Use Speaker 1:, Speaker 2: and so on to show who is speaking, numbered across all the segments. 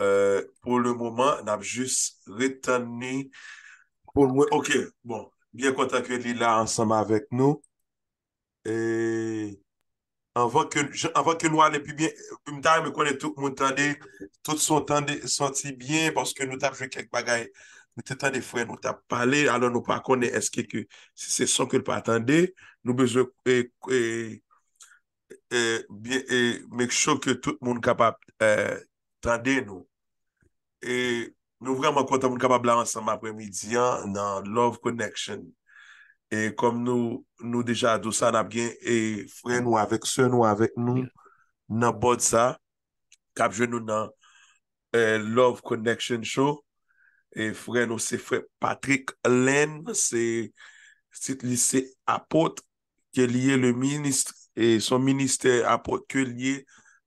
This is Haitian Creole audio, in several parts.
Speaker 1: Euh, pou le mouman, nap jis retan ni, pou mwen, ok, bon, byen kontakwe li la ansama avèk nou, e, anvan ke nou ale pi byen, mdari mwen konen tout moun tande, tout son tande, son ti byen, porske nou ta fwe kek bagay, mwen te tande fwe, nou ta pale, alon nou pa konen eske ki, se son ke l pa tande, nou bezou, e, e, E, e, mèk chou ke tout moun kapap e, tande nou nou vreman konta moun kapap la ansan ma premidyan nan Love Connection e kom nou nou deja dosan ap gen e fre nou avek se nou avek nou nan bod sa kapje nou nan Love Connection show e fre nou se fre Patrick Lenn se sit lise apot ke liye le ministre E son minister apot ke liye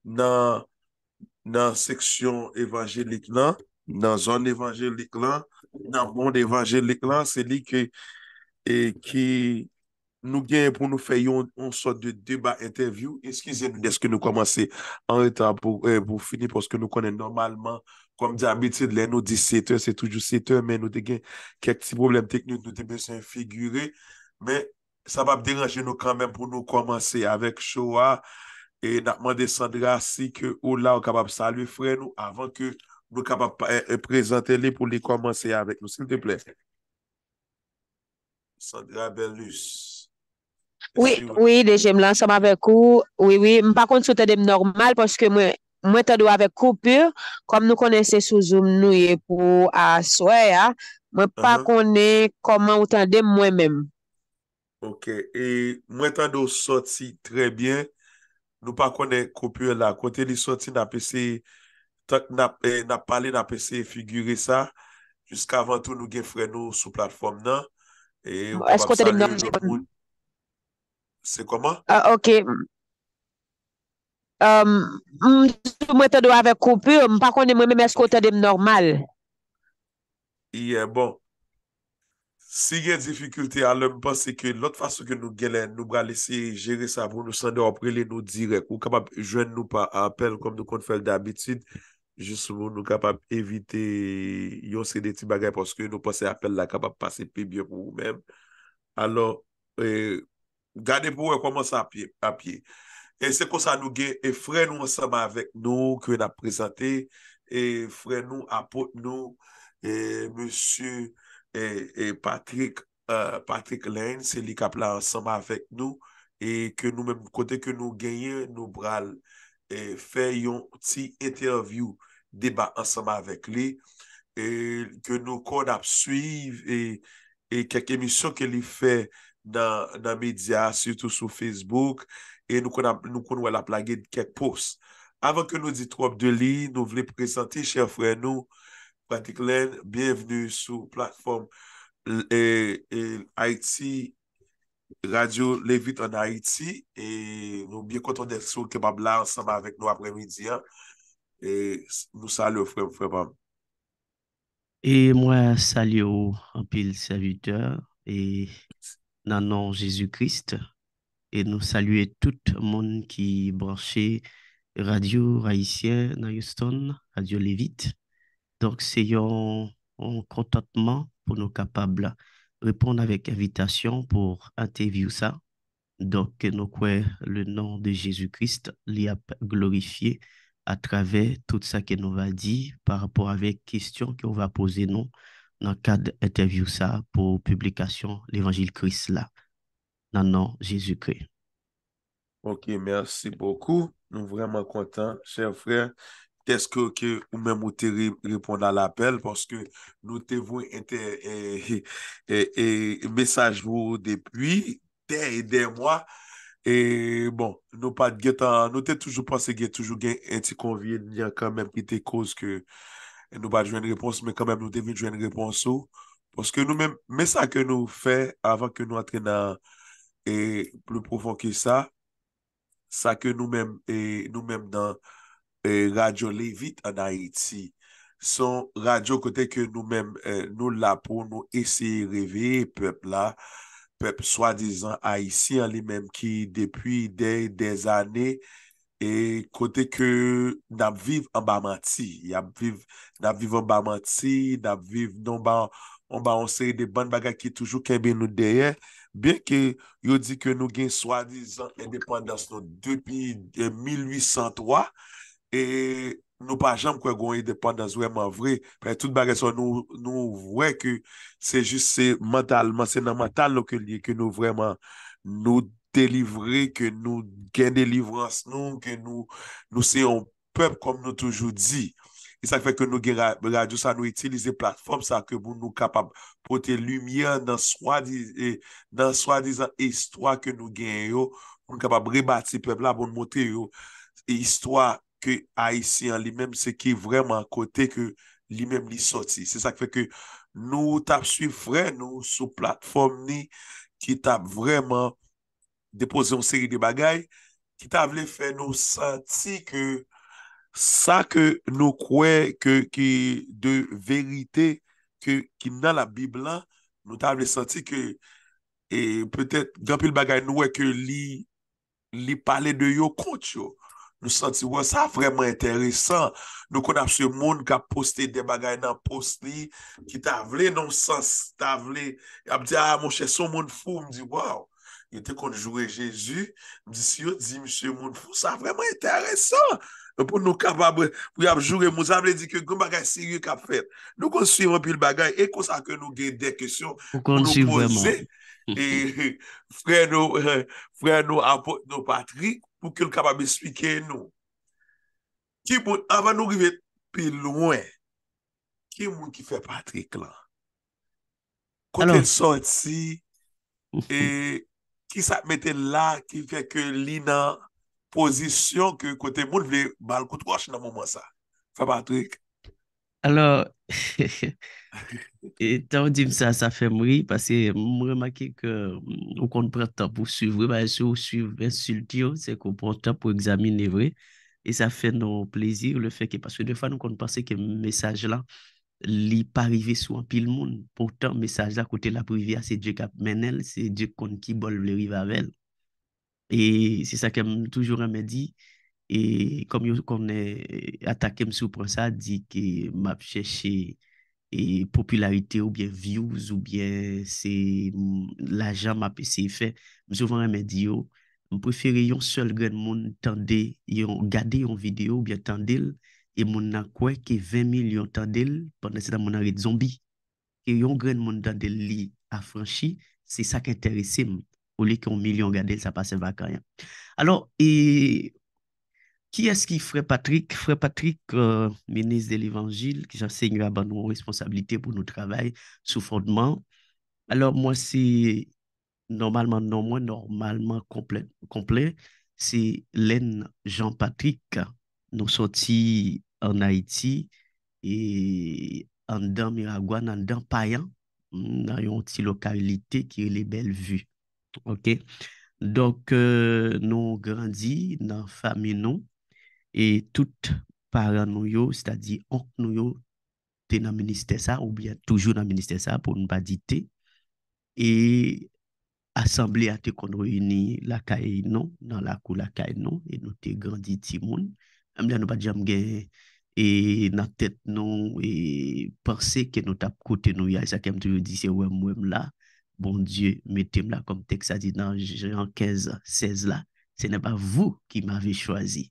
Speaker 1: nan seksyon evanjelik lan, nan zon evanjelik lan, nan moun evanjelik lan, se li ke e nou gen pou nou feyon on sot de debat, interview, eskize nou deske nou komanse an etan pou fini pwoske nou konen normalman, kom di abitid le nou di 7 an, se toujou 7 an, men nou de gen kek ti problem teknik nou de besen figyure, men... sa va ap deranje nou kanmen pou nou komanse avek chowa e nakman de Sandra si ke ou la ou kapap salu fre nou avan ke nou kapap eh, eh, prezante li pou li komanse avek nou, sil te plek Sandra Belus
Speaker 2: Oui, oui, deje m lan sa m avek ou oui, oui, m pa kon sou te dem normal poske mwen te do avek ou pur kom nou konense sou zoom nou pou aswe ah, ya mwen pa konen uh-huh. koman ou te de m mwen menm
Speaker 1: Ok, e mwen tan do soti trebyen, nou pa konen kopyo la. Kote li soti na pese, tak e, na pale na pese figyure sa, jiska avantou nou gen fre nou sou platform nan. E skote dem normal.
Speaker 2: Se koman? Ah, ok. Ok. Um, mwen tan do ave kopyo, mwen pa konen mwen mwen mwen skote dem normal.
Speaker 1: Iye, bon. si gen difikulte alèm pa se ke lot fasyon ke nou gèlè, nou bra lési gèlè sa voun, nou san de oprele nou direk ou kapap jwen nou pa apel kom nou kon fèl d'abitid jisoun nou kapap evite yon sè de ti bagè porske nou pasè apel la kapap pasè pebyè pou ou mèm alò gade pou wè koman sa apye e se konsa nou gè e frè nou ansèm avèk nou kwen ap prezante e frè nou apote nou e monsè E, e e, Patrick Lane, se li kapla ansama avèk nou e ke nou mèm kote ke nou genyen nou bral e fè yon ti interview, debat ansama avèk li e ke nou kon ap suiv e kek emisyon ke li fè nan media surtout sou Facebook e nou kon wè la plage kek post avèk ke nou di trop de li nou vle prezante chè frè nou Pratik Len, bienvenue sous plateforme eh, eh, IT, Radio Lévite en Haïti. Nous bien content d'être sous kebab là ensemble avec nous après-midi. Nous saluons frère Frémam.
Speaker 2: Et moi saluons en pile serviteur et nanon Jésus-Christ. Et nous saluons tout le monde qui branche Radio Haïtien en Houston, Radio Lévite. Donc, c'est un contentement pour nous capables de répondre avec invitation pour interview ça. Donc, nous croyons le nom de Jésus-Christ, l'y a glorifié à travers tout ça que nous va dire par rapport avec questions qu'on va poser nous dans le cadre d'interview ça pour publication l'Évangile Christ là. Dans le nom Jésus-Christ.
Speaker 1: Ok, merci beaucoup. Nous vraiment contents, chers frères Tè skou ke ou mèm ou tè ripon nan l'apel, porske nou tè vou entè e mesaj vou depuy, tè et dè mwa, e bon, nou pat gèt an, nou tè toujou pas se gèt toujou gen, entè konvye, nyè kan mèm itè koz ke nou bat jwen repons, men kan mèm nou devy jwen repons ou, porske nou mèm, mè sa ke nou fè, avan ke nou atre nan e plou profon ki sa, sa ke nou mèm, e, nou mèm dan E, radyo li vit an Aiti. Son radyo kote ke nou mèm e, nou la pou nou esye revye pep la. Pep swa dizan Aiti an li mèm ki depuy dey des anè e kote ke nam viv an baman ti. Yam viv, nam viv an baman ti, nam viv non ba on ba onseye de ban baga ki toujou kebe nou deyè. Bien ke yo di ke nou gen swa dizan en depan dans nou 2803 E nou pa jam kwe gwenye depan nan zweman vre, pe tout bagay son nou vwe ke se jist se mentalman, se nan mental loke liye ke nou vreman nou delivre, ke nou gen delivrans nou, ke nou seyon pep kom nou toujou di. E sa ke fek ke nou geradou sa nou itilize platform sa ke moun nou kapab pote lumiye dan swa e, dizan istwa ke nou gen yo, moun kapab rebati pep la bon mouti yo e istwa ke a isi an li menm se ki vreman kote ke li menm li soti. Se sak fe ke nou tap suy fre nou sou platform ni, ki tap vreman depozyon seri de bagay, ki ta vle fe nou santi ke sa ke nou kwe ke ki de verite ke ki nan la bib lan, nou ta vle santi ke, e petet gampil bagay nou e ke li, li pale de yo kont yo, Nou santi, wou, sa vreman enteresan. Nou kon ap se moun ka poste de bagay nan post li, ki ta vle, non sans, ta vle. Ape di, a, ah, moun cherson moun fou, mdi, wou. Yete kon joure Jeju, mdi, si yo, di, moun fou, sa vreman enteresan. Pou nou kapabre, pou yap joure moun, ape li di ki, goun bagay siri kap fet. Nou kon suivan pi l bagay, e kon sa ke nou gey de kesyon, pou nou posi. E frey nou apot nou Patrik pou ke l kaba beswike nou. Ki pou avan nou rive pe loun, ki moun ki fe Patrik lan?
Speaker 3: Kote sot
Speaker 1: si, e, ki sa mette la, ki fe ke li nan posisyon ki kote moun ve bal kout wosh nan mouman sa, fe Patrik.
Speaker 2: Alors, etan di msa sa fe mri, pase m remake ke ou kon prentan pou suvre, ba esou suvre insultio, se kon prentan pou examine vre, e sa fe nou plezir le fe ke, parce que defa nou kon prentan se ke mesaj la, li ah, pa rive sou an pil moun, portan mesaj la kote la privya, se dje kap menel, se dje kon ki bol vle riva vel, e se sa ke m toujou remedi, E kom yo kon e atake msou pronsa, di ki map chèche e popularite ou bien views ou bien l'ajan map sè y fè. Msou van remè di yo, mpou preferi yon sol gren moun tande, yon gade yon video ou bien tande el, e moun nan kwen ke 20 mil yon tande el, pande se ta moun anre zombi. E yon gren moun tande el li afranchi, se sa kè interese m, ou li ke yon mil yon gade el, sa pase vaka yon. Alors, e... Ki as ki Fray Patrick? Fray Patrick, euh, menes de l'Evangile, ki jan sègnè a ban nou responsabilité pou nou travèl sou fondement. Alors, mwen se normalman, non mwen, normalman komple, komple, se lèn Jean-Patrick nou sòti an Haiti e an dan Miragwan, an dan Payan nan yon ti lokalite ki yon li bel vu. Donk, euh, nou grandi nan fami nou Et tout parent nou yo, c'est-à-dire onk nou yo, te nan meniste sa ou bien toujou nan meniste sa pou nou pa dite. Et assemble a te kondro yoni laka e yon, nan laku laka e yon, et nou te grandi ti moun. Mwen ya nou pa diyam gen, et nan tet nou, et pense ke nou tap kote nou ya. Et sa kem tou yo di se wèm wèm la, bon die, metem la kom teksa di nan jen an kez sez la. Se ne pa vou ki m'avey chwazi.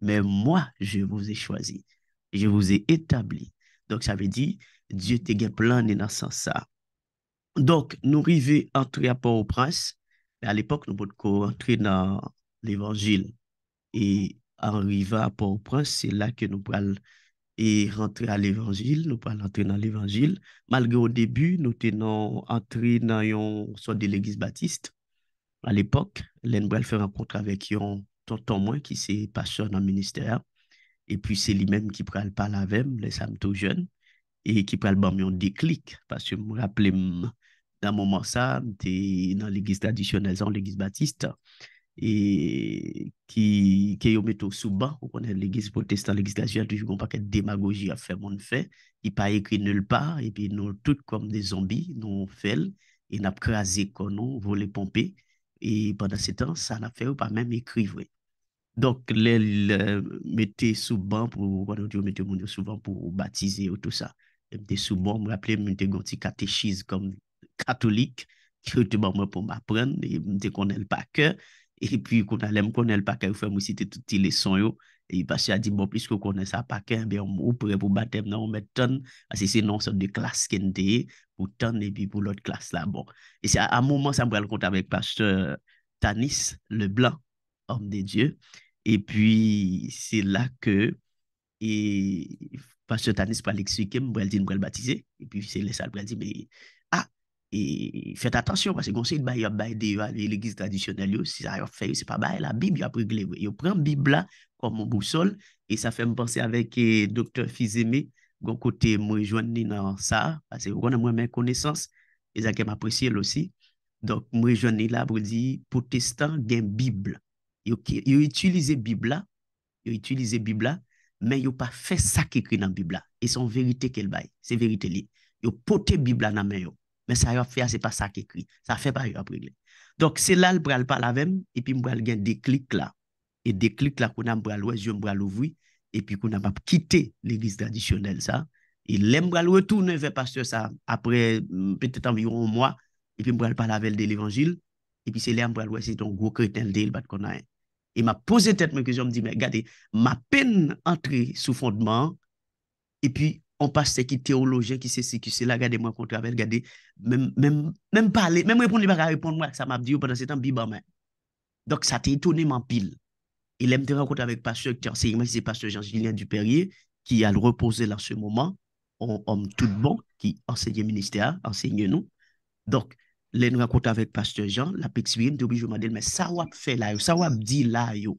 Speaker 2: men mwa je vous e chwazi, je vous e etabli. Donk sa ve di, Diyo te gen plan nenansan sa. Donk nou rive entri a pa ou prins, a l'epok nou pot ko entri nan l'Evangil, e an riva a pa ou prins, se la ke nou pral entri a l'Evangil, nou pral entri nan l'Evangil, malge ou debu nou tenon entri nan yon so de l'Eglise Baptiste, a l'epok, lè nou pral fè renkontre avèk yon prins, Tantan mwen ki se pasyon nan minister, e pi se li men ki pral palavem, le sam tou jen, e ki pral bam yon di klik, pas yo m raple m nan moun morsan, te nan legis tradisyonel zan, legis batiste, e ki ke yon metou souba, ou konen legis protestant, legis tradisyonel, tou jikon pa ke demagogi a fe moun fe, e pa ekri nul pa, e pi nou tout kom de zombi, nou fel, e nap krasi kon nou, vole pompe, e pandan se tan, sa nap fe ou pa men me krivre. Donk lèl mète souban pou batize ou tout sa. Mète souban, mète ganti katechiz kom katolik, ki ou te ban mè pou m'apren, e mète konen l'pake, e pi konen l'pake ou fèm ou si te touti lè son yo, e pasè a di bon, pis konen sa pake, mète ou pou batem nan, mète ton, asè se nan son de klas kende, ou ton e pi pou l'ot klas la bon. E se an mouman sa mwen al konta mèk pasè Tanis, le blan, om de Diyo, Et puis, c'est là que pas se tanis pa l'eksikèm, brel di nou brel batize. Et puis, c'est l'esal brel di, ah, et faites attention, parce qu'on sait, yon baye de yon l'egis tradisyonel yon, si yon faye, yon se pa baye la bib, yon apre gley. Yon pren bib la, kon moun bousol, et sa fè m'pense avèk doktor Fizeme, gon kote mou rejouan ni nan sa, parce yon kon an mwen mè konesans, e zake m'apresye lòsi. Donc, mou rejouan ni la, pou di potestan gen bib la. Yo itulize Biblia, yo itulize Biblia, men yo pa fe sak ekri nan Biblia, e son verite kel bay, se verite li. Yo pote Biblia nan men yo, men sa ya fe a se pa sak ekri, sa fe bay yo apre glen. Donk se la l pral pral avem, epi m pral gen de klik la, e de klik la kounan m pral wè, joun m pral ouvri, epi kounan pa pkite l eglise tradisyonel sa, e lè m pral wè toune ve pastyo sa, apre petet an miyon mwa, epi m pral pral avel de l evanjil, epi se lè m pral wè, se ton gro kret yi m ap pose tetman ki yo m di, m gade, m ap en antre sou fondman epi, an passe te ki teolojen ki se se ki se la, gade, m kontravel, gade, m m pwenni baka, yi pwenni wak sa ma b di, ou padan se tan bi banman, dok sa te yitone man pil, yi lem te rekoute avek passe, yi mense passe jenjilien du Perriè, ki al repose lan se mounman, an ome tout bon ki enseye minister, enseye nou, dok Lè nou akot avèk pasteur Jean, la pek swin, te obi jom adèl, mè sa wap fè la yo, sa wap di la yo.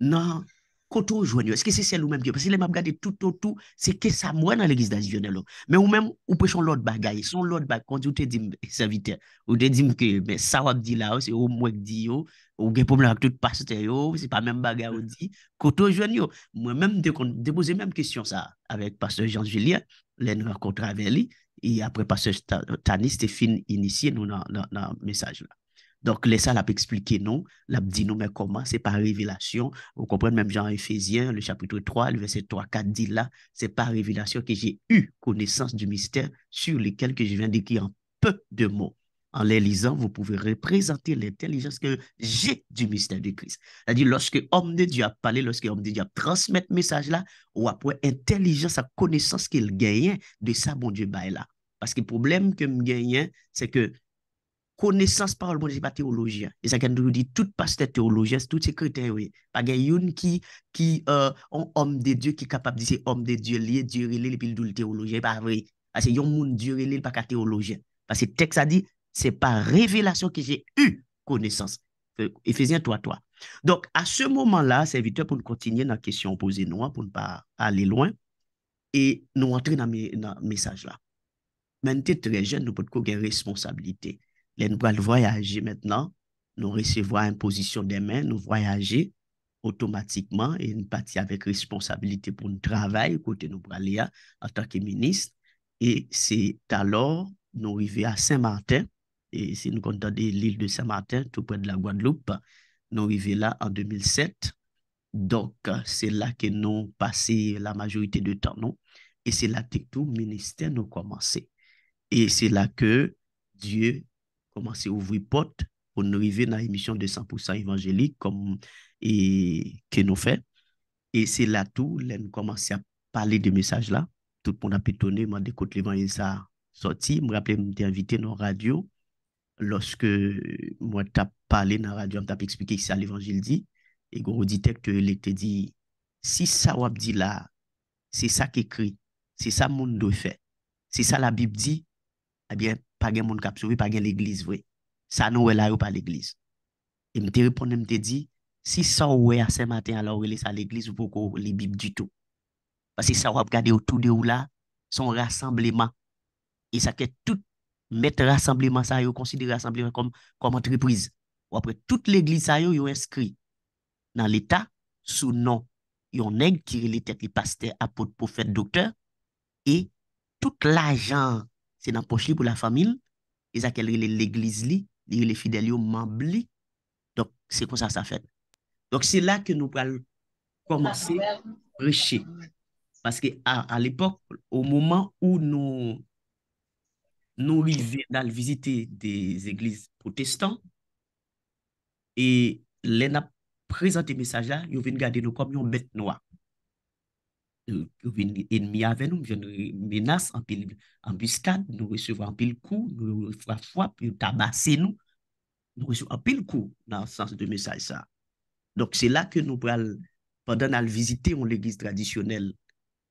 Speaker 2: Nan, koto jwen yo, eske se sel ou mèm ki yo, se lè mè ap gade toutotou, se ke sa mwen alè giz dan jivyonè lò. Mè ou mèm, ou pe chon lòd bagay, chon lòd bagay, konti ou te dim, savite, ou te dim ki, mè sa wap di la yo, se ou mwen di yo, ou gen pou mè ak tout pasteur yo, se pa mèm bagay ou di, koto jwen yo, mè mèm depose mèm kisyon sa, avèk pasteur Jean Julien, lè nou akot ravè et après pasteur Tanis Stéphine initié nous dans le message là. Donc, laissez la expliquer non, la dit non, mais comment, c'est par révélation. Vous comprenez, même Jean Éphésiens le chapitre 3, le verset 3, 4 dit là, c'est par révélation que j'ai eu connaissance du mystère sur lequel que je viens d'écrire en peu de mots. an lè lisan, wou pouve reprezenti l'intellijans ke jè du mister de Christ. Lè di, lòske om de Diyo ap pale, lòske om de Diyo transmèt mesaj la, wap wè intelijans sa konesans ke l genyen de sa bon Diyo bay la. Paske problem ke m genyen, se ke konesans parol bon, se pa teologyen. E sa gen nou di, tout pas se teologyen, tout se kriteri wè. Pa gen yon ki, ki, om de Diyo ki kapab di se om de Diyo liye, Diyo rilil, epi l dou l teologyen, pa vre. Se pa revelasyon ki jè yu konesans. E fezyen to a to a. Donk, a se mouman la, se evite pou nou kontinye nan kesyon opoze nou an, pou nou pa ale loin, e nou antre nan mesaj la. Men te tre jen, nou pot kogue responsabilite. Le nou pral voyaje maintenant, nou resevo a imposisyon demen, nou voyaje otomatikman, e nou pati avek responsabilite pou nou travay, kote nou pral ya, an takye minis, e se talor nou rive a Saint-Martin, et si nous comptons l'île de Saint-Martin, tout près de la Guadeloupe, nous arrivons là en 2007. Donc, c'est là que nous passé la majorité de temps, non? Et c'est là que tout ministère nous commencé. Et c'est là que Dieu commencé à ouvrir porte pour nous arriver dans l'émission de 100% évangélique comme et, que nous fait. Et c'est là tout, là, nous commençons à parler de messages là. Tout le monde a pétonné, m'a dit, l'évangile, ça sorti. Je me rappelle, je invité dans la radio. loske euh, mwen tap pale nan radyon, tap ekspike ki sa l'evangil di, e gwo di tek te li te di, si sa wap di la, se sa ke kri, se sa moun do fe, se sa la bib di, e bien, pa gen moun kapsovi, pa gen l'eglis vwe, sa nou we la yo pa l'eglis. E mte riponde mte di, si sa ou we ase maten, ala ou we lesa l'eglis, ou pou kou li bib di tou. Basi sa wap gade ou tou de ou la, son rassembleman, e sa ke tout, met rassembleman sa yo, konside rassembleman kom entreprise. Ou apre, tout l'eglise sa yo yo eskri nan l'Etat, sou nan yon neg kire l'Etat li paste apot, pofet, doktor, e tout l'ajan se nan poche pou la famil, e zak el rile l'eglise li, li rile fidel yo, mamb li. Dok, se kon sa sa fèd. Dok, se la ke nou pral komanse reche. Paske, al epok, ou mouman ou nou Nou li ven al vizite des eglise protestant, e lè na prezante mesaj la, yo ven gade nou kom yon met nou a. Yo ven enmi avè nou, menas anpil ambiskan, nou resevo anpil kou, nou refwa fwa, nou damase nou, nou resevo anpil kou nan sens de mesaj sa. Dok se la ke nou pral, pandan al vizite yon l'eglise tradisyonel,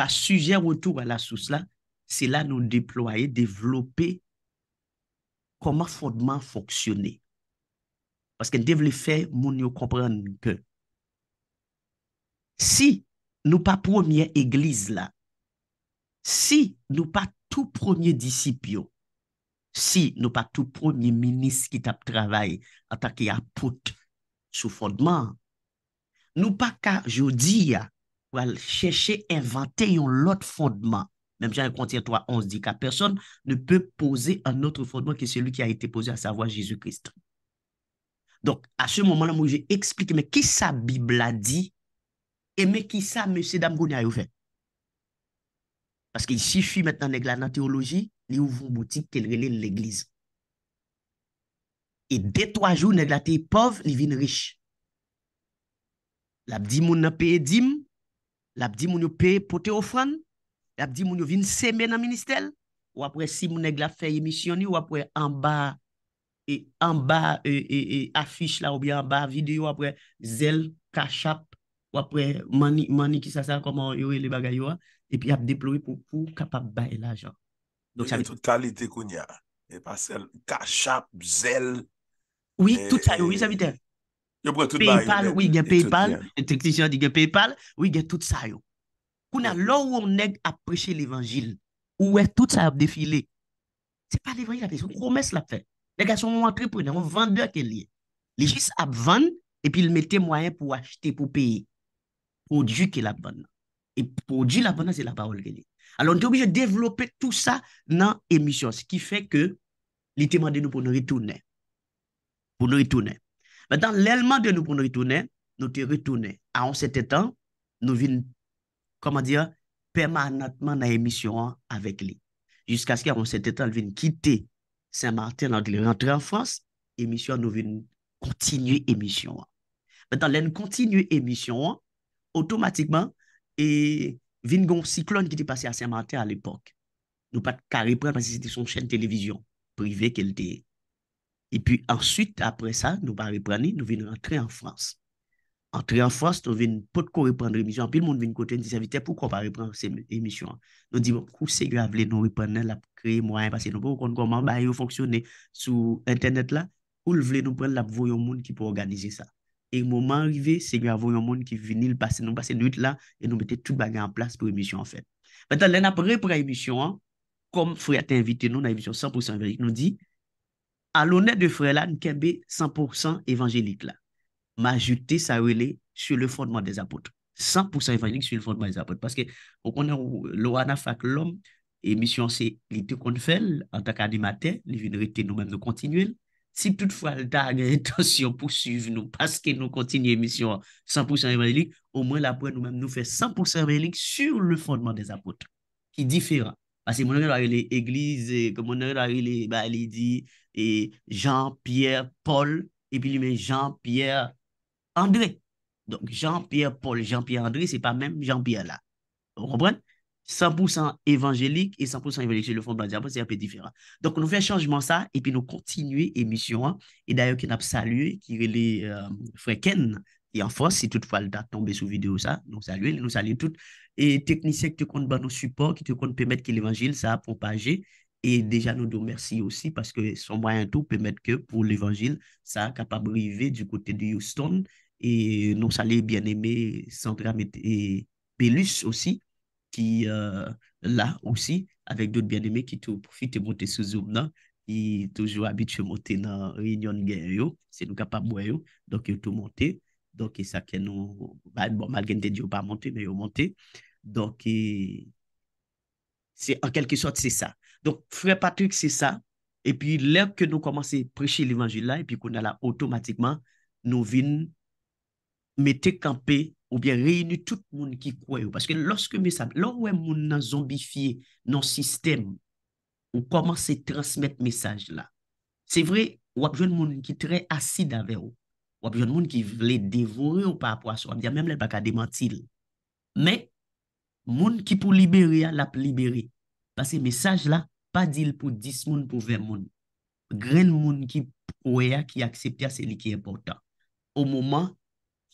Speaker 2: pa sujen wotou ala sous la, se la nou deploye, devlopye, koman fondman foksyone. Paske n devle fe, moun yo kompran ke. Si nou pa pwomye eglise la, si nou pa tout pwomye disipyo, si nou pa tout pwomye minis ki tap travay, ata ki apout sou fondman, nou pa ka jodi ya, Ou al chèche inventè yon lot fondman. Mèm chè yon kontien 3, 11, 10, 14. Person ne pè pose an notre fondman ki selou ki a ite pose a savo a Jésus Christ. Donk, a se moman la mou jè explike mè ki sa Bibla di, e mè ki sa M. Damgouni a yo fè. Paske yi si fwi mèt nan negla nan teologi, li ou voun bouti kel relè l'eglize. E detwa joun negla te pov, li vin rish. La bdi moun nan peye dim, La ap di moun yo pey pote ofran, la ap di moun yo vin semen an ministel, wapre si moun eg la fey emisyon ni, wapre an ba e, e, e, afish la ou bi an ba video, wapre zel, kachap, wapre mani ki sa sa koman yoy le bagay yoy, epi ap deplori pou kapak baye la ajan.
Speaker 1: Yon tout kalite koun ya,
Speaker 2: e pa sel, kachap, zel. Oui tout kalite, oui sa vitel. PayPal, wè gen PayPal, entretisyan di gen PayPal, wè gen tout sa yo. Kou nan lò wò nè ap preche l'Evangil, wè tout sa ap defile, se pa l'Evangil ap fè, sou koumès l'ap fè. Lè gè son antreprenè, wè vendeur ke li. Li jis ap vèn, epi lè metè mwayè pou achete pou peyi. Pou di ki l'ap vèn. E pou di l'ap vèn, se la parol geni. Alò nè te obje devlopè tout sa nan emisyon, se ki fè ke li temande nou pou nou ritounè. Pou nou ritounè. Metan lèlman de nou pou nou ritounen, nou te ritounen. A on sete tan, nou vin, koma diya, pèmanatman nan emisyon an avek li. Jiska skè a on sete tan, nou vin kite Saint-Martin lant li rentre an Frans, emisyon an nou vin kontinu emisyon an. Metan lèn kontinu emisyon an, otomatikman, vin goun siklon ki te pase a Saint-Martin al epok. Nou pat kare pre, pasi se te son chen televizyon, privè ke l deye. E pi ensuite, apre sa, nou pa reprane, nou vini rentre en Frans. Entre en Frans, nou vini pot ko reprane remisyon, pi l moun vini kote yon disavite, poukwa pa reprane se remisyon an? Nou di, poukwa se yon a vile nou reprane la pou kreye mwanyan, pasi nou pou kon koman, ba yo fonksyone sou internet la, pou l vile nou prene la pou voyon moun ki pou organize sa. E mouman rive, se yon a voyon moun ki vini, nou pase nwit la, e nou mette tout bagay an plas pou remisyon an fèt. Patan, lè na pou reprane remisyon an, kom fwe a te invite nou nan remisyon 100% verik, nou di... A l'onè de frè la, nou kebe 100% evangélik la. M'ajouté sa relè sou le fondement des apote. 100% evangélik sou le fondement des apote. Paske, ou konè ou euh, lo anafak l'om, emisyon se li te kon fèl, an takan di matè, li vin rete nou mèm nou kontinuèl. Si toutfwa l ta agè etansyon porsuiv nou, paske nou kontinuè emisyon 100% evangélik, ou mwen la pouè nou mèm nou fè 100% evangélik sou le fondement des apote. Ki difèran. Paske mounè l a rilè eglise, mounè l a rilè balidi, Et Jean-Pierre Paul, et puis lui met Jean-Pierre André. Donc Jean-Pierre Paul, Jean-Pierre André, c'est pas même Jean-Pierre là. On comprenne? 100% évangélique et 100% évangélique, c'est le fond de la diaposite, c'est un peu différent. Donc on nous fait un changement ça, et puis nous continuons l'émission. Et d'ailleurs, on a salué, qui est le euh, fréquen, et en France, si toutefois le date tombe sous vidéo, ça, nous saluons, nous saluons tout. Et techniciens qui te comptent par nos supports, qui te comptent permettre que l'évangile s'appropage. Ok. e deja nou do mersi osi paske son mwen euh, tou pemet ke pou l'evangil sa kapab rive du kote di Houston e nou sali bien eme Sandra et Pelus osi ki la osi avèk dout bien eme ki tou profite mwote sou zoum nan toujou abit chou mwote nan Réunion Nguyen yo se nou kapab mwoy yo donk yo tou mwote bon mal gen te di yo pa mwote donk yo mwote an kelke sot se sa Donk Fray Patrick se sa, epi lèk ke nou komanse preche l'Evangile la, epi kon ala otomatikman nou vin metekampe ou bien reyini tout moun ki kwe yo. Paske lòske mesaj, lò wè moun nan zombifiye nan sistem ou komanse transmèt mesaj la. Se vre, wap joun moun ki tre asid aveyo. Wap joun moun ki vle devore ou pa apwa so. Mwen mwen lè baka demantil. Men, moun ki pou liberi a, la pou liberi. Bas se mesaj la, pa dil pou 10 moun pou 20 moun. Gren moun ki ouye a, ki aksepte a, se li ki e portan. Ou mouman,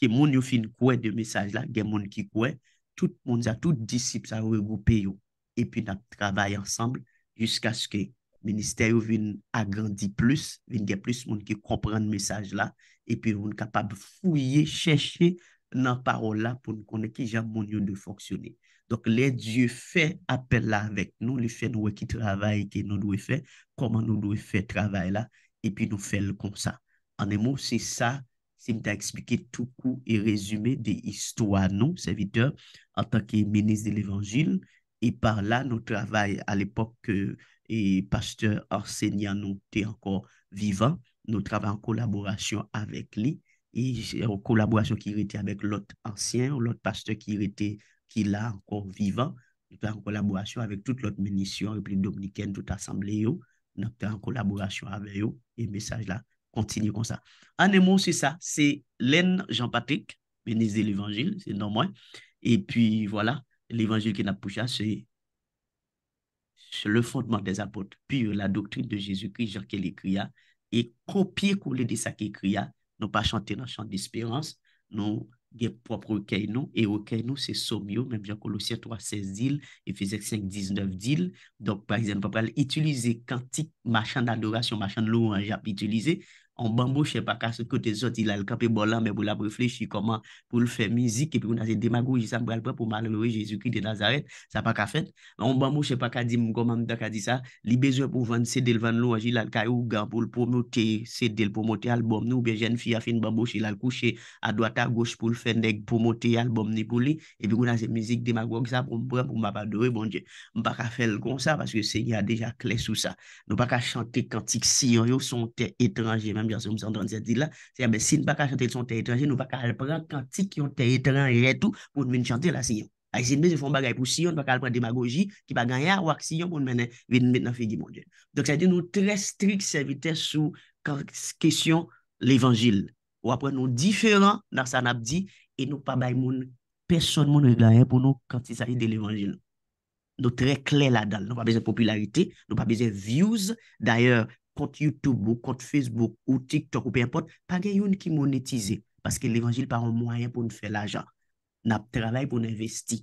Speaker 2: ki moun yo fin kouye de mesaj la, gen moun ki kouye, tout moun za, tout disip sa wè goupè yo. E pi nan travay ansamble, jiska skè, minister yo vin agrandi plus, vin gen plus moun ki komprende mesaj la, e pi moun kapab fouye, chèche nan parol la, pou nou konne ki jan moun yo de foksyone. Donc, les dieux fait appel là avec nous, les fait nous qui travaille, qui nous devons faire, comment nous devons faire travail là, et puis nous faisons comme ça. En un mot, c'est ça, c'est si expliqué tout coup et résumé des histoires, nous, serviteurs, en tant que ministre de l'Évangile, et par là, nous travaillons à l'époque que et pasteur enseignant nous était encore vivant, nous travaillons en collaboration avec lui, et en collaboration qui était avec l'autre ancien, l'autre pasteur qui était ki la ankon vivan, nou te an konlaborasyon avèk tout lout menisyon, e pli Dominiken tout asamble yo, nou te an konlaborasyon avè yo, e mesaj la kontinye kon sa. Anè moun se sa, se Len Jean-Patrick, menize l'Evangile, se nan mwen, e pi wala, l'Evangile ki napouja, se le fondement des apote, pi euh, la doktrine de Jésus-Christ, jan ke li kriya, e kopye kou le de sa ki kriya, nou pa chante nan chante d'espérance, nou, gen propre kay c'est e même nou se 3, 16 et efesek 5, 19 dil, donc par exemple, pa pral itilize machin d'adoration, d'adorasyon, de louange à itilize, On bambou, chè pa ka se kote zot, il al kapè bolan, mè pou la breflechi koman pou l fè mizik, epi kou nan se demagou, jisam pral pral pou malore, jesu ki de Nazaret, sa pa ka fèn. On bambou, chè pa ka di mkoman, mta ka di sa, li bezwe pou vande sèdèl vande lou, ajil al kaya ou ga pou l pwomote, sèdèl pwomote albom, nou bè jen fi a fèn bambou, chè l al kouche, a doata goch pou l fèn, deg pwomote albom, nipou li, epi kou nan se m jansoum 137 di la, se ya be sin pa ka chante lison teritranje, nou pa ka alpran kantik yon teritranje retou pou nou men chante la siyon. Ay sinbe se fon bagay pou siyon, pa ka alpran demagogi ki pa gangya wak siyon pou nou men ven men nan figi moun jen. Dok sa di nou tre strik servite sou kak kesyon levangil. Ou apre nou diferan nan sanap di, e nou pa bay moun person moun nou glanye pou nou kantik saji de levangil. Nou tre kle la dal, nou pa beze popularite, nou pa beze views, d'ayor kote YouTube, kote Facebook, ou TikTok, ou pe apote, pa gen yon ki monetize. Paske l'Evangile pa an mwoyen pou nou fe l'ajan. Nap trabay pou nou investi.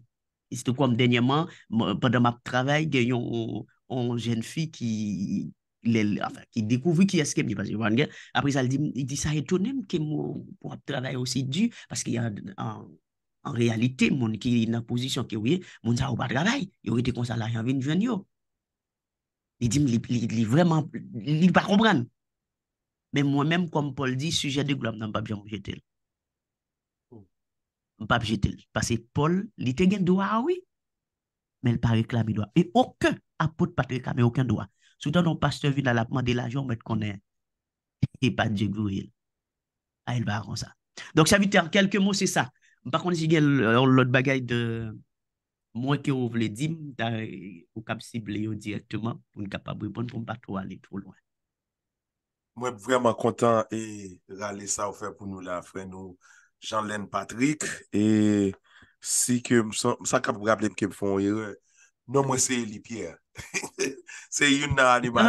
Speaker 2: Isto kwa m denyeman, padan map trabay gen yon jen fi ki, ki dekouvri ki eskep, apre sa l di, sa etonem ke m pou ap trabay osi du, paske yon, an realite moun ki yon ap posisyon ke wye, moun sa ou pa trabay, yon wite kon salaryan vin jwen yo. Li di m li vreman, li pa kompran. Men mwen menm kom Paul di, suje de glom nan m pap jan jete l. M pap jete l. Pase Paul li te gen do awi, ah men l pa reklami do awi. Men oke apot patrika, men oken do awi. Soutan non pa se vina la pman de la jom, met konen, e pa di glom. A, el va a kon sa. Donk sa vitan, kelke mou se sa. M pa konen si gen l lot bagay de... Mwen ke ou vle dim, ta ou kap sible yo direktman, mwen kap ap wibon pou mpa tro ale tro lwen.
Speaker 1: Mwen vreman kontan e rale sa ou fe pou nou la, fre nou Jean-Len Patrick, e si ke msa kap wab lem ke mfon, non mwen se li Pierre, se yon nan anima.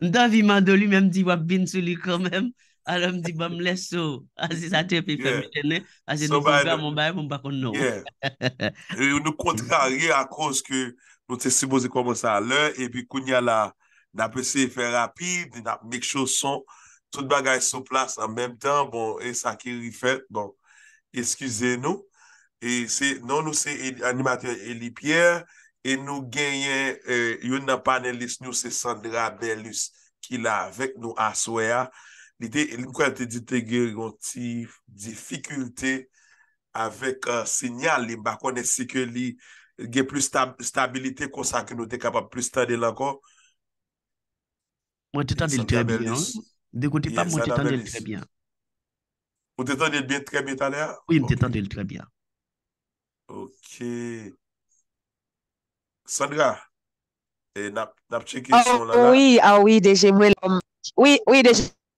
Speaker 2: Ndavi Madoli, mwen mdi wab bin sou li kon menm, alo mdi bam leso azi sa te pi feme jene azi nou kou gwa mou bay pou mbakoun
Speaker 1: nou nou kontrarye a kouz ke nou te simoze koumousa alè epi kounya la napese fe rapide nap mek choson tout bagay sou plas an mem tan bon e sa ki rifet bon eskize nou nou nou se animatèr Elie Pierre e nou genyen yon nan panelis nou se Sandra Bellus ki la vek nou aswea li te elin kwa te dite ge yon ti difikulte avek uh, sinyal li bako ne sike li ge plus stabilite konsak nou te kapap plus tade lankon
Speaker 2: mwen te tande l trebyan dekote pa mwen te tande l trebyan
Speaker 1: mwen te tande l byen trebyan talya?
Speaker 2: oui mwen te tande l trebyan
Speaker 1: ok Sandra eh, napche ki ah, sou la
Speaker 2: la oui deje ah mwen oui deje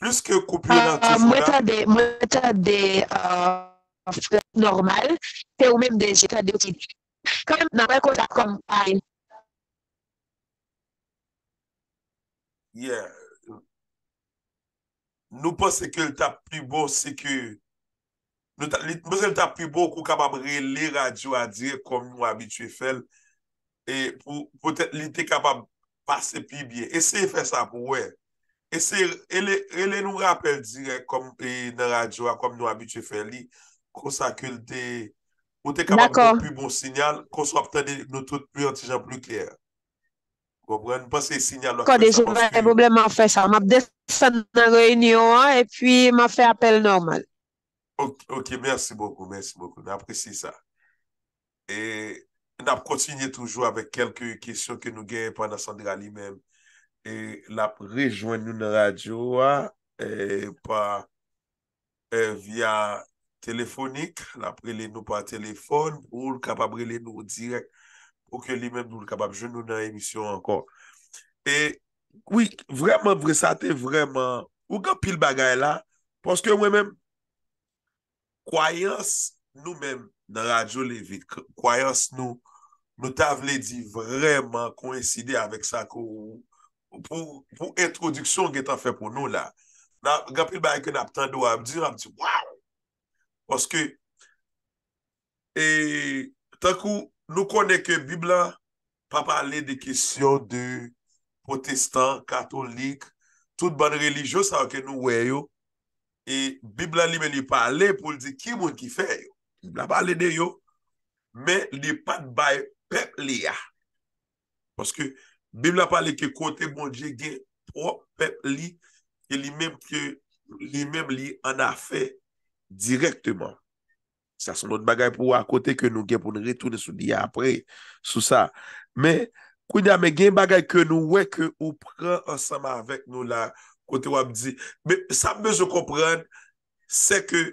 Speaker 2: Plis ke koupyo nan ah, tout ah, euh, sou la, mwen ta de flak normal, te ou men de jetat de otidik. Kanen nan mwen kontak kom
Speaker 3: a yon.
Speaker 1: Yeah. Nou pos se ke lta pli bo se ke, nou se lta pli bo kou kabab rele radio a dir kon mwen abitwe fel, e pou poten lte kabab pase pli biye. Ese fè sa pou wey. E se, ele e nou rapel direk kom e nan radywa, kom nou abitye fe li, kon sa akil de, ou te kam ap nou pi bon sinyal, kon sa ap tade nou tout pi antijan pli kler. Kon desi, pouble
Speaker 2: man fe sa, man ap desan nan reynyon an, e pi man fe apel normal.
Speaker 1: Ok, ok, mersi boku, mersi boku, nan apresi sa. E nan ap kontinye toujou avèk kelke kisyon ke nou genye pwana Sandra li menm. e la prejwen nou nan radyo a, e pa, e via telefonik, la prele nou pa telefon, ou l kapabrele nou direk, ou ke li men nou l kapabrele nou nan emisyon ankon. E, wik, vreman, vresate vreman, ou ka pil bagay la, poske mwen men, kwayans nou men, nan radyo levi, kwayans nou, nou ta vle di, vreman, koniside avik sa ko ou, pou introduksyon gen tan fè pou nou la. Gapil ba ekon ap tando ap di, ap di, waw! Poske, e, tan kou, nou konen ke Bibla pa pale de kisyon de protestant, katolik, tout ban religyo sa wakè nou wè yo, e, Bibla li men li pale pou li di, ki moun ki fè yo? Bibla pale de yo, men li pat bay pep li ya. Poske, Bib la pale ke kote moun je gen propet li, ke li mem li an a fe direktman. Sa son not bagay pou akote ke nou gen pou nou retoune sou di apre sou sa. Men, kwenye ame gen bagay ke nou weke ou pran ansama avek nou la kote wap di. Men, sa mwen se kompran se ke,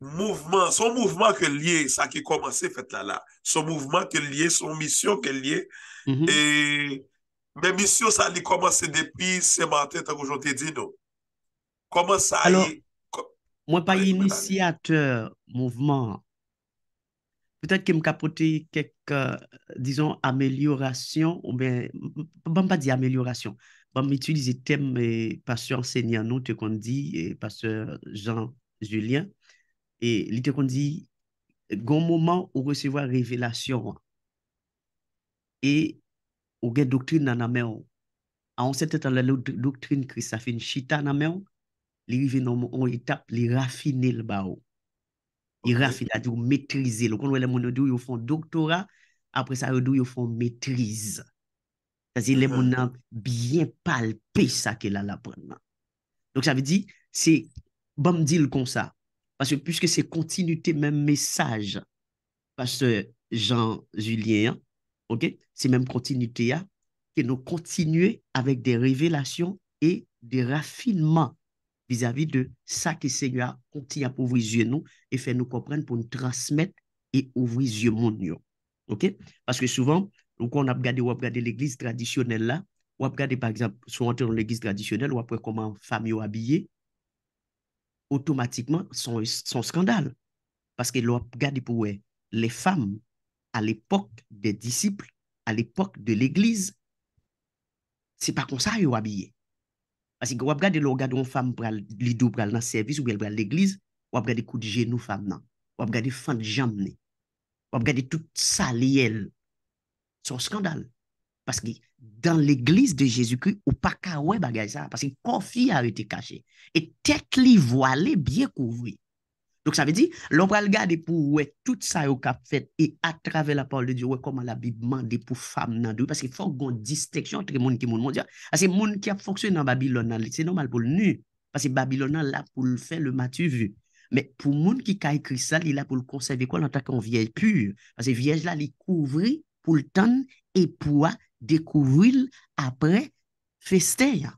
Speaker 1: mouvman, son mouvman ke liye, sa ki komanse fet la la, son mouvman ke liye, son misyon ke liye, e, men misyon sa li komanse depi seman ten tak ou jonte di nou. Koman sa
Speaker 2: li? Mwen pa yon inisiat mouvman, petat ke m kapote kek dizon amelyorasyon, ou men, ban pa di amelyorasyon, ban m itulize tem e pasyo ansenyan nou te kon di, e pasyo jan Julien, E li te kon di, goun mouman ou resevwa revelasyon. E ou gen doktrin naname ou. Anse te tan la doktrin kris, sa fin chita naname ou. Li vi venon mou, on li tap, li rafine l ba ou. Li rafine, a di ou metrize. Lo kon wè lè moun nou di ou yo fon doktora, apre sa yo di ou yo fon metrize. Sa zi lè moun mhm. nan biyen palpe sa ke la labranman. Donk sa vi di, se bom di l kon sa, Parce que puisque c'est continuité, même message, parce que Jean-Julien, ok, c'est même continuité, hein, que nous continuons avec des révélations et des raffinements vis-à-vis de ça que Seigneur continue à ouvrir les yeux nous et faire nous comprendre pour nous transmettre et ouvrir les yeux OK? Parce que souvent, donc on a regardé, l'église traditionnelle là, on a regardé par exemple, si on dans l'église traditionnelle, ou après comment famille habillé. otomatikman son skandal. Paske lo ap gade pou we, le fam a l'epok de disiple, a l'epok de l'eglize, se pa konsa yo wabiye. Paske wab gade lo gade yon fam pral lidou pral nan servis ou pral l'eglize, wab gade kou di genou fam nan. Wab gade fan di janmne. Wab gade tout sa li el. Son skandal. Paske... dan l'Eglise de Jésus-Christ, ou pa ka wè bagay sa, pasi konfi a rete kache, et tek li voale bie kouvri. Donc sa ve di, l'on pral gade pou wè tout sa yo kap fet, et atrave la paul de Diyo, wè koman la bibman de pou fam nan de wè, pasi fok gon disteksyon tre moun ki moun moun diyan, pasi moun ki ap foksyon nan Babylonan, li se normal pou l'nu, pasi Babylonan la pou l'fe, le matu vu. Mais pou moun ki kay krisal, li la pou l'konseve, kwa lantakon viej pur, pasi viej la li kouvri, dekouvril apre festen ya.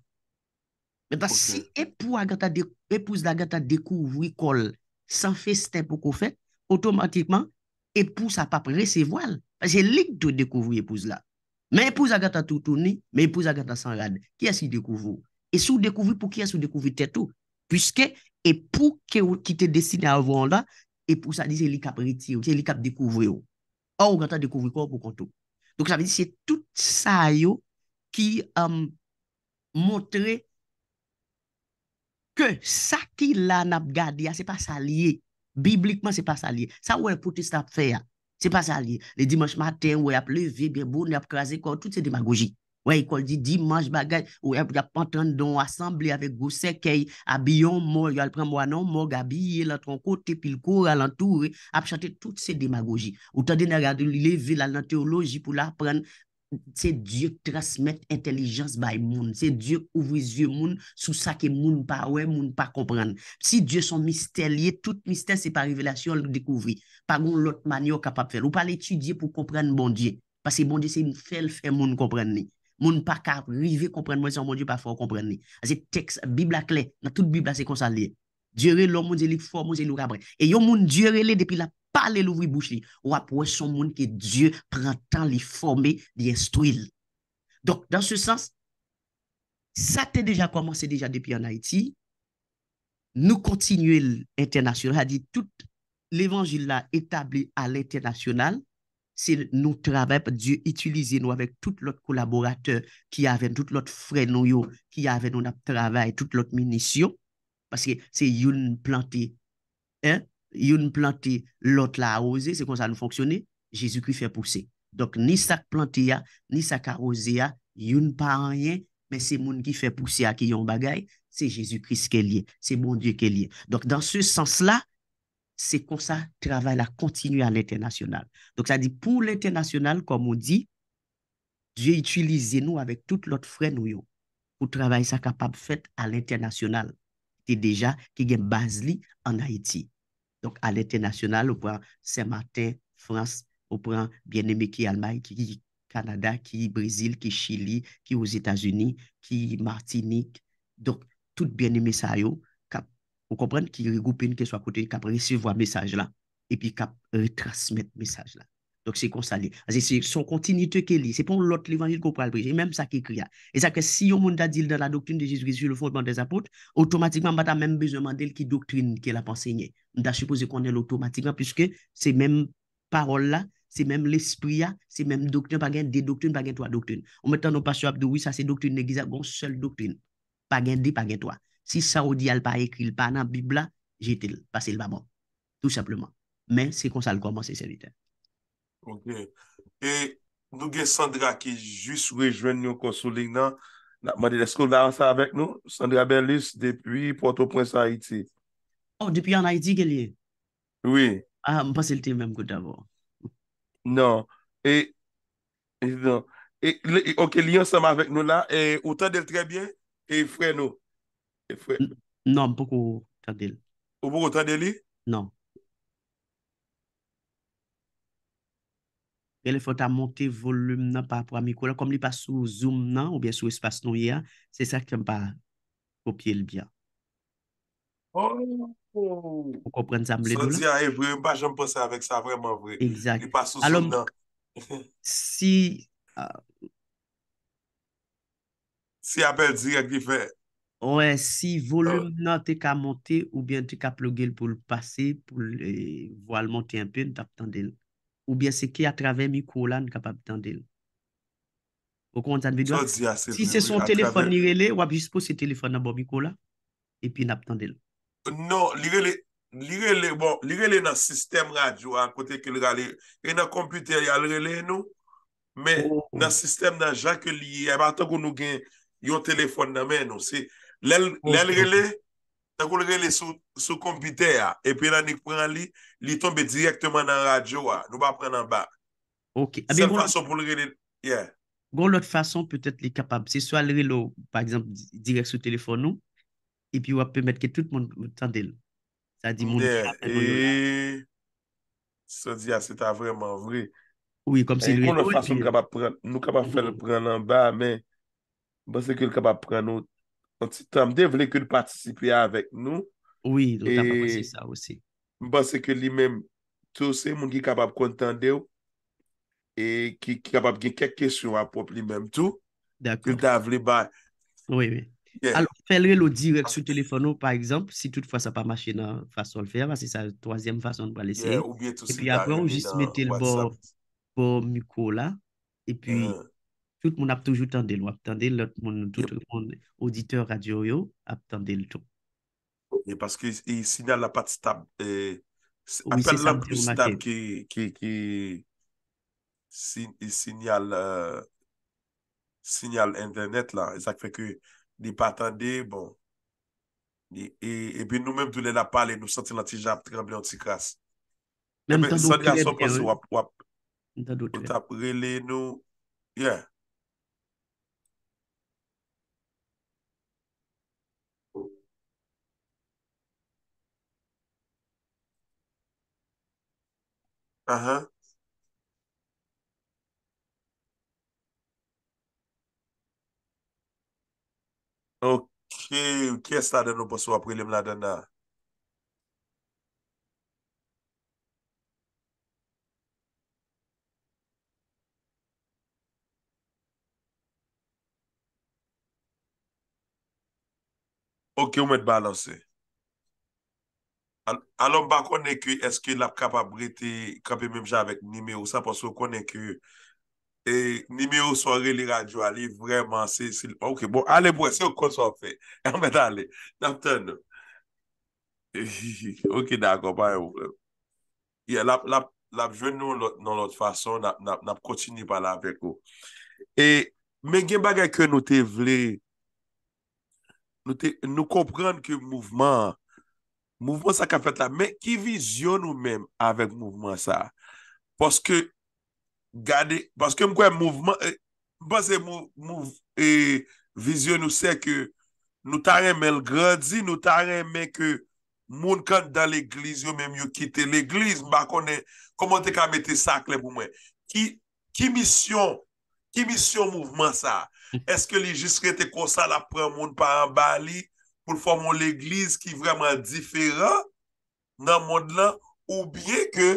Speaker 2: Mwen pa si epou agata epouz l'agata dekouvri kol san festen pou kou fet, otomatikman, epou sa pa prese voal. Pase lik tou dekouvri epouz la. Men epouz agata toutouni, men epouz agata san rade. Ki as yi dekouvri? E sou dekouvri pou ki as yi dekouvri tetou? Puske epou ki te desine avon la, epou sa di jeli kap reti ou jeli kap dekouvri ou. Ou agata dekouvri kol pou kontou. Donc ça veut dire que c'est tout ça qui euh, montre que ça qui l'a n'a pas gardé, ah, c'est pas ça lié. Bibliquement, c'est pas ça lié. Ça ou elle peut tout ça faire, ah, c'est pas ça lié. Les dimanche matin, ou elle a levé, bien bon, elle a écrasé, tout c'est démagogique. Ouè, ekol di dimanche bagaj, ouè, pou yap pantran don, asamble avek gosekèy, abiyon moun, yal pren moun anon moun, gabiye lantron kote, pil kore, alantoure, ap chante tout se demagogi. Ou tade nè rade li leve la nan teoloji pou la apren, se djè transmèt entelijans bay moun, se djè ouvri zye moun, sou sa ke moun pa we, moun pa kompren. Si djè son mistè liye, tout mistè se pa revelasyon lou dekouvri, pa goun lot manyo kapap fèl, ou pa l'étudie pou kompren bon djè, pas se bon djè se moun fèl fèl moun kompren ni. moun pa ka rive komprende mwen se an moun diyo pa fwo komprende ni. Ase teks, bibla kle, nan tout bibla se konsa liye. Diori loun moun diyo li formou se nou rabre. E yon moun diyori li depi la pale louvri bouch li, wap wè son moun ki diyo prantan li formé di estouil. Donk, dans se sens, sa te deja kwa mwase deja depi an Haiti, nou kontinuè l'internasyon, a di tout l'évangile la etabli al'internasyonal, se nou trabèp diyo itulize nou avèk tout lòt kolaboratèr ki avèn tout lòt fre nou yo, ki avèn nou nap trabèp tout lòt minisyon, paske se yon plantè, yon plantè lòt la arose, se kon sa nou fonksyonè, Jésus-Christ fè pousse. Donk ni sak plantè ya, ni sak arose ya, yon pa an yè, men se moun ki fè pousse a ki yon bagay, se Jésus-Christ ke liè, se moun Diyo ke liè. Donk dan se sens la, se kon sa travay la kontinu an l'internasyonal. Donk sa di pou l'internasyonal, kom ou di, diye itwilize nou avèk tout lot fre nou yo, pou travay sa kapab fèt an l'internasyonal. Ti deja, ki gen baz li an Haiti. Donk an l'internasyonal, ou pran Saint-Martin, France, ou pran Bien-Aimé ki Almay, ki Kanada, ki Brésil, ki Chili, ki aux Etats-Unis, ki Martinique. Donk tout Bien-Aimé sa yo, Ou komprenn ki regoupen ke swa kote, kap resivwa mesaj la, epi kap retrasmet mesaj la. Dok se konsali. Se son kontinite ke li, se pon lot levanjil ko pral prij, e menm sa ke kriya. E sa ke si yon moun da dil dan la doktrin de Jésus-Christ jil ou fondman de zapote, otomatikman mbata menm bezeman del ki doktrin ke la pansegne. Mda supose konen l'otomatikman piskè se menm parol la, se menm l'espri ya, se menm doktrin, pa gen de doktrin, pa gen toa doktrin. Ou menm tan nou pasyo abdou, oui Si sa ou di al pa ekri l pa nan bib la, jete l, pase l pa bon. Tout sepleman. Men, se konsal kwa man se serite.
Speaker 3: Ok. E,
Speaker 1: nou gen Sandra ki jis rejwen nou konsulik nan, la madi de skou la ansa avek nou, Sandra Benlis, depi Porto Ponsa, Haiti.
Speaker 2: Oh, depi an Haiti ke li?
Speaker 1: Oui. Ah,
Speaker 2: mpa selte menm
Speaker 1: kout avon. Non. E, non. E, ok, li ansama avek nou la, e, o tan del trebyen, e, fre nou.
Speaker 2: Non, pouk ou tande li.
Speaker 1: Ou pouk ou tande li?
Speaker 2: Non. Ele fote a monte volum nan pa pou amiko la. Kom li pa sou zoom nan ou bien sou espas nou ya, se sa kem pa kopye li byan.
Speaker 3: Ou
Speaker 2: kompren sa mle do la. Sonti
Speaker 1: a evre, mpa jenm pou sa avek sa vreman vre. Exact. Li pa sou zoom nan.
Speaker 2: Si... Euh, si
Speaker 1: apel direk li fe...
Speaker 2: Ouè, si volume oh. nan te ka monte, oubyen te ka plugel pou l'passe, pou l'voil e, monte anpe, n'ap tande l. Oubyen se ke a traven mikola, n'kap ap tande l. Ou kon zanbe diwa? Si se son telefon nirele, wap jispo se telefon nan bo mikola, epi n'ap tande l. Non, nirele
Speaker 1: nan bon, sistem radyo an kote ke l gale, e nan komputer yal rele nou, men oh. eh nan sistem nan jake li, e batan kon nou gen yon telefon nan men nou, se... Lè lre lè, sa kou lre lè sou kompite ya, epi la ni kwen li, li tombe direktman nan radyo ya, nou ba pre nan bak. Ok. Se l fason pou lre lè, yeah.
Speaker 2: Gon lot fason, pwetet li kapab, se swa lre lò, par exemple, direk sou telefon nou, epi wap pwemet ke tout moun, tande l. Sa di moun, moun fap, e, moun lor.
Speaker 1: Eee, sa di ya, se ta vreman vre.
Speaker 2: Oui, kom se lre eh, lè. Gon
Speaker 1: lot fason kaba pre, nou kaba fe l pre nan bak, men, ba se ke l k An ti tamde, vle ke li patisipye avek nou. Oui, do ta pa mwese sa osi. Mba se ke li menm tou se, mwen ki kabab kontande ou, e ki kabab gen kek kesyon apop li menm tou. D'akon. Li ta vle ba.
Speaker 3: Oui, oui.
Speaker 2: Alon, felre lo direk sou telefon nou, par exemple, si tout fwa sa pa mache nan fason l'fer, ba se sa toazem fason d'wa lese. Ouye, tou se. E pi akwen ou jis mette l'bo miko la, e pi... Tout moun ap toujou tende l wap tende l, lout moun tout moun auditeur radio yo ap tende l tou.
Speaker 1: E paske i sinyal la pati stab, apen la pati stab ki ki si, si sinyal si euh, sinyal internet la, e sak feke ni pati tende, bon, e pe nou menm tou lè la pale, nou santi l anti-jab, trembè anti-kras.
Speaker 2: Menm tan dou krele nou, wap, wap, nou tap
Speaker 1: krele nou, yeah, A ha. Ok. Ok, stade nou pos wap wile mladen na. Ok, ou met bala w se. Ok. alon ba konen ki eske la kapabriti kapi memja avet nime ou sa poso konen ki e, nime ou so re li radyo ali vreman se sil bon, ale pou esye ou kon so fe amet ale ok nan akopay ou la jwen nou nan lot fason nap kontini pala avet ou e, me gen bagay ke nou te vle nou te nou kompran ki mouvman Mouvment sa ka fet la men, ki vizyon nou men avèk mouvment sa? Poske, gade, poske mkwè mouvment, mpwè se mouv, mouv, e vizyon nou se ke nou tarè men lgradzi, nou tarè men ke moun kan dan l'egliz yo men myo kite l'egliz, mba konen, komon te ka mette sakle pou men. Ki, ki misyon, ki misyon mouvment sa? Eske li jistre te konsa la pre moun pa an bali? nou formon l'Eglise ki vreman diferan nan mod lan ou bie ke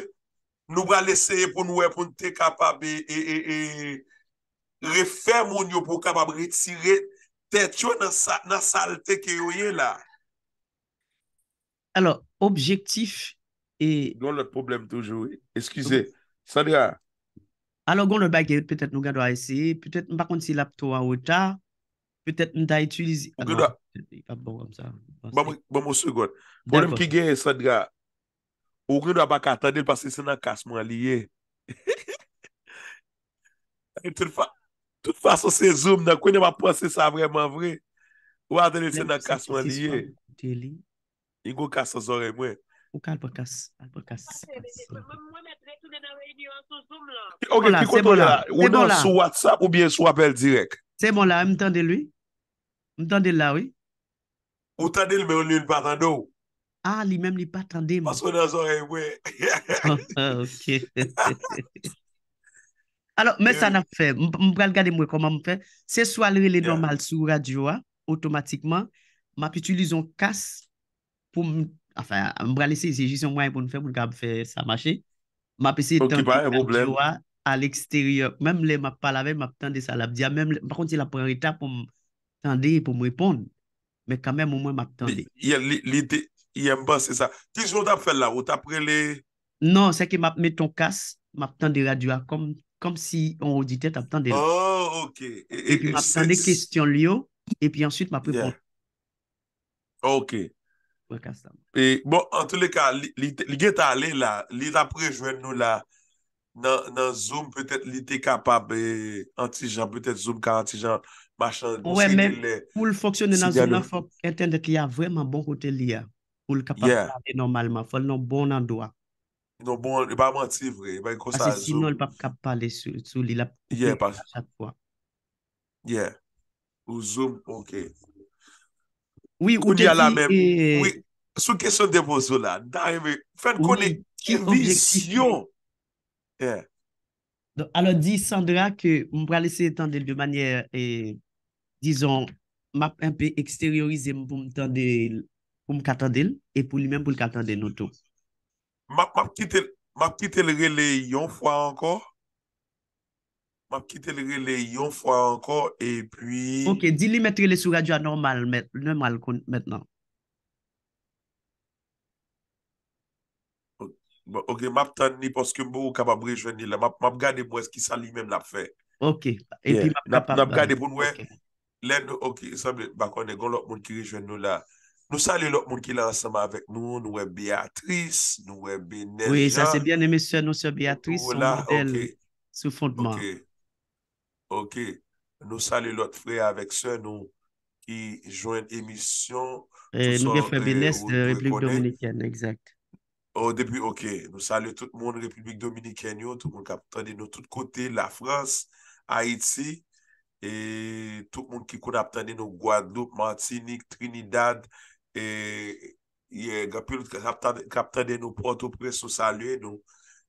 Speaker 1: nou bra leseye pou nou wepon te kapab e, e, e, e refemoun yo pou kapab retire tet yo nan salte ke yoye la.
Speaker 2: Alors, objektif...
Speaker 1: Gon l'ot problem toujou. Eskuse, Sandia.
Speaker 2: Alors, gon l'ot bagye, petet nou gado a eseye, petet mbakon si lapto a wota, Petèp mta ituiz... Mpam
Speaker 1: mwos wikot. Pwede mkige, Sadra, wkwè dwa baka atade lpase se nan kasmwa liye. Toute faso se zoom nan, kwenye mwa prase sa vreman vre. Wadene se nan kasmwa liye. Yigo kasa zore mwen.
Speaker 2: Ou ka alpo kasa? Ou nan sou
Speaker 1: WhatsApp ou bien sou apel direk.
Speaker 2: Se bon la, m tande lwi? M tande l la wii? Ou tande l mi ou li patande ou. Ah, li mem li patande m. Paske nan zon e wè.
Speaker 1: Ok.
Speaker 2: Alors, mè sa nan fè. M pral gade m wè koman m fè. Se swa l wè lè normal sou radio wè, otomatikman, m api tu li zon kas pou m... Afè, m pral lè se je jison wè yon pou n fè pou n kabe fè sa machè. M api se... Ok, wè, wè, wè, wè. A l'eksteryor, mèm lè m'apalave, m'ap tende sa l'abdiya, mèm lè... Par konti, la priorita pou m'ap tende, pou m'reponde. Mè kamèm ou mwen m'ap tende.
Speaker 1: Yè, l'ide, yè mba, se sa. Ti jwot ap fè la, ou t'ap prele?
Speaker 2: Non, se ki m'ap meton kas, m'ap tende radioa, kom si on odite, t'ap tende.
Speaker 1: Oh, ok. E pi m'ap tende kestyon
Speaker 2: liyo, e pi ansuit m'ap reponde. Ok. Wè kastan.
Speaker 1: E, bon, an toulè ka, l'ide ta ale la, l'ide ap prejwen nou la. nan zoom pwetet li te kapab e, anti jan, pwetet zoom ka anti jan machan, ou se li le pou l foksyon nan zoom nan fok
Speaker 2: entende ki ya vweman bon hotel ya pou l kapab kate normalman, fol non bon nan doa
Speaker 1: non bon, li ba manti vre ba yon konsan zoom ase si non
Speaker 2: l pap kap pale sou li la
Speaker 1: yeah ou zoom, ok koun ya la men sou kesyon de mozo la da yon me, fen
Speaker 3: koni kivisyon
Speaker 2: alo di sandra ke m pralese tandel de manyer dison map epi eksteryorize m pou m katandel e pou li men pou l katandel noto
Speaker 1: map kitel rele yon fwa ankor map kitel rele yon fwa ankor e
Speaker 2: pi ok di li metre le sou radyo anormal anormal kon menen
Speaker 1: Bon, ok, map tan ni poske mbe ou kabab rejwen ni la, map gade pou eski san li men la fe.
Speaker 2: Ok, eti map gade pou
Speaker 1: noue. Len nou, ok, sa mbe bakone, goun lop moun ki rejwen nou la. Nou sa li lop moun ki la raseman avèk nou, nou wè e Beatrice, nou wè e Benesha. Oui, sa se bien
Speaker 2: eme sè nou sè Beatrice, nou wè elle, sou fondement.
Speaker 1: Ok, nou sa li lop frey avèk sè nou ki jwen emisyon. Nou wè Fébénès de République
Speaker 2: Dominikène, exacte.
Speaker 1: O oh, depi, ok, nou salye tout moun Republik Dominikènyo, tout moun kapten de nou tout kote, La France, Haiti, et tout moun ki koun apten de nou Guadeloupe, Martinique, Trinidad, et yè, kapten de nou Port-au-Presse, nou salye nou,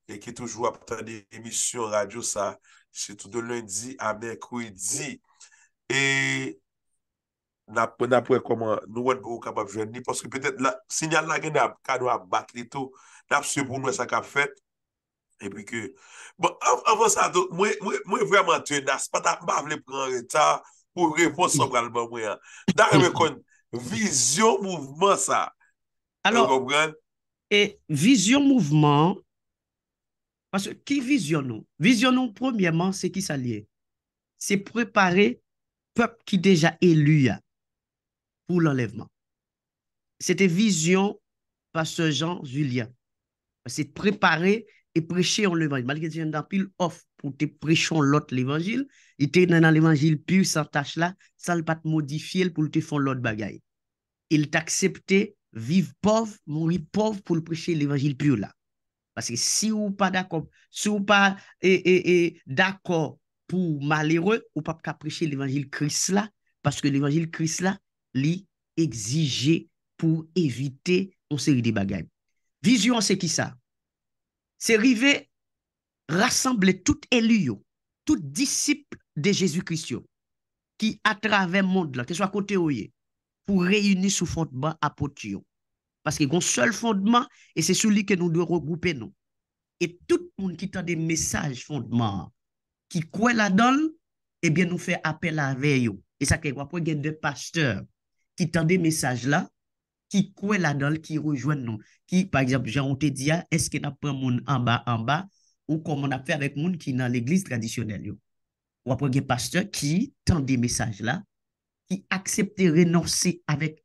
Speaker 1: et ki toujou apten de emisyon radyo sa, se tout de lundi a mèkwèdi. Et... napwe koman nou wèd ou kapap jwenni, pwoske petèt la sinyal la gen kado ap bat li tou, napse pou nou e sa kap fet, epi ke, bon avan sa do, mwen vwèman twen nas, pata mba vle pran reta, pou revons somran mwen mwen, dar mwen kon, vizyon mouvman sa, alo,
Speaker 2: e vizyon mouvman, pwoske ki vizyon nou, vizyon nou pwoske, nou pwoske nou pwoske, nou pwoske nou pwoske, nou pwoske nou pwoske, nou pwoske nou pwoske, nou pwoske nou pwoske, pour l'enlèvement. C'était vision par ce Jean Julien. C'est préparer et prêcher en l'évangile. Malgré que dans pile offre pour te prêcher l'autre l'évangile, il était dans l'évangile pur sans tâche là, sans le pas te modifier pour te faire l'autre bagaille. Il accepté, vivre pauvre, mourir pauvre pour prêcher l'évangile pur là. Parce que si ou pas d'accord, si ou pas et, d'accord pour malheureux, ou pas prêcher l'évangile Christ là, parce que l'évangile Christ là, li egzije pou evite moun seri di bagay. Vizyon se ki sa. Se rive rassemble tout eluyo, tout disip de Jezu Kristyo ki atrave moun de la, ke so akote oye, pou reyouni sou fondman apotiyo. Paske yon sol fondman e se sou li ke nou dwe regroupe nou. E tout moun ki tan de mesaj fondman ki kwen la don, ebyen nou fe apel aveyo. E sa ke yon pou gen de pasteur. Ki tan de mesaj la, ki kwen la dole ki rejoan nou. Ki, par exemple, jan ah, ou te diya, eske nan pran moun anba anba, ou kon moun ap fè avèk moun ki nan l'eglis tradisyonel yo. Ou ap pran gen pasteur ki tan de mesaj la, ki aksepte renonse avèk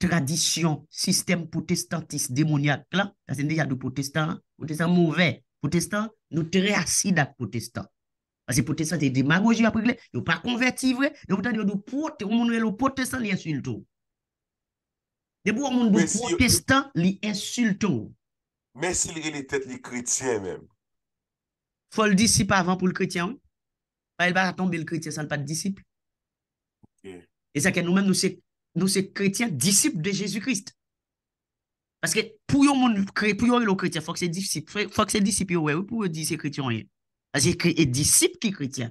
Speaker 2: tradisyon, sistem protestantis, demoniak la. Asen de yadou protestant, protestant mouvè, protestant nou tere asid ak protestant. Asi potestan te demagoji apre glee, yo pa konverti vre, yo potestan li insulto. Debo an moun bo potestan li insulto. Mè
Speaker 1: si li ili tèt li kritien mèm.
Speaker 2: Fòl disip avan pou l'kritien wè. Fòl baton bel kritien san pa disip. E sa kè nou mèm nou se kritien disip de Jezoukrist. Pòske pou yon yon lò kritien fòk se disip yon wè, pou yon disip kritien yon. Asi e disip ki kritien.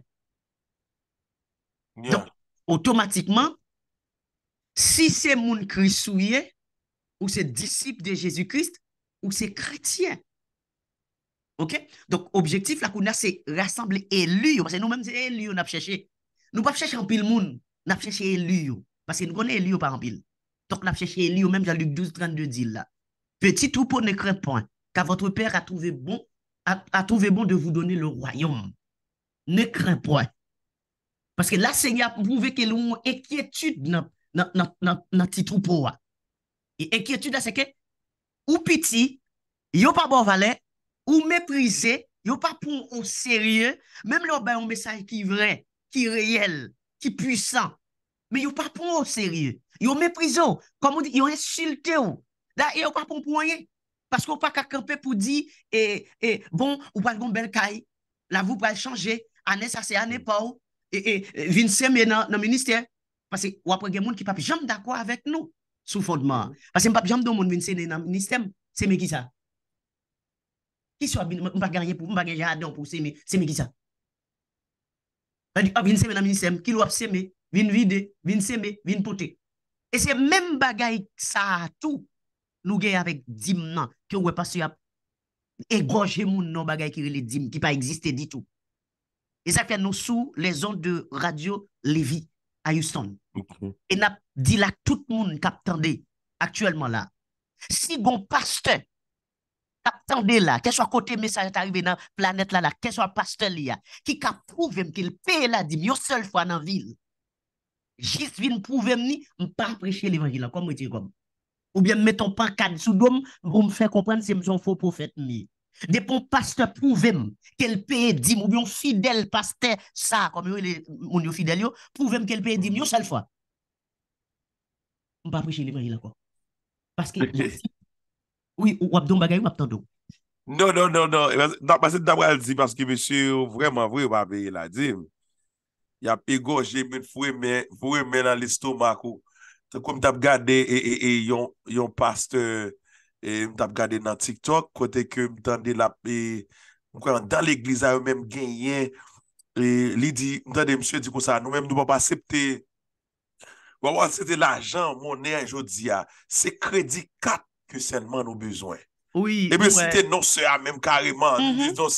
Speaker 2: Don, otomatikman, si se moun krisouye, ou se disip de Jezikrist, ou se kritien. Ok? Don, objektif la kouna se rassemble e luyo, pase nou mèm se e luyo nap chèche. Nou pa fèche anpil moun, nap chèche e luyo, pase nou konè e luyo pa anpil. Don, nap chèche e luyo mèm, jan lup 12-32 di la. Petit troupeau ne krep point, ka vòtre pèr a trouvé bon A touve bon de vou doni le royong. Ne kren pou wè. Paske la se nye a pou prouve ke lou ekietude nan ti trou pou wè. E ekietude la se ke ou piti, yo pa bo valè, ou meprise, yo pa pou ou serye, menm lò bayon mesay ki vre, ki reyel, ki pwisan. Men yo pa pou ou serye. Yo meprise ou. Koman di, yo insulte ou. Da, yo pa pou pou wè yè. Paske ou pa kak anpe pou di, bon, ou pal gon bel kay, la vou pal chanje, ane sa se ane pa ou, e vin seme nan minister, pase wapwe gen moun ki pap jam da kwa avet nou, sou fondman. Pase m pap jam do moun vin seme nan minister, seme ki sa. Ki so ap vin, m bagayen pou, m bagayen a don pou, seme ki sa. A di, ap vin seme nan minister, ki l wap seme, vin vide, vin seme, vin pote. E se men bagay sa tou, Nou genye avèk dim nan, ki ou wè pasye ap, e grojè moun nan bagay ki wè le dim, ki pa egziste ditou. E sa fè anonsou le zon de radio Levi, a Houston. E nap di la tout moun kap tende, aktuellement la. Si gon paste, kap tende la, ke so a kote mesajat arive nan planet la la, ke so a paste li ya, ki kap prouvem ki l'pe la dim, yo sol fwa nan vil. Jist vi n'prouvem ni, m'par preche l'evangilan, kom wè ti kom. Oubyen meton pan kan, sou do m pou m fè kompren se m son fò pou fèt mi. De pon paste pouvem kel peye di m, oubyen fidèl paste sa, kom yon yon fidèl yo, pouvem kel peye di m yon sel fwa. M pa apreche li mè yi la kwa. Paske li si. Ouye, wap don bagay, wap ton don.
Speaker 1: Non, non, non, non. Paske da wè al di, paske mi si yon vreman vreman vreman yi la di. Ya pe go jemit fwe mè, fwe mè nan listo mako. Se kon mt ap gade e, e, e yon paste, e, mt ap gade nan TikTok, kote ke mt an de la pe, mkwen an dan l'egliza yo menm genyen, li di, mt an de msye di kon sa, nou menm nou pa pa septe, wawan septe l'ajan mounen yo di ya, se kredi kat ke senman nou bezwen. Ebe se te non se a menm kariman, mhm. non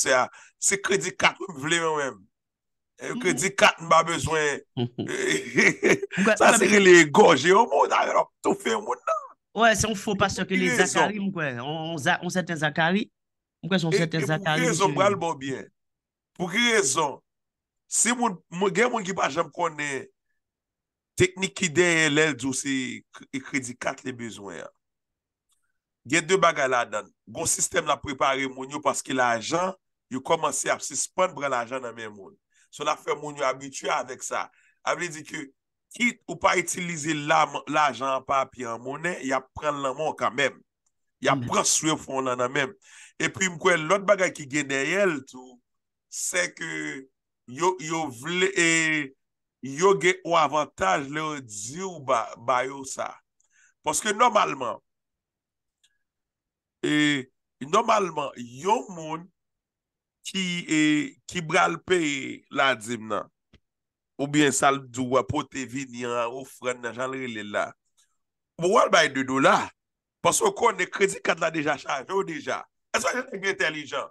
Speaker 1: se kredi kat ke mvle menm. Yon eh, kredi kat nan ba bezwen. Mhm. Eh, sa seke le goje yon moun. A yon ap toufe moun nan.
Speaker 2: Ouè, se yon fò pa seke le zakari mwen kwen. On sete zakari. Mwen kwen son sete zakari. Pou kè
Speaker 1: zon, mwen bon gèl moun ki pa jenm konen teknik ki de lèl dò se yon e kredi kat le bezwen. Gèl dè baga la dan. Gon sistem la prepare moun yo paske la jen, yon komanse ap si span bre la jen nan mè moun. Se la fè moun mm-hmm. yo abitua avèk sa. Avè di ki, ki ou pa itilize la jen papi an mounen, ya pren nan moun kamem. Ya prens rifon nan namem. E pi mkwen, lout bagay ki genen yel tou, se ke yo vle, yo ge ou avantaj le yo di ou ba yo sa. Poske normalman, e normalman yon moun, Ki e, ki bral peye la adzim nan, oubyen sal dwa, pote vinyan, oufran nan, jan lre le la. Mwen wal baye de do la, pas wakon ne kredi kat la deja chaje ou deja. E so jen ek mi entelijan.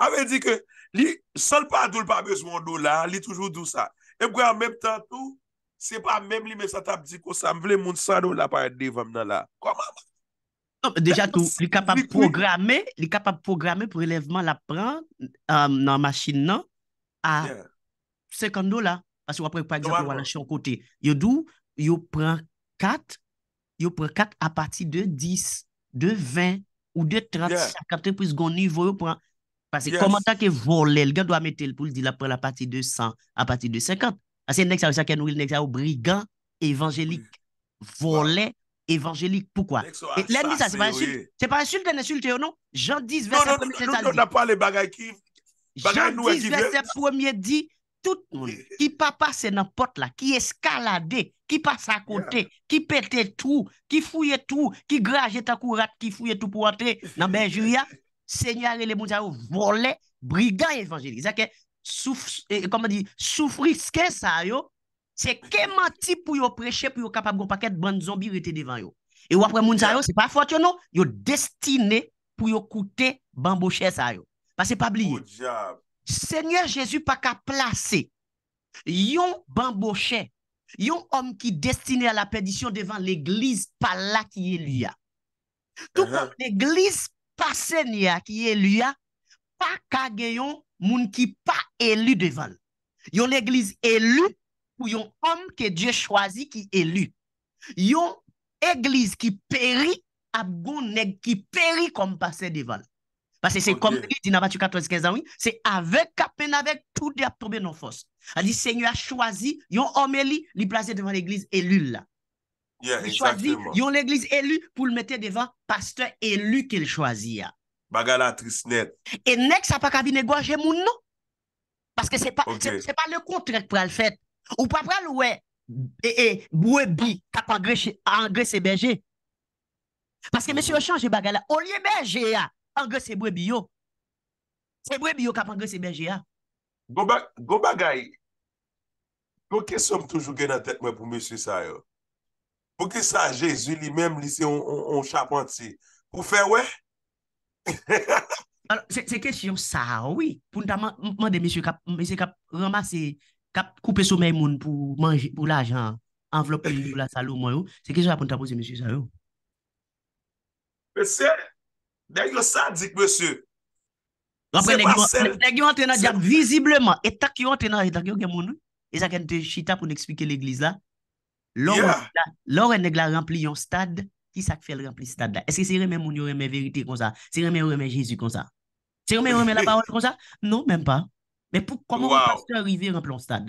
Speaker 1: Awe di ke li, sal pa doul pa bezwoun do la, li toujou dousa. E mwen kwa an mèm tan tou, se pa mèm li mèm satap di ko sa, mwen vle moun sal do la paye devam nan la. Kwa mwen mwen?
Speaker 2: Deja tou, li kapap programe, li kapap programe pou eleveman la pran nan machin nan a 50 do la. Asi non? wapre, par exemple, wala chan kote. Yo dou, yo pran 4, yo pran 4 a pati de 10, de 20, ou de 30, 50 pou sgon nivou yo pran. Pase komantan ke vole, l gen do a mette l pou l di la pran a pati de 100, a pati de 50. Asi yon nek sa wè chan nou yon nek sa wè brigan, evanjelik. Vole, evanjelik poukwa? Lè mi sa, se pa insulte, se pa insulte ou nou? Jan 10, verset 1, se ta di. Non, non, non, nou nan pa ale bagay kiv. Jan 10, verset 1, se ta di, tout moun, ki pa pase nan pot la, ki eskalade, ki pase akote, ki pete tou, ki fouye tou, ki graje takourat, ki fouye tou pouwate, nan benjouya, senyare le moun sa yo, vole, brigay evanjelik. Zake, soufri, soufri, sken sa yo, Se ke manti pou yo preche pou yo kapab gon paket ban zombi rete devan yo. E wapre moun sa yo, se pa fwot yo nou, yo destine pou yo koute ban boshè sa yo. Pase pabli yo. Senyor Jezu pa ka place yon ban boshè, yon om ki destine a la perdisyon uh-huh. devan l'eglise pa la ki elu ya. Tou kon l'eglise pa senya ki elu ya, pa kage yon moun ki pa elu devan. Yon l'eglise elu pou yon om ke Dje chwazi ki elu. Yon egliz ki peri ap goun neg, ki peri kom pase devan. Pase se kom peri, si nan patu 14-15 anwi, se avek kapen avek, tout de ap tobe non fos. A di se nyo a chwazi, yon om elu, li plase devan egliz elu la.
Speaker 3: Ya, exactly.
Speaker 2: Yon egliz elu, pou l mette devan paste elu ke l chwazi ya.
Speaker 1: Bagala trisnet.
Speaker 2: E neg sa pa kavi neg waje moun nou. Pase se pa le kontrek pou al fet. Ou pa pral wè e, e, Bwè bi Kap angrè se bè jè Paske mè sè yo chanjè bagalè O liye bè jè ya Angrè se bwè bi yo Se bwè bi yo kap angrè se bè jè ya
Speaker 1: Gou bagay Gou kè som toujou gen a tèt mè pou mè sè sa yo Pou kè sa jè Zwi li mèm li se on chapon ti Pou fè wè
Speaker 2: Se kè sè yon sa wè Poun ta mè de mè sè kap Mè sè kap ramase kap koupe soumey moun pou manji, pou la jan, anvlop pou la salou moun yo, se kè sou apon ta pose, monsi, sa yo?
Speaker 1: Monsi, dè yon sa dik, monsi,
Speaker 2: se Marcel... Nèk yo antè nan diak, vizibleman, etak yo antè nan, etak yo gen moun, e sa ken te chita pou n'eksplike l'eglise la, lorè nèk la rempli yon stad, ki sa k fèl rempli stad la. Eske se remè moun yo remè verite kon sa? Se remè yo remè Jésus kon sa? Se remè yo remè la parol kon sa? Non, mèm pa. Mè pou koman ou pas te arrive an plan stad.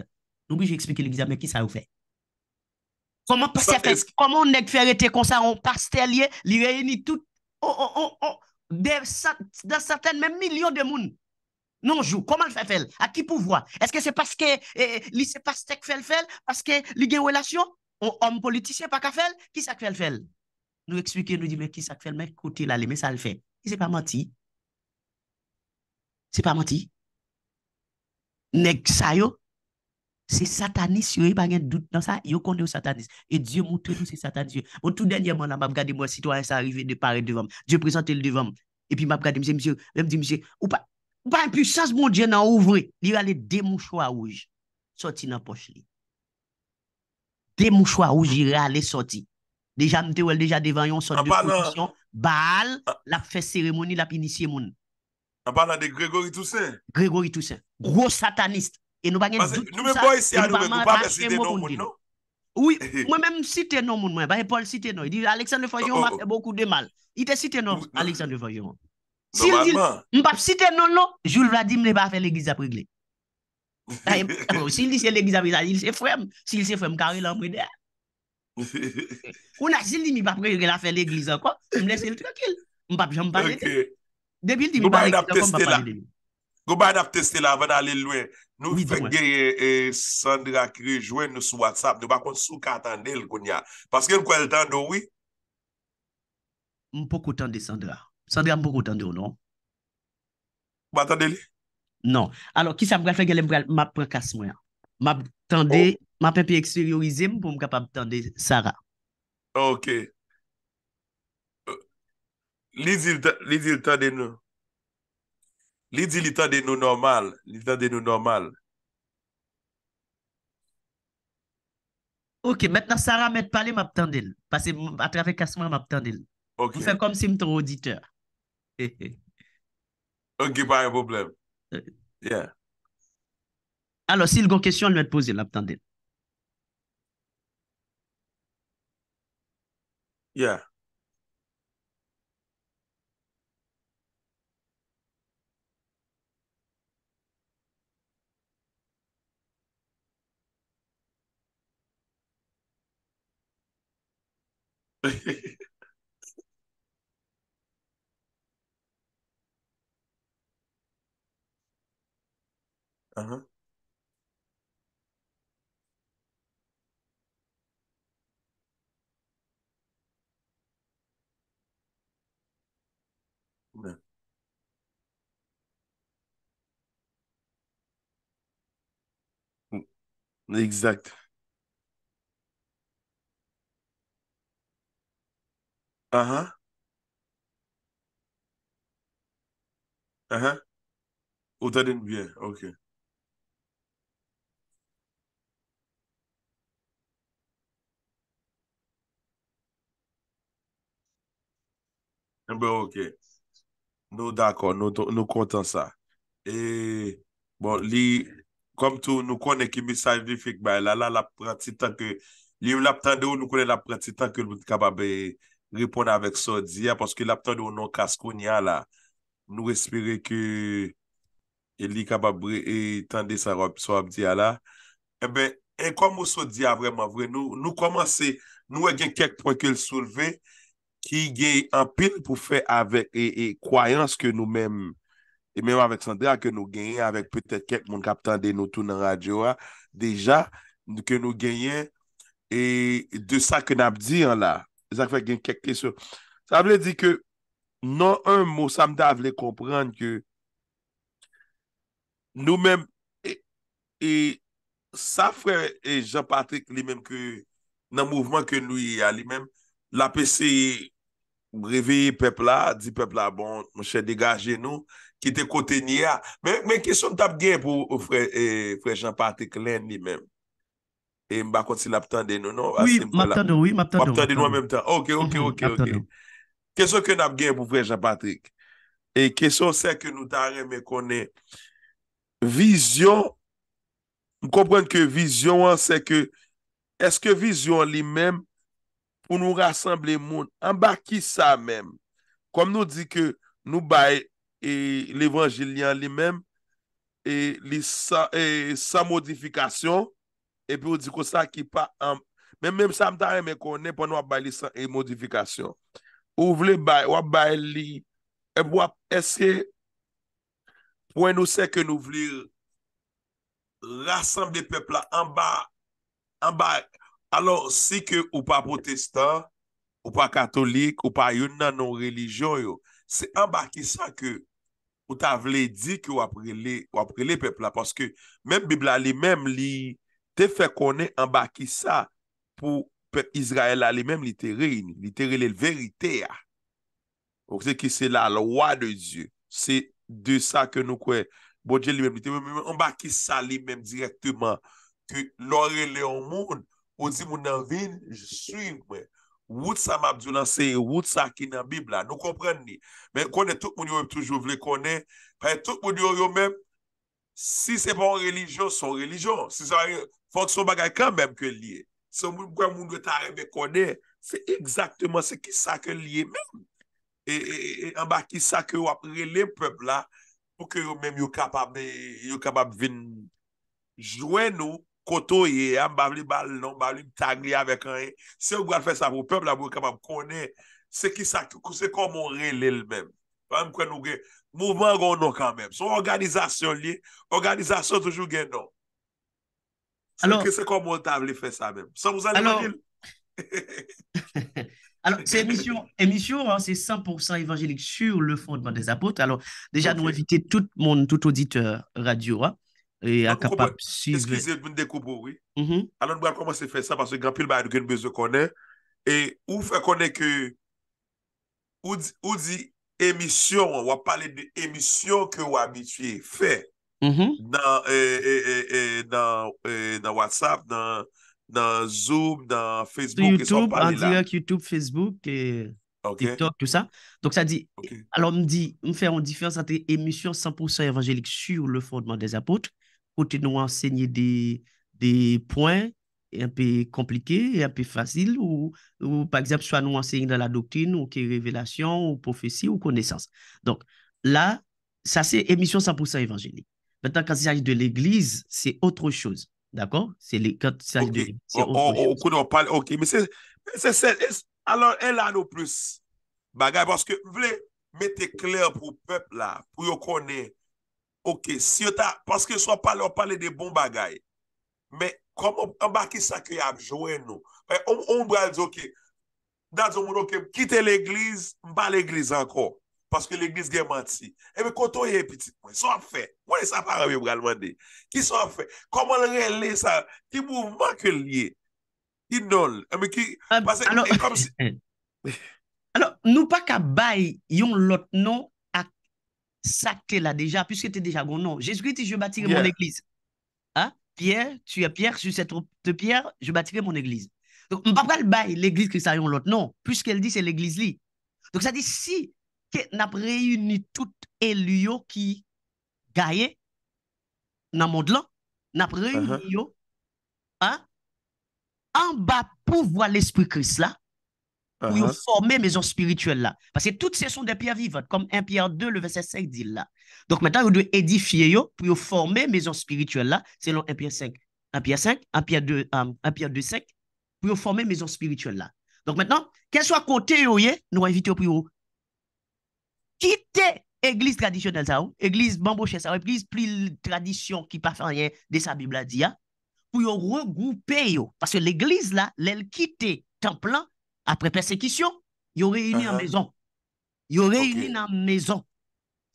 Speaker 2: Nou bi jè eksplike lè gisa mè ki sa ou fè. Koman pas te fè? Koman nèk fè rete konsan ou pas te liè, li reyè ni tout, ou, ou, ou, ou, dèv saten, mèm milyon de moun. Non jou, koman lè fè fè lè? A ki pou vwa? Eske se paske, li se paske fè lè fè lè? Aske li gen wèlasyon? Ou om politisye pa ka fè lè? Ki sa fè lè fè lè? Nou eksplike, nou di mè ki sa fè lè, mèk koute lè lè Nek sa yo, se satanis yo e ba gen dout nan sa, yo konde yo satanis. E Diyo moutre tout se satanis yo. Bon tout denye moun an mab gade mwa si to a yon sa arrive de pare devanm. Diyo prezante l devanm. E pi mab gade mse mse, mse mse, ou pa, ou pa yon pu sas moun diyen nan ouvre. Li yon ale demouchwa ouj. Soti nan poch li. Demouchwa ouj li ale soti. Deja mte wel deja devan yon soti. Baal ah. la fe seremoni la pe nisye moun. Nan ban nan de Gregory Toussaint? Gregory Toussaint, gro satanist. E nou ban gen dout tout sa. Nou men boy si anou men, mwen pape sitenon moun di nou? Ouye, mwen men sitenon moun mwen, ba e Paul sitenon. I di, Alexandre de Fongion va fè boku de mal. I te sitenon Alexandre de Fongion. Normalman? M pap sitenon nou, Jules Radim ne pa fè l'eglise apregle. Si il di se l'eglise apregle, il se fwem. Si il se fwem, kare lan mwen der.
Speaker 3: Ou
Speaker 2: na si il di mi pa pre, mwen pa fè l'eglise apregle, mwen lese l'e trakil. M pap, jan m Gou ba yon ap testela,
Speaker 1: gou ba yon ap testela vè nan lè lwen, nou fèk deye Sandra krejwen nou sou WhatsApp, nou ba kon sou ka atande lè goun ya, paske yon kwen l tando
Speaker 2: wè? M poukou tande Sandra, Sandra m poukou tande ou non? Gou ba atande lè? Non, alò ki sa m wè fèk gè lè m wè, m ap prekase mwen, m ap tande, oh. m ap epi ekstériorize m pou m kap ap tande Sara. Ok.
Speaker 1: Ok. Lizi li ta den nou. Lizi li ta den nou normal. Li ta den nou normal.
Speaker 2: Ok, metna Sara met pale m ap tendel. Pase atrafekasman m ap tendel. Ok. Ou fe kom si m tou auditeur.
Speaker 1: Ok, pa yon problem. Euh. Yeah.
Speaker 2: Alo, sil gon kesyon lwen te pose l ap tendel.
Speaker 3: Yeah. Yeah. Uh-huh.
Speaker 1: Yeah. Mm, exact. Uh-huh. Uh-huh. Ota din byen. Ok. Mbe ok. Nou dakon. Nou kontan sa. E bon li kom tou nou konen ki misay vifik bay. La la la prati tanki. Li yon lap tan de ou nou konen la prati tanki kaba beye. ripon avèk so diya, poske l ap tande ou nou kaskoun ya la, nou respire ke el li kababri e tande sa rob so ap diya la, ebe, e kom ou so diya vreman vre, nou komanse, nou wè gen kek pwen ke l souleve, ki gen an pil pou fè avè e kwayans ke nou men, e men avèk sandra ke nou genye, avèk petè kek moun kap tande nou tou nan radyo a, deja, ke nou genye, e de sa ke nap diyan la, Zak fè gen kèk kèsyon. Sa vle di ke nan an mou sa mda vle komprende ke nou men, e sa frè e Jean-Patrick li men ke nan mouvman ke nou yi a li men, la pe se yi revye pepla, di pepla bon, mou se degaje nou, ki te kote ni a. Men kèsyon tap gen pou frè e, Jean-Patrick lè ni men. E mba konti la ptande nou, non? nou? Oui, mba ptande nou, oui, mba ptande nou. Mba ptande nou an mèm tan? Ok, ok, mhm, ok, ok. Kèso kè nab gen pou fè Jean-Patrick? E kèso sè ke nou tan remè konè? Vision? M kompren ke vision an, sè ke... Eske vision li mèm pou nou rassemble moun? An ba ki sa mèm? Kom nou di ke nou baye l'Evangilyan li mèm? E, e sa modifikasyon? epi ou di ko sa ki pa am, men menm sa mta reme konen pon wap bayli san e modifikasyon. Ou vle bay, wap bayli, ep wap eske pou en nou seke nou vle rassemble pepla an ba, an ba, alon si ke ou pa protestan, ou pa katolik, ou pa yon nan nou relijon yo, se an ba ki sa ke ou ta vle di ki wap prele pepla, paske menm bibla li, menm li Te fe konen an bakisa pou pep Israel la li menm li te rey ni. Li te rey li l verite ya. Ou kise ki se la lwa de Diyo. Se de sa ke nou kwen. Bo Diyo li menm li te rey. An bakisa li menm direkteman. Ki lore leon moun. Ou di moun nan vin. Je suy mwen. Wout sa mabdou lan seye. Wout sa ki nan bib la. Nou kompren ni. Men konen tout moun yo mwen toujou vle konen. Pay tout moun yo yo menm. Si se bon relijon, son relijon. Si sa yon... Fonk son bagay kan menm ke liye. Se mwen moun gwen tari me kone, se ekzaktman se ki sa ke liye menm. E mba e, e, e, ki sa ke wap rele pep la, pou ke mwen mwen yon kapab vin jwen nou koto ye, mba li bal non, mba li tagli avek an. Se mwen mwen fè sa pou pep la, mwen kapab kone, se ki sa, se komon rele l menm. Mwen mwen mwen moun moun moun moun moun moun moun. Son organizasyon li, organizasyon toujou gen nou. Se ke se komontable fe sa men. Sa mou zan lè lè lè.
Speaker 2: Alors se emisyon, se 100% evangélik sur le fondement des apotes. Alors deja nou evite tout auditeur radio. Eskize, moun
Speaker 1: dekoubo. Alors nou mwen a komense fe sa. Parse Grapil ba adouken bezou konen. Ou di emisyon, wap pale de emisyon ke wabitye fe. Mm-hmm. Dans, dans, WhatsApp, dans, Zoom, dans Facebook. YouTube, en direct,
Speaker 2: YouTube, Facebook, et TikTok, tout ça. Donc, ça dit, alors alors, me dit, me fait une différence entre émission 100% évangélique sur le fondement des apôtres, côté nous enseigner des, des points un peu compliqués, un peu faciles, ou, par exemple, soit nous enseigner dans la doctrine, ou qui révélation, ou prophétie, ou connaissance. Donc, là, ça, c'est émission 100% évangélique. Metan, kansi saj de l'eglize, se otro chouse. D'akon? Se le kansi saj de
Speaker 1: l'eglize. Ok, ok, ok. Mese, mese, mese, mese. Alors, el an nou plus bagay. Pwase ke vle mette kler pou pep la, pou yo konen. Ok, si yo ta, pwase ke so palo, palo de bon bagay. Me, komo, mba ki sa ki ap jowe nou. On mba al zoke, dan zomou loke, kite l'eglize, mba l'eglize anko. Paske l'eglis gen manti. Ebe koto ye piti. Son fe. Mwen e sa para we mga lman de. Ki son fe. Koman lren le sa. Ki mou manke liye. Ki nol. Ebe ki. Ame. Ame.
Speaker 3: Ame.
Speaker 2: Ano nou pa ka bay yon lot non a sakte la deja. Piske te deja gon non. Jezuiti je batire mon eglis. Ha. Ah, Pierre. Tu ya Pierre. Je batire mon eglis. Mwen pa pa lbay l'eglis ki sa yon lot non. Piske el di se l'eglis li. Donk sa di si. Si. ke nap reyuni tout elu yo ki gaye nan mod lan, nap reyuni uh -huh. yo, hein, en bas pour voir l'esprit kris la, pou yo maison spirituelle là. Parce que toutes se sont des pierres vivantes, comme 1 Pierre 2, le verset 5 dit là. Donc maintenant, vous devez édifier yo, pou yo forme mezon spirituel la, selon 1 Pierre 5, 1 Pierre 5, 1 Pierre 2, 1 Pierre 2, 5, pour former um, forme la. maison spirituelle là. Donc maintenant, kote yo nous nou éviter yo pou yo Kite eglise tradisyonel sa ou, eglise bamboshe sa ou, eglise pli tradisyon ki pa fanyen de sa bibla di ya, pou yo regroupe yo. Pase l'eglise la, lèl kite templan, apre persekisyon, yo reyuni an ah ah. mezon. Yo reyuni nan mezon.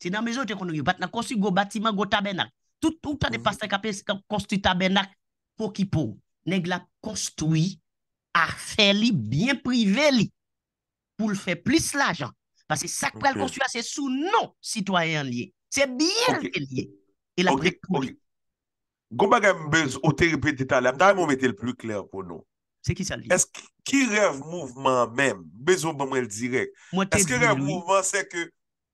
Speaker 2: Se nan mezon te konou yo, bat nan konstu go batiman, go tabenak. Tout an de pastan kapes kan konstu tabenak, pou ki pou. Nèk la konstoui, a fè li, bien prive li, pou l'fè plis la jan. Pase sakpe al konsu ase sou nou sitwayen liye. Se biye liye. E la prekou. Gou bagay mbez ou teripete
Speaker 1: talem, da yon mwete l plou kler pou nou. Se ki salvi. Eske ki rev mouvman men, bezou ba mwen l direk. Eske rev mouvman se ke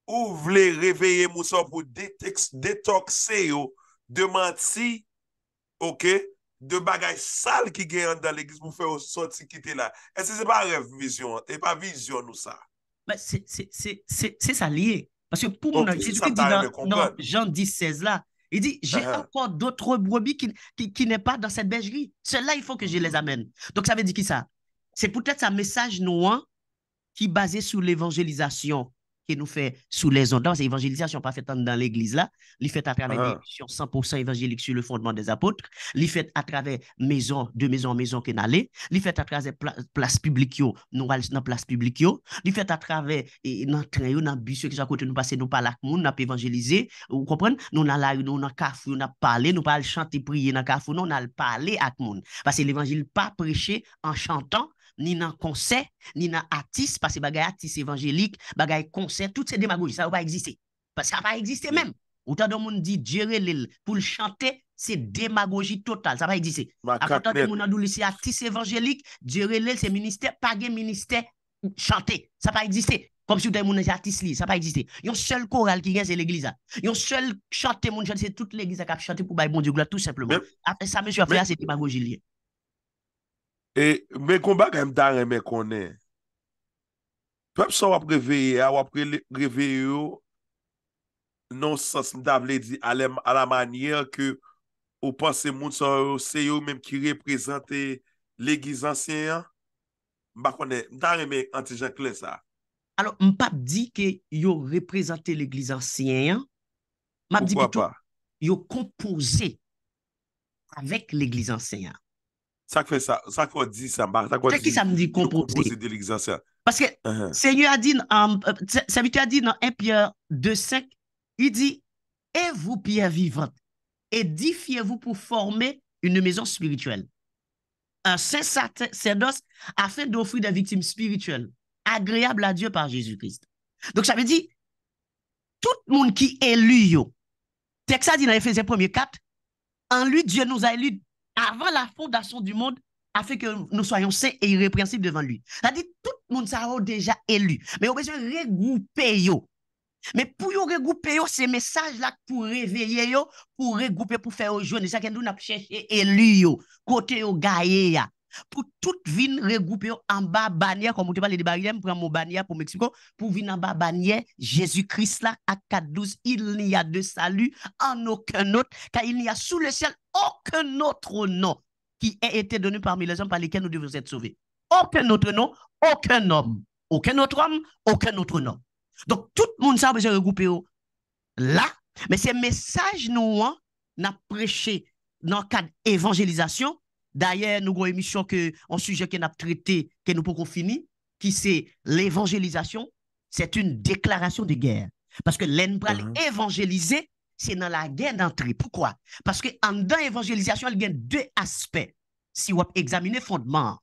Speaker 1: ou vle reveye mwousan pou detokse yo de manti ou ke de bagay sal ki gen yon dalekis mwou fe ou sot si kite la. E se se pa rev vizyon
Speaker 2: ou sa. Ben, c'est ça lié. Parce que pour moi, mon c'est ce dit Jean 10, 16 là, il dit, j'ai uh-huh. encore d'autres brebis qui, qui, n'est pas dans cette bergerie. Celles-là, il faut que je les mm-hmm. amène. Donc, ça veut dire qui ça? C'est peut-être un message noir qui est basé sur l'évangélisation qui nous fait sous les ondes. C'est évangélisation pas faite dans l'église là. Il fait à travers ah. missions 100% évangélique sur le fondement des apôtres. Il fait à travers maison, de maison en maison qu'on allait. Il fait à travers place publique, nous allons dans place publique. Yo. Il fait à travers dans train, dans bus, qui à côté nous passer, nous parlons avec nous, nous évangéliser. Vous comprenez? Nous allons la nous dans on nous parlé, nous pas chanter, prier dans café, nous on a parlé avec nous. Parce que l'évangile pas prêché en chantant, Ni nan konsen, ni nan atis Pase bagay atis evanjelik, bagay konsen Tout se demagoji, sa ou pa egziste Pase sa pa egziste menm Ou ta don moun di jerelel pou chante Se demagoji total, sa pa egziste Apo ta di moun an dou li se atis evanjelik Jerelel se minister, page minister Ou chante, sa pa egziste Kom si ou ta moun an di atis li, sa pa egziste Yon sel koral ki gen se l'egliza Yon sel chante moun chante, se tout l'egliza Kap chante pou bay bon di glat tout seplemen Sa mè chou a fè a se demagoji liè
Speaker 1: E mwen kon bak m dan reme konen, pep sa wap reveye, wap reveye yo, non sas m davle di alem ala manye ke ou pan se moun sa yo, se yo menm ki reprezente leglis ansyenyan, m bak konen, m dan reme
Speaker 2: antijen klen sa. Alo, m pap di ke yo reprezente leglis ansyenyan, m ap di bitou, yo kompoze avèk leglis
Speaker 1: ansyenyan. ça fait ça, ça qu'on dit, ça marche. C'est qui ça me dit composer? de l'exercice.
Speaker 2: Parce que uh-huh. Seigneur a dit, um, a dit dans 1 Pierre 2, il dit, et vous, Pierre vivante, édifiez-vous pour former une maison spirituelle. Un saint sacerdoce afin d'offrir des victimes spirituelles, agréables à Dieu par Jésus-Christ. Donc, ça veut dire, tout le monde qui est élu, texte dit dans Ephésiens 1 4, en lui, Dieu nous a élus Avant la fondation du monde a fait que nous soyons sè et irrépréhensible devant lui. Ça dit, tout le monde s'avoue déjà élu. Mais au besoin de regrouper yo. Mais pour yo regrouper yo, c'est message là pour réveiller yo, pour regrouper, pour faire aux jeunes. Ça c'est qu'il y en a qui cherchent élu yo, côté aux gaillés ya. pour toute vin regrouper en bas bannière, comme on te parle de barrière, mon bannière pour Mexico, pour venir en bas bannière, Jésus-Christ là, à 4 4.12, il n'y a de salut en aucun autre, car il n'y a sous le ciel aucun autre nom qui ait été donné parmi les hommes par lesquels nous devons être sauvés. Aucun autre nom, aucun homme. Aucun autre homme, aucun autre nom. Donc, tout le monde s'est regroupé là, mais ces messages nous, hein, n'a prêché dans le cadre d'évangélisation, Da ye nou gwen emisyon ke an suje ken ap trete ke nou pou kon fini ki se l'evangelizasyon se t'une deklarasyon de gèr. Paske l'en pral evanjelize se nan la gèr d'antri. Poukwa? Paske an dan evanjelizasyon li gen dè aspe. Si wap examine fondman.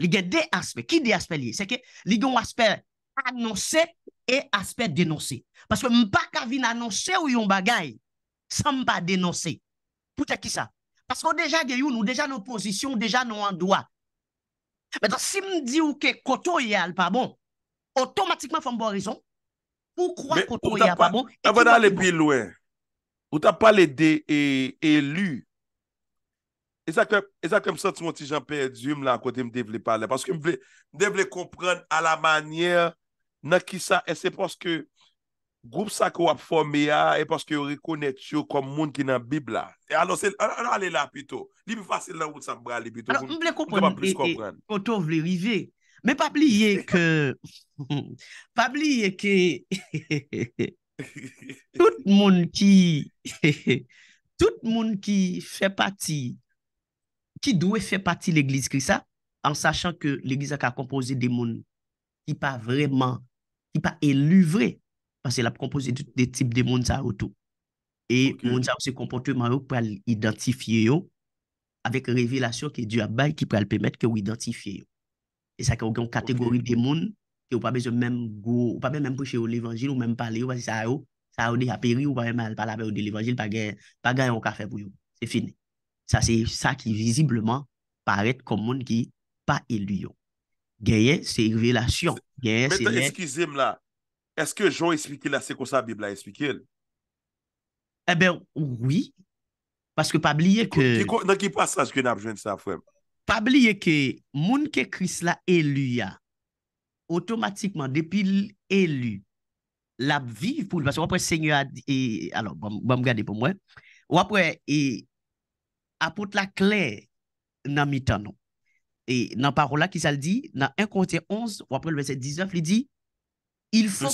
Speaker 2: Li gen dè aspe. Ki dè aspe li? Se ke li gen aspe annonse e aspe denonse. Paske mpa kavin annonse ou yon bagay san mpa denonse. Pouta ki sa? Pas kon deja geyoun ou deja nou oposisyon, deja nou an doa. Medan si m di ou ke koto yal, pa bon, otomatikman fèm bon rizon, pou kwa koto yal, pa bon. A vè nan le bil
Speaker 1: wè, ou ta pale de elu, e zake m senti mouti Jean-Pierre Dium la an kote m devle pale, paske m devle kompren a la manye, nan ki sa, e se poske... Goup sa ki wap fome ya e paske yo rekonet yo kom moun ki nan bib la. E alon se, alon alen la pito. Li mi fase lan wout sa mbran li pito. Mwen blen komponen e
Speaker 2: koto vle rive. Me pa pliye ke, pa pliye ke, tout moun ki, tout moun ki fè pati, ki dwe fè pati l'Eglise Krisa, an sachan ke l'Eglise a ka kompose de moun ki pa vreman, ki pa eluvre. Pansè la p kompose tout de tip de moun tsarotou. E moun tsarotou se komponte man yo pou al identifiye yo avek revelasyon ki diyo abay ki pou al pemet ke ou identifiye yo. E sa ki ou gen kategori de moun ki ou pa bej yo menm go, ou pa bej menm pou che yo l'evangil ou menm pale yo wazi tsarotou, tsarotou de ya peri ou pa bej manl pale apè ou de l'evangil pa gen pa gen yon kafe pou yo. Se fini. Sa se sa ki vizibleman paret kon moun ki pa eluyo. Genyen se revelasyon. Genyen
Speaker 1: se... Eske joun esplikil la seko sa bibla esplikil?
Speaker 2: Eben, eh ouwi. Paske pabliye ke...
Speaker 1: Nan ki pas sajke nan apjwen sa fwem?
Speaker 2: Pabliye ke moun ke kris la elu ya, otomatikman depil elu, la viv pou l'pason wapre seño a di... Alors, ba bon, m bon, gade pou mwen. Wapre, apote la kle nan mitan nou. Nan parola ki sa l di, nan 1 kote 11, wapre l vese 19, li di... Il fò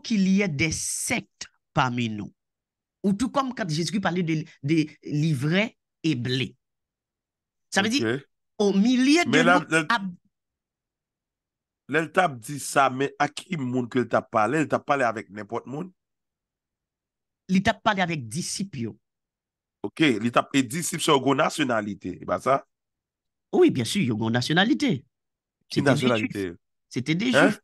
Speaker 2: k'il yè des sekt parmen nou. Ou tou kom kade jesu ki pale de livre e ble. Sa me di, o mi liye de lò. Le l tap di
Speaker 1: sa, me a ki moun ke l tap pale? Le l tap pale avèk nepot moun?
Speaker 2: Li tap pale avèk disipyo.
Speaker 1: Ok, li tap e disipso go nasyonalite, ba sa?
Speaker 2: Oui, bien sûr, yo gon nationalité.
Speaker 1: Ki nationalité?
Speaker 2: C'était des juifs.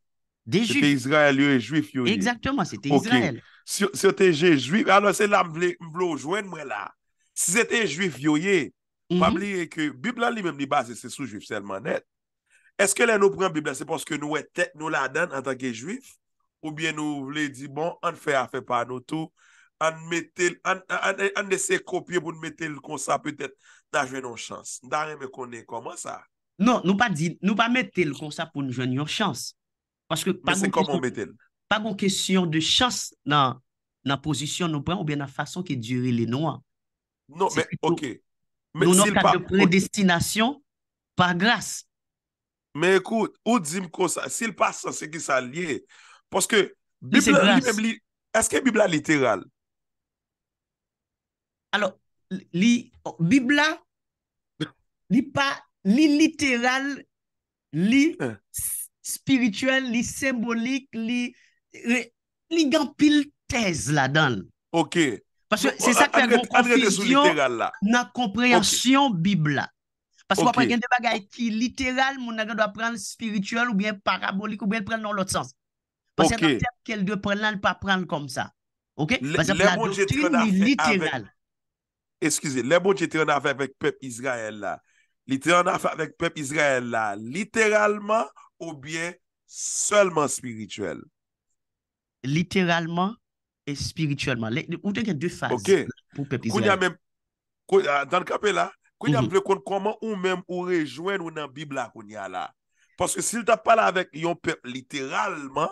Speaker 2: C'était Israel, yo e juif, yo ye. Exactement, c'était Israel. Si yo te j'ai juif,
Speaker 1: alors c'est là m'vle oujouen mwen la. Si c'était juif, yo ye, m'vle oujouen mwen la. Biblia li mèm li base se sou juif selmanet. Est-ce que la nou prèm biblia, se pense que nou etèk nou la dan an tagè juif? Ou bien nou vle di, bon, an fè a fè pa nou tou, an mette, an nese kopye pou n mette l kon sa, peut-être, Da jwen yon chans. Da reme konen koman sa?
Speaker 2: Non, nou pa met tel kon sa pou nou jwen yon chans. Mwen se komon met tel? Pa kon kesyon de chans nan posisyon nou preman ou ben nan fason ki djure lé nou an. Non, men, ok. Nou nan ka de predestinasyon pa glas.
Speaker 1: Men ekout, ou dzim kon sa, sil pa san se ki sa liye, poske, eske bibla literal?
Speaker 2: Alors, li bibla li pa li literal li spirituel li sembolik li gampil tez bon, la dan anre de sou literal la nan kompreansyon bibla paskwa apre gen de bagay ki literal moun agen do apren spiritual ou bien parabolik ou bien pren non lot sens paskwa anre de pren lan pa apren kom sa paskwa anre de pren
Speaker 1: literal Eskize, ah, le bon jete yon afa vek pep Izrael la, li te yon afa vek pep Izrael la, literalman ou byen selman spirituel?
Speaker 2: Literalman et spirituelman, ou
Speaker 1: te gen de fase pou pep Izrael. Ok, kou nyan men, dan kapela, kou nyan vle kon konman ou men ou rejwen ou nan bibla kou nyan la. Paske si lta pala avek yon pep literalman,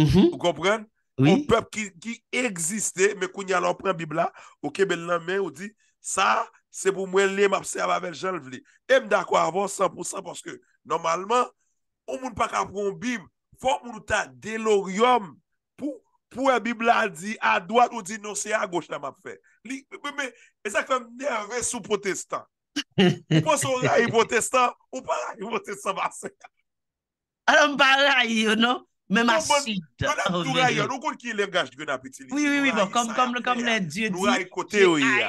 Speaker 1: mhm. ou kompren? Ok. Ou pep ki egziste, me kou nye alon pren bibla, ou kebel nan men, ou di, sa, se pou mwen le mapse ava vel jel vli. E mdakwa avon 100% porske, normalman, ou moun pa kapron bib, fok moun nou ta delorium, pou e bibla di, a doan ou di, non se a goche la mapfe. Li, me, me, me, e zak lan mnen re sou protestant.
Speaker 3: Ou pos ou ray
Speaker 1: protestant, ou pa ray protestant vase. Alon pa ray, you know? Men ma sit. Mwen a non, tou ray, yo nou kon ki lèngaj
Speaker 2: gwen apitili. Yow pou yon protestant. Kou mè, kou mè,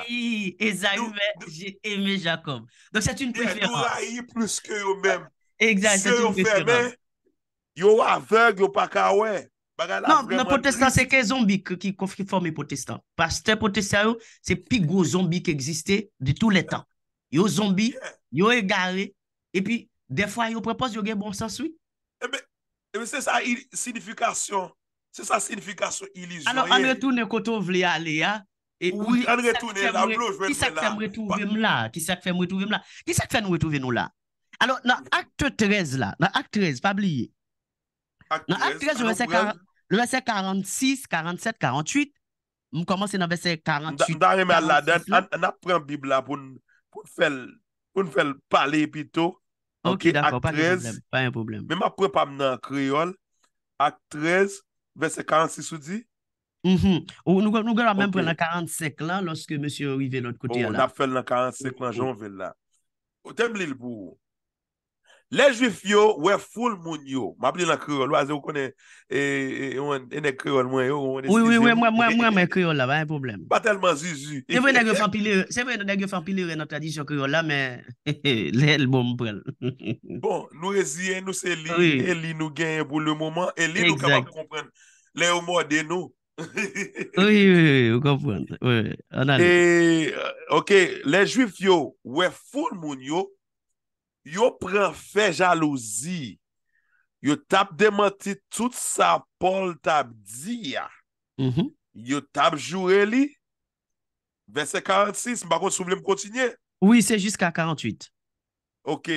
Speaker 2: jè zayou mè, jè emè, jacob. Mwen tou ray plus kè yon mèm. Yow avek,
Speaker 1: yow pakawè. Mwen protestant,
Speaker 2: se ke zombi ki konfiforme protestant. Pastè protestant, se pi gwo zombi ki egziste di tout lè tan. Yow zombi, yow e gare. E pi, defwa yow prepos, yow gen bon sanswi? E eh mè, Se sa
Speaker 1: sinifikasyon, se sa sinifikasyon ilijonye. An
Speaker 2: retounen koto vle ale ya. An retounen, an bloj vle la. Ki sak fe mwetouve mla, ki sak fe mwetouve mla. Ki sak fe mwetouve nou la. Ano, nan akte 13 la, nan akte 13, pa bliye. Nan akte 13, lwese 46, 47, 48. Mw komonsi nan wese 48,
Speaker 1: 48. An apren bib la pou nfele pale pito. Ok, ak 13,
Speaker 2: mè
Speaker 1: m ap prèp am nan kriol, ak 13, vè se 46 ou di? Mm-hmm. Ou nou gè la mèm prè nan
Speaker 2: 45 lan, lòske mè sè rive lòt koutè la. Ou, na
Speaker 1: fèl nan 45 lan, jòn vè la. Ou tem li l'bou ou? Le juif yo we ful moun yo. Mabli la kreol waze ou konen ene kreol e, e mwen yo. Ouye, ouye, mwen
Speaker 2: mwen kreol la, va ene problem. Ba telman zizi. Se ve yon agye fanpile, se ve yon agye fanpile ene tradisyon kreol la, men lè l'bon mpren. Bon, nou e ziye, nou se li, lè li nou genye pou lè mouman,
Speaker 1: lè li nou kama mpren. Lè ou mwade nou. Ouye,
Speaker 3: ouye, ouye, ouye, ouye, ouye, ouye, ouye, ouye,
Speaker 1: ouye, ouye, ouye, ouye, ouye, ouye, ouye, ouye, ouye, ouye, ouye Yo pren fe jalouzi. Yo tap demanti tout sa Paul tap di ya. Mhm. Yo tap jure li. Verset 46, bakon soublem kontinye.
Speaker 2: Oui, se jiska 48.
Speaker 1: Ok,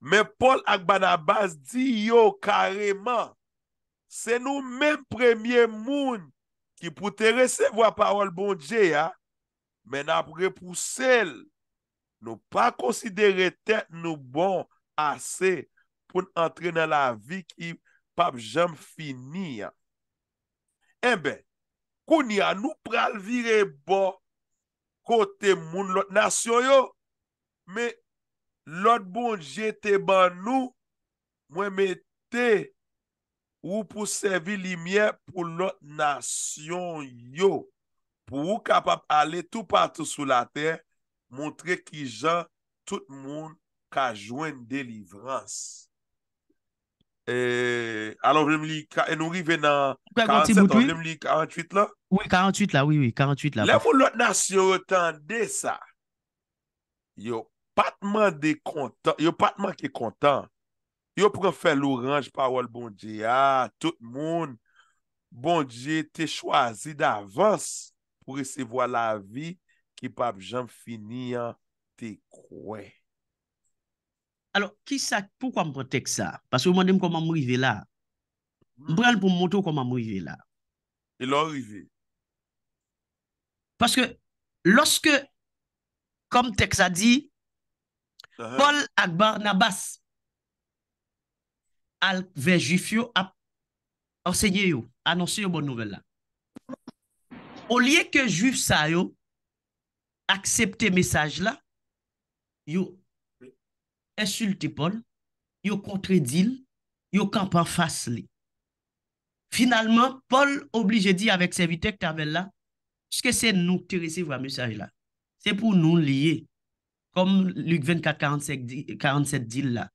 Speaker 1: men Paul ak banabas di yo kareman. Se nou men premye moun ki pote resevo a parol bon dje ya. Men ap repouse l. Nou pa konsidere tet nou bon ase pou n'entre nan la vi ki pap jam finia. Enbe, eh kounia nou pral vire bon kote moun lot nasyon yo, me lot bon jete ban nou, mwen mette ou pou servi li mye pou lot nasyon yo, pou ou kapap ale tout patou sou la teny. Montre ki jan tout moun ka jwen delivrans. E alon vlem li, e nou rive nan 47 an, vlem li 48 la?
Speaker 2: Oui, 48 la, oui, oui, 48 la. Le foun
Speaker 1: lot nas yon otan de sa. Yo patman de kontan, yo patman ki kontan. Yo pran fè l'oranj pa wòl bon dje. Ah, tout moun, bon dje te chwazi davans pou resivwa la vi. Kipap jan fini an te kwe.
Speaker 2: Alors, ki sa, poukwa mprotek sa? Pasou mwen dem koman mwive la? Mbrel pou mwoto koman mwive la?
Speaker 1: Elan mwive.
Speaker 2: Paske, loske, kom tek sa di, Paul Akbar Nabas al vejif yo ap anonsen yo bon nouvel la. O liye ke jif sa yo, accepter message là, yo insulte Paul, yo kontredil, yo en face lui. Finalement, Paul oblige dit que t'avais là, ce que c'est nous qui recevons le message là, c'est pour nous lier, comme Luc 24, 47, 47 là, là,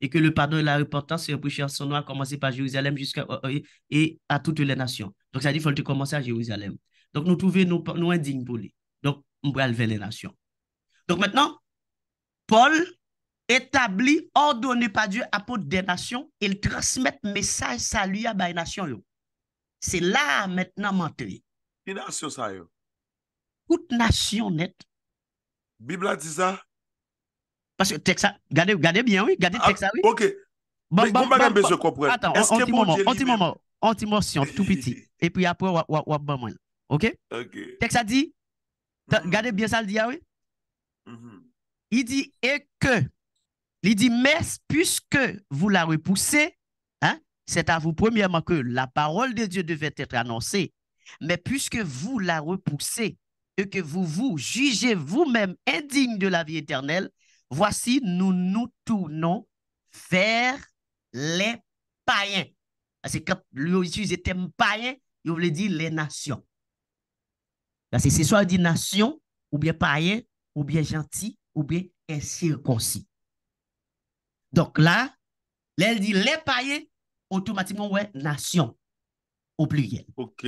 Speaker 2: et que le pardon et la repentance et la prédication a commencer par Jérusalem jusqu'à euh, euh, et à toutes les nations. Donc ça dit qu'il faut commencer à Jérusalem. Donc nous trouvons nous, nous indignes pour lui pour vers les nations. Donc maintenant, Paul établit, ordonné par Dieu, apôtre des nations, il transmet message salut à les nations. C'est là maintenant m'entrer.
Speaker 1: Les nations ça yo.
Speaker 2: Toute nation net. Bible a dit ça. Parce que texte, regardez, regardez bien, oui, regardez texte, ah, oui. OK.
Speaker 1: Bon, Mais bon, bon, bon, bon, Attends, un petit moment, un petit
Speaker 2: moment, un petit moment. tout petit. Et puis après, on va OK? OK. Texte a dit, Regardez bien ça, le diable, ah mm-hmm. Il dit, et que, il dit, mais puisque vous la repoussez, hein, c'est à vous, premièrement, que la parole de Dieu devait être annoncée, mais puisque vous la repoussez et que vous vous jugez vous-même indigne de la vie éternelle, voici, nous nous tournons vers les païens. C'est que quand lui utilise païen, il voulait dire les nations. Da se se so a di nasyon, ou biye paye, ou biye janti, ou biye en sirkonsi. Dok la, le di le paye, otomatikman wey nasyon. Ou pluyen. Ok.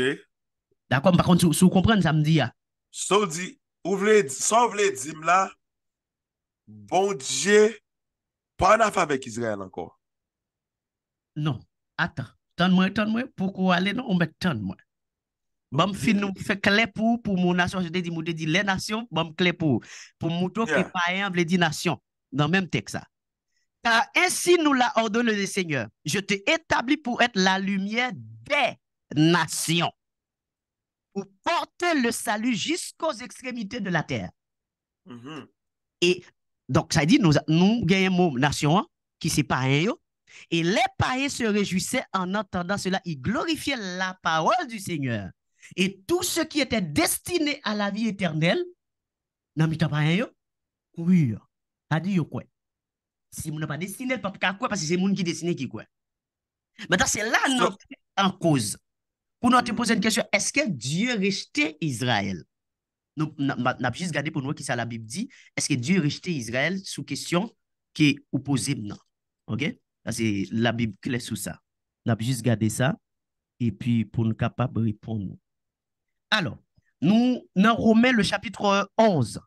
Speaker 2: Da kon, pa konti, sou kompren sa mdi ya.
Speaker 1: Sou di, ou vle, sou vle di mla, bon dije, pa an afa vek Izrael anko?
Speaker 2: Non, ata, tan mwen, tan mwen, pouk ou ale non, ou mwen tan mwen. Je fin fait clé pour pour mon nation les jete les nations, je le bam clé pour pour qui dans même texte Car ainsi nous l'a ordonné le Seigneur. Je t'ai établi pour être la lumière des nations, pour porter le salut jusqu'aux extrémités de la terre. Mm-hmm. Et donc, ça dit, nous, nous gagnons une nation hein, qui c'est païen. Et les païens se réjouissaient en entendant cela. Ils glorifiaient la parole du Seigneur. Et tout ce qui était destiné à la vie éternelle, nan mi à yo, oui A dit quoi? Si moun n'avez pas destiné, parce que c'est moun qui destiné qui quoi. Maintenant, c'est là notre en cause. Pour nous te poser une question, est-ce que Dieu rejetait Israël? Nous avons juste gardé pour nous qui ça la Bible dit. Est-ce que Dieu rejetait Israël sous question qui est opposée maintenant? OK? C'est la Bible clé sous ça. Nous avons juste gardé ça. Et puis, pour nous capables de répondre. Alors, nou nan roumen le chapitre 11.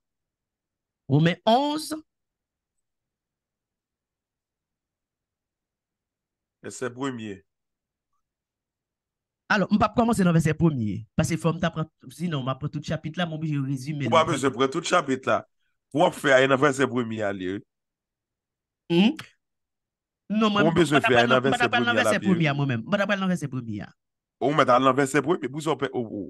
Speaker 2: Roumen 11.
Speaker 1: E se broumiye.
Speaker 2: Alors, m pa pwaman se nan ve se broumiye. Pase fom ta prant, sinon m apre tout chapit hmm? non, la, m oube jè resumé. M pa pwaman
Speaker 1: se prant tout chapit la. M wap fe a en avan se broumiye a liye.
Speaker 2: M wap fe a en avan se broumiye a liye. M wap fe a en avan se broumiye a liye. M wap fe a en avan se broumiye, m wap fe a
Speaker 1: en avan se broumiye.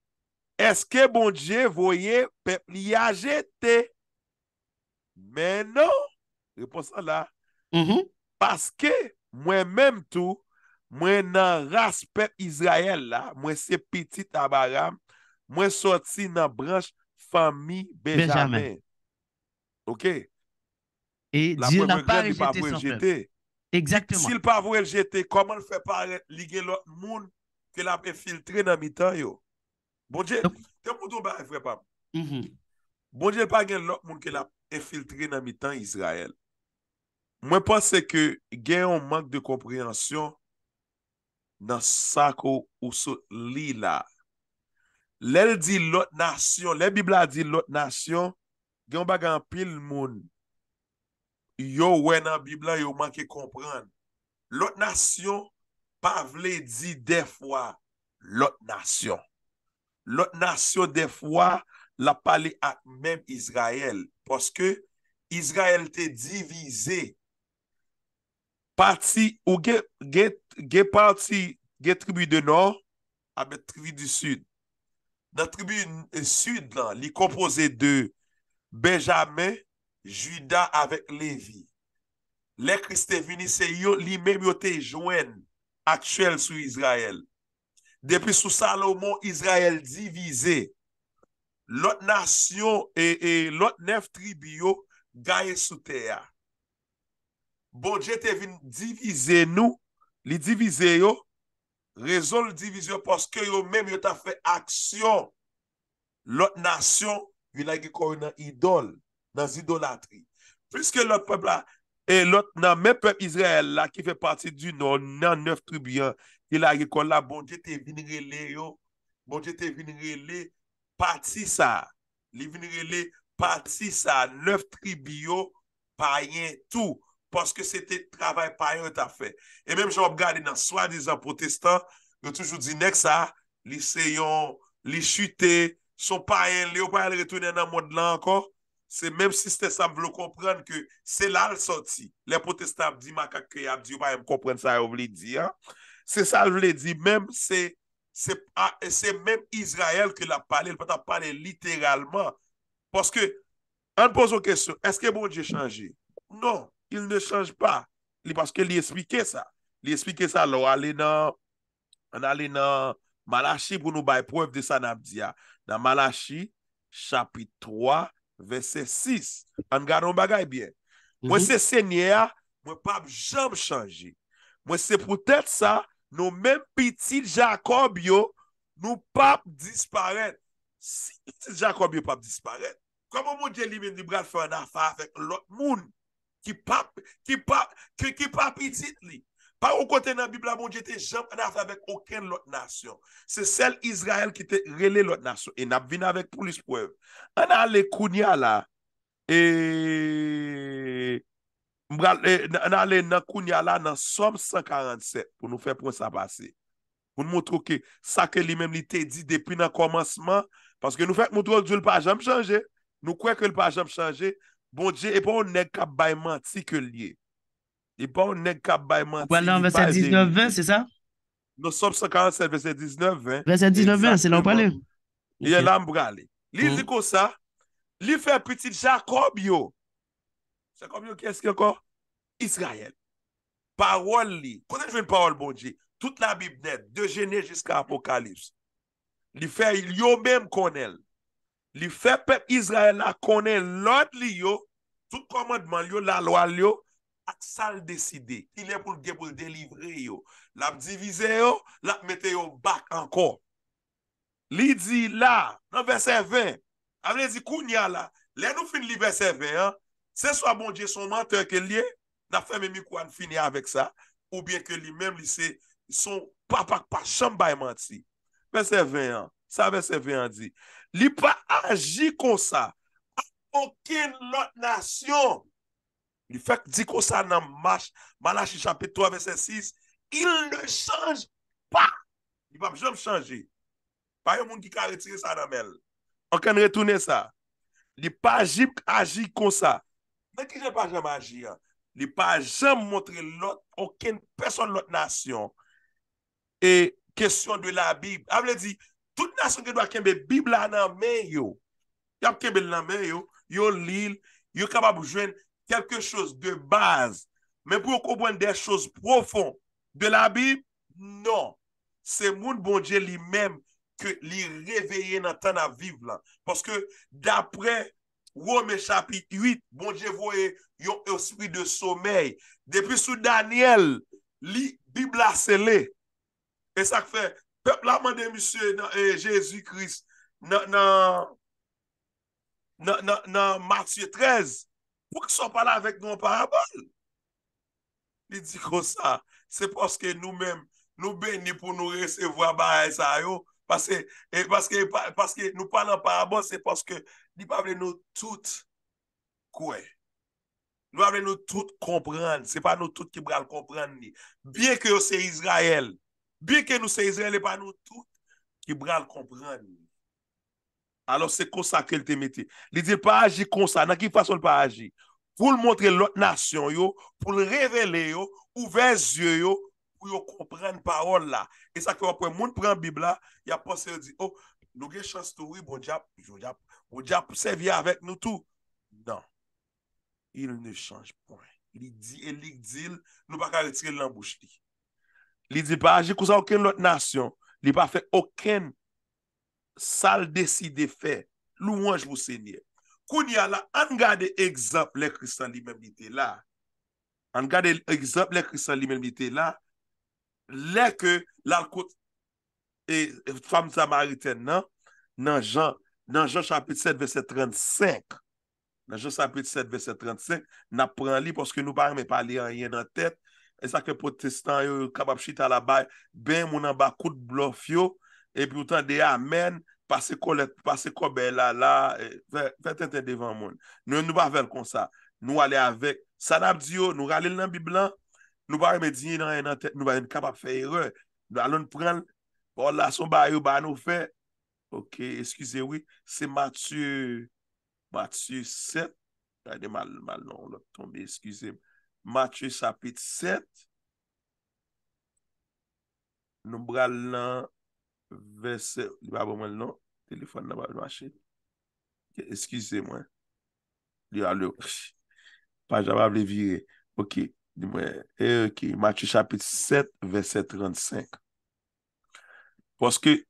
Speaker 1: Eske bon dje voye pep li a jetè? Men nou? Reponsan la. Mhm. Paske mwen menm tou, mwen nan ras pep Izrael la, mwen se piti tabaram, mwen soti nan branj fami Benjamin. Ok? La mwen vergredi pa vwe jetè. Si l pa vwe jetè, koman fwe pare ligye lot moun ke la pe filtre nan mitan yo? Bonje, te moutou ba evre pap. Mm-hmm. Bonje, pa gen lop moun ke la enfiltre nan mi tan Israel. Mwen pase ke gen yon mank de komprehansyon nan sakou ou sot li la. Lel di lot nasyon, le Biblia di lot nasyon, gen bagan pil moun yo we nan Biblia yo manke kompren. Lot nasyon, pa vle di defwa lot nasyon. lot nasyon defwa la pale ak mem Israel poske Israel te divize pati ou gen pati gen tribu de nor ame ah, tribu du sud. Nan tribu sud lan li kompose de Benjamin, Judah avek Levi. Le kriste vinise yo li mem yo te joen akchel sou Israel. Depi sou sa la ou moun Israel divize, lot nasyon e, e lot nef tribyo gaye sou teya. Bon, dje te vin divize nou, li divize yo, rezon li divize yo, poske yo menm yo ta fe aksyon, lot nasyon, vi la ki kou yon idol, nan zidolatri. Piske lot peb la, e lot nan men peb Israel la, ki fe pati di nou nan nef tribyo, il a ge kon la, bon, je te vinire le yo, bon, je te vinire le pati sa, li vinire le pati sa, lef tribi yo, payen tou, paske se te travay payen ta fe. E menm jom gade nan swa dizan protestant, yo toujou di nek sa, li seyon, li chute, son payen le, yo payen retounen nan mod lan anko, se menm si se te sam vlo kompren ke, se la l soti, le protestant ap di maka kre ap di, yo payen kompren sa yo vli di ya, Se sa l vle di, mèm se, se mèm Izrael ke la pale, l pata pale literalman. Poske, an poso kesyon, eske bon diye chanje? Non, il ne chanje pa. Li paske li esplike sa. Li esplike sa, l alè nan, an alè nan Malachi, pou nou baye pouf de sa nabdiya. Nan Malachi, chapit 3, vese 6. An gade on bagay bien. Mwen mhm. se sènyè, mwen pape jam chanje. Mwen se pou tèt sa, Nou men piti Jakob yo, nou pap disparen. Si piti Jakob yo pap disparen, kwa moun jè li men li brad fè an afè avèk lòt moun ki pap piti li. Par ou kote nan Biblia moun jè te jèm an afè avèk okèn lòt nasyon. Se sel Israel ki te rele lòt nasyon. E nap vin avèk polis pwèv. An alè koun ya la, e... Eh, nan koun yala nan som 147 pou nou fè poun sa basi. Moun moutro ki, sa ke li men li te di depi nan koumanseman, paske nou fèk moutro ki joul pa jom chanje, nou kwen ke l pa jom chanje, bon dje, epa ou neg kap bayman ti ke liye. Epa ou neg kap bayman ti ki bayman. Wala an 27-19-20, se sa? Non som 147, 27-19-20. 27-19-20, se lan pali. Yelan mbrale. Li ziko mm. sa, li fè piti Jacob yo. Sè kom yon keske yon kon? Israel. Parol li. Kou nan jwen parol bonji? Tout la bib net. De jenè jiska apokalips. Li fè yon men konel. Li fè pep Israel la konel. Lot li yon. Tout komadman yon. La loal yon. At sal deside. Ki li apol gen pou delivre yon. La mdivize yon. La mwete yon bak ankon. Li di la. Non ve se ven. Avne di koun ya la. Le nou fin li ve se ven an? Se swa bon diye son menteur ke liye, na fe mimi kou an finye avèk sa, ou bien ke li mèm li se, son pa pak pa chanm bay manti. Ve se veyan, sa ve se veyan di. Li pa aji kon sa, an okè lòt nasyon. Li fek di kon sa nan mâch, man la chi chapè 3 ve se 6, il ne chanj pa. Li pa jom chanjè. Paye moun ki ka retire sa nan mèl. An ken retounè sa. Li pa aji kon sa, Nè ki jè pa jèm agir, li pa jèm montre lòt, okèn person lòt nasyon, e kèsyon de la Bib, avle di, tout nasyon ke do akèmbe Bib la nan men yo, yap kèmbe nan men yo, yo li, yo kabab ou jwen, kelke chòs de baz, men pou yo koubwen de chòs profon, de la Bib, non, se moun bon dje li mèm, ke li reveye nan tan aviv la, paske dapre, nan, Wou me chapit 8, bon je voye yon espri de somey. Depi sou Daniel, li Bibla se le. E sak fe, pe plaman de monsie jesu kris nan Matye 13. Pou ki son pala vek nou parabol? Li di kon sa, se poske nou men, nou ben ni pou nou rese vwa ba a eh, esa yo. Parce que nous parlons par rapport, c'est parce que nous pouvons nous tout couer. Nous pouvons nous tout comprendre. Ce n'est pas nous tout qui pourra le comprendre. Bien que c'est Israël, bien que nous c'est Israël, ce n'est pas nous tout qui pourra le comprendre. Alors c'est consacré le temité. L'État ne peut pas agir comme ça. Dans quelle façon ne peut-il pas agir? Pour montrer la nation, pour le révéler, ouvrir les yeux, pou yo kompren parol la. E sa ki yo apwen moun pren bib la, ya posel di, oh, nou gen chan story, bojap, bojap, bojap, se via avèk nou tou. Nan, il ne chanj pon. Li di, elik dil, nou pa ka retire l'ambouch li. Li di pa aji, kou sa okèl lot nasyon, li pa fe okèl sal desi de fe, lou waj vou se nye. Kou nye ala, an gade egzap le kristan li menbite la, an gade egzap le kristan li menbite la, Lè ke lal kout E, e fam zamariten nan Nan jan Nan jan chapit 7 verset 35 Nan jan chapit 7 verset 35 Na pran li pwoske nou pare me pali Anye nan tet E sa ke potestan yo kabap chita la bay Ben mounan bak kout blof yo E pwoutan de amen Pase ko be la la Fè ten ten devan moun Nou nou pa vel kon sa Nou ale avek Sanab diyo nou ralil nan biblan Nou ba reme djin nan yon nan tek. Nou ba yon kapap feyre. Nou alon pren. Bo la son ba yon ba nou feyre. Ok. Eskize wik. Se Matthew. Matthew 7. Jade mal non, nan. On lop tonde. Eskize wik. Matthew sapit 7. Nou bral nan. 27. Yon ba bomel nan. Telefon nan ba jwache. Eskize wik. Li alo. Pajan ba vle vire. Ok. Ok. Di mwen, e eh, ok, Matthew chapit 7, verset 35. Poske,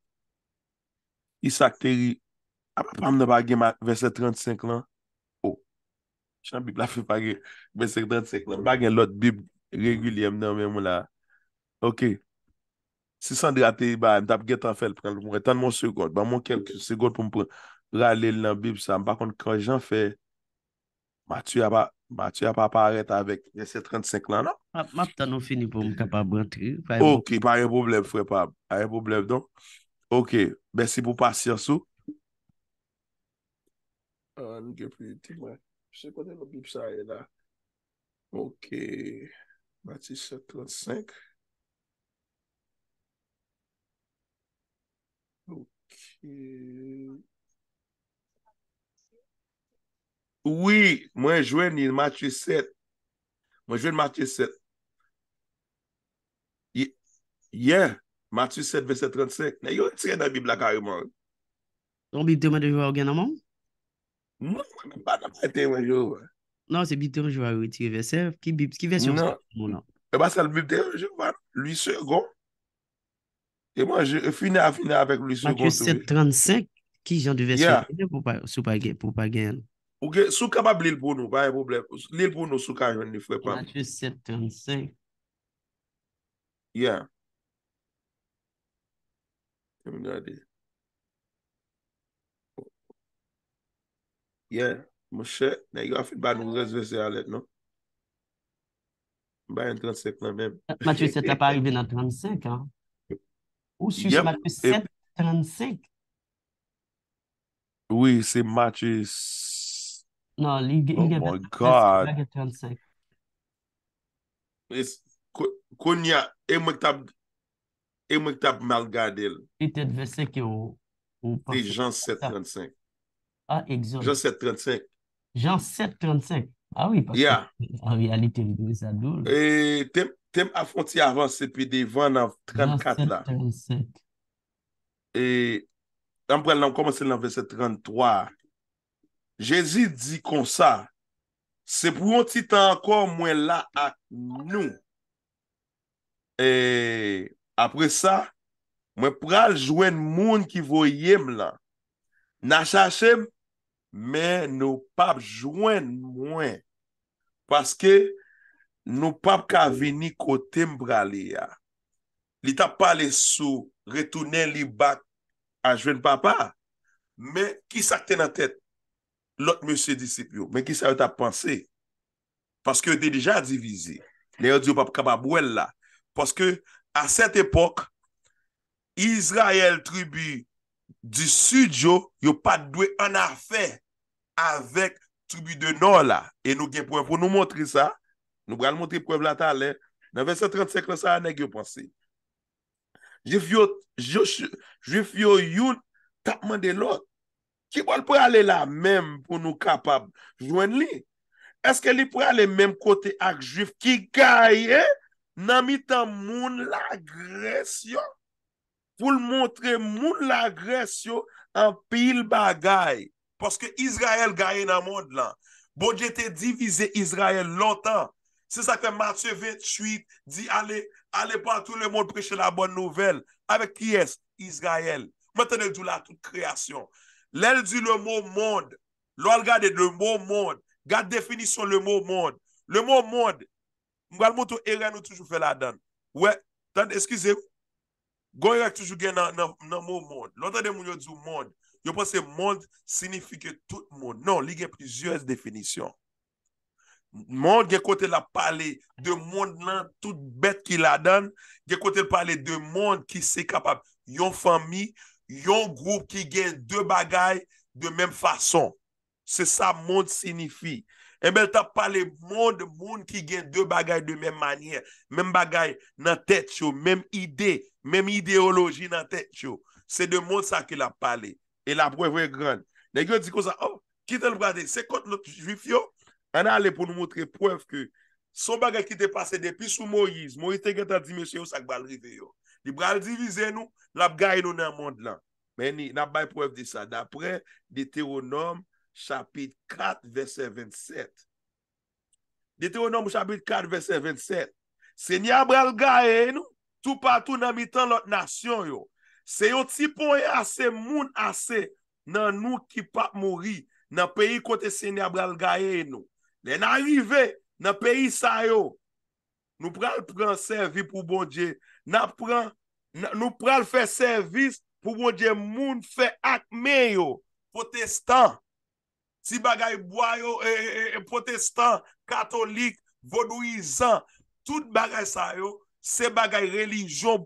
Speaker 1: isak teri, ap apam nan bagye verset 35 lan, oh, chan bib la fe bagye verset 35 lan, bagye lot bib regulyem nan men mou la. Ok, si san drate, ba, mdap getan fel, mwen retan moun segot, ba moun kelk, segot pou mpoun ralel nan bib sa, mbakon kwa jen fe, Matthew ap ah, ap, Mati ap aparet avèk. Yè sè 35 lan
Speaker 2: nan? Mati tan nou fini pou mkap ap brentri.
Speaker 1: Ok, pa yè problem fwe pab. Pa yè problem don. Ok, bèsi pou ah, pas yò sou. An, gèpri, ti mwen. Jè konen lopi psa yè la. Ok, mati sè
Speaker 3: 35. Ok... Ouwi,
Speaker 1: mwen jwen ni Mathieu 7. Mwen jwen Mathieu 7. Ye, Mathieu 7, verset 35. Ne yo yon tse nan bib la kareman.
Speaker 2: Nan bib te mwen jwen gen nanman? Mwen
Speaker 1: mwen nan pat nan paten mwen
Speaker 2: jwen. Nan, se bib te mwen jwen yon tse vesev. Ki vesev?
Speaker 1: E basal bib te mwen jwen vane. Lui se gon. E mwen jen fina fina avek lui se gon. Mathieu 7,
Speaker 2: verset 35. Ki jen de vesev? Ya. Sou pa gen pou pa gen. Ya.
Speaker 1: Ok, sou kabab li l bonou, vaye pou blèp. Li l bonou sou kajwen, ni fwe pa.
Speaker 3: Mathieu, 7, 35.
Speaker 1: Yeah. Mwen gade. Yeah, mwen chè. Nè, yon afit ba nou resve se alèt, nou. Ba yon 35 nan mèm. Mathieu, 7 ap
Speaker 2: a yon 35, an. Ou sou yon Mathieu, 7, 35?
Speaker 1: Oui, c'est Mathieu, 7.
Speaker 2: Non, li gen vesek 35.
Speaker 1: Konya, e mwen tap e mwen tap malgade el.
Speaker 2: Ti te vesek yo? Ti
Speaker 1: jan 7-35. Jan 7-35.
Speaker 2: Jan 7-35? Awi, a li teri dwez adoul.
Speaker 1: E tem afonti avans sepi di van nan 34 la.
Speaker 3: Jan 7-35.
Speaker 1: E, anpwen nan komanse nan vesek 33, a, Jezi di kon sa, se pou yon tit ankon mwen la ak nou. E apre sa, mwen pral jwen moun ki voyem la. Na chasem, men nou pap jwen mwen. Paske nou pap ka vini kote mbrale ya. Li tap pale sou, retounen li bak a jwen papa. Men ki sakte nan tet? Lot monsye disip yo. Men ki sa yo tap panse. Paske yo te deja divize. Le yo diyo pap kababwen la. Paske a set epok. Izrael tribi. Di sud yo. Yo pat dwe an afe. Avèk tribi de non la. E nou gen pou nou montri sa. Nou bral montri pou ev la talen. 935 le sa anèk yo panse. Je fiyo. Je fiyo yon. Tapman de lot. Ki wèl pou alè la mèm pou nou kapab jwèn li? Eske li pou alè mèm kote ak jwif ki gaye nan mitan moun l'agresyon? Pou l'montre moun l'agresyon an pi il bagay? Poske Izraël gaye nan moun lan. Bon, jete divize Izraël lontan. Se sa ke Matthew 28 di alè pou an tout le moun preche la bon nouvel. Awe ki est Izraël? Mwen tene djou la tout kreasyon. Lèl di le mò mòd, lò al gade de mò mòd, gade definisyon le mò mòd. Le mò mòd, mwen gade mwoto e gade nou toujou fè la dan. Wè, tan, eskize, gwa yon ak toujou gen nan mò mòd. Lò tan de mwen yo dzi mòd, yo pwase mòd signifike tout mòd. Non, li gen prizyez definisyon. Mòd gen kote la pale de mòd nan tout bet ki la dan, gen kote pale de mòd ki se kapap yon fami, yon group ki gen de eh bagay de menm fason. Se sa moun signifi. En bel ta pale moun de moun ki gen de bagay de menm manyen. Menm bagay nan tèt yo, menm ide, menm ideologi nan tèt yo. Se de moun sa ki la pale. E la brev wey gran. Ne gyon di kon sa, oh, kitel brade, se kont lot juif yo, an ale pou nou montre pref ke son bagay ki te pase depi sou Moïse, Moïse te gen ta di meshe yo sak balri de yo. Di bral divize nou, lab gaye nou nan mond lan. Meni, nap bay pref di sa. Dapre, di te o nom, chapit 4, verset 27. Di te o nom, chapit 4, verset 27. Senya bral gaye nou, tou patou nan mitan lot nasyon yo. Se yo ti ponye ase, moun ase, nan nou ki pap mori, nan peyi kote senya bral gaye nou. Len arive, nan peyi sa yo. Nou pral pran servi pou bon djey, Nou pral fè servis pou bon dje moun fè akmen yo, protestant. Ti bagay bwa yo, e, e, e, protestant, katolik, vodouizan, tout bagay sa yo, se bagay relijon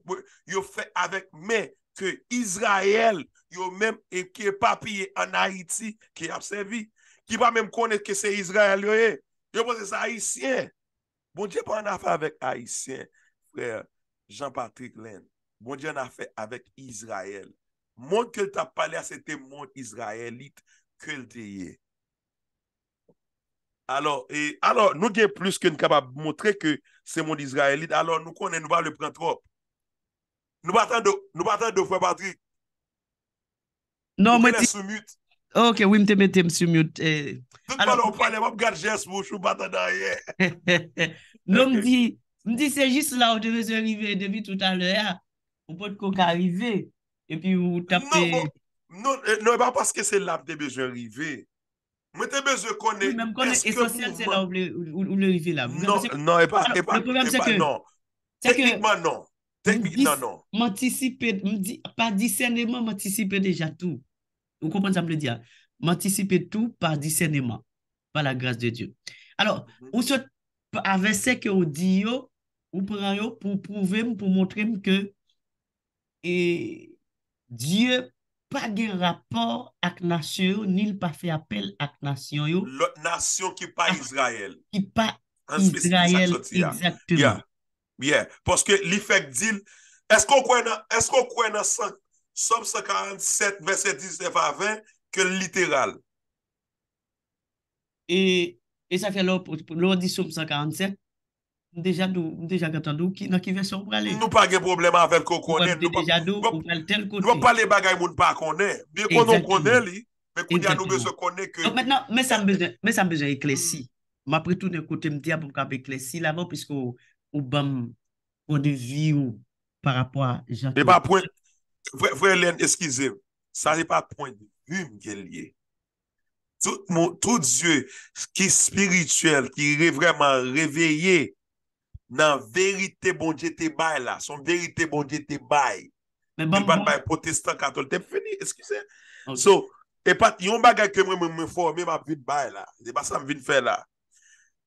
Speaker 1: yo fè avèk men, ke Israel yo men, e ki pa piye an Haiti, ki ap servis, ki pa men konen ke se Israel yo ye, yo pose sa Haitien. Bon dje pou an afè avèk Haitien, preyo. Jean-Patrick Laine, bon diyan a fe avèk Israel. Mon ke l ta pale a, se te mon Israelit ke l te ye. Alors, nou gen plus ke n kaba moutre ke se mon Israelit, alors nou konen nou va le pren trop. Nou batan do, nou batan do, Fr. Patrick.
Speaker 2: Non, mwen te... Ok, wim te metem soumute. Toun pale, mwen pale, mwen mga jes mou, mwen mwen batan da ye. Non mwen di... me dis, c'est juste là où tu veux arriver depuis tout à l'heure. On peut qu'on arriver. Et puis, vous tapez. Non, oh,
Speaker 1: non, eh, non, pas parce que c'est là que tu veux besoin Mais tu as besoin mais connaître. même quand l'essentiel, c'est là
Speaker 2: où le arriver là.
Speaker 1: Non, non, et pas. Le problème, c'est que. Non. Techniquement,
Speaker 2: non. Techniquement, non. M'anticiper, par discernement, m'anticiper déjà tout. Vous comprenez ça, me le dire? M'anticiper tout par discernement, par la grâce de Dieu. Alors, mhm. on se avec ce que vous dites... Ou pran yo pou prouvem, pou motrem ke e, die pa ge rapor ak nasyon yo, ni l pa fe apel ak nasyon yo. Le nasyon
Speaker 1: ki pa Israel. Ki pa Israel, exacte. Ya, ya. Poske li fek dil, esko kwen na 5, som 147, verset 19 a 20, ke literal?
Speaker 2: E sa fe lor di som 147, Mdejadou, mdejagantandou, nou ki ven sou
Speaker 1: brale. Nou pa gen problem anvel kou konen. Mdejadou, mbel tel kote. Nou pa le bagay moun pa konen.
Speaker 2: Mbe konon konen li, men kou di anou be se konen ke li. Mwen sa mbezen eklesi. Mwen apretou ne kote mdiyab mwen ka be eklesi lavo piskou ou bam konde vi ou par apwa jan kote. Mbe pa point, vwe Len, eskize,
Speaker 1: sa li pa point, mbe gen liye. Tout mon, tout dieu ki spirituel, ki revreman reveye nan verite bonjete bay la. Son verite bonjete bay. Nè bon, ban bon. bay protestant kantol. Te pfeni, eskuse. So, epat yon bagay ke mwen mwen fò, mwen mwen fò, mwen mwen fò, mwen mwen fò. De ba sa mwen fin fè la.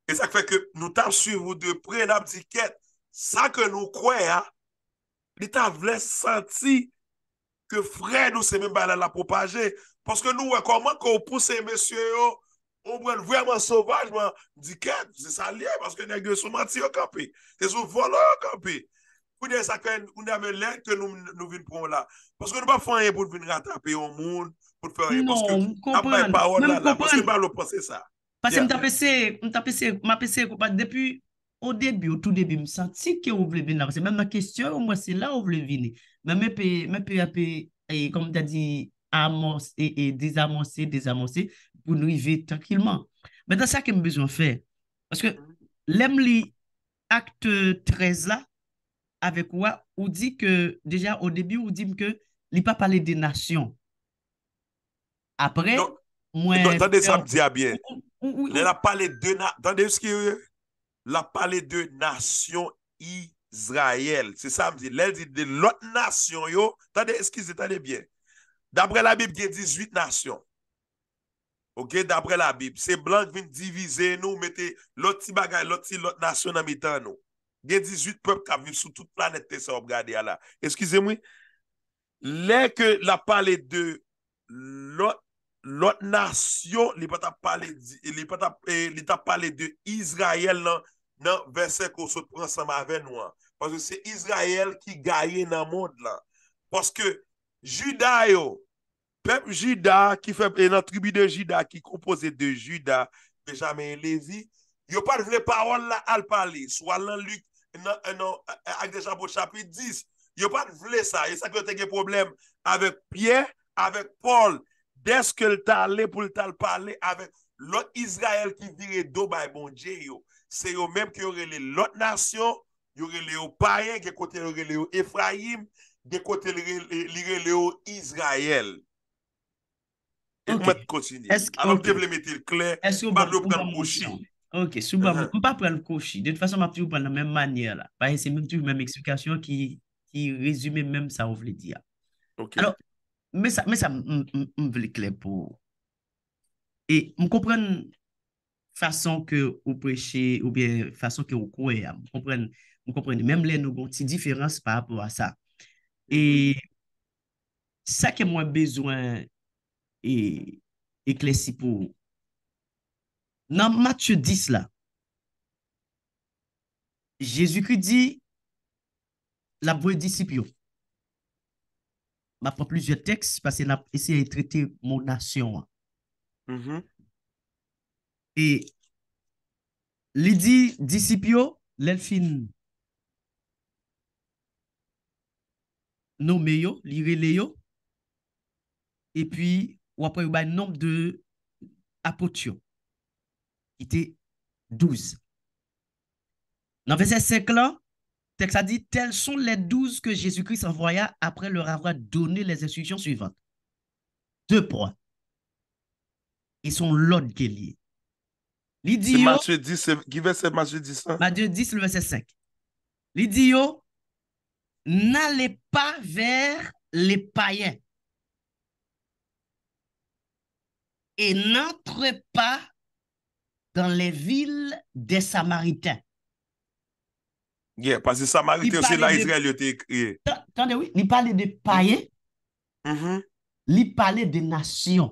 Speaker 1: E sa kwe ke nou tan suyv ou de pre nan ptiket, sa ke nou kwe, li tan vles santi ke fred ou se mwen bay la la propaje. Paske nou, konman konpouse mwen sio yo, Ou mwen vweyman sovajman, diken, se salye, paske negye sou mati okanpe, se sou volan okanpe. Pwede sa kwen, ou dame lente nou vin prou la. Paske nou pa fwenye pou vin ratape ou moun,
Speaker 2: pou fwenye, paske nan
Speaker 1: pa e pa ou la la, paske nan pa lopose sa. Paske mta
Speaker 2: pese, mta pese, mta pese, mta pese, depi, ou debi, ou tou debi, msanti ki ou vle vin la, mwen mwen kestyon ou mwen se la ou vle vin, mwen mwen pye, mwen pye, mwen pye, e kom mwen ta di, amonsi, e desamonsi, desamonsi, pour nous vivre tranquillement. dans ça que j'ai besoin faire. Parce que mm-hmm. l'EMLI, acte 13 là, avec quoi, ou dit que, déjà au début, ou dit que il pas parlé des nations. Après, moi.
Speaker 1: attendez, ça me euh, dit bien. Il a parlé de. Attendez, ce a parlé de nation Israël. C'est ça, me dit. dit de l'autre nation, yo. Attendez, excusez, attendez bien. D'après la Bible, il y a 18 nations. Ou gen dabre la bib, eh, se blan vin divize nou, mette lot ti bagay, lot ti lot nasyon nan mitan nou. Gen 18 pep ka viv sou tout planet te sa ob gade ya la. Eskize mwen, lè ke la pale de lot nasyon, lè ta pale de Israel nan versèk ou sot pransan ma ven nou an. Paske se Israel ki gaye nan moun lan. Paske juday yo, Pèm Jida, ki fèm en an tribi de Jida, ki kompose de Jida, pe jame en lezi, yo pat vle parol la alpali. Sou alan luk, euh, euh, ak deja pou chapit diz, yo pat vle sa. E sa kote gen problem avek Pye, avek Paul, deske l tal le pou l tal pali, avek lot Izrael ki vire doba e bon dje yo. Se yo mem ki yore le lot nasyon, yore le yo Payen, de kote yore le yo Efraim, de kote yore le yo Izrael.
Speaker 2: Ok, mwen pa prel koshi, de yon fason mwen prel la menm manyer la, pa yon se menm tu menm eksplikasyon ki resume menm sa ou vle diya. Ok. Mwen sa mwen vle kler pou, e mwen kompren fason ke ou preche, ou bien fason ke ou kwe, mwen kompren, mwen kompren, menm le nou gonti diferans pa apou a sa. E sa ke mwen bezwen, E klesipou. Nan mat ch dis la. Jezikri di. La boue disipyo. Ma pou plizye tekst. Pase na isi a itrete monasyon. Mm-hmm. E. Li di disipyo. Lel fin. Nou meyo. Li releyo. E pi. ou après il y a un nombre de apôtres qui était 12. Dans le verset 5 là, texte a dit tels sont les douze que Jésus-Christ envoya après leur avoir donné les instructions suivantes. Deux points. Ils sont l'ordre qui est lié. C'est Matthieu 10, qui verset Matthieu 10 hein? Matthieu 10, le verset 5. L'idiot n'allez pas vers les païens E n'entre pa dan mm-hmm. mm-hmm. mm-hmm. le vil de Samaritan.
Speaker 1: Yeah, pasi Samaritan se la Israel yote
Speaker 2: ekriye. Tande, oui, li pale de paye. Li pale de nasyon.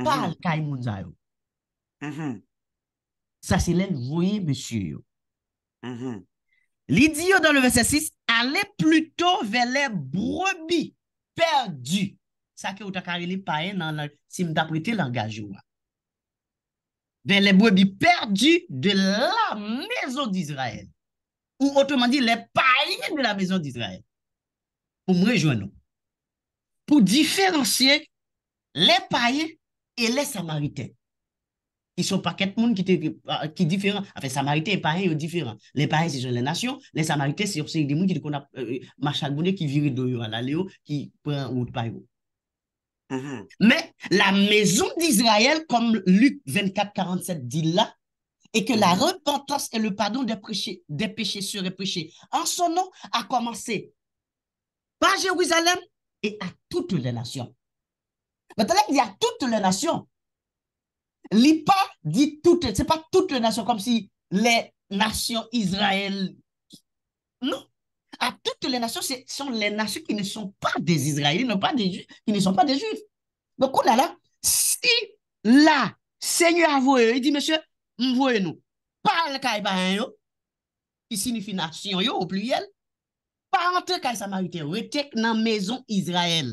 Speaker 2: Parle Kaimoun Zayou. Sa silen vouye, monsiou. Li diyo dan le vese 6 ale pluto vele brebi perdu. sa ke ou ta kare li pae nan la sim da prite langaj yo wa. De le boue bi perdi de la mezo di Israel. Ou otoman di le pae de la mezo di Israel. Ou m rejwen nou. Pou diferansye le pae e le samarite. Ki sou pa ket moun ki diferan. Afen, samarite e pae yo diferan. Le pae se jen le nasyon, le samarite se yon se yon moun ki di kona machalboune ki viri do yo anale yo, ki pren ou ou pae yo. Mm-hmm. Mais la maison d'Israël, comme Luc 24, 47 dit là, et que la mm-hmm. repentance et le pardon des, péchés, des péchés seraient en son nom, a commencé par Jérusalem et à toutes les nations. Maintenant, il y a toutes les nations. L'IPA dit toutes, ce n'est pas toutes les nations, comme si les nations Israël. Non à toutes les nations, ce sont les nations qui ne sont pas des Israéliens, qui ne sont pas des Juifs. Donc, oh si là, Seigneur a il dit, monsieur, voyez-nous, parle Kaïbaïen, qui signifie nation au pluriel, pas entre les Samaritains, retek dans maison Israël.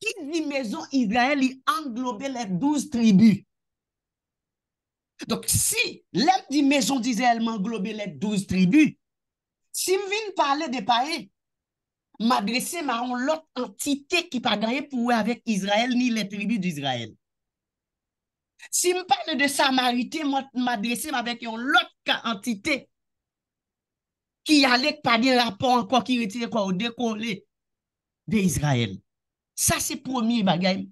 Speaker 2: Qui dit maison Israël, il englobe les douze tribus. Donc, si l'homme dit maison d'Israël englobe les douze tribus, Si m vin pale de pae, ma adrese ma an lot entite ki pa gaye pou we avek Izrael ni le tribi di Izrael. Si m pale de Samarite, ma adrese ma avek yon lot entite ki yalek pa de rapon kwa ki reti kwa ou dekoli de Izrael. Sa se promi bagay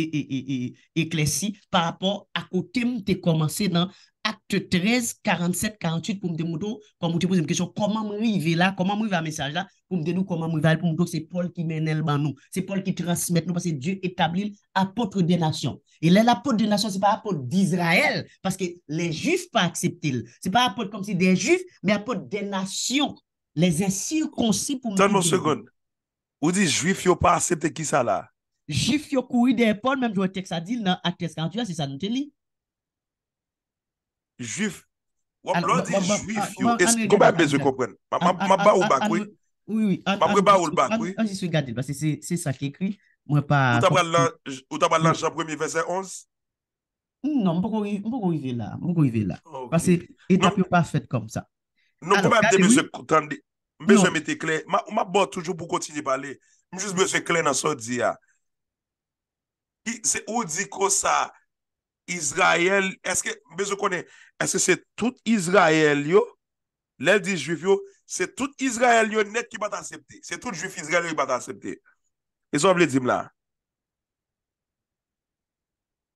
Speaker 2: e klesi pa rapon akotem te komanse nan acte 13, 47, 48, pour me demander, quand je pose une question, comment m'arriver là, comment m'arriver à message là, pour me dire comment m'arriver pour me dire que c'est Paul qui mène dans nous. C'est Paul qui transmet nous, parce que Dieu établit l'apôtre des nations. Et là, l'apôtre des nations, ce n'est pas l'apôtre d'Israël, parce que les Juifs pas accepté. Ce n'est pas l'apôtre comme si des Juifs, mais l'apôtre des nations. Les incirconcis pour me Donne-moi une seconde.
Speaker 1: Vous dites, Juifs, ils pas accepté qui ça là?
Speaker 2: Juifs, ils ont couru des Paul, même je le texte ça dit, dans Acte 48, c'est ça nous te lis Juif? Wap lo di juif yo? Koum ap beze kou pren? Ma ba ou bak wè? Oui, oui. Ma pre ba ou bak wè? An jiswe gade, basi se sa ke kri, mwen pa... Ou tabal lanj ap wè miye versè 11? Non, mwen pou kou ive la. Mwen pou ive la. Basi etap yo pa fèt kom sa. Non, pou mwen ap de mese
Speaker 1: koutande, mwen beze mette kler. Ma bo toujou pou kontini pale. Mwen jiswe mese kler nan so di ya. Ki se ou di ko sa... Israel, eske mbe zo konen eske se tout Israel yo lèl di jwif yo se tout Israel yo net ki bat ansepte se tout jwif Israel yo ki bat ansepte e zo mbe le dim la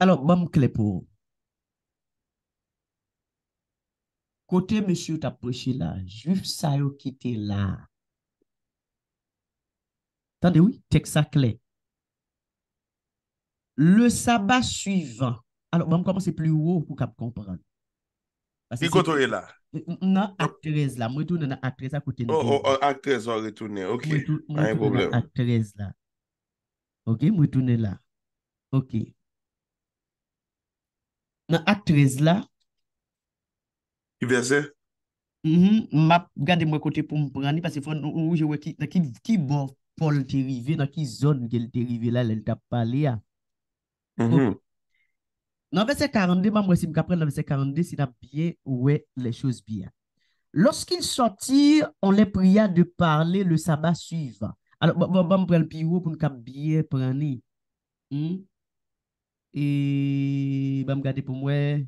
Speaker 2: alo mbe mkle pou kote msou taprechi la jwif sa yo kite la tande ou, teksa kle le sabat suivant alo mam koman se pli wou pou kap kompran. Ki koto e la? Na ak trez la, mwen toune na ak trez akote. Oh, oh, oh
Speaker 1: ak trez wou re toune, ok. Mwen toune na
Speaker 2: ak trez la. Ok, mwen toune la. Ok. Na ak trez la. Kive se? Mwen ap gande mwen kote pou mprani, pase fwa nou ou je we ki, na ki bo pou l terive, na ki zon ke l terive la, l el tap pale ya. Mwen toune. Nan ve se karande, man mwese mkapren nan ve se karande, si la biye ouwe le chouse biye. Lorsk il sorti, on le priya de parle le sabat suivan. Ano, mwen mwen prel piyo pou nou kap biye preni. E... mwen mwen gade pou mwen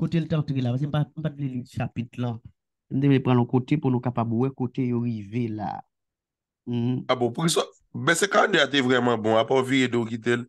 Speaker 2: kote l te entri la. Wan se mwen pati l chapit lan. Mwen de mwen prel kote pou nou kapabowe kote yo rive la. Abo, pou iso,
Speaker 1: be se karande a te vreman bon, apon viye do ki tel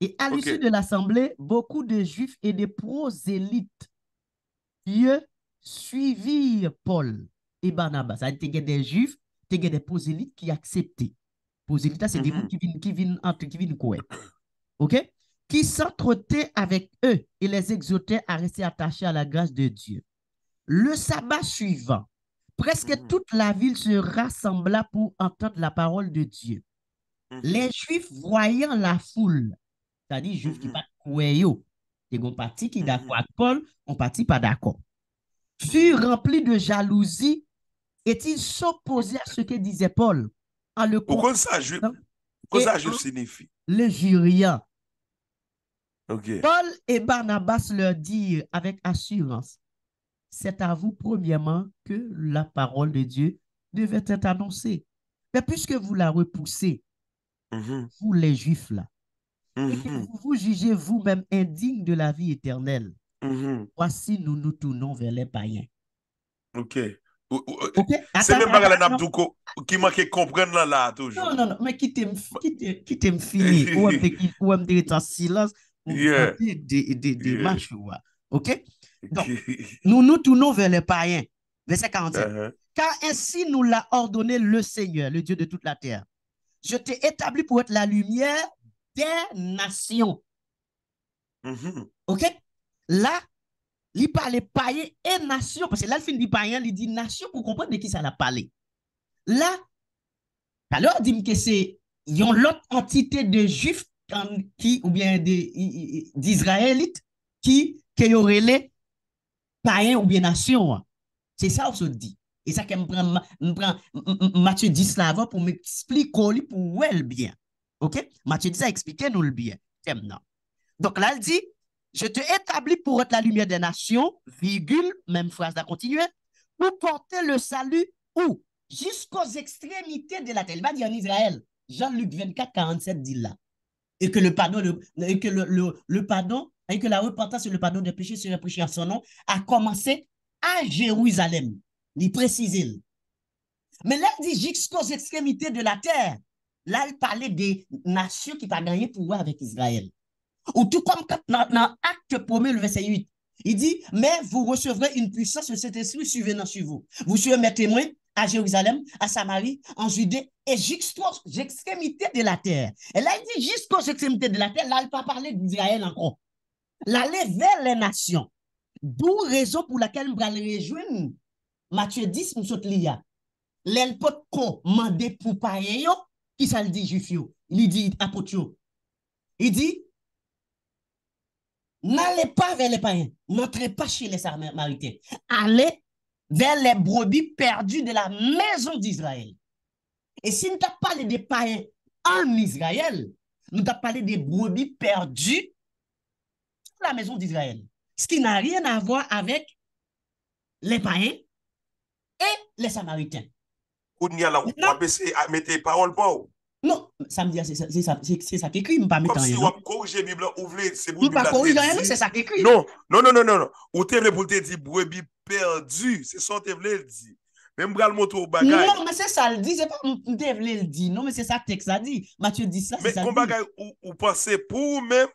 Speaker 2: Et à l'issue de l'assemblée, beaucoup de juifs et de prosélytes suivirent Paul et Barnabas. Ça des juifs, il des prosélytes qui acceptaient. Prosélytes, c'est des gens mhm. qui viennent, qui viennent entre, qui viennent quoi. OK? Qui s'entretaient avec eux et les exhortaient à rester attachés à la grâce de Dieu. Le sabbat suivant, presque mhm. toute la ville se rassembla pour entendre la parole de Dieu. Mhm. Les Juifs, voyant la foule, c'est-à-dire, juif qui mm-hmm. pas yo. Il y a un parti qui est d'accord mm-hmm. avec Paul, un parti pas d'accord. Fut rempli de jalousie et il s'opposait à ce que disait Paul. En le Pourquoi ça, juif, ça, juif signifie Le jurien. Paul et Barnabas leur dirent avec assurance c'est à vous, premièrement, que la parole de Dieu devait être annoncée. Mais puisque vous la repoussez, mm-hmm. vous les Juifs là, et que mhm. vous vous jugez vous-même indigne de la vie éternelle, mhm. voici nous nous tournons vers les païens.
Speaker 1: Ok. Euh, c'est même pas la qui fait comprendre là, là toujours. Non,
Speaker 2: non, non, mais qui t'aime fini, ou me dire en silence, ou yeah. des de, silence. yeah. ok?
Speaker 3: Donc,
Speaker 2: nous nous tournons vers les païens. Verset 47. Uh-huh. Car ainsi nous l'a ordonné le Seigneur, le Dieu de toute la terre. Je t'ai établi pour être la lumière Mm-hmm. de nasyon. Ok? La, li pale paye e nasyon. Pase la, fin bi payen li di nasyon pou kompon de ki sa la pale. La, palor di mke se yon lot antite de jif ou bien di israelit ki ke yorele payen ou bien nasyon. Se sa ou se di. E sa ke m pren Mathieu d'Islava pou m ekspli kon li pou wèl biyan. OK? Matthieu dit a expliqué nous le bien. Donc là, il dit, je te établis pour être la lumière des nations, virgule, même phrase à continuer, pour porter le salut où? Jusqu'aux extrémités de la terre. Il va dire en Israël. Jean-Luc 24, 47 dit là. Et que le pardon, et que le, pardon, et que la repentance et le pardon des péchés seraient prêchés en son nom, a commencé à Jérusalem. Il précise. Mais là, il dit jusqu'aux extrémités de la terre là, il parlait des nations qui pas gagné pouvoir avec Israël. Ou tout comme dans, Acte 1 le verset 8, il dit, mais vous recevrez une puissance de cet esprit suivant sur vous. Vous serez mes témoins à Jérusalem, à Samarie, en Judée et jusqu'aux extrémités de la terre. Et là, il dit jusqu'aux extrémités de la terre, là, il ne pas parler d'Israël encore. L'aller vers les nations. D'où raison pour laquelle nous allons rejoindre Matthieu 10, nous sommes là. L'elle commandé pour payer qui ça le dit, juif Il dit Apotio. Il dit, n'allez pas vers les païens, n'entrez pas chez les samaritains. Allez vers les brebis perdues de la maison d'Israël. Et si nous parlons parlé des païens en Israël, nous parlons parlé des brebis perdues de la maison d'Israël. Ce qui n'a rien à voir avec les païens et les samaritains.
Speaker 1: Ou di non. nye la ou apese a mette parol pa ou?
Speaker 2: Non, sa m di ya se sakikwi m pa metan yon. Kopsi wap korujen
Speaker 1: yon ou vle, se m ou vle. M pa korujen yon, se
Speaker 2: sakikwi. Non,
Speaker 1: non, non, non, non, ou te vle pou te di brebi perdu, se son te vle di. Men m bral non, moutou ou bagay. Non, men se
Speaker 2: sa l di, se pa m te vle di. Non, men se sa tek sa di. Men kon bagay
Speaker 1: ou pase pou, men,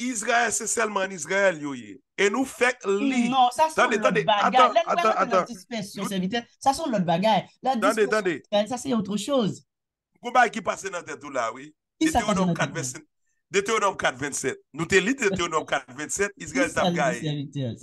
Speaker 1: Izraël se selman Izraël yoye. E nou fèk li... Non, sa son lòt bagay. Lè, nou fèk lòt
Speaker 2: dispensyon servite. Sa son lòt bagay.
Speaker 1: La dispensyon servite, sa se yotro chòz. Kou mbaye ki pase nan tètou la, oui? De teonom 47. Nou te li de teonom 47, is gèl tap gèy.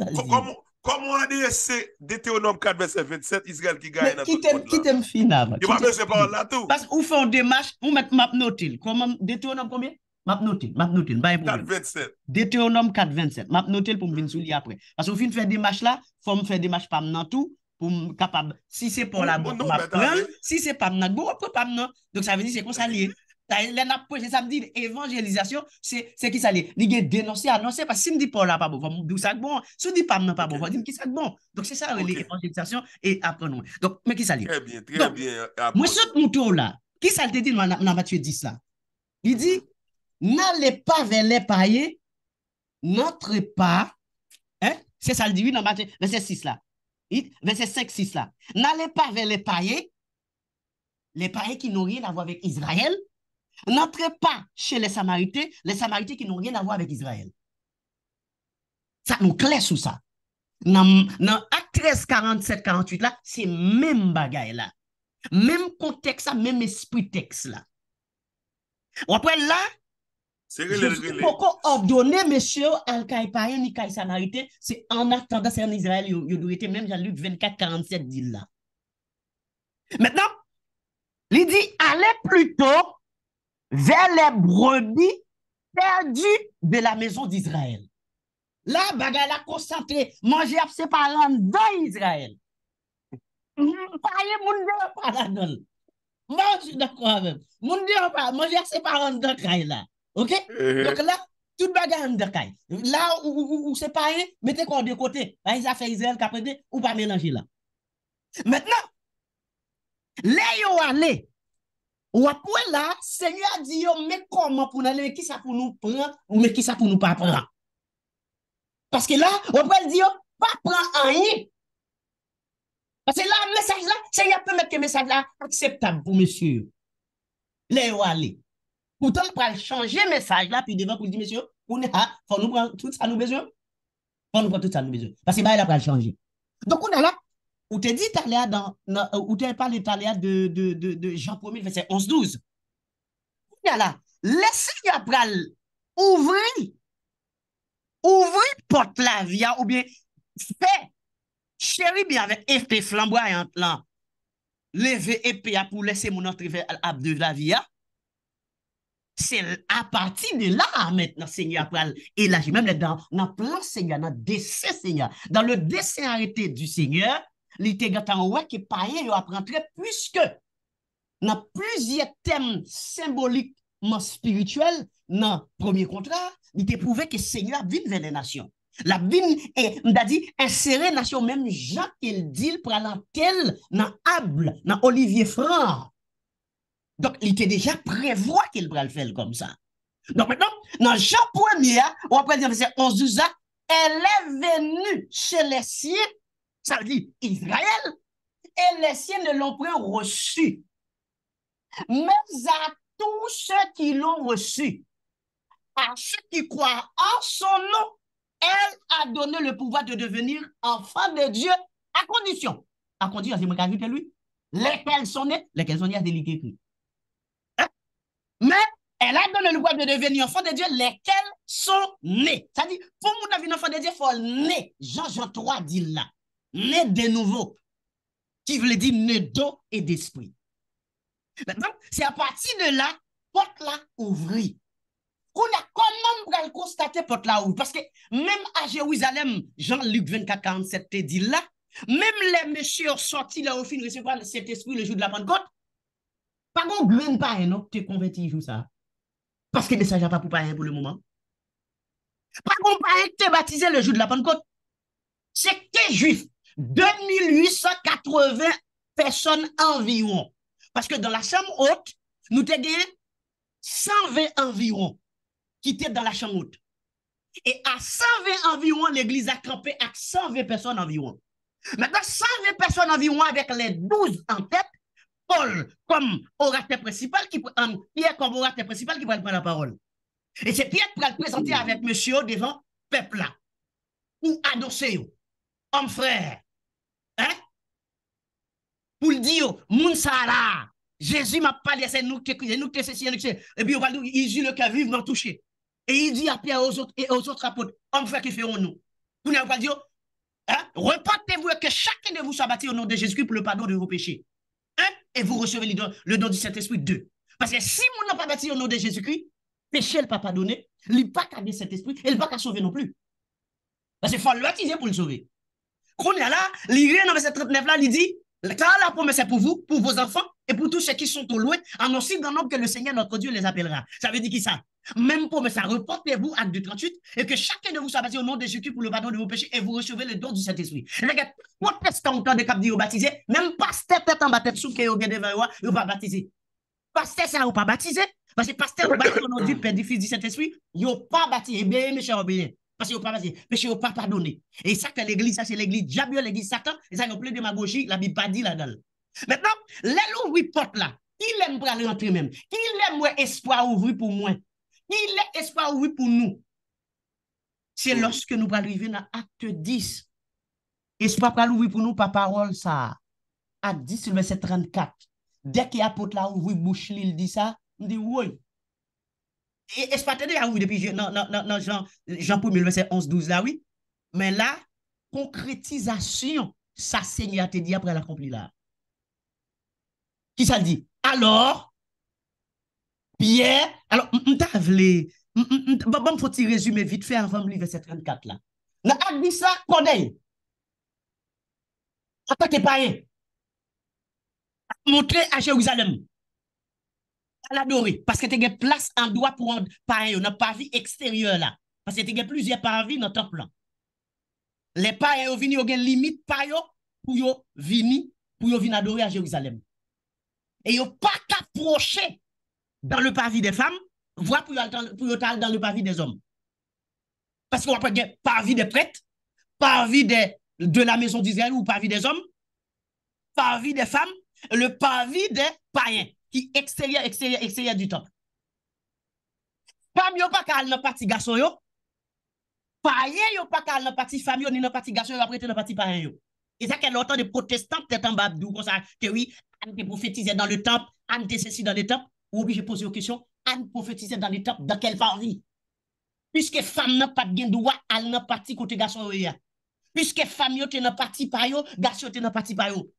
Speaker 1: Kou mbaye de se de teonom 47, is gèl tap gèy nan tètou la.
Speaker 2: Ki tèm fina, mbaye. Yon mbaye se pa wòl la tou. Ou fè ou demache, ou mèk map nou tèl. Kou mbaye de teonom komye? Map notil, map notil. Baye pou mwen. 4-27. Dete o nom 4-27. Map notil pou mwen souli apre. Pas ou fin fè di mach la, fò mwen fè di mach pam nan tou, pou mwen kapab. Si se pa mnen apre, si se pa mnen apre, pou mwen apre pam nan. Donk sa veni se kon salye. Sa mwen apre, sa mwen di evanjelizasyon, se ki salye. Ni gen denose, anose, pas si mwen di pa mnen apre, pou mwen apre mwen dou sak bon. Si mwen di pa mnen apre, pou mwen apre mwen di ki sak bon. Donk se sa re le evan n'allez pas vers les païens, n'entrez pas, hein? c'est ça le dit, dans Matthieu, verset 6 là, verset 5, 6 là, n'allez pas vers les païens, les païens qui n'ont rien à voir avec Israël, n'entrez pas chez les Samaritains, les Samaritains qui n'ont rien à voir avec Israël. Ça nous clair sous ça. Dans, Acte 13, 47, 48 là, c'est même bagaille là. Même contexte, même esprit texte là. après là,
Speaker 3: Je soute pou
Speaker 2: kon obdone meshe ou al kay payen ni kay sanayite se an atanda se an Israel yon ou ete menm jan lout 24-47 dila. Mètnen, li di ale pluto ver le brodi perdi de la mezon d'Israel. La bagala konsante manje ap sepalan dan Israel. Mwen dey an pala don. Mwen dey an pala manje ap sepalan dan Israel la. Ok? Donc là, tout bagage en décaille. Là, ou c'est pas yé, mettez-vous en deux côtés. Ou pas mélanger là. Maintenant, lè yò wà lè, wà pou lè, seigneur di yò mè kòman pou n'allè, mè ki sa pou nou prè ou mè ki sa pou nou pa prè. Parce que là, wà pou el di yò pa prè en yè. Parce que là, mè sège là, seigneur pou mè kè mè sège là, mè sège là, acceptable pou mè sège yò. Lè yò wà lè. Pourtant, pour changer le message là, puis devant pour dire, monsieur, on est faut nous prendre tout ça nous besoin. Faut nous prendre tout ça nous besoin. Parce que bah, là il a changer. Donc, on est là. Ou te dit, t'as dans, ou t'es parlé, t'as de, de, de, de Jean 1er, verset 11, 12. On est là. Laissez après ouvrir, ouvrir porte la via ou bien, fait, chérie, bien avec effet flamboyant là. Lever épée pour laisser mon entrée vers la vie. Hein. Se a pati de la a met nan Seigneur pral. E la jimem le dan nan plan Seigneur, nan dese Seigneur. Dan le dese a rete du Seigneur, li te gata an wak e paye yo ap rentre, pwiske nan pwisye tem simbolikman spirituel, nan premier kontra, li te pouve ke Seigneur vin ven le nasyon. La vin, mda di, ensere nasyon, mwen jake il dil pral an tel nan abl nan Olivier Franck. Donc, il était déjà prévoit qu'il pourrait le faire comme ça. Donc, maintenant, dans Jean 1 on va dire verset 11 elle est venue chez les siens, ça veut dire Israël, et les siens ne l'ont pas reçu. Mais à tous ceux qui l'ont reçu, à ceux qui croient en son nom, elle a donné le pouvoir de devenir enfant de Dieu à condition. À condition, c'est moi qui lui. Lesquels sont nés Lesquels sont nés à déléguer mais elle a donné le droit de devenir enfant de Dieu, lesquels sont nés. C'est-à-dire, pour nous devenir enfant de Dieu, il faut né. Jean-Jean 3 dit là, né de nouveau, qui veut dire né d'eau et d'esprit. Maintenant, c'est à partir de là, porte là ouvrit. On a comment on constater porte là ouvrit? Parce que même à Jérusalem, Jean-Luc 24, 47 dit là, même les messieurs sortis là au fin de recevoir cet esprit le jour de la Pentecôte, pas bon glen parrain, non, te converti ça. Parce que de ça, pas pour payer pour le moment. Pas bon pas te baptisé le jour de la Pentecôte. C'est que juif. 2880 personnes environ. Parce que dans la chambre haute, nous te 120 environ qui étaient dans la chambre haute. Et à 120 environ, l'église a crampé à 120 personnes environ. Maintenant, 120 personnes environ avec les 12 en tête, Paul comme orateur principal qui um, Pierre comme orateur principal qui va prendre la parole. Et c'est Pierre qui va le présenter avec monsieur devant peuple là. Ou adossé homme frère. Hein? Pour le dire, moun Jésus m'a parlé c'est nous te nous qui nous Et puis on va dire, il dit le cas vivement touché, toucher. Et il dit à Pierre aux autres, et aux autres apôtres, homme frère, qui feront nous. vous nous, pas dire, hein? repentez-vous que chacun de vous soit bâti au nom de Jésus pour le pardon de vos péchés et vous recevez le don, du Saint-Esprit, deux. Parce que si mon n'a pas bâti au nom de Jésus-Christ, péché le pas donné, il pas qu'à Saint-Esprit, et il pas qu'à sauver non plus. Parce qu'il faut le baptiser pour le sauver. Quand il y a là, l'Irène dans verset 39 là, il dit, car la promesse est pour vous, pour vos enfants, et pour tous ceux qui sont au loin, aussi grand nombre que le Seigneur notre Dieu les appellera. Ça veut dire qui ça Même mais ça reportez-vous, acte de 38, et que chacun de vous soit baptisé au nom de Jésus-Christ pour le pardon de vos péchés, et vous recevez le don du Saint-Esprit. Regarde, qu'on entend de cap dire baptisé, même pasteur tête en bas tête sous qui est devant vous, vous pas baptisé. Pasteur ça ou pas baptisé, parce que pasteur vous baptisé au nom du Père, du Fils, du Saint-Esprit, il a pas baptisé. Eh bien, mes chers parce qu'ils n'ont pas passé, parce qu'ils pas pardonné. Et ça que l'église, ça c'est l'église diable, l'église Satan, et ça ils ont plein de démagogie, la Bible pas dit là-dedans. Mètenan, lè lou wè pot la, ki lèm pralè rentre mèm, ki lèm wè espoi ou wè pou mwen, ki lè espoi ou wè pou nou, se loske nou pralè wè nan akte 10, espoi pralè ou wè pou nou pa parol sa, akte 10, 1134, dek ki apote la ou wè bouch lè, lè di sa, lè di wè. Espoi tenè a wè depi, nan jan pou 1112 la wè, men la, konkretizasyon sa seigne a te di apre l'akompli la. Qui ça dit? Alors, Pierre, alors, m'ta vle, bon faut résumer vite fait avant de verset 34 là. Dans acte 10 là, Corneille, païen, montré à Jérusalem, à l'adorer, parce que tu une place en droit pour païen, dans vie extérieur là, parce que tu as plusieurs parvis dans le plan. Les païens ont venu, ils ont limite païen pour venir, pour venir adorer à Jérusalem et yo pas approcher dans le pavis des femmes, voire pour aller dans le pavis des hommes. Parce qu'on va dire pavis des prêtres, pavis des, de la maison d'Israël ou pavis des hommes, pavis des femmes, le pavis des païens qui extérieur, extérieur, extérieur du temple. Femme yon pas qu'à dans partie garçon yo, païen yo pas qu'à dans partie femme famille, ni dans parti garçon yo après dans partie païen yo. Et ça qu'elle autant de protestants peut-être en babdou comme ça que oui, Anne prophétisait dans le temple, Anne te ceci dans le temple, ou obligé de poser une question, Anne prophétisait dans le temple, dans quelle famille? Puisque femme n'a pas de droit, elle n'a pas de côté garçon. Hein. Puisque femme n'a pas parti par yo, garçon n'a pas parti par yo.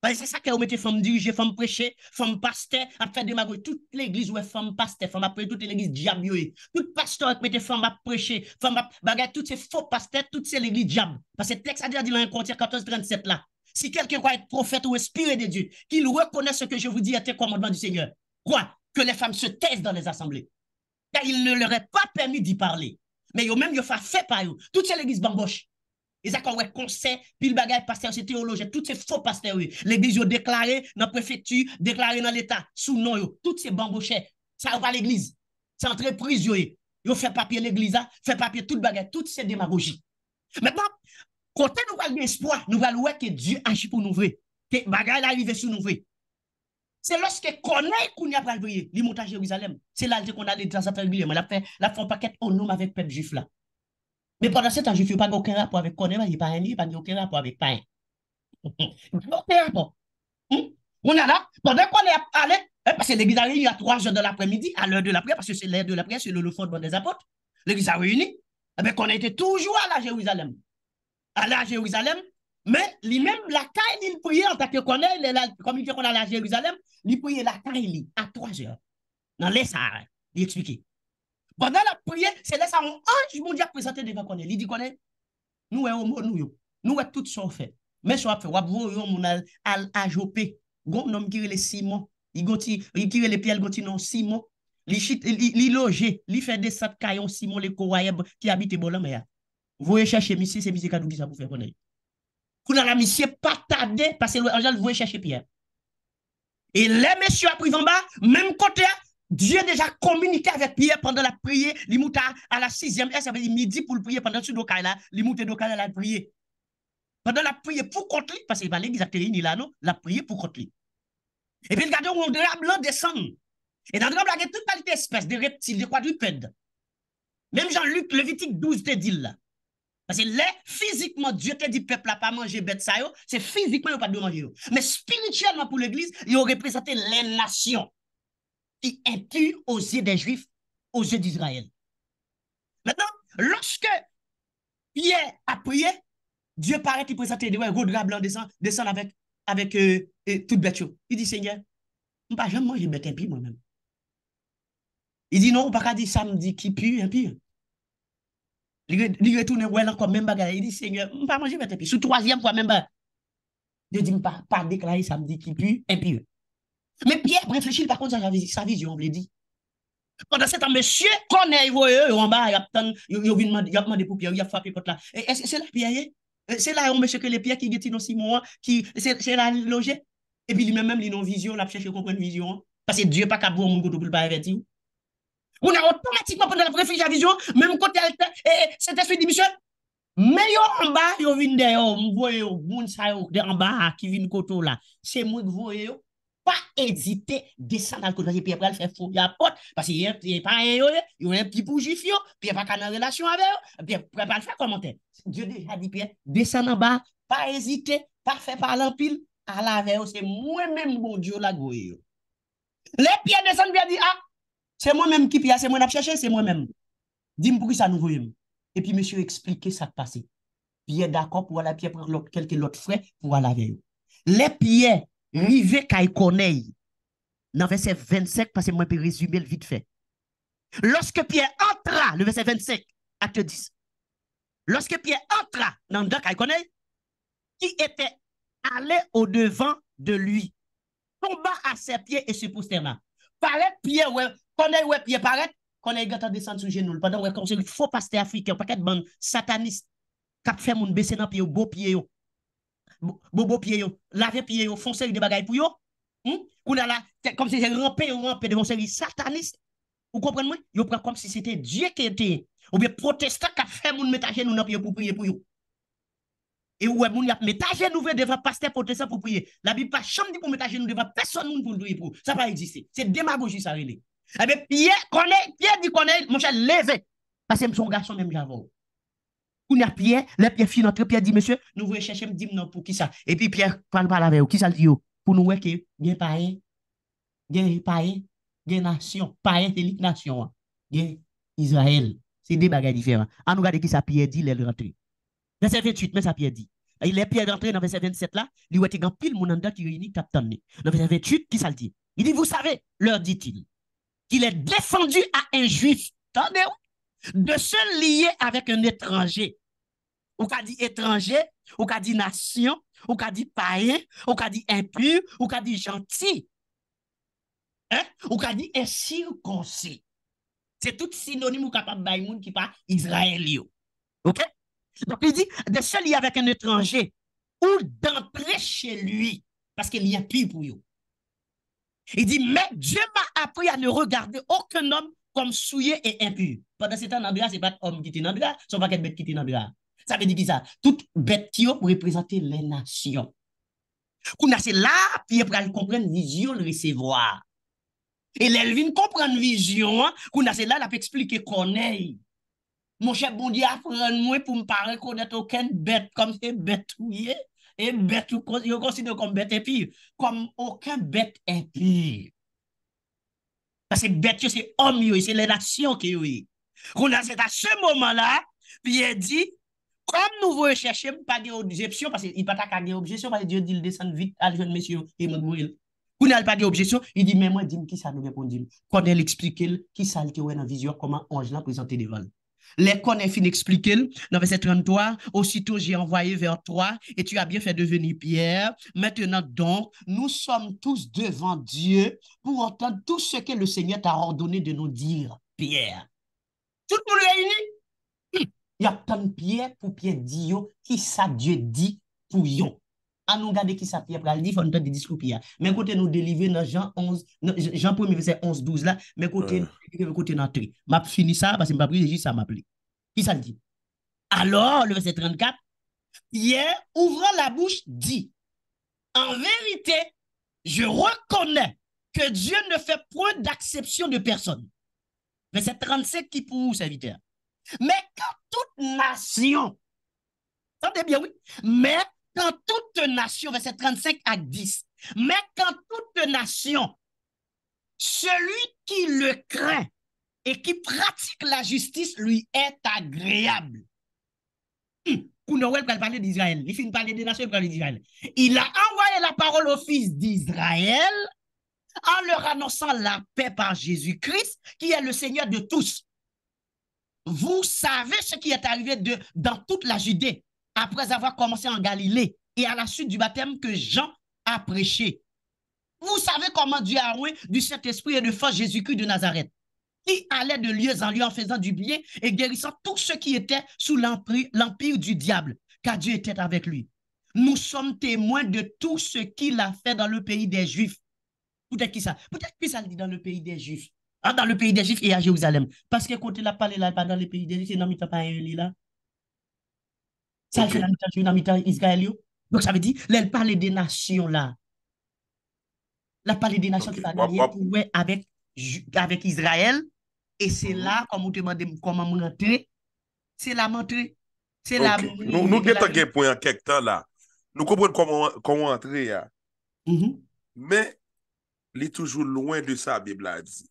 Speaker 2: Ben, c'est ça qu'elle vous mettez femme diriger, femme prêcher, femme pasteur, à faire des magouilles. Toute l'église, ouais, femme pasteur, femme après toute l'église diable. Tout pasteur qui mettez femme à prêcher, femme à bagarre, toutes ces faux pasteurs, toutes ces l'église diable. Parce que le texte a dit dans 1 Corinthiens 14, 37 là. Si quelqu'un croit être prophète ou inspiré de Dieu, qu'il reconnaisse ce que je vous dis à tes commandements du Seigneur. Quoi? Que les femmes se taisent dans les assemblées. Car il ne leur est pas permis d'y parler. Mais eux-mêmes, ils fait par eux. Toutes ces l'église bamboche. Ils ont ouais conseil, puis le bagage pasteur, c'est théologique. Toutes ces faux pasteurs. L'église, a déclaré dans la préfecture, déclaré dans l'État, sous nom, toutes ces bambochés, ça va pas l'église. C'est entreprise, Ils ont fait papier l'église, hein, fait papier tout le bagage, toutes ces démagogies. Maintenant, nous avons l'espoir, nous nous voir que Dieu ke pour pour nous vrai. Que Ke bagay sur nous vrai. de lorsque C'est qu'on y a ya prier, brye, li à Jérusalem. Se lalte kon alè transatel Il la fait la nom un au nom avec pep jif là. Mais pendant se temps, jif aucun pa gòkè rapò avèk pas man a pas aucun rapport avec pain. rapò avèk hmm? On a là. Pendant qu'on est allé, hein, parce que l'église a réuni à 3 heures de l'après-midi, à l'heure de la prière, parce que c'est l'heure de la prière, c'est le, fondement des apôtres. L'église a réuni. Eh Mais qu'on était toujours à la Jérusalem aller à Jérusalem, mais lui-même, la caille, il priait en tant que connaît, comme il fait qu'on a à Jérusalem, il priait la caille à 3 heures. Dans les il expliquait. Pendant la prière, c'est là ça, on ange a présenté devant qu'on Il dit qu'on est, nous, nous, nous, nous, tout ce fait. Mais ce fait, on nous nous, al nom qui est Simon, il y il qui est Pierre nous, non Simon, il loge, il fait des sept Simon les qui habitent voyez chercher monsieur, c'est monsieur ça pour faire connaître. Quand la monsieur pas tardé, parce que l'angel voyez chercher Pierre. Et les messieurs pris en bas, même côté, Dieu déjà communiqué avec Pierre pendant la prière, l'imouta à la sixième heure, ça veut dire midi pour le prier pendant ce doka là, il la prier. Pendant la prière pour contre lui, parce qu'il va l'église il là non, la prière pour contre lui. Et puis regardez où on drape blanc descend. Et dans le blanc il y a toute qualité espèce de reptile, de quadrupède. Même Jean-Luc, Lévitique 12 te dit là. Parce que là, physiquement, Dieu te dit peuple n'a pas mangé bête ça, c'est physiquement, il pas de manger. Mais spirituellement, pour l'Église, il représenté les nations qui impurent aux yeux des Juifs, aux yeux d'Israël. Maintenant, lorsque Pierre a prié, Dieu paraît qu'il présente. des gros drap blanc descend, descend avec, avec euh, euh, toute bête. Il dit, Seigneur, je ne pas jamais manger bête impie moi-même. Il dit, non, on ne peut pas dire samedi qui pue impie. Li retourne ouais encore même bagarre Il dit Seigneur, on pas manger bête Sous troisième fois même bagage. Dieu dit pas pas déclarer samedi qu'il pue impieux. Mais Pierre réfléchit par contre sa, sa vision, on l'a dit. Pendant ce temps, monsieur connaît il voit eux en bas, il a il a demandé pour Pierre, il a frappé porte là. C'est là Pierre. Hein. C'est là un monsieur que les pierres qui dit dans Simon qui c'est là logé. Et puis lui-même lui non vision, l'a cherché comprendre vision hein. parce que Dieu pas capable bon monde pour pas avertir. On a automatiquement pendant la réfugié à vision, même quand elle et cet esprit démission. Mais yo en bas, yo vin de yo, yo, yo en bas qui vin koto là. C'est moi qui vous yo. Pas hésiter, descendre le côté, puis après, faire faux, il y a porte, parce qu'il n'y a pas yo, il y a un petit pour puis il n'y a pas qu'un relation avec yo, puis après, pas faire commentaire. Dieu déjà dit, Pierre, descendre en bas, pas hésiter, pas faire par pile, à la c'est moi-même, bon Dieu, la goye yo. Les pieds descendent, bien dit, ah, c'est moi-même qui pia, ah, c'est moi qui cherché, c'est moi-même. Dis-moi pourquoi ça nous Et puis, monsieur expliquer ça qui passé. Pierre d'accord pour aller Pierre prendre quelques autres frère pour aller avec eux. Les pierres, rivé qu'il connaît, dans verset 25, parce que moi, je peux résumer le vite fait. Lorsque Pierre entra, le verset 25, acte 10. Lorsque Pierre entra dans le qu'il connaît, qui était allé au devant de lui, tomba à ses pieds et se prosterna. Parete piye wè, konè wè piye parete, konè yè gata desan sou jenoul. Padè wè konseri fò pastè Afrika, wè pakèt ban satanist, kap fè moun besè nan piyo, bo piye yo, bo bo piye yo, lave piye yo, fonseri de bagay pou yo, hmm? kou nala, kom si jè rampè yon rampè, devonseri satanist, ou kompren mwen, yo pran kom si si te dje ke te, ou biye protesta kap fè moun metajenoun nan piye pou piye pou yo. E wè moun yap metajè nou vè deva pas te potè sa pou priye. La bib pa chanm di pou metajè nou deva person moun pou ldou yipou. Sa pa egziste. Se demagoji sa rene. A be piye konè, piye di konè, moun chan lè zè. Basè m son gason mèm javò. Oun ap piye, lè piye fi nantre, piye di mèsè, nou vè chè chèm dim nan pou ki sa. E piye piye kwan pala vè ou, ki sa ldi yo. Poun nou wè ki, gen pae, gen pae, gen nasyon. Pae te lik nasyon wè. Gen Israel. Se demaga yi di fè wè. An nou gade Verset 28, mais ça Pierre dit. Il est Pierre entré dans verset 27 là, il était un pile mon qui réunit cap Dans verset 28, qui ça le dit Il dit vous savez, leur dit-il, qu'il est défendu à un juif, attendez, de se lier avec un étranger. Ou qu'a dit étranger, ou qu'a dit nation, ou qu'a dit païen, ou qu'a dit impur, ou qu'a dit gentil. Hein? Ou qu'a dit incirconcis. C'est tout synonyme ou capable de qui pas israélien. OK donc, il dit de se lier avec un étranger ou d'entrer chez lui parce qu'il y a plus pour vous. Il dit, mais Dieu m'a appris à ne regarder aucun homme comme souillé et impur. Pendant ce temps, ce n'est pas un homme qui est Nandria, ce n'est pas bête qui est Nandria. Ça veut dire qui ça? Toute bête qui pour représenter les nations. Qu'on a c'est là, puis pour comprendre vision, le recevoir. Et l'Elvin comprend vision, qu'on hein. a c'est là, elle peut expliquer qu'on est. Moun chèp moun di a fran mwen pou mpare konet okan bet, kom se bet ou ye, e bet ou kon, yo konsine kon bet epi, kom okan bet epi. Kwa se bet yo se om yo, se le lasyon ki yo ye. Kwa nan se ta se moman la, piye di, kom nou voye chèche mpage objepsyon, pasi yi patakage objesyon, pasi diyo diyo desen vit al jwen mesyo, yi moun moun el. Kwa nan al page objesyon, yi di men mwen din ki sa nou vepondim, kon el eksplike el, ki sa el te we nan vizyon, koman anj la prezante devan. Les est fin expliquer dans verset 33, aussitôt j'ai envoyé vers toi et tu as bien fait devenir Pierre. Maintenant donc, nous sommes tous devant Dieu pour entendre tout ce que le Seigneur t'a ordonné de nous dire, Pierre. Tout le monde réuni. Il y a tant de Pierre pour Pierre Dio qui ça Dieu dit pour à nous garder qui ça Pierre pral dit, faut nous des discours Mais côté nous délivrer dans Jean 11, Jean 1 verset 11 12 là, mais côté côté dans M'a fini ça parce que m'a pris juste ça m'a appelé. Qui ça dit Alors le verset 34 Pierre ouvrant la bouche dit En vérité, je reconnais que Dieu ne fait point d'acception de personne. Verset 37 qui pour vous, serviteur. Mais quand toute nation, entendez bien, oui, mais quand toute nation, verset 35 à 10, mais quand toute nation, celui qui le craint et qui pratique la justice lui est agréable. Pour hmm. Noël, il parler d'Israël. Il finit parler des nations, il d'Israël. Il a envoyé la parole au fils d'Israël en leur annonçant la paix par Jésus-Christ, qui est le Seigneur de tous. Vous savez ce qui est arrivé de, dans toute la Judée, après avoir commencé en Galilée et à la suite du baptême que Jean a prêché. Vous savez comment Dieu a roué du Saint-Esprit et de force Jésus-Christ de Nazareth, Il allait de lieu en lieu en faisant du bien et guérissant tous ceux qui étaient sous l'empire du diable, car Dieu était avec lui. Nous sommes témoins de tout ce qu'il a fait dans le pays des Juifs. Peut-être qui ça Peut-être qui ça dit dans le pays des Juifs. Ah, dans le pays des Juifs et à Jérusalem. Parce que côté la parlé là, pas dans le pays des Juifs, c'est pas le là. Sa yon nanmita Israel yo. Donc sa ve di, lèl pale de nasyon la. Lèl mhm. pale de nasyon ki pa ganyan pouwe
Speaker 3: avèk
Speaker 2: Israel. E se la, kon mouti mwande mkoman mwantre. Se la mwantre. Se la mwantre. Nou gen
Speaker 1: tangen pou yon kekta la. Nou kouboun mkoman mwantre ya. Men, li toujou lwen de sa a bibla e vzi.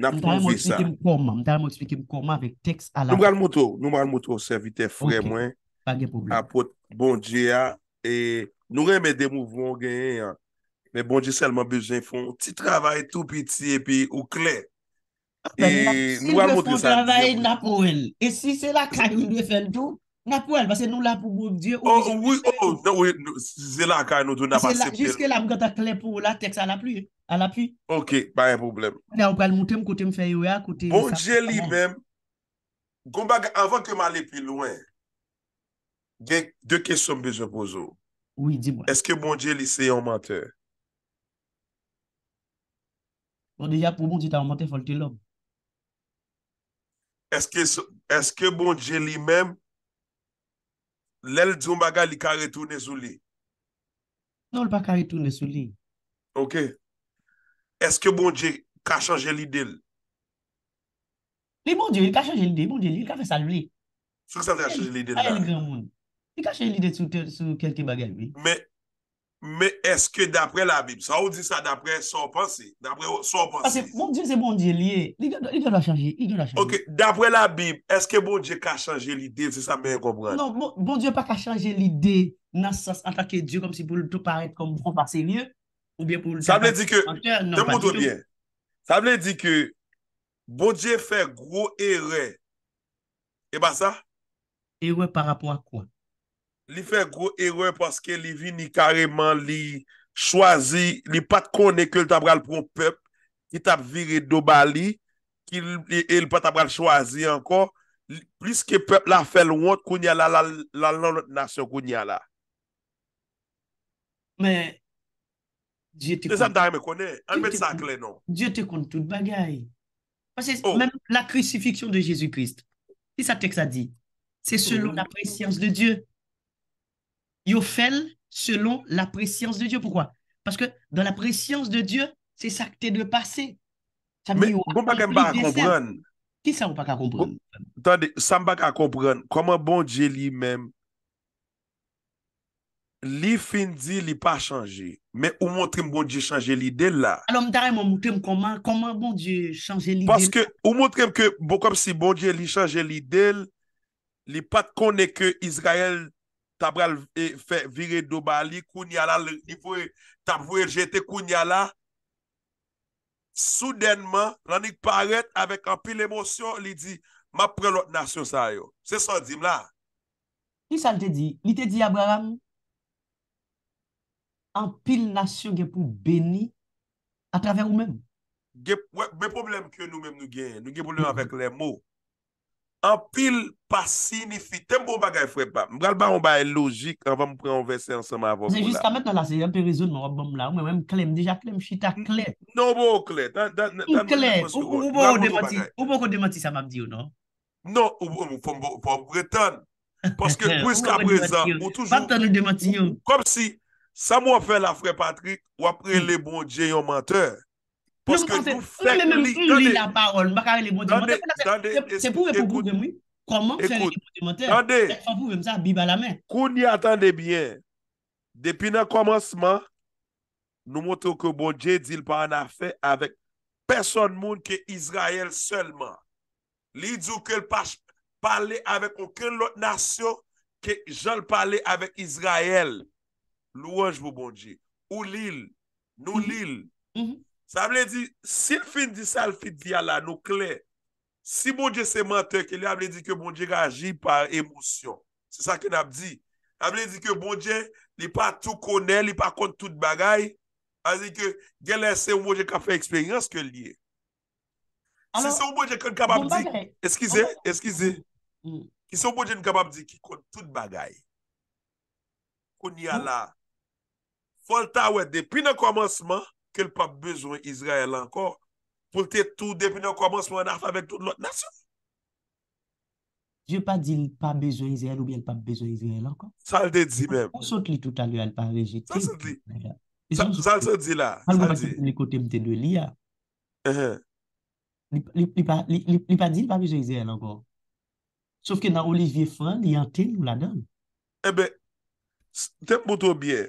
Speaker 1: Na pouvi sa. Mwen
Speaker 2: mwantre mwantre mwantre mwantre mwantre mwantre mwantre mwantre mwantre mwantre mwantre mwantre mwantre mwantre
Speaker 1: mwantre mwantre mwantre mwantre mw Bon a pot, bon dje ya, nou reme demouvou an genye ya, men bon dje selman bejè foun, ti travay tou piti epi ou kle, e nou al moun de sa. Si moun travay
Speaker 2: na pou el, e si se la kay nou le fèl tou, na pou el, vase nou la pou bon dje. Ou, ou,
Speaker 1: ou, ou, ou, se la kay nou tou na passepil. Se la, jiske
Speaker 2: la moun gata kle pou ou la, tek sa la pli,
Speaker 1: la la pli. Ok, pa yè poublem.
Speaker 2: Nou al moun tem kote m fè yò ya, kote. Bon dje
Speaker 1: li mèm, kon bag, avon ke m alè pi louè, Gè, dè kè som bè zè bozò. Oui, di mwen. Eske bon djè li se yon mante?
Speaker 2: Bon, deja pou bon djè ta yon mante, folte lòm.
Speaker 1: Eske bon djè li mèm lèl djoumbaga li kare toune sou li?
Speaker 2: Non, l pa kare toune sou li.
Speaker 1: Ok. Eske bon djè kachan jè li dil?
Speaker 2: Li bon djè li kachan jè li dil, bon djè li li kave salvi.
Speaker 1: Sou salve kachan jè li dil la? A yon gen
Speaker 2: mouni. I ka chanje lide sou kelke bagay mi.
Speaker 1: Me eske dapre la bib? Sa ou di sa dapre son panse? Dapre
Speaker 2: son panse? Moun diye se moun diye liye. I do la chanje. Ok,
Speaker 1: dapre la bib, eske moun diye ka chanje lide? Se sa mè yon kompran. Non,
Speaker 2: moun bon, bon diye pa ka chanje lide nan sa s'atake diyo kom si pou loutou paret kom moun fase liye. Ou bien pou loutou fase. Sa mè di ki, te moutou biye.
Speaker 1: Sa mè di ki, moun diye fe grou erè. E ba sa?
Speaker 2: Erè pa rapon a kouan?
Speaker 1: Li fe grou erwen paske li vini kareman li chwazi, li pat konen ke l tabral pou pep, ki tab vire do bali, ki l e pat tabral chwazi ankon, plis ke pep la fel wot koun ya la la lalot nasyon koun ya la. Men, diyo te konti. Desan da yon me konen, an men sakle non.
Speaker 2: Diyo te konti tout bagay. Mwen se, men la kresifiksyon de Jezu Christ, si sa tek sa di, se oh. selon la presyans de Diyo, yo fel selon la presyans de Diyo. Poukwa? Paske, dan la presyans de Diyo, se sakte de pase. Sa mi yo akpon pli de se. Mwen baka mba akopron. Ki sa mwen baka akopron?
Speaker 1: Tande, sa mba akopron, koman bon Diyo li men, li fin di li pa chanje, men ou montrem bon Diyo chanje li del la.
Speaker 2: Alon mtare mwen moutem, koman bon Diyo chanje li del? Paske,
Speaker 1: ou montrem ke bokop si bon Diyo li chanje li del, li pat konen ke Izraël, tab ral fè vire do bali, koun ya la, tab vwe jete koun ya la, soudènman, nanik paret, avèk anpil emosyon, li di, ma pre lòt nasyon sa yo. Se son di m la.
Speaker 2: Ki sa l te di? Li te di Abraham, anpil nasyon gen pou beni, a traver ou mèm?
Speaker 1: Gen pou mèm, gen pou mèm, gen pou mèm avèk lèm mò. An pil pa sinifi, tembo bagay fwe pa, mbral ban non, bon, ou ba e logik, anva m pre onvesen anseman avon pou la. Mwen jiska
Speaker 2: metan la, se yon pe rezon mwen wap bom la, mwen wè m klem, deja klem, chita klem. Non wè ou
Speaker 1: klem. Ou
Speaker 2: klem, bon, bon ou wè ou demati, ou wè ou demati
Speaker 1: sa map diyo, non? Non, ou wè ou breton, poske kwe sk apresan, wè ou toujou. Wè ou breton ou demati yon? Kom si, sa mwen wap fe la fwe patri, wap pre hmm. le bon dje yon menteur.
Speaker 2: Pwoske nou fèk li... Mè mè mè mè mè, lè la parol, mbakare le bon dimote. Se pouve pou pouve mwen? Koman fèk li le bon dimote?
Speaker 1: Kou ni atande bien. Depi nan koumanseman, nou mwotou ke bon dje dil pa an a fè avèk person moun ke Israel selman. Li djou ke l'pache parle avèk okèl lot nasyon ke jal pale avèk Israel. Lou wèj vou bon dje. Où l'il? Nou l'il? Mh mm-hmm. mh. Sa vle di, si l fin di sal fit di ala nou klen, si mounje bon se mante ke li, a vle di ke mounje ga agi par emosyon. Se sa ken ap di, a vle di ke mounje bon li pa tout konen, li pa kont tout bagay, a zi ke gen lese mounje bon ka fe eksperyans ke li. Se sa mounje kon kapap di, eskize, eskize, mm. se sa mounje kon kapap di ki kont tout bagay, kon ya mm. la, folta wè, depi nan komanseman, ke l pa bezo Israel anko, pou te tou depen yo koman se l wè an afa vek tout l ot nasyon.
Speaker 2: Je pa di l pa bezo Israel ou bi l pa bezo Israel anko? Sa l de di mèm. On sote li tout an lè l pa rejiti. Sa l se di la. Sa l se di la. Li pa di l pa bezo Israel anko? Sòf ke nan Olivier Fran, li an te ou la nan? E eh be, te
Speaker 1: m boutou biè,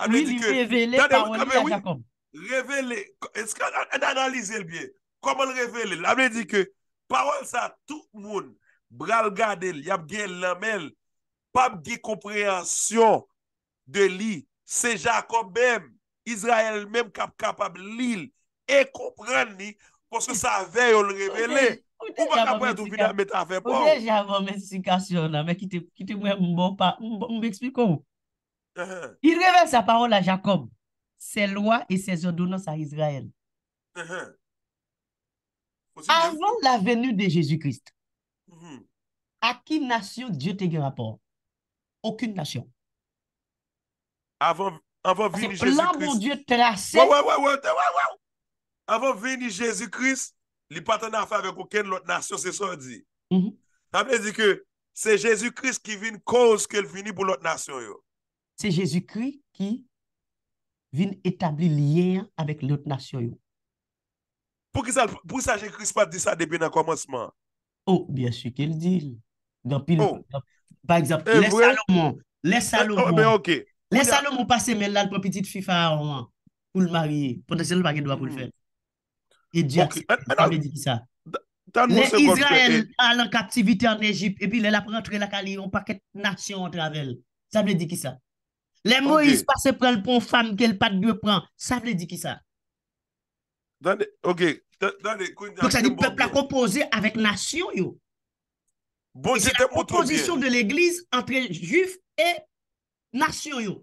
Speaker 1: A mwen di ke... Revele, eske an analize l biye. Koman revele l? A mwen di ke, parol sa tout moun, bral gade l, yam gen l lamel, pam gey kompreansyon de li, se Jakob mèm, Izrael mèm kap kapab li l, e komprende ni, poske sa vey on revele. O mwen kapre tout vina metan vey pon. O mwen
Speaker 2: javon mè sikasyon la, mwen ki te mwen mbon pa, mwen mbe eksplikon moun. Uh-huh. Il révèle sa parole à Jacob, ses lois et ses ordonnances à Israël. Uh-huh. Avant la venue de Jésus-Christ, mm-hmm. à qui nation Dieu eu rapport? Aucune nation.
Speaker 1: Avant, avant venir Jésus-Christ. Plan mon Dieu tracé. avant venir Jésus-Christ, il n'y a pas affaire avec aucune autre nation, c'est ça dit. Mm-hmm. Ça veut dire que c'est Jésus-Christ qui vient cause qu'elle finit pour l'autre
Speaker 2: nation. C'est Jésus-Christ qui vient établir lien avec l'autre nation.
Speaker 1: Pour ça, pour ça Jésus-Christ pas dit ça depuis le commencement?
Speaker 2: Oh, bien sûr qu'il dit. Dans pile, oh. par exemple, laisse les Salomon, les eh, oh, Salomon. Oh, mais ok. Les Salomon passer mais là, le petite fille Pharaon pour le marier. Potentiellement, pas qu'il doit pour le hmm. faire. Et Dieu okay. avait eh, dit ça. Les Israël est eh. en captivité en Égypte et puis là, la rentrer la Cali, on paquet nation en travers. Ça veut dire qui ça? Le Moïse pase prel pon fam ke l pat dwe pran. Sa vle di ki sa? Ok. Pek sa di pepla kompose avek nasyon yo. Pek sa di la komposisyon de l eglise antre juf e nasyon yo.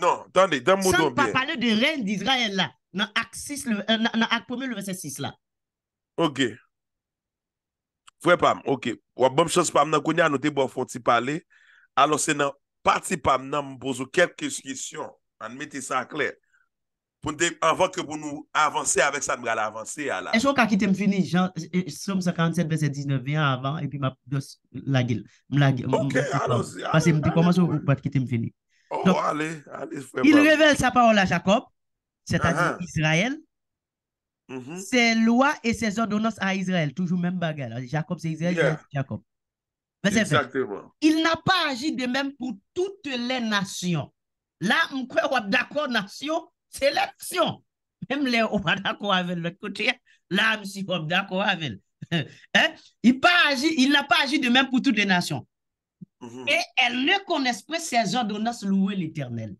Speaker 2: Non. San pa pale de ren di Israel la nan ak pomil le vese 6 la.
Speaker 1: Ok. Fwe pam. Ok. Wab bom chans pam nan konye anote bo fwoti pale alo se nan parti par vous poser quelques questions, Admettez mettre ça à clair. Avant que vous nous avanciez avec ça, nous allons avancer. Est-ce qu'on a quitté
Speaker 2: me fini Jean, Somme 57, verset 19, avant, et puis ma la gueule. Ok, allons Parce que je comment ça, vous pas quitter me fini.
Speaker 1: Oh, allez, allez, Il révèle
Speaker 2: sa parole à Jacob, c'est-à-dire uh-huh. Israël, mm-hmm. ses lois et ses ordonnances à Israël. Toujours même bagarre. Jacob, c'est Israël,
Speaker 3: Jacob. Exactement.
Speaker 2: Il n'a pas agi de même pour toutes les nations. Là, on croit d'accord, nation, c'est l'action. Même les on d'accord avec l'autre côté, hein. là, on suis d'accord avec. hein? Il n'a pas, agi de même pour toutes les nations. Mhm. Et elle ne connaissent pas ses ordonnances louer l'éternel.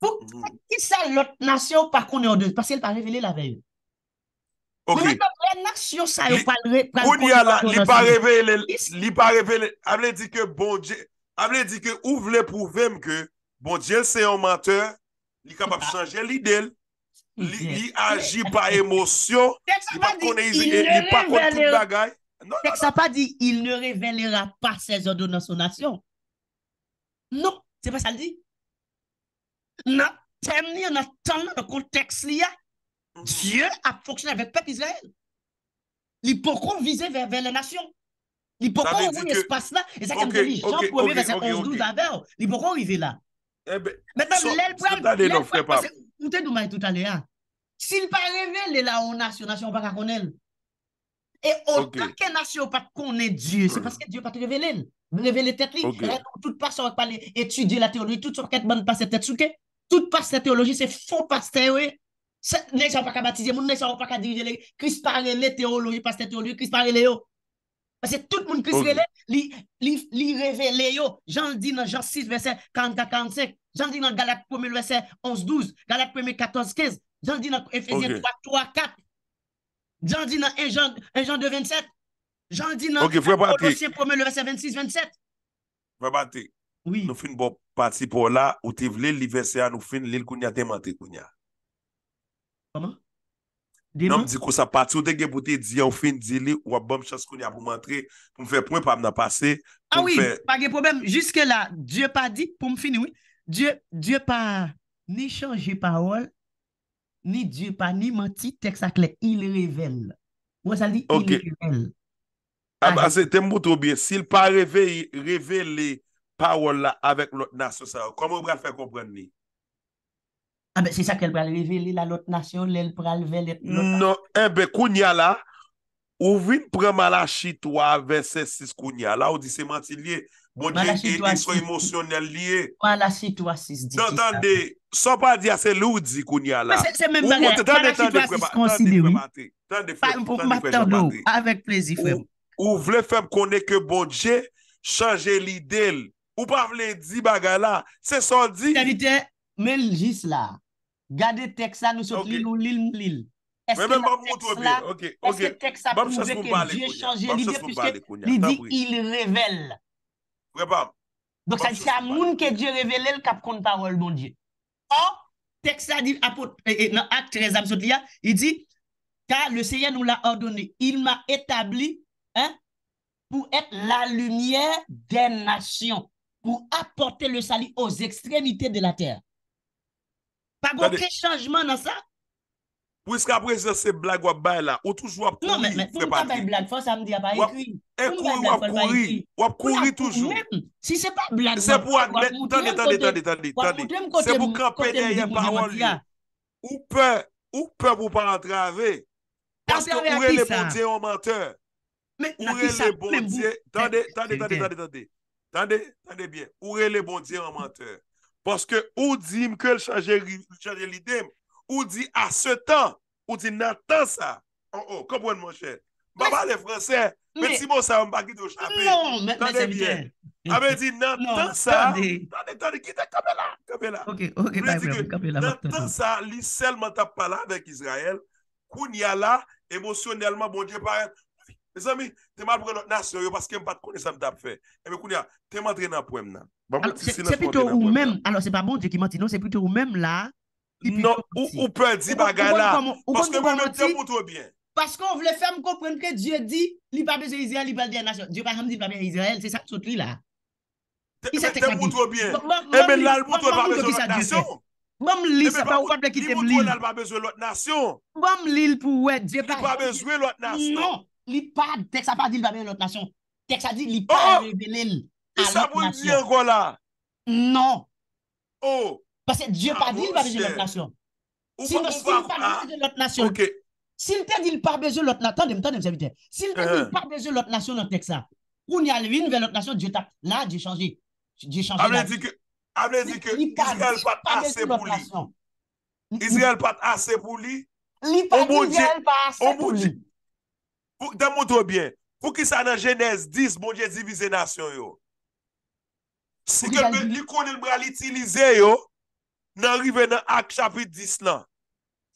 Speaker 2: Pour mhm. qui ça, l'autre nation, par contre, parce qu'elle n'a pas révélé la veille. Ok. Mouni ala, li pa
Speaker 1: revele, li pa revele, avle di ke bon di, avle di ke ou vle pouvem ke bon di el se yon menteur, li kapap ah. chanje li del, li aji pa emosyon,
Speaker 2: li pa koneize, li pa koneize tout bagay. Tek sa pa di, il ne revele la pa se jodo nan sou nasyon. Nou, se pa sa li. Nan, temni yon nan tan nan konteks li ya. Dieu a fonctionné avec le peuple Israël. L'hypocrite visait vers, vers les nations. L'hypocrite a eu l'espace là. Et ça, comme okay, dit Jean 1er, okay, verset 11, 12 avant, l'hypocrite vivait là. Eh ben, Maintenant, so, l'aile so, so, parce que Vous te demandons tout à l'heure. S'il pas révélé là aux nations, nation ne pas connaître. Et
Speaker 3: autant que
Speaker 2: nation pas connaît Dieu, c'est parce que Dieu pas te révélé. Révélé tête toute personne qui parle étudier la théologie, toute personne qui passe tête sous toute passe théologie, c'est faux pasteur Nè yon pa ka batize, moun nè yon pa ka dirije le Krispare le teoloji, pas te teoloji Krispare le yo Pase tout moun krispare le Li revele yo Jan di nan jan 6 ve se 44-45 Jan di nan galak 1 ve se 11-12 Galak 1 ve se 14-15 Jan di nan efesien 3-4 Jan di nan en jan 2-27 Jan di nan Jan di nan en jan 2-27
Speaker 1: Fwe bante Nou fin bo pati pou la Ou ti vle li ve se an nou fin li l kounya temante kounya Poman? Non, di ko sa pati ou de gen pote di an fin, di li, wap bom chans kon ya pou mantre, pou mfe pwen pa mna pase. Ah Awi,
Speaker 2: pa gen problem, juske la, Diyo pa di, pou mfinou, Diyo pa ni chanje parol, ni Diyo pa ni manti, teksak ah, le, il revelle. Ou sa li, il revelle.
Speaker 1: Ase, tembo to bie, si l pa revelle parol la avèk lòt naso sa, koman ou bral fè komprende ni?
Speaker 2: Se sa ke el pral revele la lot nasyon, le el pral vele.
Speaker 1: E be, kou nyala, ou vin pran malachit ou avese sis kou nyala? Ou di se manti liye? Mon je, il sou emosyonel
Speaker 2: liye. Malachit ou a sis di.
Speaker 1: Son pa di ase lou di kou nyala? Se
Speaker 2: menmare, malachit ou a sis konside. Tan de fèm. Tan de fèm.
Speaker 1: Ou vle fèm konè ke bonje chanje li del. Ou pa vle di
Speaker 2: bagala? Se son di... Mais Mais gardez la. texte teksa nous sommes nous l'île nou lil mlil. Eske que pou que ke OK chanje que Dieu pwiske l'idée puisque il dit qu'il révèle. Donc ça c'est a moun que Dieu revele le Cap kon Parole bon Oh Or, parole de Dieu or ak 13 il dit, car le Seigneur nous la ordonné, il ma établi hein, être être la lumière des nations, pour apporter le salut aux extrémités de la terre. Pa boke chanjman nan sa?
Speaker 1: Pwisk apre se se blag wap bay la, ou touj wap kouri. Non men, men, foun
Speaker 2: koum wap kouri, wap kouri toujou. Si se pa blag wap, wap
Speaker 1: moutlè m kote m kote m. Se mou krapè deryen parol, ou pe, ou pe pou pa entrave. Paske ou re le bondye wamanter. Ou re le bondye, tande, tande, tande, tande, tande, tande bien, ou re le bondye wamanter. Oh Baske ou di m ke l chanje li dem, ou di a se tan, ou di nan tan sa, an oh, o, oh, konpwen mwen chen. Maman le franse, men si moun sa yon bagi do chanpe, tan de bien. Ame di nan non, tan sa, tan de gite kamela, kamela. Ok, ok, bye bye,
Speaker 3: kamela. Nan tan
Speaker 1: sa, li sel mwen tap pala vek Izrael, koun yala, emosyonelman mwen bon dje parat. E zan mi, te madre nan pwem nan. Se pweto ou
Speaker 2: men, alo se pa bon diyo ki mati nan, se pweto ou men la. Non, ou pel di baga la. Ou kon di pweto ou men ti. Paske ou vle fem kompwen ke diyo di, li pabezwe Izrael, li pabezwe nasyon. Diyo pa chanm di pabezwe Izrael, se sak sotri la. Te pweto ou men. E men la l pweto ou men l wot nasyon. Mwen li se pa ou pwete ki tem li. E men la l pweto ou men l wot nasyon. Mwen li l pouwe diyo pa. Li pabezwe l wot nasyon. Non. L'Ipad, Teksa pa di l'Ipad bejou l'otnasyon. Teksa di l'Ipad bejou l'otnasyon l'otnasyon. Y sa non. oh! ah, moun eh. di yon kwa la? Non. Pase Dje pa di l'Ipad bejou l'otnasyon.
Speaker 3: Si l'Ipad bejou
Speaker 2: l'otnasyon, si l'ten di l'Ipad bejou l'otnasyon, tan dem tan dem se vitè, si l'ten di l'Ipad bejou l'otnasyon l'otnasyon, ou ni alvin ve l'otnasyon, la Dje chanji. Abne di
Speaker 1: ke, Israel pat ase pou li. Israel pat ase pou li.
Speaker 3: L'Ipad di l'Ipad ase
Speaker 1: Fou ki sa nan jenèz 10, moun jè divize nasyon yo. Si ke mwen yikon el mran itilize yo, nan rive nan ak chapit 10 lan.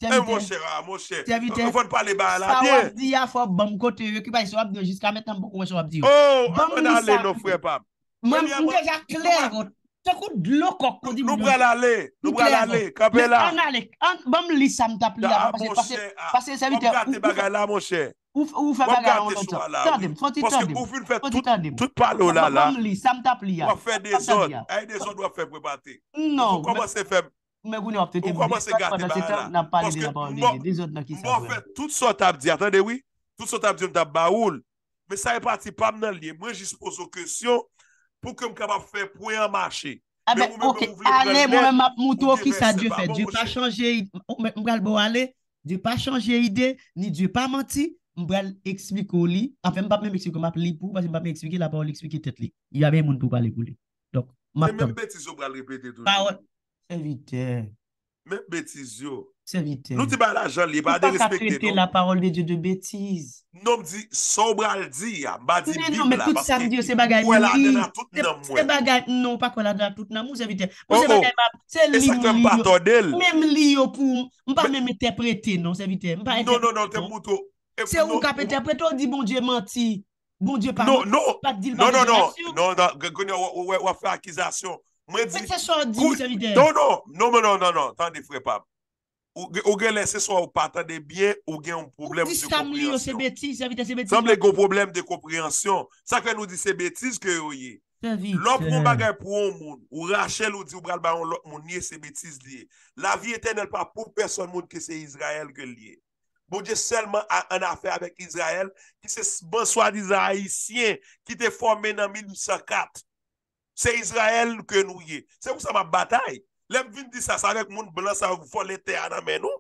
Speaker 1: E monshe,
Speaker 2: monshe, moun foun pale ba ala. Sawa di ya fò, bam kote yo, ki bay soap di yo, jiska oh, metan mwen soap di yo. O, mwen alè nou
Speaker 1: fwe pam. Mwen mwen deja
Speaker 2: kler yo. Tè kou dlo kok kou di mou. Nou pral ale. Nou pral ale. Kabe la. An ale. An. Mwam li sam tap li ya. Mwam gati bagay la mwam chè. Mwam gati sou mwala li. Tandem. Foti tandem. Foti tandem. Toute palou la la. Mwam li sam tap li ya. Mwam fè deson. Ay deson wap fèm wepate. Nou. Mwam fè fèm. Mwen kou nou ap fèm. Mwen fè gati bagay la. Mwen
Speaker 1: fè tout son tabdi. Atande oui. Tout son tabdi mwam tap baoul. Mwen sa y pati pou ke m kaba fe, pou e an mache.
Speaker 2: Ane, mou m ap moutou ki sa djou fè. Djou pa chanje ide, m pral bo ale, djou pa chanje ide, ni djou pa manti, m pral eksplik ou li. Afen m pap mè m eksplik ou m ap li pou, m pap m eksplik ou la pral eksplik ou tet li. Y ave moun pou pral li pou li. Mè m
Speaker 1: betizo pral repete dojou. Parol.
Speaker 2: Mè m
Speaker 1: betizo...
Speaker 2: Se vitè. Nou ti
Speaker 1: ba la jen li, pa non? de respektè nou. Mpa sa prete
Speaker 2: la parol de diyo de betiz.
Speaker 1: Nou mdi, sobral di ya, mba di bibla. Mwen nan mwen kouti sa diyo, se bagay mwen li. Mwen la dena
Speaker 2: tout nan mwen. Non, pa kwen la dena tout nan mwen, se vitè. Mwen se bagay mwen, se li mwen li yo. E sakte mpa to del. Mwen mwen li yo pou, mpa mwen mwete prete, non, se vitè. Non, non, non, te mwoto. Se wou kapete prete, ou di bon diye manti. Bon diye parote. Non non. non, non, non,
Speaker 1: non, non. Gwen yo wafi akizasyon Ou gen lese sou a ou patade biye, ou gen ou problem de kopriyansyon. Ou dis tam
Speaker 2: li yo se betis, avite se betis liye. Tam le kon
Speaker 1: problem de kopriyansyon. Sa kwen nou di se betis ke yo ye.
Speaker 2: Tan vite. Lop kon bagay pou ou moun. Ou
Speaker 1: Rachel ou di ou bral baron moun niye se betis liye. La viye ten el pa pou person moun ki se Israel ke liye. Moun je selman an afe avik Israel ki se banswa bon di za Haitien ki te forme nan 1904. Se Israel ke nou ye. Se ou sa ma batayi. Lèm vin di sa sa lèk moun blan sa vò lè te anamè nou.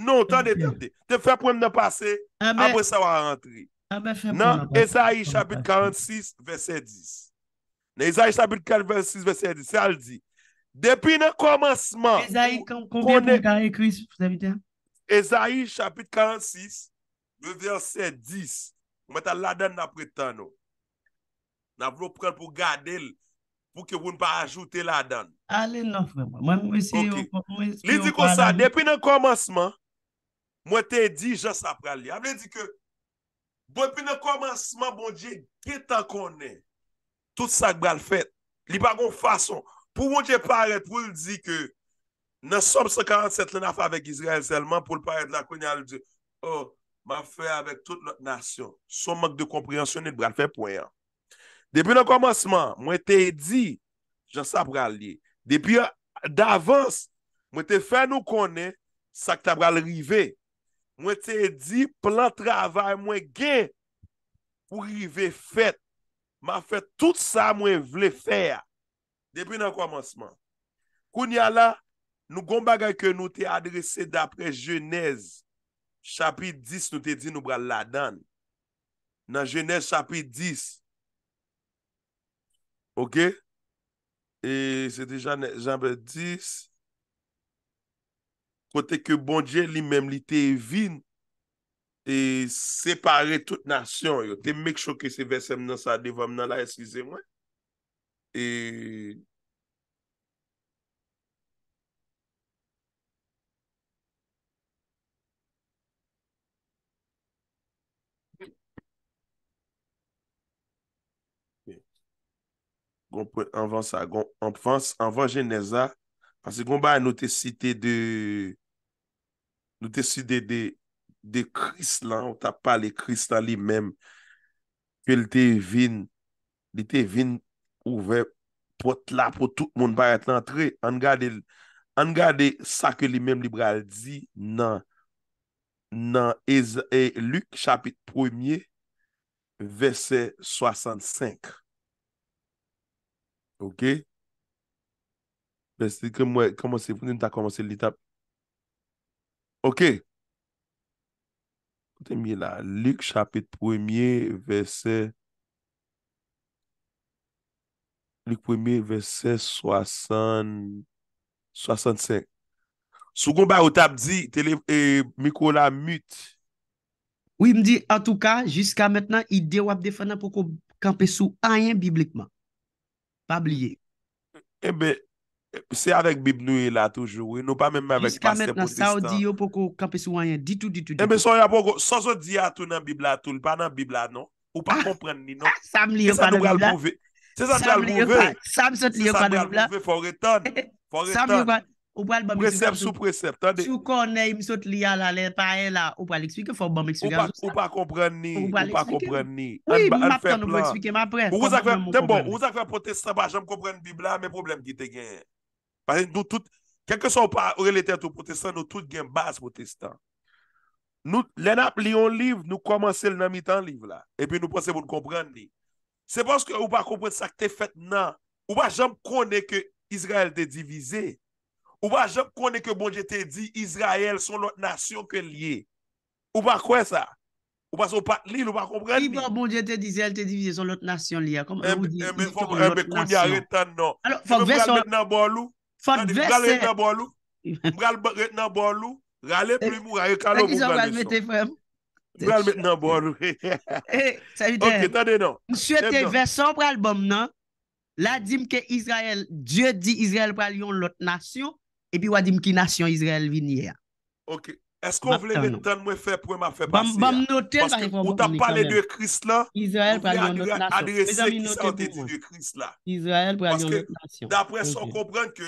Speaker 1: Non, tan detente. Mm-hmm. Te fè pwèm nan pase, ah, apre sa wè rentri.
Speaker 3: Ah, nan,
Speaker 1: Ezaïe chapit 46, verset 10. Nan Ezaïe chapit 46, verset 10. Se al di. Depi nan komanseman. Ezaïe, konvien pou gare kris, Ezaïe chapit 46, verset 10. Mwen ta laden nan pritano. Nan vlo pran pou gade lè. pou ke woun pa ajoute la dan. Ale, nan
Speaker 2: fwe mwen. Mwen mwese, mwen mwese, mwen mwese, mwen mwese. Li di kon sa,
Speaker 1: depi nan komanseman, mwen te di jas apra li. Am li di ke, bon, depi nan komanseman, bon, diye, ge tan konen, tout sak bral fwe, li bagon fason, pou mwen bon diye paret, mwen li di ke, nan somse 47 lena fwe avèk Izrael selman, pou l paret lakonye al diye, oh, man fwe avèk tout lot nasyon, son mank de komprehansyon et bral fwe pou yon. Depi nan komanseman, mwen te edi, jan sa pral li, depi d'avans, mwen te fè nou konen, sakta pral rive. Mwen te edi, plan travay mwen gen, pou rive fèt. Mwen fèt tout sa mwen vle fè. Depi nan komanseman, koun ya la, nou gombaga ke nou te adrese d'apre jenez, chapit dis nou te edi nou pral ladan. Nan jenez chapit dis, Ok? E se dejan nekjambe dis, kote ke bondje li menm li te evin, e separe tout nasyon yo, de mek chok ese vese mnen sa devan mnen la eskize mwen, e... anvan sa gon, anvan jenèza anse kon ba nou te site nou te site de kris lan ou ta pale kris lan li men ke li te vin li te vin ouve pot la pot tout moun bayat lantre, an gade an gade sa ke li men li bral di nan nan e luk chapit premier vese 65 65 Ok? Veste, kem wè, komanse, founen ta komanse lita. Ok? Foute mi la, lèk chapèt pwèmye, vèse. Lèk pwèmye, vèse, soasan, soasan sen. Soukoum ba, wè tap di, tele,
Speaker 2: mikou la, mut. Ou y mdi, an tou ka, jiska mennen, idè wap defenan pou kou kampe sou ayen biblikman. Bab liye. E be,
Speaker 1: se avèk bib nou e la toujou. E nou pa mèm avèk pase pou distan. Jiska mèt nan sa ou di
Speaker 2: yo poko kapè sou wanyen. Di tou, di tou, di tou. E be,
Speaker 1: son yon poko, son sou di ya tou nan bibla tou. Pan nan ah, bibla nou. Ou pa kompren
Speaker 2: ni nou. Sam liyo pa nan bibla. Se san jou al mouve. Sam sot liyo pa nan bibla. Se san jou al mouve for etan. For etan. Sam liyo pa nan bibla. Precep sou precep Sou konen im sot liya la lè paen la Ou pa l'eksplike fòm ba mèksiga Ou pa kompren ni Ou pa l'eksplike Ou pa l'eksplike Ou zakve bon, protestant Ou pa jom kompren bib la Mè
Speaker 1: problem di te gen Kèk ke son ou pa relètè an tou protestant Nou tout gen bas protestant Nou lè nap li yon liv Nou komanse lè nan mitan liv la E pi nou pwesevoun kompren ni Se pwoske ou pa kompren sa kte fèt nan Ou pa jom konen ke Israel te divize Ou pa jop konen ke bon je te di, Izrael son lot nasyon
Speaker 2: ke liye. Ou pa kwen sa? Ou pa sou pat li, ou pa kompren mi? Iba bon je bon te di, Izrael te di, son lot nasyon liye. Emen, fok brembe, kou ya re tan nan. Fok versan. Mbrel met nan
Speaker 1: bor lou, mbrel met nan bor lou, mbrel met nan bor lou. E,
Speaker 2: sè vitè. Ok, tade nan. Mse te versan pral bom nan, la dim ke Izrael, Dje di Izrael pral yon lot nasyon, E pi wadim ki nasyon Israel vinye a. Ok, es kon vle
Speaker 1: vetan mwen fè preman fè basi a? Bam notè. Ou ta pale dwe kris la, ou vle adrese ki sa wote dwe
Speaker 2: kris la. Israel pral yon lot nasyon. Dapre son
Speaker 1: kompran ke,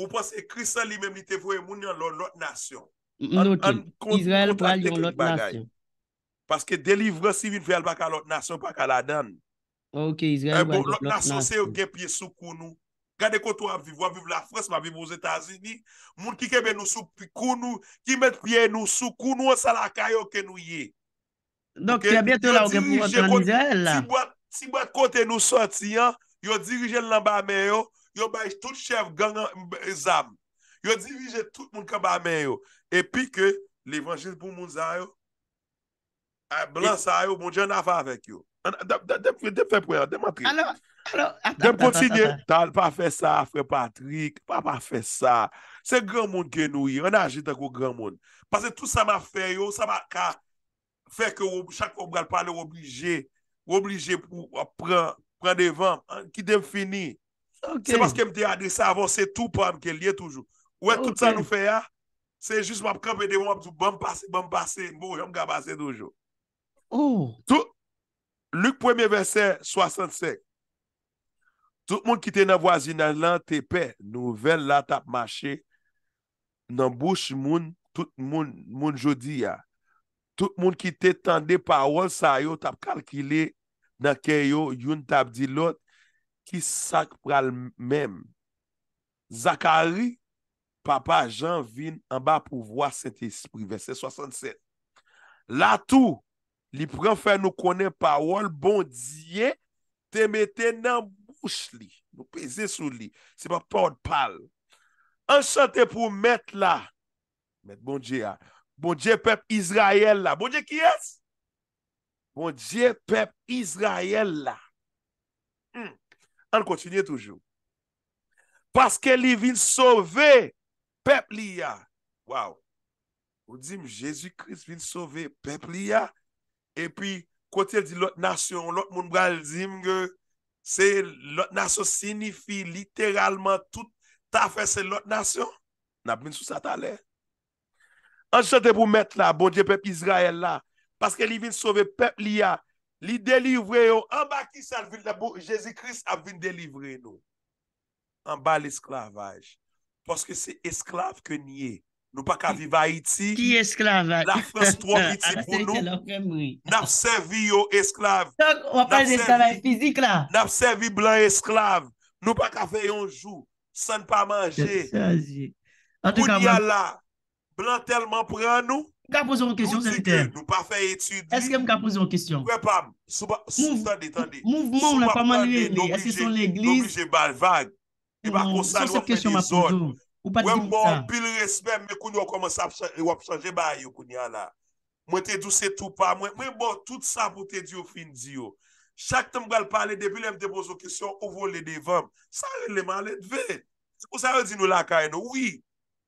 Speaker 1: ou pos e kris la li menmite vwe moun yon lot nasyon.
Speaker 2: Notè. Israel pral yon lot nasyon.
Speaker 1: Paske delivre si vit vel baka lot nasyon baka la dan.
Speaker 2: Ok, Israel pral yon lot nasyon. E bon lot nasyon se ou
Speaker 1: gen piye soukoun nou. Gade koto aviv, aviv la fresma, aviv ou Zetazini. Moun ki kebe nou sou, ki met piye nou sou, kou nou an sa la kayo ke nou ye. Donk, te bietou la ou genpou atranidze el la. Si bat kote nou soti an, yo dirije nan ba men yo, yo bayj tout chev gangan zam. Yo dirije tout moun ka ba men yo. E pi ke, le vanshi pou moun zay yo, blan zay yo, moun jen ava avèk yo. Dep fè pou yon, dep matri. Alors... De m kontinye. Ta pa fe sa, frè Patrick. Pa pa fe sa. Se gran moun genou yi. An aje ta kou gran moun. Pase tout sa ma fe yo. Sa ma ka fe ke chak obral pale woblije. Woblije pou pran devan. Ki dem fini. Se baske m de adre sa avanse tou pou an ke liye toujou. Ouè e tout sa nou fe ya. Se jist m ap kampen devan ap sou bambase, bambase. Mou yon m gabase toujou. Oou. Luke 1 verset 65. Tout moun ki te nan vwazi nan lan tepe, nouvel la tap mache, nan bouch moun, tout moun, moun jodi ya. Tout moun ki te tande pawol sayo, tap kalkile, nan keyo, yon tap dilot, ki sak pral mem. Zakari, papa Jean vin an ba pou vwa Sinti Esprit, verset 67. La tou, li pran fè nou konen pawol, bon diye, te mette nan bouch. fouch li. Nou peze sou li. Se pa pa ou d'pal. An chante pou met la. Met bon dje ya. Bon dje pep Izraël la. Bon dje kyes? Bon dje pep Izraël la. Hmm. An kontinye toujou. Paske li vin sove pep li ya. Waw. Ou dim Jezikris vin sove pep li ya. E pi kote di lot nasyon, lot moun bral dim ge Se lot nasyon signifi literalman tout ta fè se lot nasyon, nan brin sou sa talè. An chante pou mèt la, bo dje pep Izrael la, paske li vin sove pep li ya, li delivre yo, an ba ki sal vil da bo, Jezi Kris ap vin delivre nou. An ba l'esklavaj, paske se esklav ke niye. Nou pa ka viv a Iti
Speaker 2: La France 3 Iti pou nou
Speaker 1: Nap sevi yo esklav Nap sevi Blan esklav Nou pa ka veyon jou San pa manje
Speaker 3: Où diya la
Speaker 1: Blan telman pre an nou Noun si ke nou pa fe etudi Mou moun la pa manye Asi son l'eglise Non sep kesyon ma pridou Wè mbo, bil respèm, mè koun yo koman sa psa, e wè psa, jè bay yo koun ya la. Mwen te douse tou pa, mwen mbo, tout sa pote diyo fin diyo. Chak tem gal pale depil, mwen te bozo kisyon, ouvo le devam. Sa re leman, le dve. Ou sa re di nou lakay e nou, oui,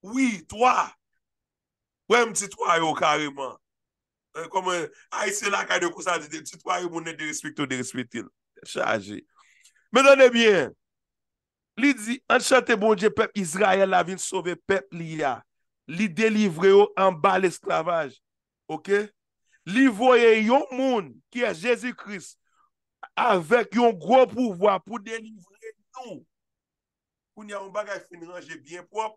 Speaker 1: oui, toi. Wè m titwaryo kareman. Koman, a yisi lakay e nou kousa di, titwaryo mounen de respitou, de respitil. Chaje. Mè donè byen. li di, enchanté bon je pep, Izraël la vin sove pep li ya, li delivre yo an ba l'esclavage, ok, li voye yon moun, ki a Jezikris, avèk yon gro pouvoi, pou delivre nou, pou ni a yon bagaj finiranje bien pop,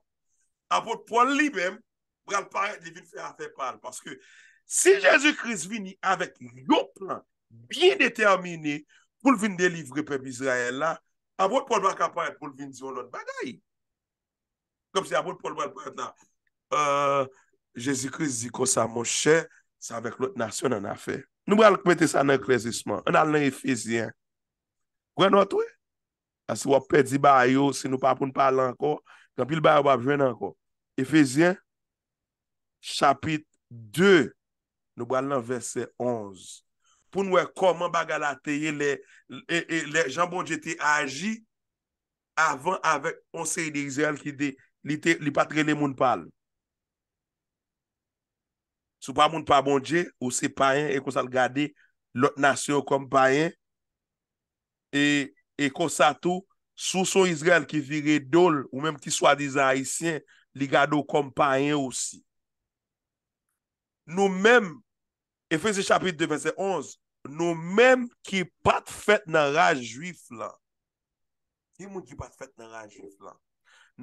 Speaker 1: apot pou an li bem, bran parèk de vin fè a fè pal, paske, si Jezikris vini avèk yon plan, bin determini, pou vin delivre pep Izraël la, Avot pou lwa kapayet pou lvin diyon lout bagay. Kom se avot pou lwa lpoyet nan. Jezi kriz di ko sa monshe, sa vek lout nasyon nan afe. Nou bwa lk mette sa nan krezisman. An al nan Efizien. Gwen wot we? Asi wap pedi ba ayo, se nou pa pou npal lanko. Kampil ba ayo wap jwen lanko. Efizien, chapit 2, nou bwa lnan verse 11. pou nouè koman baga la teye le e, e, jambonje te aji avan avèk onseye de Israel ki de li patrele moun pal. Sou pa moun pa bondje ou se payen e konsal gade lot nasyon kom payen e, e konsato sou son Israel ki vire dol ou mèm ki swa dizan Haitien li gado kom payen ou si. Nou mèm, efese chapit de verse onse, Nou menm ki pat fèt nan raj juif la. Si moun ki pat fèt nan raj juif la.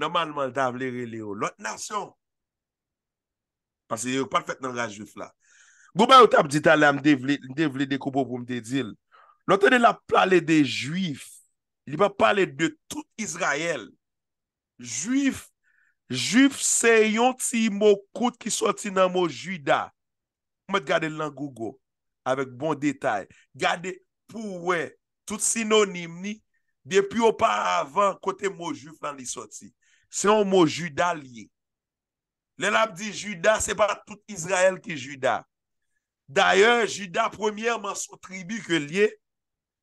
Speaker 1: Nomanman ta vle re le yo. Lot nasyon. Pase yo pat fèt nan raj juif la. Gouman yo tap di tala mde vle de koubo pou mde dil. Lot ane la pale de juif. Li pa pale de tout Izrael. Juif. Juif se yon ti mo kout ki soti nan mo juda. Mwen gade lan gougo. avèk bon detay. Gade pou wè, tout sinonim ni, depi ou pa avan, kote mo ju flan li soti. Se yon mo juda liye. Le lab di juda, se pa tout Israel ki juda. Dayen, juda, premièman sou tribu ke liye,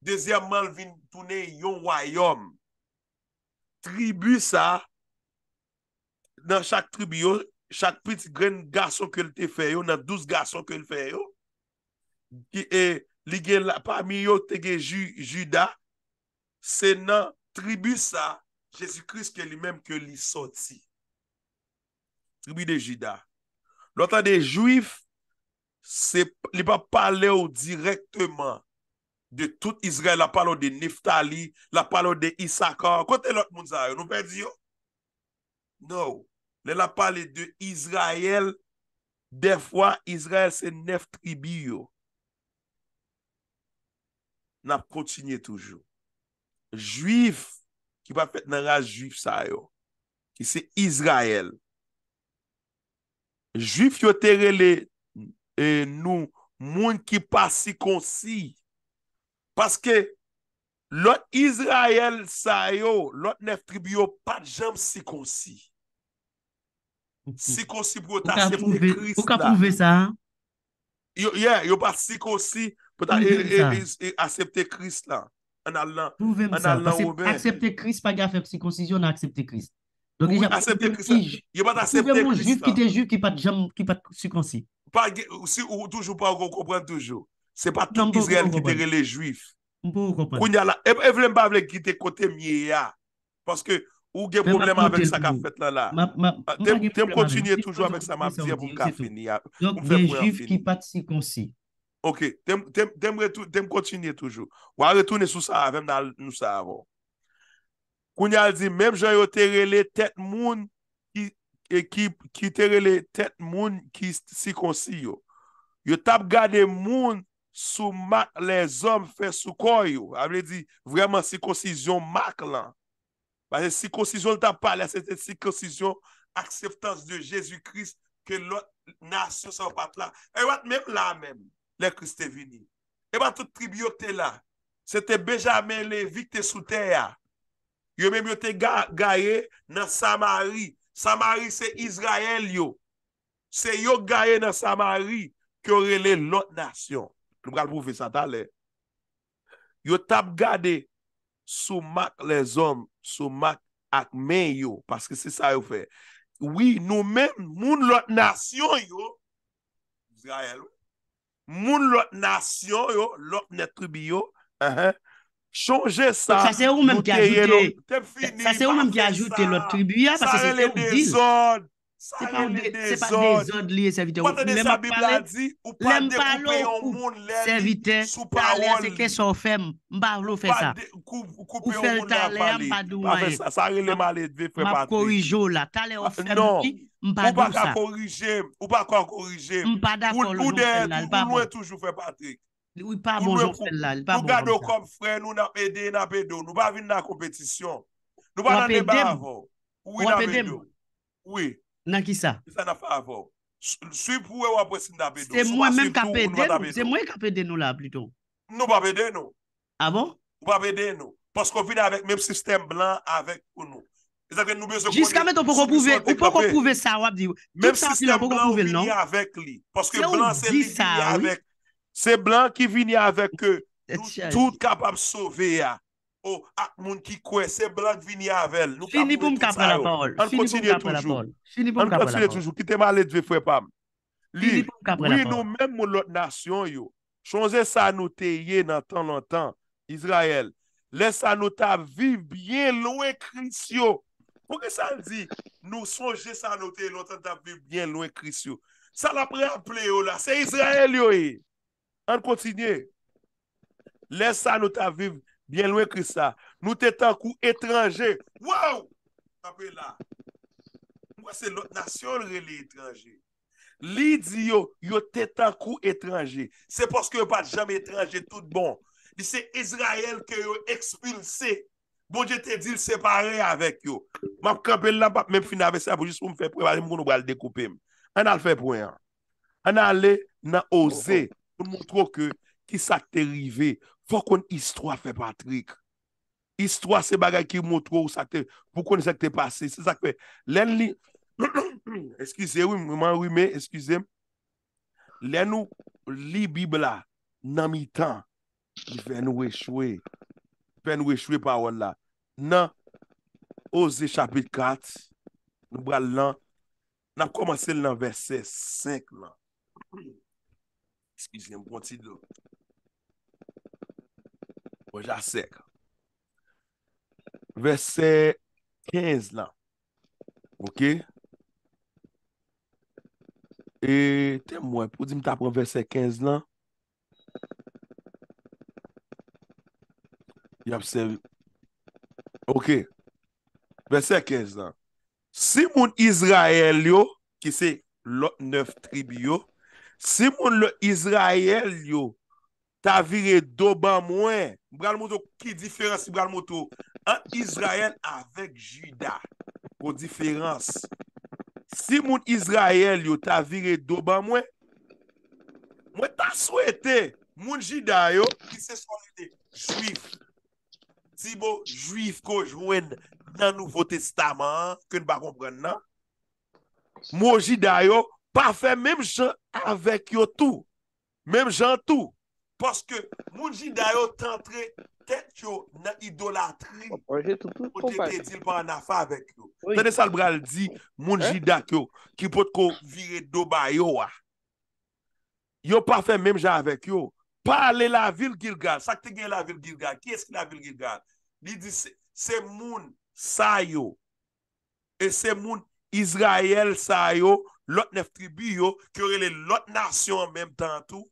Speaker 1: dezyèman vin toune yon wayom. Tribu sa, nan chak tribu yo, chak pit gren gason ke l te feyo, nan douz gason ke l feyo, ki e li gen la pa mi yo tege juda se nan tribu sa jesu kris ke li menm ke li soti tribu de juda loutan de juif se li pa pale ou direktman de tout israel la pale ou de neftali la pale ou de isaka kote lout mounzay nou fe di yo nou le la pale de israel defwa israel se nef tribi yo nap kontinye toujou. Juif, ki pa fèt nan rase juif sa yo, ki se Izrael. Juif yo tere le, e, nou, moun ki pa sikonsi, paske, lot Izrael sa yo, lot nef tribyo pat jem sikonsi. Sikonsi pou yo tache pou de Krista. Ou ka pouve sa? Yo pa sikonsi, Asepte kris la An al nan Asepte
Speaker 2: kris pa gafen Si konsisyon an asepte kris Yon pat asepte kris la
Speaker 1: Si ou toujou pa ou kompren toujou Se pat tout Israel ki tere le juif
Speaker 3: Mpou mpou kompren
Speaker 1: Evlem pa vle gite kote miye ya Paske ou gen problem Avek sa ka fet la la Tem kontinye toujou avek sa ma Mpou mpou konfini Yon
Speaker 2: pat si konsi
Speaker 1: Ok, tem kontinye toujou. Ou an retounen sou sa avèm nan nou sa avò. Koun yal di, mèm jan yo tere le tèt moun ki tere le tèt moun ki sikonsi yo. Yo tap gade moun sou mak lè zòm fè sou kò yo. Avè li di, vèm an sikonsizyon mak lan. Basè sikonsizyon tap pale, se tè sikonsizyon akseptans de Jezou Kris ke lòt nasyo sa wap la. E wat mèm la mèm. Le Christe vini. Eman tout tribi yo te la. Se te bejamene levite sou te ya. Yo menm yo te gaye nan Samari. Samari se Izrael yo. Se yo gaye nan Samari. Kyo rele lot nasyon. Lou kal pou fe santa le. Yo tab gade sou mak le zom. Sou mak ak men yo. Paske se sa yo fe. Oui nou menm moun lot nasyon yo. Izrael yo. Moun lot nasyon yo, lot net tribi yo,
Speaker 2: chanje sa. Sa se ou menm ki ajoute lot tribi yo, pa se se ou di. Sa re le de zon, sa re le de zon. Mwenm pa le, mwenm pa le ou kou, sa evite, ta le a zekè so fèm, mba vlo fè sa. Ou fè le ta le a padou
Speaker 1: maye, ma korijou la, ta le ou fèm ki. Ou pa kakorijem, ou pa kakorijem, ou
Speaker 2: de, ou nou e bon.
Speaker 1: toujou fe patik Ou bon, bon, gado kom fre, nou na pede, nou na pedo, nou pa vin nan kompetisyon
Speaker 2: Nou pa nan neba avon, ou na pedo, ou nan ki sa
Speaker 1: Si pou e wapwesin
Speaker 2: na pedo, si pou ou nou na pedo Nou pa pede nou,
Speaker 1: nou pa pede nou, posko vin avèk mèm sistem blan avèk pou nou Jiska meton pou kou pouve
Speaker 2: sa wap di yo Mèm si se blan ou vini
Speaker 1: avek li Pòske blan se li vini avek Se blan ki vini avek ke Tout kapap sove ya Ou ak moun ki kwe Se blan ki vini avek An kontinye toujou Kite malet ve fwe pam Li, wè nou mèm moun lot nasyon yo Chonze sa nou te ye nan tan lan tan Israel Lè sa nou ta vi byen lou e krensyo Ou ke sa l di, nou sonje sa nou te loutan ta viv bien loun kris yo. Sa la pre aple yo la, se Israel yo e. An kontinye. Les sa nou ta viv bien loun kris sa. Nou te tankou etranje. Waw! Ape la. Mwa se lot nasyon re li etranje. Li di yo, yo te tankou etranje. Se poske yo pat jam etranje tout bon. Di se Israel ke yo ekspulse se. Bon, je te di l separe avek yo. Ma krepe l nan pap, men fin avek sa, pou jis pou m fè pre, m koun nou bral dekoupe m. An al fè pre. An al lè, nan oze, m moutro ke, ki sakte rive, fò kon istwa fè patrik. Istwa se bagay ki moutro, moutro sa, pou kon sakte pase. Se sakpe, lè lè, eskize, wè, m wè, eskize, lè nou, li bib la, nan mi tan, ki vè nou e chwe. E, Fè nou e chwe pa wò la. Nan, ose chapit kat, nou bral lan, nan komanse lan versè 5 lan. Eskizè mponti do. Oja sek. Versè 15 lan. Ok? Ok? E temwen, pou di mta prou versè 15 lan? Ok, verset 15 dan. Si moun Izrael yo, ki se lot 9 tribi yo, si moun le Izrael yo, ta vire do ban mwen, mbran moutou ki diferansi mbran moutou, an Izrael avek Jida, kon diferansi. Si moun Izrael yo, ta vire do ban mwen, mwen ta souwete moun Jida yo, ki se souwete Juif. Ti bo juif ko jwen nan Nouveau Testament, kwen ba kompren nan, moun jida yo pa fe menm jan avek yo tou, menm jan tou, paske moun jida yo tantre ten yo nan idolatri, bon, bon, ou te te dil pa an afa avek yo. Tene sal bral di moun jida yo, ki pot ko vire doba yo wa. Yo pa fe menm jan avek yo, Parle la vil Gilgal. Sak te gen la vil Gilgal. Ki eski la vil Gilgal? Ni di se moun sa yo. E se moun Izrael sa yo. Lot nef tribi yo. Ki rele lot nasyon an mem tan tou.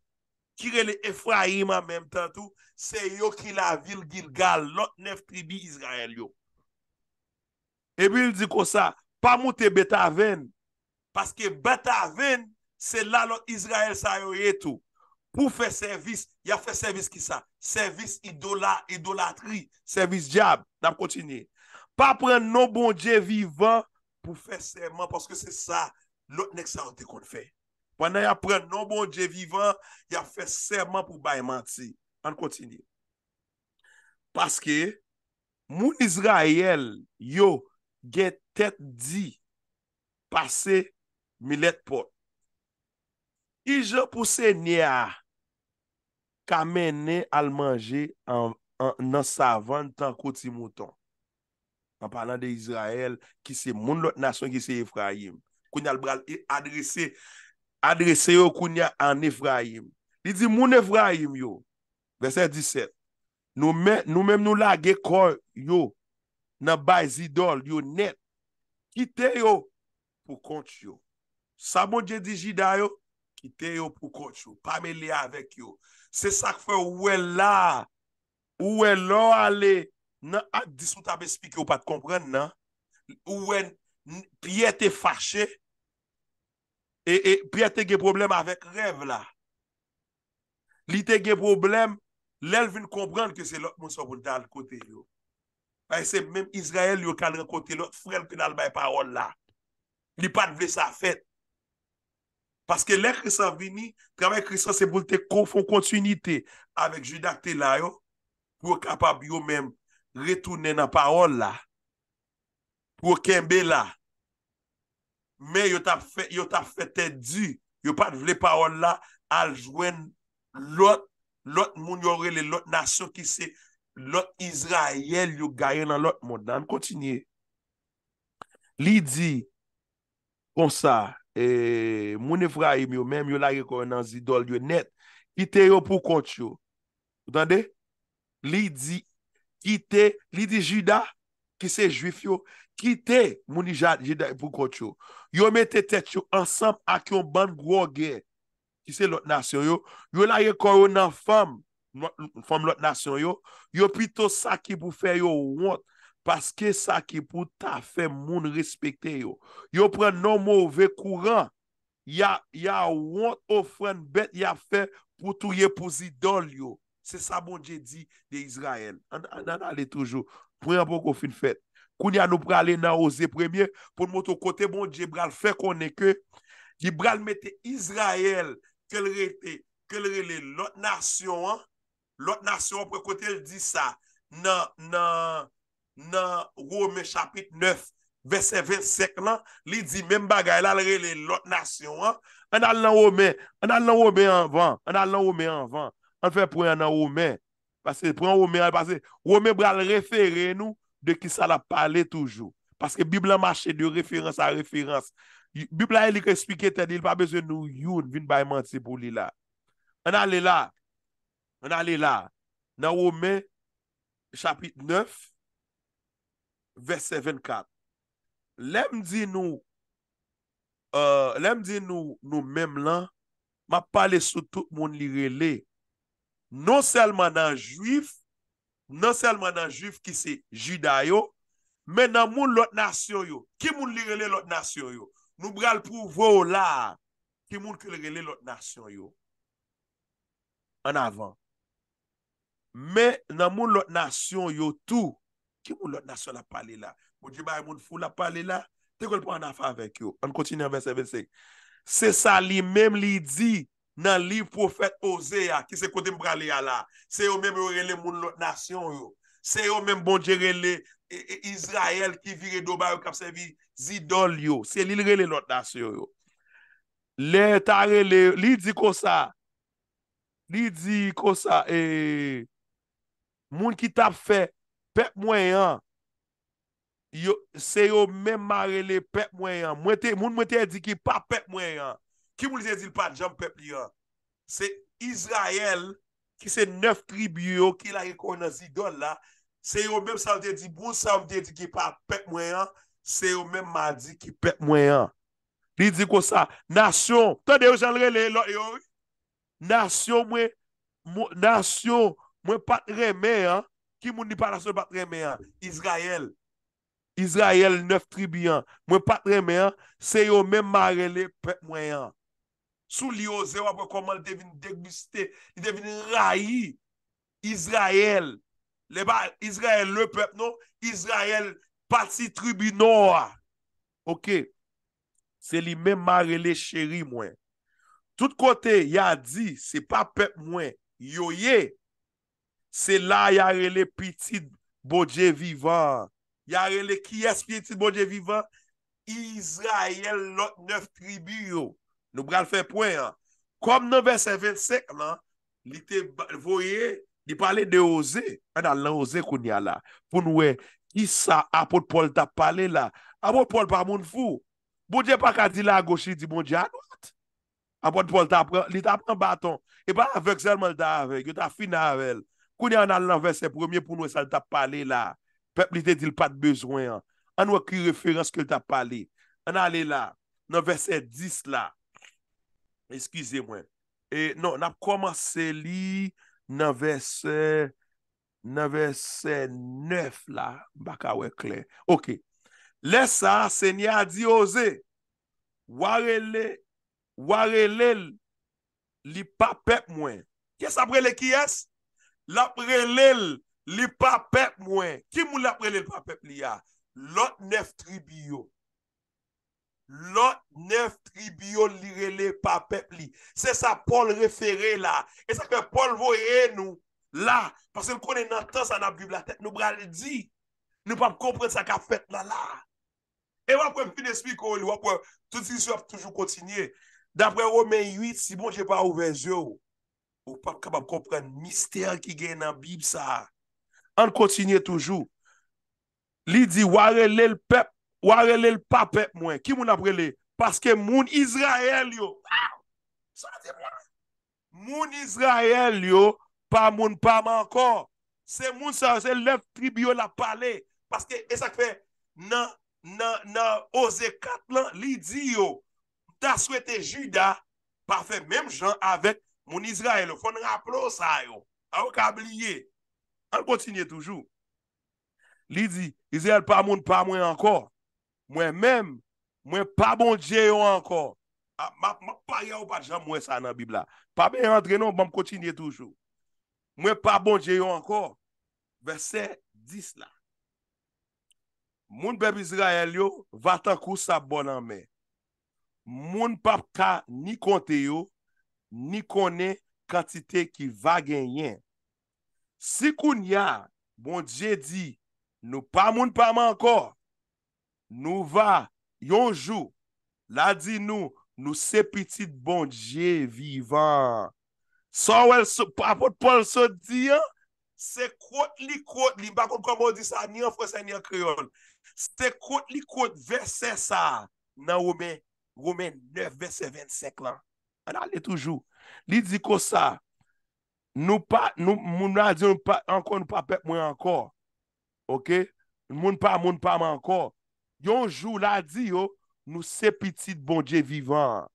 Speaker 1: Ki rele Efraim an mem tan tou. Se yo ki la vil Gilgal. Lot nef tribi Izrael yo. E bi li di kon sa. Pa moute Betaven. Paske Betaven. Se la lot Izrael sa yo yetou. pou fè servis, ya fè servis ki sa, servis idola, idolatri, servis diab, nan kontinye, pa pren non bon dje vivan, pou fè servman, paske se sa, lot nek sa an te kon fè, wana ya pren non bon dje vivan, ya fè servman pou bayman ti, nan kontinye, paske, moun Izrael, yo, gen tet di, pase, milet pot, ije pou se niya, Kamene al manje nan savan tan koti mouton. An palan de Izrael ki se moun lot nasyon ki se Efraim. Kouny al bral e adrese yo kounya an Efraim. Li di moun Efraim yo. Verset 17. Nou men nou la ge koy yo nan bay zidol yo net. Kite yo pou kont yo. Sabon je di jida yo. Kite yo pou kont yo. Pa me le avek yo. Se sak fe ouwe la, ouwe lo ale, nan, disout abe spike ou pat kompren nan, ouwe, piye te fache, e, e piye te ge problem avek rev la. Li te ge problem, lel vin kompren ke se lop monsopon dal kote yo. Ay se, menm Israel yo kal re kote lop, frel penal bay parol la. Li pat vle sa fet. Paske lè krisan vini, trabè krisan se boul te kon fon kontinite avèk judak te la yo, pou kapab yo mèm retounen an paon la. Pou kenbe la. Mè yo tap fè, yo tap fè te di, yo pat vle paon la, aljwen lot, lot moun yorele, lot nasyon ki se, lot Izrayel yo gayen nan lot moun dan. Kontinye. Li di, konsa, E mouni Fraym e yo menm yo la ye koron nan zidol yo net Kite yo pou kont yo Utande? Li di jida ki se juif yo Kite mouni jida pou kont yo Yo mette tet yo ansam ak yon ban gwo gen Ki se lot nasyon yo Yo la ye koron nan fam lot nasyon yo Yo pito sa ki pou fe yo wot Paske sa ki pou tafe moun respekte yo. Yo pren non mou ve kouran. Ya want ofren bet ya fe pou tou ye pou zidol yo. Se sa bon je di de Izrael. An an ale toujou. Pou yon pou kou fin fet. Koun ya nou prale nan oze premye. Pon moutou kote bon je bral fe konen ke. Je bral mette Izrael. Kel re le lot nasyon. Lot nasyon pre kote di sa. Nan nan nan. nan Rome chapit neuf ve se ve sek lan li di men bagay lal re le lot nasyon an al nan Rome an al nan Rome anvan an al nan Rome anvan an fe pre an nan Rome Rome bral referen nou de ki sa la pale toujou paske Biblia mache de referans a referans Biblia li ke spike teni li pa bezen nou youn vin bay manti pou li la an al le la an al le la nan Rome chapit neuf Verset 24 Lem di nou euh, Lem di nou nou mem lan Ma pale sou tout moun li rele Non selman nan juif Non selman nan juif ki se jida yo Men nan moun lot nasyon yo Ki moun li rele lot nasyon yo Nou bral pou vwe ou la Ki moun ki li rele lot nasyon yo An avan Men nan moun lot nasyon yo tou Ki moun lot nasyon la pale la? Moun djibaye moun foule la pale la? Tekol pou an afa avek yo. An kontine aven seve se. Se sa li mem li di nan li profet Ozea ki se kote mbrale ya la. Se yo mem yo rele moun lot nasyon yo. Se yo mem bonje rele Izrael ki vire doba yo kapse vi zidol yo. Se li rele lot nasyon yo. Le ta rele, li di kosa. Li di kosa. Moun ki tap fe pep mwen yon, se yo men marele pep mwen yon, mwen te, moun mwen te di ki pa pep mwen yon, ki moun li de di l pa jom pep li yon, se Israel, ki se neuf tribyo ki la rekona zi don la, se yo men san de di, moun san de di ki pa pep mwen yon, se yo men ma di ki pep mwen yon, li di ko sa, nasyon, tan de yo jan rele, nasyon mwen, nasyon mwen pat reme yon, Ki mouni pa la se bat reme an? Izrael. Izrael, nef tribi an. Mwen pat reme an, se yo men marele pep mwen an. Sou li oze wapwe koman li devin degbiste. Li devin rayi. Izrael. Le ba, Izrael le pep nou. Izrael, pati tribi nou an. Ok. Se li men marele cheri mwen. Tout kote, ya di, se pa pep mwen. Yo ye. Yo ye. Se la yarele pitid bodje vivan. Yarele kyes pitid bodje vivan. Israel lot neuf tribuyo. Nou bral fe pwen an. Kom nou ve se 25 nan. Li te voye. Li pale de oze. An al nan oze koun ya la. Foun we. Isa apot pol ta pale la. Apot pol pa moun fou. Bodje pa kati la goshi di moun jan wat. Apot pol ta pre. Li ta pre baton. E pa vek zelman ta ave. Yo ta fina ave el. Kou di an al nan verse 1 pou nou esal ta pale la? Pepli te dil pat bezwen an. An wak ki referans ke l ta pale. An ale la. Nan verse 10 la. Eskize mwen. E non, nan komanse li nan verse 9 la. Bak awek le. Ok. Lesa se nye adi oze. Ware le li pa pep mwen. Kes apre le ki esk? La prele li pa pep mwen. Kim moun la prele li pa pep li ya? Lot nef tribyo. Lot nef tribyo li rele pa pep li. Se sa Paul referè la. E sa ke Paul voye nou la. Pase l konen anta sa na bibliotek nou bra le di. Nou pa m kompre sa ka pep la la. E wap wap m fin espi kon, wap wap wap. Touti sou ap toujou kontinye. Dapre romen 8, si bon jè pa ouve zyo ou. Ou pap kabab kompren mistèr ki gen nan bib sa. An kontinye toujou. Li di, ware lè l'pep, ware lè l'papep mwen. Ki moun apre lè? Paske moun Izrael yo. Waw! Sa te mwen. Moun Izrael yo, pa moun pam ankor. Se moun sa, se lèv tribyo la pale. Paske, e sak fe, nan, nan, nan, oze kat lan, li di yo, ta swete juda, pa fe mèm jan avèk Moun Izrael yo, fon rapro sa yo. Ayo kabliye. An kontinye toujou. Li di, Izrael pa moun pa mwen ankor. Mwen menm, mwen pa bon dje yo ankor. Ma pa yo bat jan mwen sa nan bibla. Pa mwen yon dre non, mwen kontinye toujou. Mwen pa bon dje yo ankor. Verset 10 la. Moun beb Izrael yo, vatan kousa bonan men. Moun pap ka ni konteyo. Ni konen kantite ki va genyen Si koun ya Bon Dje di Nou pa moun pa mankor Nou va yonjou La di nou Nou se pitit bon Dje vivan Sa wèl Pa pot pol so di Se kout li kout Limba kout komon di sa Ni an Fransa ni an Kriol Se kout li kout Vese sa Nan roumen 9 verse 25 lan An ale toujou. Li di kosa, moun la di ankon nou pa pep mwen ankon. Ok? Moun pa moun pa mwen ankon. Yon jou la di yo, nou se pitit bonje vivan.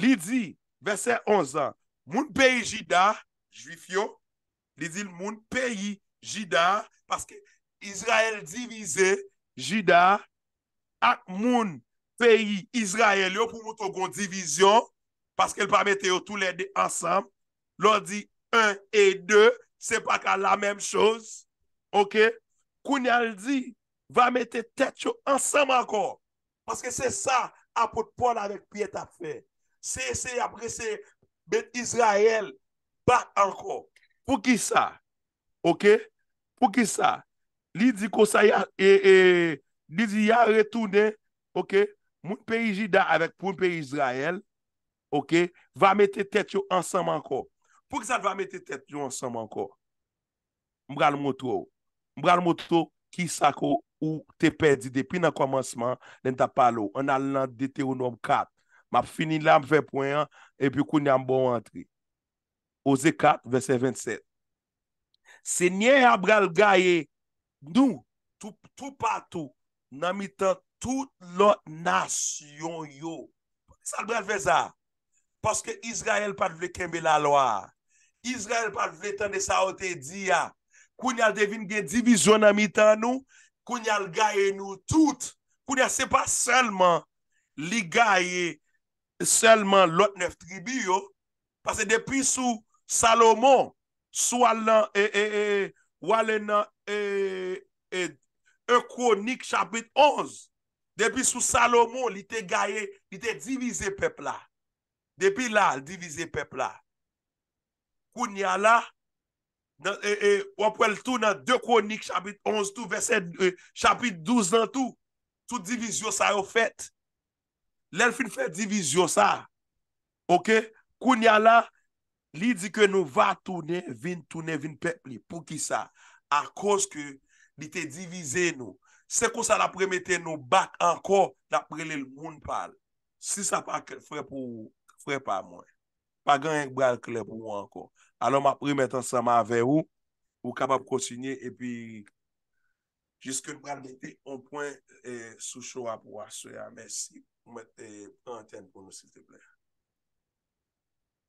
Speaker 1: Li di, verse 11 an, moun peyi jida, jwif yo, li di moun peyi jida, paske Izrael divize jida, ak moun peyi Izrael yo pou moun togon divizyon, Paske l pa mette yo tout lè de ansam. Lò di, un e dè, se pa ka la mèm chòs. Ok? Kounel di, va mette tèt yo ansam anko. Paske se sa, apot pon avèk pi et apfè. Se se apre se, bet Israel, pa anko. Pou ki sa? Ok? Pou ki sa? Li di kousa ya, e, e, li di ya retounè. Ok? Moun peri jida avèk pou peri Israel, Ok? Va mette tèt yo ansam anko. Pouk sa va mette tèt yo ansam anko? Mbral motro. Mbral motro, ki sa ko ou te pedi depi nan komanseman, nen ta palo. An al nan dete yo nom kat. Map fini lam 20 poen an, epi kou nyam bon antri. Ose 4, verset 27. Se nye a bral gaye, nou, tout patou, nan mitan tout lot nasyon yo. Pouk sa bral vezar? Paske Izrael pat vle kembe la loa. Izrael pat vle tande sa o te di ya. Koun yal devin gen divizyon na mitan nou. Koun yal gaye nou tout. Koun yal se pa selman li gaye selman lot nef tribi yo. Paske depi sou Salomon. Sou al nan e e e e wale nan e e e. Ekwonik chapit onz. Depi sou Salomon li te gaye, li te divize pepla. Depi la, divize pep la. Koun ya la, e, e, wap wèl tou nan de konik, chapit 11 tou, e, chapit 12 nan tou, sou divizyo sa yo fèt. Lèl fin fè divizyo sa. Ok? Koun ya la, li di ke nou va toune vin pep li. Pou ki sa? A kos ke li te divize nou. Se kon sa la preme te nou bak anko la prele l moun pal. Si sa pa fè pou... fwe pa mwen. Pa gen yon bral kle pou ankon. Anon ma pri metan sa ma ave ou, ou kabab kontinye, e pi, jiske bral meti, on pwen eh, sou show a pou aswe a. Mersi. Mwen eh, te pwanten pou nou, sil te ple.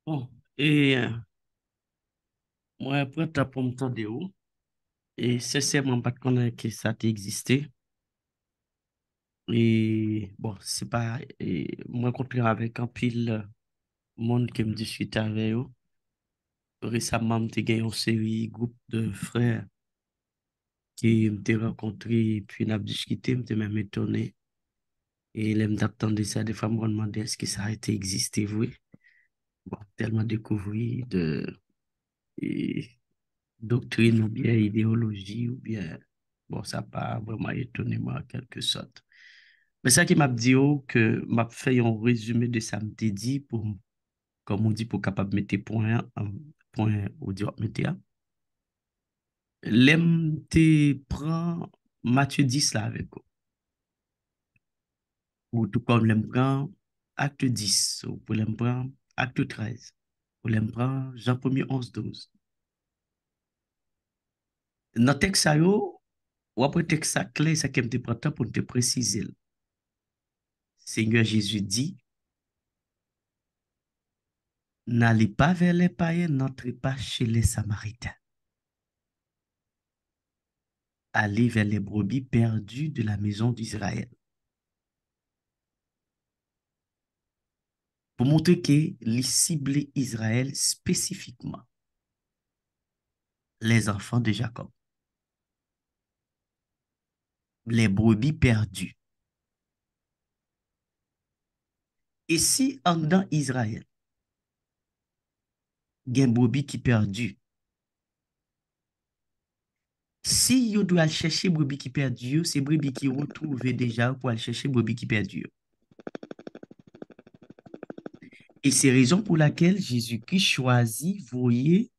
Speaker 2: Bon, e, mwen apren ta pou mtande ou, e sese mwen bat konen ki sa te egziste. E, bon, se pa, mwen kontin avèk anpil, anpil, monde qui me discute avec eux. Récemment, j'ai gagné une série groupe de frères qui m'ont rencontré, puis nous discuté, m'ont même étonné. Et là, d'attendre ça, des fois, me demandé est-ce que ça a été existé, oui. tellement découvert de doctrine ou bien idéologie ou bien, bon, ça n'a pas vraiment étonné moi en quelque sorte. Mais ça qui m'a dit, oh, que m'a fait un résumé de ça, me dit pour kon moun di pou kapab mette poin ou diwap mette a, lem te pran Matthew 10 la avek ou. Ou tou kon lem pran Acte 10 ou pou lem pran Acte 13 ou lem pran Jean 1er 11-12. Nan tek sa yo, wapre tek sa klay sa kem te prantan pou te precize l. Seigneur Jezu di, N'allez pas vers les païens, n'entrez pas chez les Samaritains. Allez vers les brebis perdues de la maison d'Israël. Pour montrer que les ciblés Israël spécifiquement, les enfants de Jacob, les brebis perdues. Et si en dans Israël, gen qui qui perdu. Si yo dois chercher chèche qui perdu c'est se qui retrouvé déjà pour deja chercher al chèche qui perdu Et c'est raison pour laquelle Jésus-Christ choisit, voyez,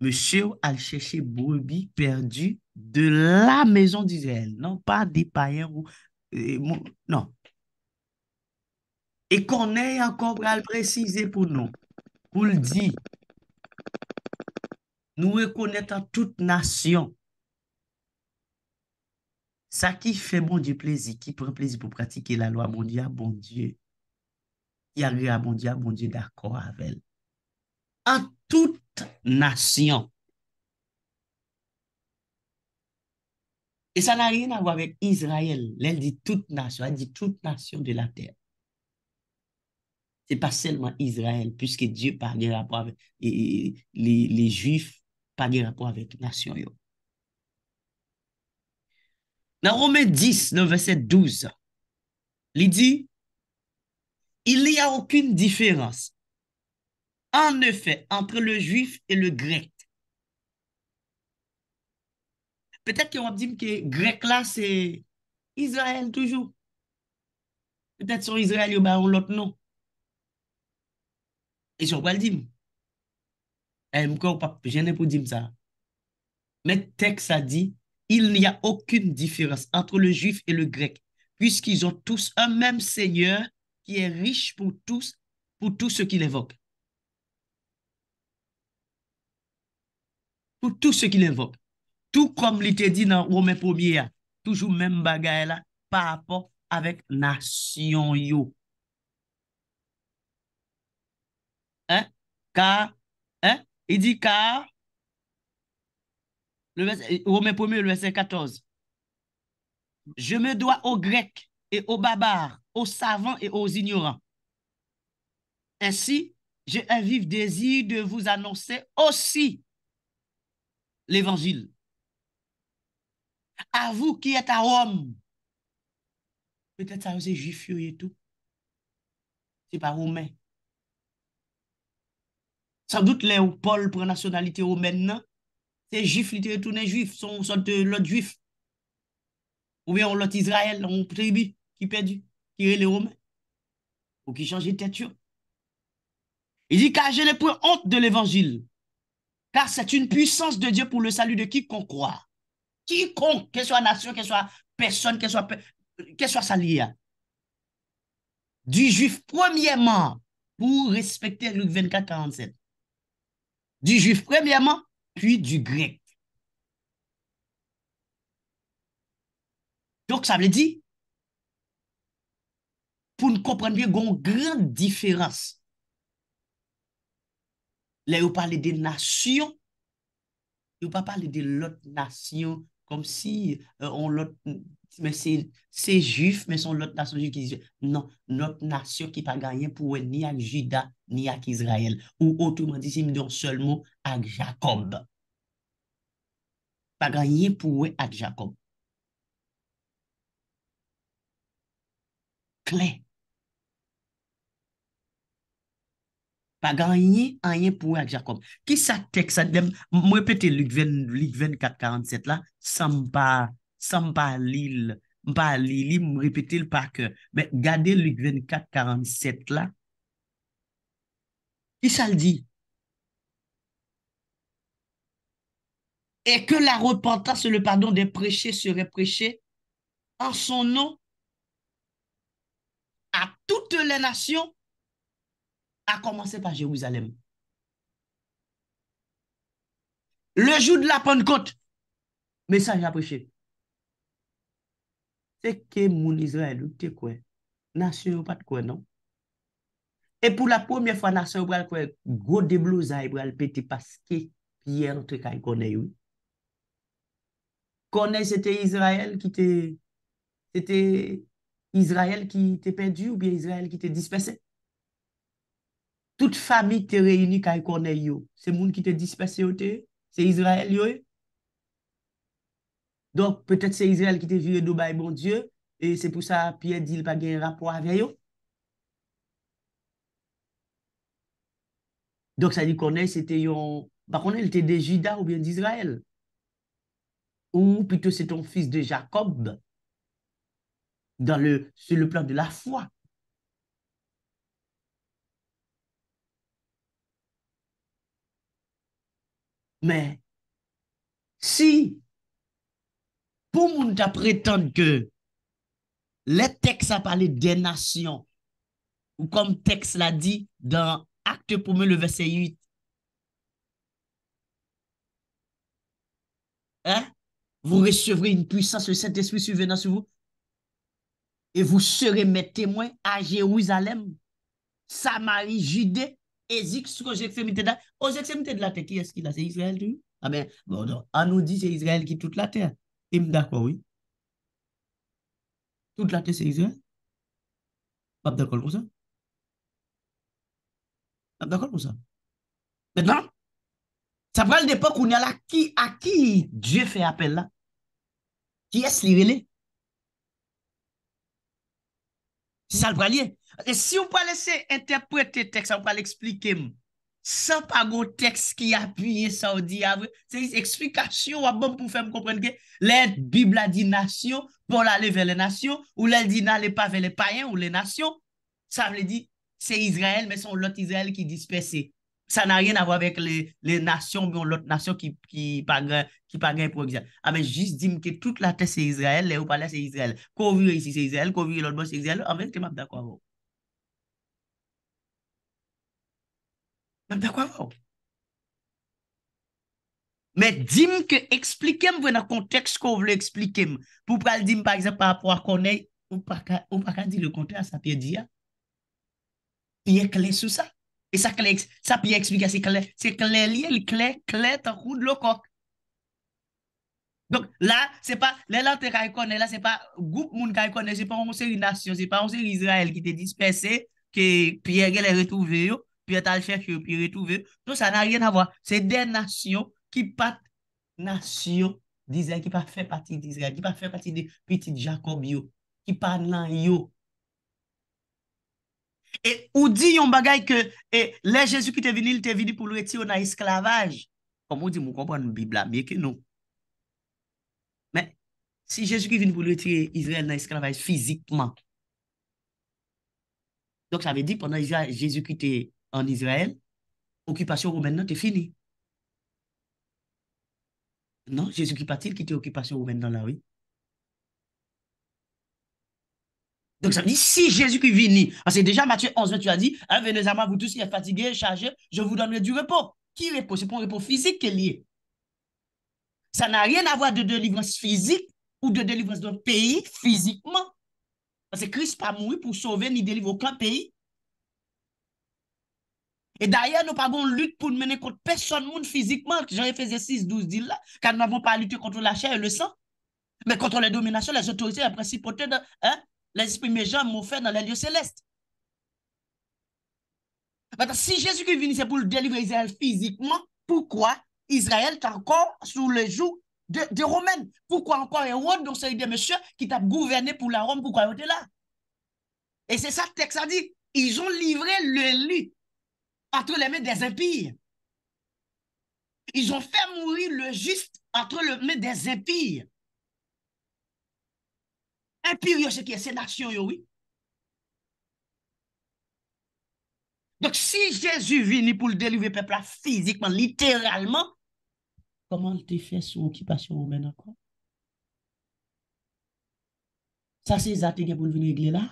Speaker 2: monsieur à chercher brebis perdu de la maison d'Israël, non pas des païens ou. non. Et qu'on ait encore à le préciser pour nous. Koul di, nou ekonet an tout nasyon. Sa ki fe bon di plezi, ki pren plezi pou pratike la lo bon a mon diya, bon diye, ki a gri a mon diya, bon diye, d'akor avel, an tout nasyon. E sa la rien avwa ve Israel, lèl di tout nasyon, lèl di tout nasyon de la terre. c'est pas seulement Israël, puisque Dieu parle de rapport avec les, Juifs, pas de rapport avec nation. Yo. Dans Romains 10, verset 12, il dit, il n'y a aucune différence, en effet, entre le juif et le grec. Peut-être qu'on va dire que grec là, c'est Israël toujours. Peut-être sur Israël, il y a un et je pral dim. E pas. pap, pas pour dim mais le texte a dit, il n'y a aucune différence entre le juif et le grec, puisqu'ils ont tous un même Seigneur qui est riche pour tous, pour tous ceux qu'il évoque. Pour tous ceux qu'il évoque. Tout comme était dit dans Romain 1 er toujours même bagaille là, par rapport avec nation yo. car, il dit car, le verset, 1 le verset 14, je me dois aux Grecs et aux barbares, aux savants et aux ignorants. Ainsi, j'ai un vif désir de vous annoncer aussi l'évangile. À vous qui êtes à Rome, peut-être ça est juif et tout, c'est pas romain. Sans doute, les Paul prend nationalité romaine, maintenant, c'est juif, il est retourné juif, son de l'autre juif. Ou bien l'autre Israël, on tribu qui perdu, qui est les Romains. Ou qui change de tête. Il dit car je n'ai point honte de l'évangile, car c'est une puissance de Dieu pour le salut de quiconque croit. Quiconque, qu'elle soit nation, qu'elle soit personne, qu'elle soit, salière. soit Du juif, premièrement, pour respecter Luc 24, 47. Du juif premièman, puis du grek. Donc, sa mè di, pou nou komprenne biè, goun gran diferans. Lè, ou pale de nasyon, ou pale de lot nasyon, kom si, se euh, juif, men son lot nasyon, ki di, non, lot nasyon ki pa ganyen, pou wè ni an juda, ni ak Izrael ou otouman disi mi don sol mou ak Jakob. Pagan yi pouwe ak Jakob. Klen. Pagan yi an yi pouwe ak Jakob. Ki sa tek sa dem, mwepete lig 24-47 la, san pa, san pa li, mpa li li mwepete l pake, mwen gade lig 24-47 la, Qui ça le dit Et que la repentance et le pardon des prêchés seraient prêchés en son nom à toutes les nations, à commencer par Jérusalem. Le jour de la Pentecôte, message à prêcher. C'est que mon Israël, tu quoi? Nation, pas de quoi, non? E pou la poumyè fwa nasè ou bral kwe, gwo deblo zaye bral pete paske yè loutre kwa yon konè yon. Konè cete Izrael ki te, cete Izrael ki te pèndu ou biye Izrael ki te dispese. Tout fami te reyouni kwa yon konè yon. Se moun ki te dispese yon te, se Izrael yon. Eh. Donk, pètète se Izrael ki te vire doba yon bon Diyo e se pou sa piye dil pa gen rapwa avyayon. Donc, ça dit qu'on c'était un. Par contre, il était de Judas ou bien d'Israël. Ou plutôt, c'est ton fils de Jacob dans le, sur le plan de la foi. Mais si pour moun ta prétendre que les textes a parlé des nations, ou comme texte l'a dit dans Acte 1, le verset 8. Hein? Vous recevrez une puissance, le Saint-Esprit survenant sur vous. Et vous serez mes témoins à Jérusalem, Samarie, Judée, Ézix, aux extrémités de la terre. Aux de la terre, qui est-ce qu'il a? C'est Israël, tu Ah ben, bon, donc, on nous dit c'est Israël qui est toute la terre. Et d'accord, oui. Toute la terre, c'est Israël. Pas d'accord pour ça. D'akon pou sa? Mwen nan? Sa pral depok ou nye la ki, a ki dje fè apel la? Ki es li rele? Si sa pral li e? Si ou pa lese interprete teks, sa ou pa l'explike m, sa pa go teks ki apye sa ou di avre, se is eksplikasyon wap bon pou fè m komprenke, le Bibla di nasyon, pou l'ale ve le nasyon, ou l'ale di n'ale pa ve le payen ou le nasyon, sa vle di Se Yisrael, men son lot Yisrael ki dispese. Sa nan rien avwa ah, vek le nasyon, bon lot nasyon ki pagren pou Yisrael. A men jis dim ke tout la test se Yisrael, le ou palè se Yisrael. Kouvi yon yisi se Yisrael, kouvi yon lot bon se Yisrael, amèk te map da kwa vò. Map da kwa vò. Mè dim ke eksplikem vè nan konteks kou vle eksplikem. Pou pral dim par exemple, apwa konè, ou paka di le konteks, apè di ya. Iye kle sou sa. E sa kle, sa peye eksplika, se kle, se kle liye, li kle, kle tan koud lo kok. Donk la, se pa, le lante kaj kone, la se pa, goup moun kaj kone, se pa, on se li nasyon, se pa, on se li Israel ki te dispese, ke piye gel e retouve yo, piye tal chek yo, piye retouve yo. Non sa nan rien avwa. Se de nasyon ki pat nasyon, dizen, ki pa fe pati di Israel, ki pa fe pati di piti Jacob yo, ki pa nan yo. Et on dit yon bagay que le Jésus qui te venu, il te venu pour le retirer dans l'esclavage. Comme on dit vous la Bible mais que que Mais mais si Jésus qui vient pour le retirer Israël dans l'esclavage physiquement, Donc ça veut dire pendant Jésus qui était en Israël, l'occupation romaine non, est finie. Non, Jésus qui partit, qui était occupation romaine dans la rue. Donc ça veut dire, si Jésus qui vient, parce que déjà Matthieu 11, tu as dit, hein, venez à moi, vous tous qui êtes fatigués, chargés, je vous donnerai du repos. Qui repos C'est pour un repos physique qui est est. Ça n'a rien à voir de délivrance physique ou de délivrance d'un pays physiquement. Parce que Christ pas mouru pour sauver ni délivrer aucun pays. Et d'ailleurs, nous n'avons pas de lutte pour mener contre personne monde physiquement. Jean fait 6, 12 10 là, car nous n'avons pas à lutter contre la chair et le sang, mais contre les dominations, les autorités, les principautés, hein, les esprits méchants m'ont fait dans les lieux célestes. Mais si Jésus qui vient, c'est pour délivrer Israël physiquement, pourquoi Israël est encore sous le joug de, Romains? Pourquoi encore Hérode, donc c'est des messieurs qui t'a gouverné pour la Rome, pourquoi il était là? Et c'est ça que texte a dit. Ils ont livré le lit entre les mains des empires. Ils ont fait mourir le juste entre les mains des impies. Impérieux, c'est qui est ces nations, oui. Donc, si Jésus vient pour le délivrer le peuple physiquement, littéralement, comment il fait son occupation romaine encore? Ça, c'est exactement qui pour venir régler là.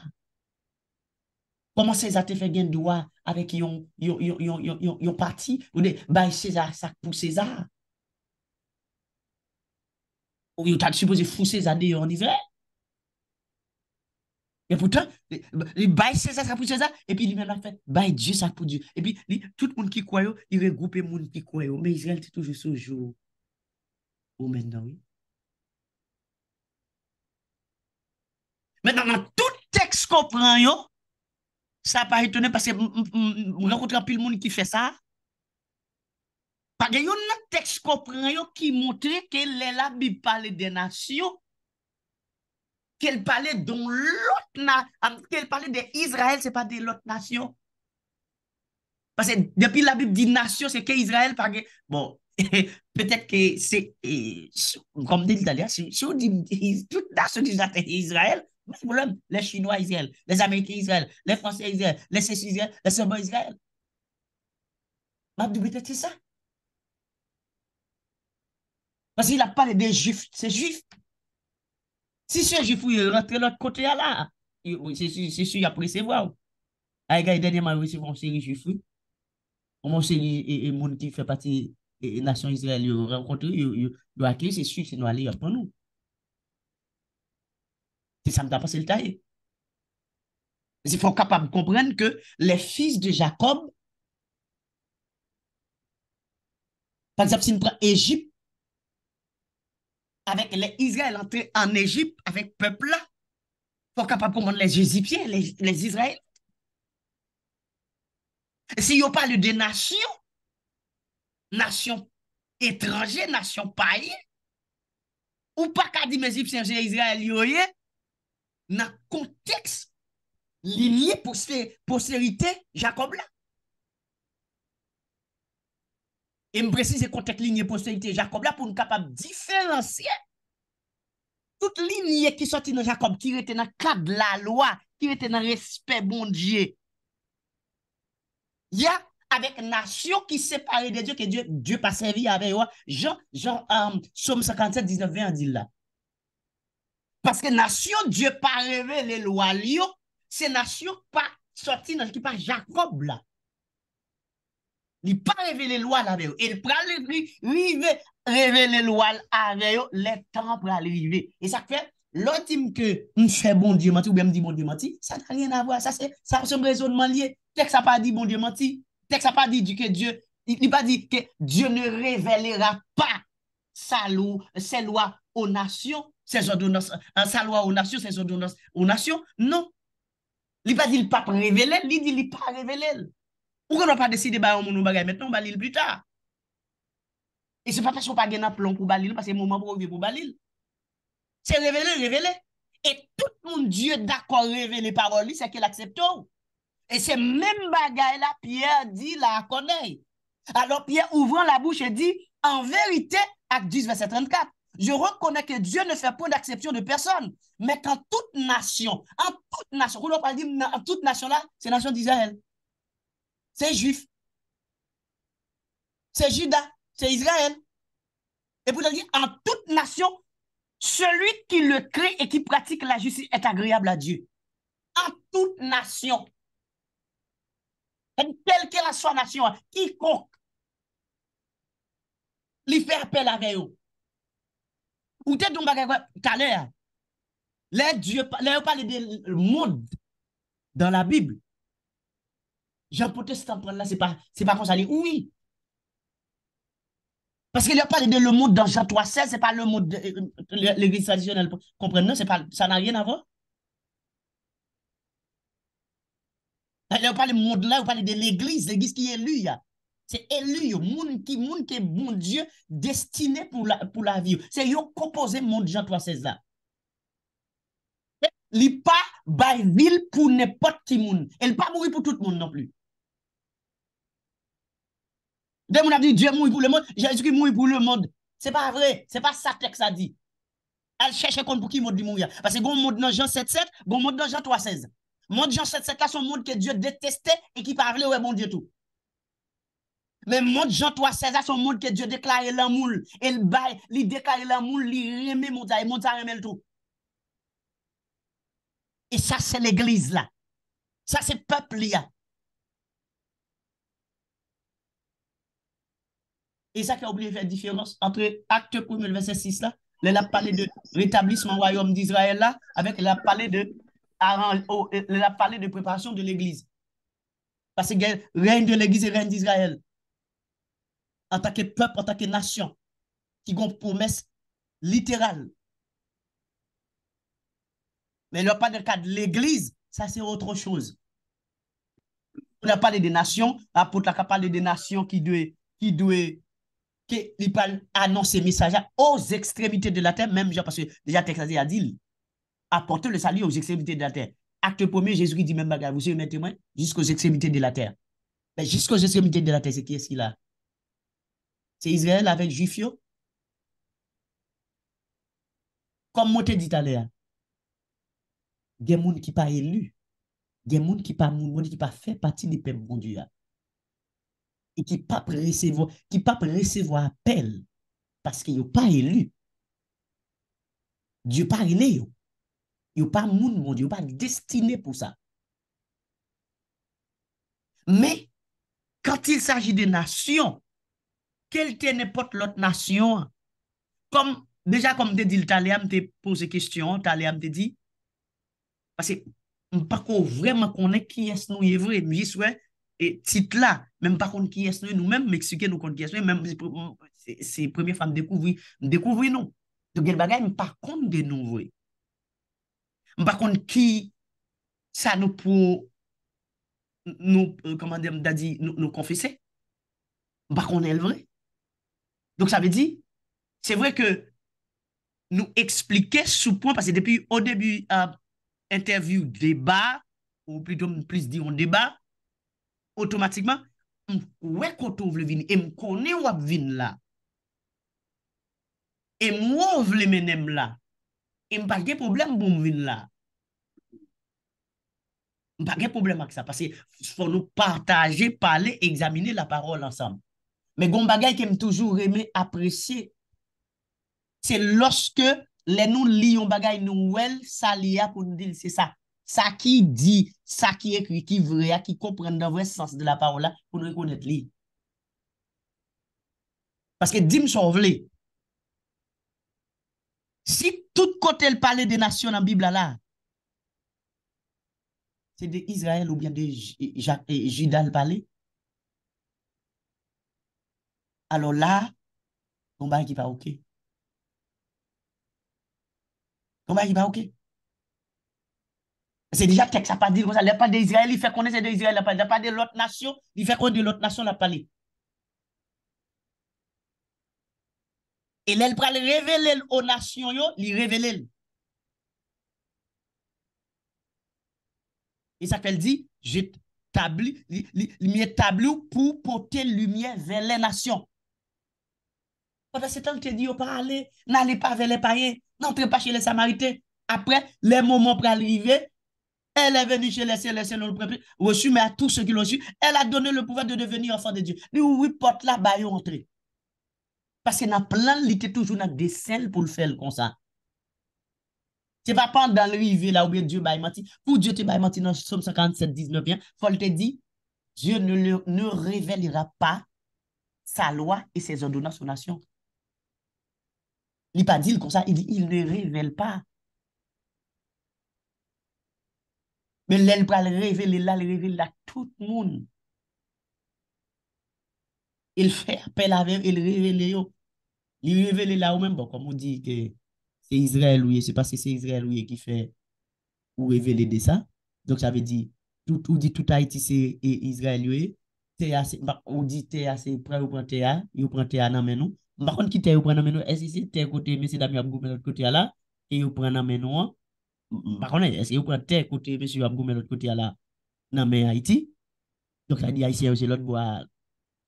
Speaker 2: Comment ces athées fait gain droit avec yon, yon, yon, yon, parti ou de bah César ça pour César? Ou il t'a supposé fou ça de en hiver? E poutan, li bay César, sa pout César, e pi li men la fèt, bay Dji, sa pout Dji. E pi, li, tout moun ki kwayo, li regroupe moun ki kwayo. Me Israel ti toujou soujou. Ou men nan wè? Men nan nan tout teks ko pran yo, sa pa retene, pase mwen rekoutran pil moun ki fè sa. Pa gen yon nan teks ko pran yo ki montre ke lè la bi pale de nasyo. qu'elle parlait de l'autre, qu'elle parlait d'Israël, ce n'est pas de l'autre nation. Parce que depuis la Bible dit nation, c'est qu'Israël, parce que, bon, peut-être que c'est, comme dit l'Italien, si, on dit toute nation c'est Israël, problème, les Chinois Israël, les Américains Israël, les Français Israël, les Suisses Israël, les Serbes Israël. Ma peut-être c'est ça. Parce qu'il a parlé des Juifs, c'est Juifs. Si c'est un gifou, il rentrait de l'autre côté. C'est sûr, Il c'est vrai. Aïe, les derniers, ils vont signer un gifou. Comment on sait, les gens qui fait partie des nations israéliennes. israélienne, ils vont rencontrer, ils vont appeler, c'est sûr, sinon, ils ne vont pas nous. C'est ça, ça ne va pas se le dire. Il faut être capable de comprendre que les fils de Jacob, par exemple, s'ils ne prennent pas Égypte, avèk lè Israel antre an Ejip avèk pèpla, pou kapap kouman lè Jézibjè, lè Israel. Si yo pali de nasyon, nasyon etranjè, nasyon paye, ou pa kadi mè Jézibjè, Israel yoyè, nan konteks linye pou se rite Jacob lè. E mprecize kontek linye postorite Jakob la pou m kapab diferenciye. Tout linye ki soti nan Jakob ki rete nan klad la loa, ki rete nan respet bondye. Ya avek nasyon ki separe de Diyo ke Diyo pa servi ave yo. Jean, Jean, euh, Somme 57, 19, 20 an di la. Paske nasyon Diyo pa reve le loa liyo, se nasyon pa soti nan Jakob la. li pa revele lwa la veyo, e prale li vive, revele lwa la veyo, le tan prale vive, e sa kwen, loutim ke mse bon diyo mati, ou bem di bon diyo mati, sa nan liyen avwa, sa se mrezonman liye, tek sa pa di bon diyo mati, tek sa pa di dike diyo, li pa di ke diyo ne revele ra pa, sa lwa ou nasyon, sa lwa ou nasyon, sa lwa ou nasyon, non, li pa di li pa revele, li di li pa revele l, Ou qu'on n'a pas décidé de faire un bagage maintenant, on va plus tard. Et ce n'est pas parce qu'on n'a pas un plan pour balil, parce que c'est le moment pour vivre pour balil. C'est révélé, révélé. Et tout le monde, Dieu d'accord, révélé parole. lui, c'est qu'il accepte. Et c'est même bagage là, Pierre dit la connaît. Alors Pierre ouvrant la bouche et dit, en vérité, acte 10, verset 34, je reconnais que Dieu ne fait pas d'acception de personne, mais qu'en toute nation, en toute nation, on pas en toute nation là, c'est nation d'Israël c'est juif, c'est Judas, c'est Israël. Et pour dire, en toute nation, celui qui le crée et qui pratique la justice est agréable à Dieu. En toute nation. Et quelle que la soit nation, quiconque lui fait appel à eux. Ou t'es donc tout à l'heure, les dieux, les parlent du monde dans la Bible. Jean protestant prendre là, c'est pas, c'est pas comme ça. Oui. Parce qu'il a parlé de le monde dans Jean 3, 16, c'est pas le monde de euh, euh, l'église traditionnelle. Comprenez, c'est pas, ça n'a rien à voir. Il a parlé de monde là, il parle de l'église, l'église qui est élue. C'est élu, monde qui, monde qui est bon Dieu, destiné pour la, pour la vie. C'est yon composé monde Jean 3, 16 là. Li pas bay vil pour n'importe qui. il pas pas ville pour tout le monde non plus. Dès mon a dit Dieu mouille pour le monde, jésus qui mouille pour le monde. Ce n'est pas vrai, Ce n'est pas ça que ça dit. Elle cherche pour qui monde dit mourir. Parce que le monde dans Jean 7 7, le monde dans Jean 3 16. Monde Jean 7 7 c'est un monde que Dieu détestait et qui parlait ouais bon Dieu tout. Mais monde Jean 3 16 c'est un monde que Dieu déclarait l'amour, Et il bail, il déclarait l'amour, il remet ça il remet tout. Et ça c'est l'église là. Ça c'est le peuple là. Et ça qui a oublié de faire différence entre acte 1 verset 6 là, là, a parlé de rétablissement royaume d'Israël là, avec la parlé de oh, la parlé de préparation de l'église. Parce que règne de l'église et règne d'Israël. En tant que peuple, en tant que nation, qui ont promesse littérale. Mais a pas de cas de l'église, ça c'est autre chose. On a parlé des nations, l'apôtre a parlé des nations qui doivent qui doit que il parle annoncer message aux extrémités de la terre, même parce que déjà Texas a dit, apporter le salut aux extrémités de la terre. Acte 1er, Jésus dit même bagarre, vous serez témoin jusqu'aux extrémités de la terre. Mais jusqu'aux extrémités de la terre, c'est qui est-ce qu'il a? C'est Israël avec Juifio. Comme Moté dit tout à l'heure, il y a des gens qui ne pas élus, il y a des gens qui ne sont pas fait partie des peuple Dieu ki pape resevo apel paske yo pa elu. Yo pa ene yo. Yo pa moun moun, yo pa destine pou sa. Me, katil saji de nasyon, kelte nepot lot nasyon, kom, beja kom te dil talè am te pose kestyon, talè am te di, pase, m pa ko vreman konen ki yas nou ye vre, m jiswe, e tit la, Men m pa kon ki yasnwe nou men, Meksike nou kon ki yasnwe, Men m se premiye fan m dekouvwe, M dekouvwe nou, M pa kon de nou vwe, M pa kon ki, Sa nou pou, Nou, komande m da di, Nou konfese, M pa kon el vwe, Donk sa ve di, Se vwe ke, Nou eksplike sou pon, Pase depi ou debi, Interview, deba, Ou plito m plis di, On deba, Otomatikman, m wè koto vle vin, e m kone wap vin la. E m wò vle menem la. E m pake problem boum vin la. M pake problem ak sa, pase fò nou partaje, pale, examine la parol ansam. Me goun bagay kem toujou reme apresye. Se loske le nou li yon bagay nou wèl, sa li ya pou nou dil, se sa. Sa ki di, sa ki rekwik, ki vrea, ki kompren nan vre sens de la parola, pou nou rekwonet li. Paske dim chan vle. Si tout kote l pale de nasyon nan bibla la, se de Israel ou bien de Jida l pale, alo la, yon bagi pa ouke. Yon bagi pa ouke. C'est déjà que ça pas dit ça. Il n'y a pas d'Israël, il fait connaître d'Israël, il n'y a pas de l'autre nation, il fait connaître l'autre nation, pas parlé. Et là, il va le révéler aux nations, il révéler. Et ça qu'elle dit, j'ai établi pour porter lumière vers les nations. cest ce temps, il te dit, n'allez pas vers les païens, n'entrez pas chez les Samaritains. Après, les moments pour arriver, elle est venue chez les cieux, les cieux l'ont reçu, mais à tous ceux qui l'ont reçu, elle a donné le pouvoir de devenir enfant de Dieu. Lui, oui, porte là, bah, entré. Parce que a le plan, il était toujours dans des selles pour le faire comme ça. Ce n'est pas pendant vivre là où Dieu m'a menti. Pour Dieu, tu m'a menti dans psaume 57, 19. Il faut te dire, Dieu ne, le, ne révélera pas sa loi et ses ordonnances aux nations. Il n'a pas dit comme ça, il dit, il ne révèle pas Men lèl pral revele la, levele la tout moun. El fè apè la ver, el revele yo. Li revele la ou men, bon, komon di ke, se Israel ou ye, se pa se se Israel ou ye ki fè, ou revele de sa. Donk sa ve di, ou di tout Haiti se Israel yo e, te a, se, bak, ou di te a, se, pran ou pran te a, yo pran te a nan men nou. Bakon ki te a, yo pran nan men nou, esi se te kote, mese dami ap goun men ot kote a la, e yo pran nan men nou an, par contre est-ce qu'il y a une terre côté monsieur mais l'autre côté là dans mais Haïti donc ça dit haïtien c'est l'autre bois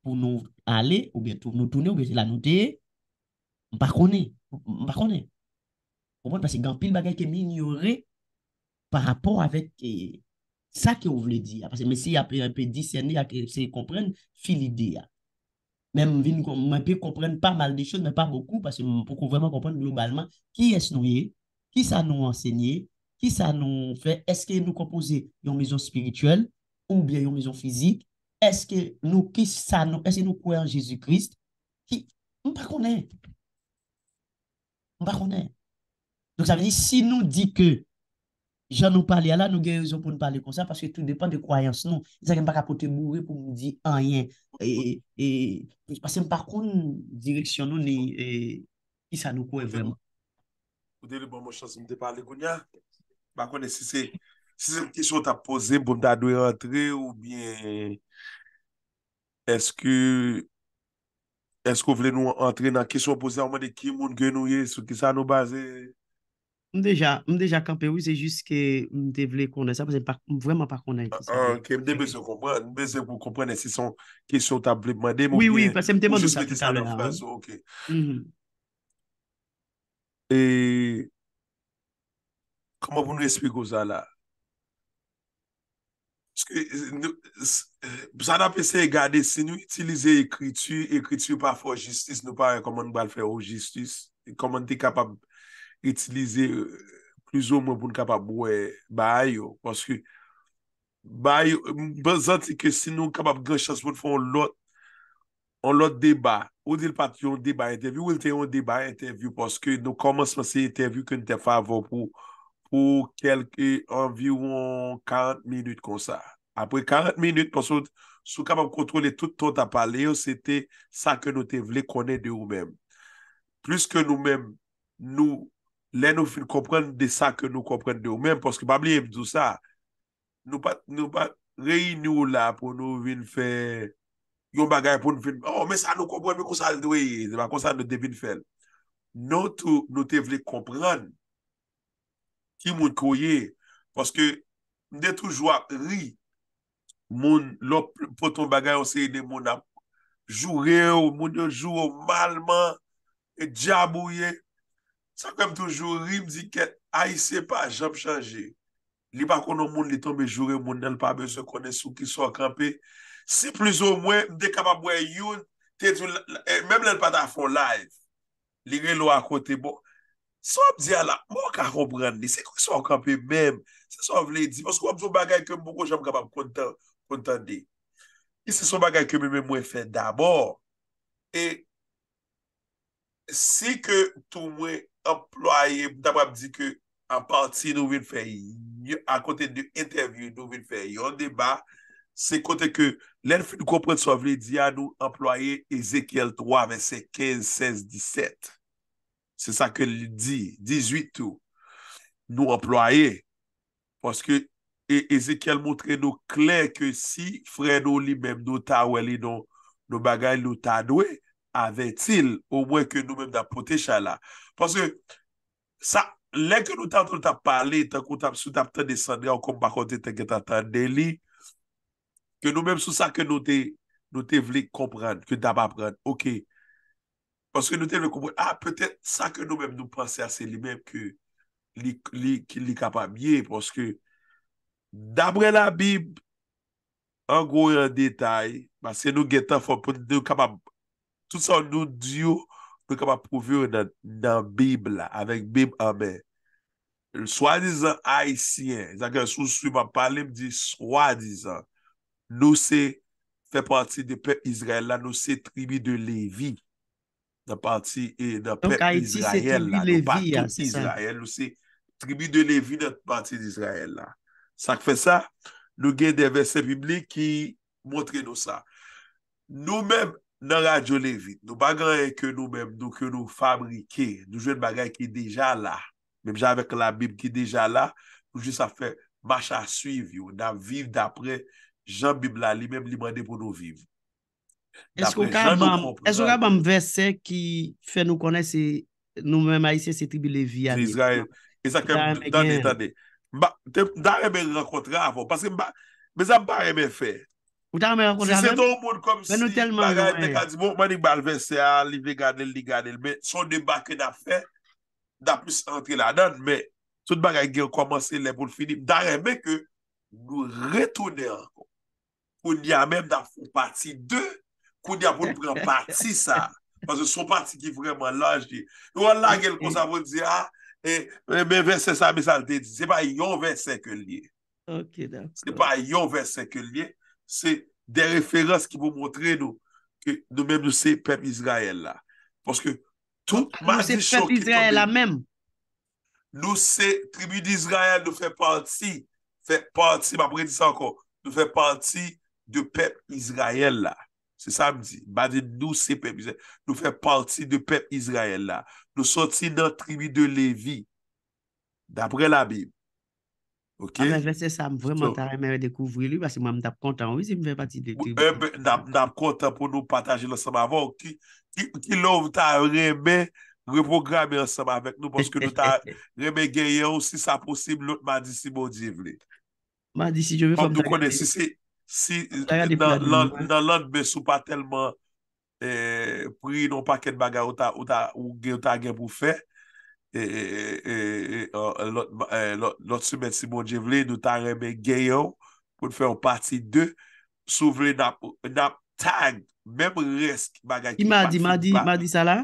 Speaker 2: pour nous aller ou bien nous tourner ou bien c'est la nous par contre par contre au moins parce que grand pile bagage qui ignoré par rapport avec eh, ça que vous voulez dire parce que mais si y a un peu a à essayer comprendre fil l'idée même je peu comprendre pas mal de choses, mais pas beaucoup, parce que pour vraiment comprendre globalement qui est-ce nous est, qui ça nous enseigner qui ça nous fait Est-ce que nous composons une maison spirituelle ou bien maison physique Est-ce que nous, qui ça nous... Est-ce que nous croyons en Jésus Christ? pas connaît On Mpa pas. Donc ça veut dire si nous dit que j'en nous parler là, nous avons raison pour nous parler comme ça parce que tout dépend de croyance. Non, ils n'ont pas capoter mourir pour nous dire rien. Et, et, parce que par contre, direction nous, ni, et, qui ça nous croit vraiment.
Speaker 1: Vous avez bon, chance de parler, Gounia. Bakwene, si se m kishon ta poze, bon ta dwe antre ou bien, eske, eske ou vle nou antre nan kishon poze, anmane, ki moun genou ye, sou ki sa nou baze?
Speaker 2: M deja, m deja kampe, oui, se jist ke m de vle konen, sa m vreman pa konen.
Speaker 1: Ah, ok, m debe se kompwene, m debe se kompwene si son kishon ta vle man demou, oui, oui, se m deman nou sa, m debe se konen, ok. Mm-hmm. Eee, Koman pou nou espri kouza la? Pou sa da pese e gade, se nou itilize ekritu, ekritu pa fò justice, nou pa rekomande bal fè ou justice, komande te kapab itilize plizou moun pou nou kapab wè bayo, pwoske bayo, mpazante ke se nou kapab gen chans moun fò on lot deba, ou di l pati yon deba etervi, ou l te yon deba etervi, pwoske nou koman se etervi kwen te favo pou pou kelke environ 40 minout kon sa. Apre 40 minout, pou sou kapap kontrole tout ton ta pale yo, se te sa ke nou te vle kone de ou mem. Plus ke nou mem, nou lè nou fin kompren de sa ke nou kompren de ou mem, poske bab liye vdou sa, nou pa rey nou la pou nou vin fe, yon bagay pou nou fin, oh men sa nou kompren, me kon sa ldwe, me kon sa nou devin fel. Non tou nou te vle kompren, Ki moun koye, paske mde toujwa ri, moun lop poton bagay anseye de moun ap jure ou moun yo jure ou malman, e djabouye, sa kwenm toujwa ri mziket, ay se pa jom chanje. Li bakon nou moun li tombe jure ou moun nel pa bezo kone sou ki sou akampe, se plus ou mwen mde kama mwen yon, e, menm lel pa ta fon laj, li re lo akote bon. So ap di ala, mwen ka rom rande, se kwen so akampe mwen, se so ap vle di, mwen so bagay ke mwen mwen mwen mwen fè d'amor, e, se kwen tou mwen employe, d'amor ap di kwen anpanti nou vin fè, an kote nou interview nou vin fè, yon deba, se kote kwen lèn fè nou kompwèd so ap vle di an, nou employe Ezekiel 3, verset 15, 16, 17. Se sa ke li di, 18 tou, nou o ploye. Poske Ezekiel moutre nou kler ke si fre nou li mem nou ta weli nou bagay nou ta dwe, ave til, ou mwen ke nou mem da pote chala. Poske sa, lèk ke nou ta anton ta pale, tan kon ta msou tap tan desande, an kon bakote tan gen ta tan deli, ke nou mem sou sa ke nou te vli kompran, ke daba pran, oké. Pwoske nou te ve koumou, a, pwetet sa ke nou mem nou panse a, se li mem ki li kapam ye. Pwoske, dabre la bib, an gro yon detay, mas se nou getan fwap, tout sa nou diyo pou kapap prouvi yo nan bib la, avèk bib amè. Swa dizan haisyen, zake sou suyman pale mdi, swa dizan, nou se fe pati de pep Izrael la, nou se tribi de Levi. Nè partit e nè partit l'Israël la, nè partit l'Israël ou se tribi de l'Evi nè partit l'Israël la. Sak fe sa, nou gen devese piblik ki montre nou sa. Nou men nan radyo l'Evi, nou bagay ke nou men, nou ke nou fabrike, nou jwen bagay ki deja la, men jen avèk la bib ki deja la, nou jen sa fè macha suiv yo, nan viv dapre jan bib la, li men li manè pou nou viv yo. Esko ka bam
Speaker 2: vese ki fe nou konese nou mem aise setibi levi a di? Si Israel, isa
Speaker 1: kem dani dani.
Speaker 2: Da reme
Speaker 1: renkotre avon, paske mba, mbe zan pa reme fe.
Speaker 2: Ou ta reme renkotre avon? Se se ton moun kom si, bagay te ka di,
Speaker 1: mba di balvese a li ve ganel, li ganel, me son de baken a fe, da pwis antre la dan, me sot bagay gen komanse, lem pou nfinim, da reme ke nou retoune ankon, pou ni amem da fwou pati de, Kounia pou nou pren parti sa. Pas se sou parti ki vreman la, jdi. Nou an la gel kon sa voun di, a, ah, e, eh, eh, men ven se sa, men sa l'di, se pa yon ven se ke liye. Ok, dan. Se pa yon ven se ke liye, se de referans ki pou montre nou, ke nou men nou se pep Israel la. Poske, tout ma ah, di chok. Nou se pep Israel la men. Nou se tribu di Israel nou fe panti, fe panti, ma pre disan kon, nou fe panti de pep Israel la. Se sa m di, ba di nou se pep, nou fe parti de pep Izrael la. Nou soti nan tribi de Levi, dapre la bib.
Speaker 2: Ok? A ve ve se sa m vreman ta reme re dekouvri li, ba se m am dab kontan, ou se m ve parti de tribi.
Speaker 1: M dab kontan pou nou pataje lansam avon, ki lòv ta reme reprogrami lansam avèk nou, poske nou ta reme genye ou si sa posib, lòt ma di si bo di vle.
Speaker 2: Ma di si jo ve fòm ta genye. Fòm nou konen si se...
Speaker 1: Si nan land me sou pa telman pri non pa ken bagay ou ta gen pou fe, lot semen Simon Djevle, nou ta reme gen yo pou te fe ou pati de sou vre nap tag, mem resk bagay ki pati pa. Ma di sa la?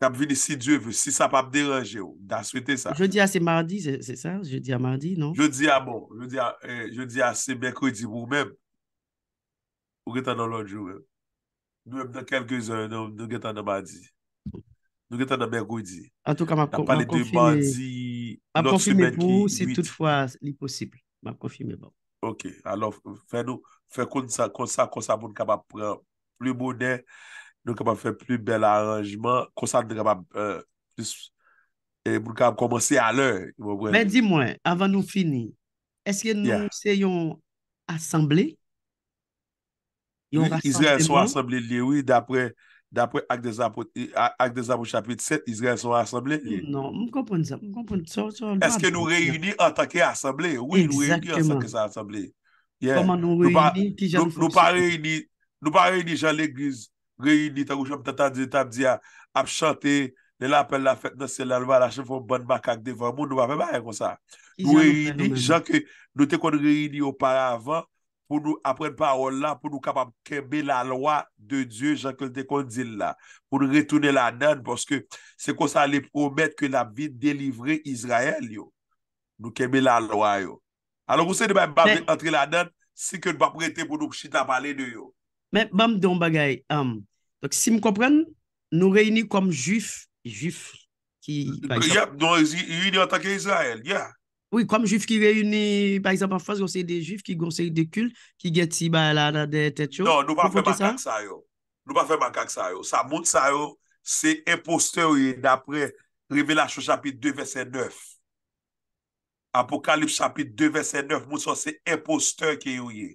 Speaker 1: Kap vini si diev, si sa pa mderaje ou, da swete sa. Je
Speaker 2: di a se mardi, se sa, je di a mardi, non?
Speaker 1: Je di a moun, je di a se mèkoudi moun mèm. Ou getan nan lòn jowe. Nou mèm nan kelke zè, nou getan nan mardi. Nou getan nan mèkoudi. An tou ka m'a konfime pou, se
Speaker 2: toutfwa l'iposible. M'a konfime pou. Bon.
Speaker 1: Ok, alò, fè nou, fè kon sa, kon sa moun kap ap prèm. Plou mounè. Nou kama fè pli bel aranjman, konsan de kama, moun euh, e, kama komanse alè. Mè di mwen,
Speaker 2: avan nou fini, eske nou se yon asemble? Yon asemble? Yon
Speaker 1: asemble li, wè, d'apre akdezapot chapit 7, yon
Speaker 2: asemble? Non, moun kompon sa, moun kompon sa. Eske nou reyouni
Speaker 1: anta ke asemble? Oui, nou reyouni anta ke sa asemble.
Speaker 2: Koman nou reyouni? Nou pa reyouni,
Speaker 1: nou pa reyouni jan lèk bize. reyini tan kou chanm tan tan di tan di a ap chante, le la apel la fet nan se lalwa la chen foun ban makak de van moun nou apen baye kon sa nou reyini, jan ke nou te kon reyini ou paravan, pou nou apren parola, pou nou kapam keme la lwa de Diyo, jan ke nou te kon di la pou nou retoune la nan, porske se kon sa le promet ke la bi delivre Izrael yo nou keme la lwa yo alo kousen de mbap entri la nan si ke nou pa prete pou nou pchi ta palen yo
Speaker 2: Men, mam don bagay, si m kompren, nou reyouni kom jif, jif, ki...
Speaker 1: Yon yon atake Israel, yeah.
Speaker 2: Oui, kom jif ki reyouni, par exemple, fwaz gonseri de jif, ki gonseri de kül, ki geti ba la la de tet yo. Non, nou pa fe makak sa
Speaker 1: yo. Nou pa fe makak sa yo. Sa moun sa yo, se impostor yo dapre revelasyon chapit 2 verset 9. Apokalip chapit 2 verset 9 moun son se impostor ki yo yo.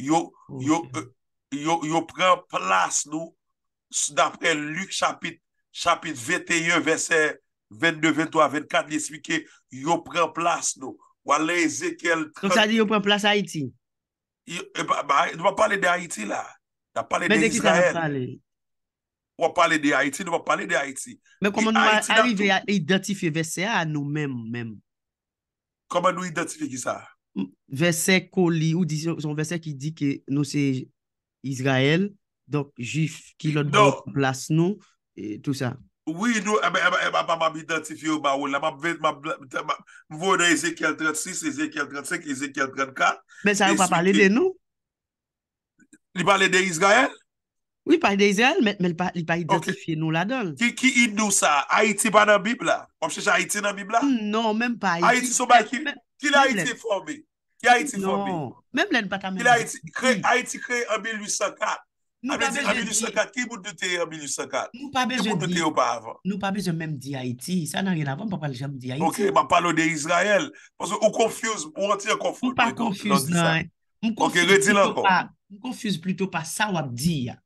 Speaker 1: Yo, yo... Euh, yo pren plas nou dapre luk chapit chapit 21 verse 22, 23, 24 yo pren plas nou wale ezekel
Speaker 2: yo pren plas Haiti
Speaker 1: e nou wap pale de Haiti la nou wap pale de Haiti nou wap pale de Haiti nou wap pale de Haiti
Speaker 2: men koman nou arive a identifi verse a nou men
Speaker 1: koman nou identifi ki sa
Speaker 2: verse koli ou disyon son verse ki di ke nou se Izrael, dok Jif ki lot blas nou, non, tout sa.
Speaker 1: Oui, nou, a m ap identifio ma wou, la m ap vede, m vode Ezekiel 36, Ezekiel 35, Ezekiel 34.
Speaker 2: Men sa yon pa palede nou?
Speaker 1: Li palede Izrael?
Speaker 2: Ou yon pa palede Izrael, men li pa identifio nou la don.
Speaker 1: Ki id nou sa? Aiti ban nan Bibla? Omseche Aiti nan Bibla?
Speaker 2: Non, menm pa Aiti. Aiti
Speaker 1: sou ba ki? Ki la Aiti forbi? Ki Haiti non. fòmè?
Speaker 2: Mèm lè n pata mèm.
Speaker 1: Ki Haiti kre 1854? A mi 1854, ki moun doteye 1854? Ki moun doteye ou pa avan?
Speaker 2: Nou pa be jè mèm di Haiti. Sa nan gen avan, pa pal jèm di Haiti. Ok,
Speaker 1: pa palo de Israel. Ou konfuse, ou an ti an konfuse? Ou pa konfuse nan. Ok, re ti lankon.
Speaker 2: Ou konfuse pluto pa sa wap di ya.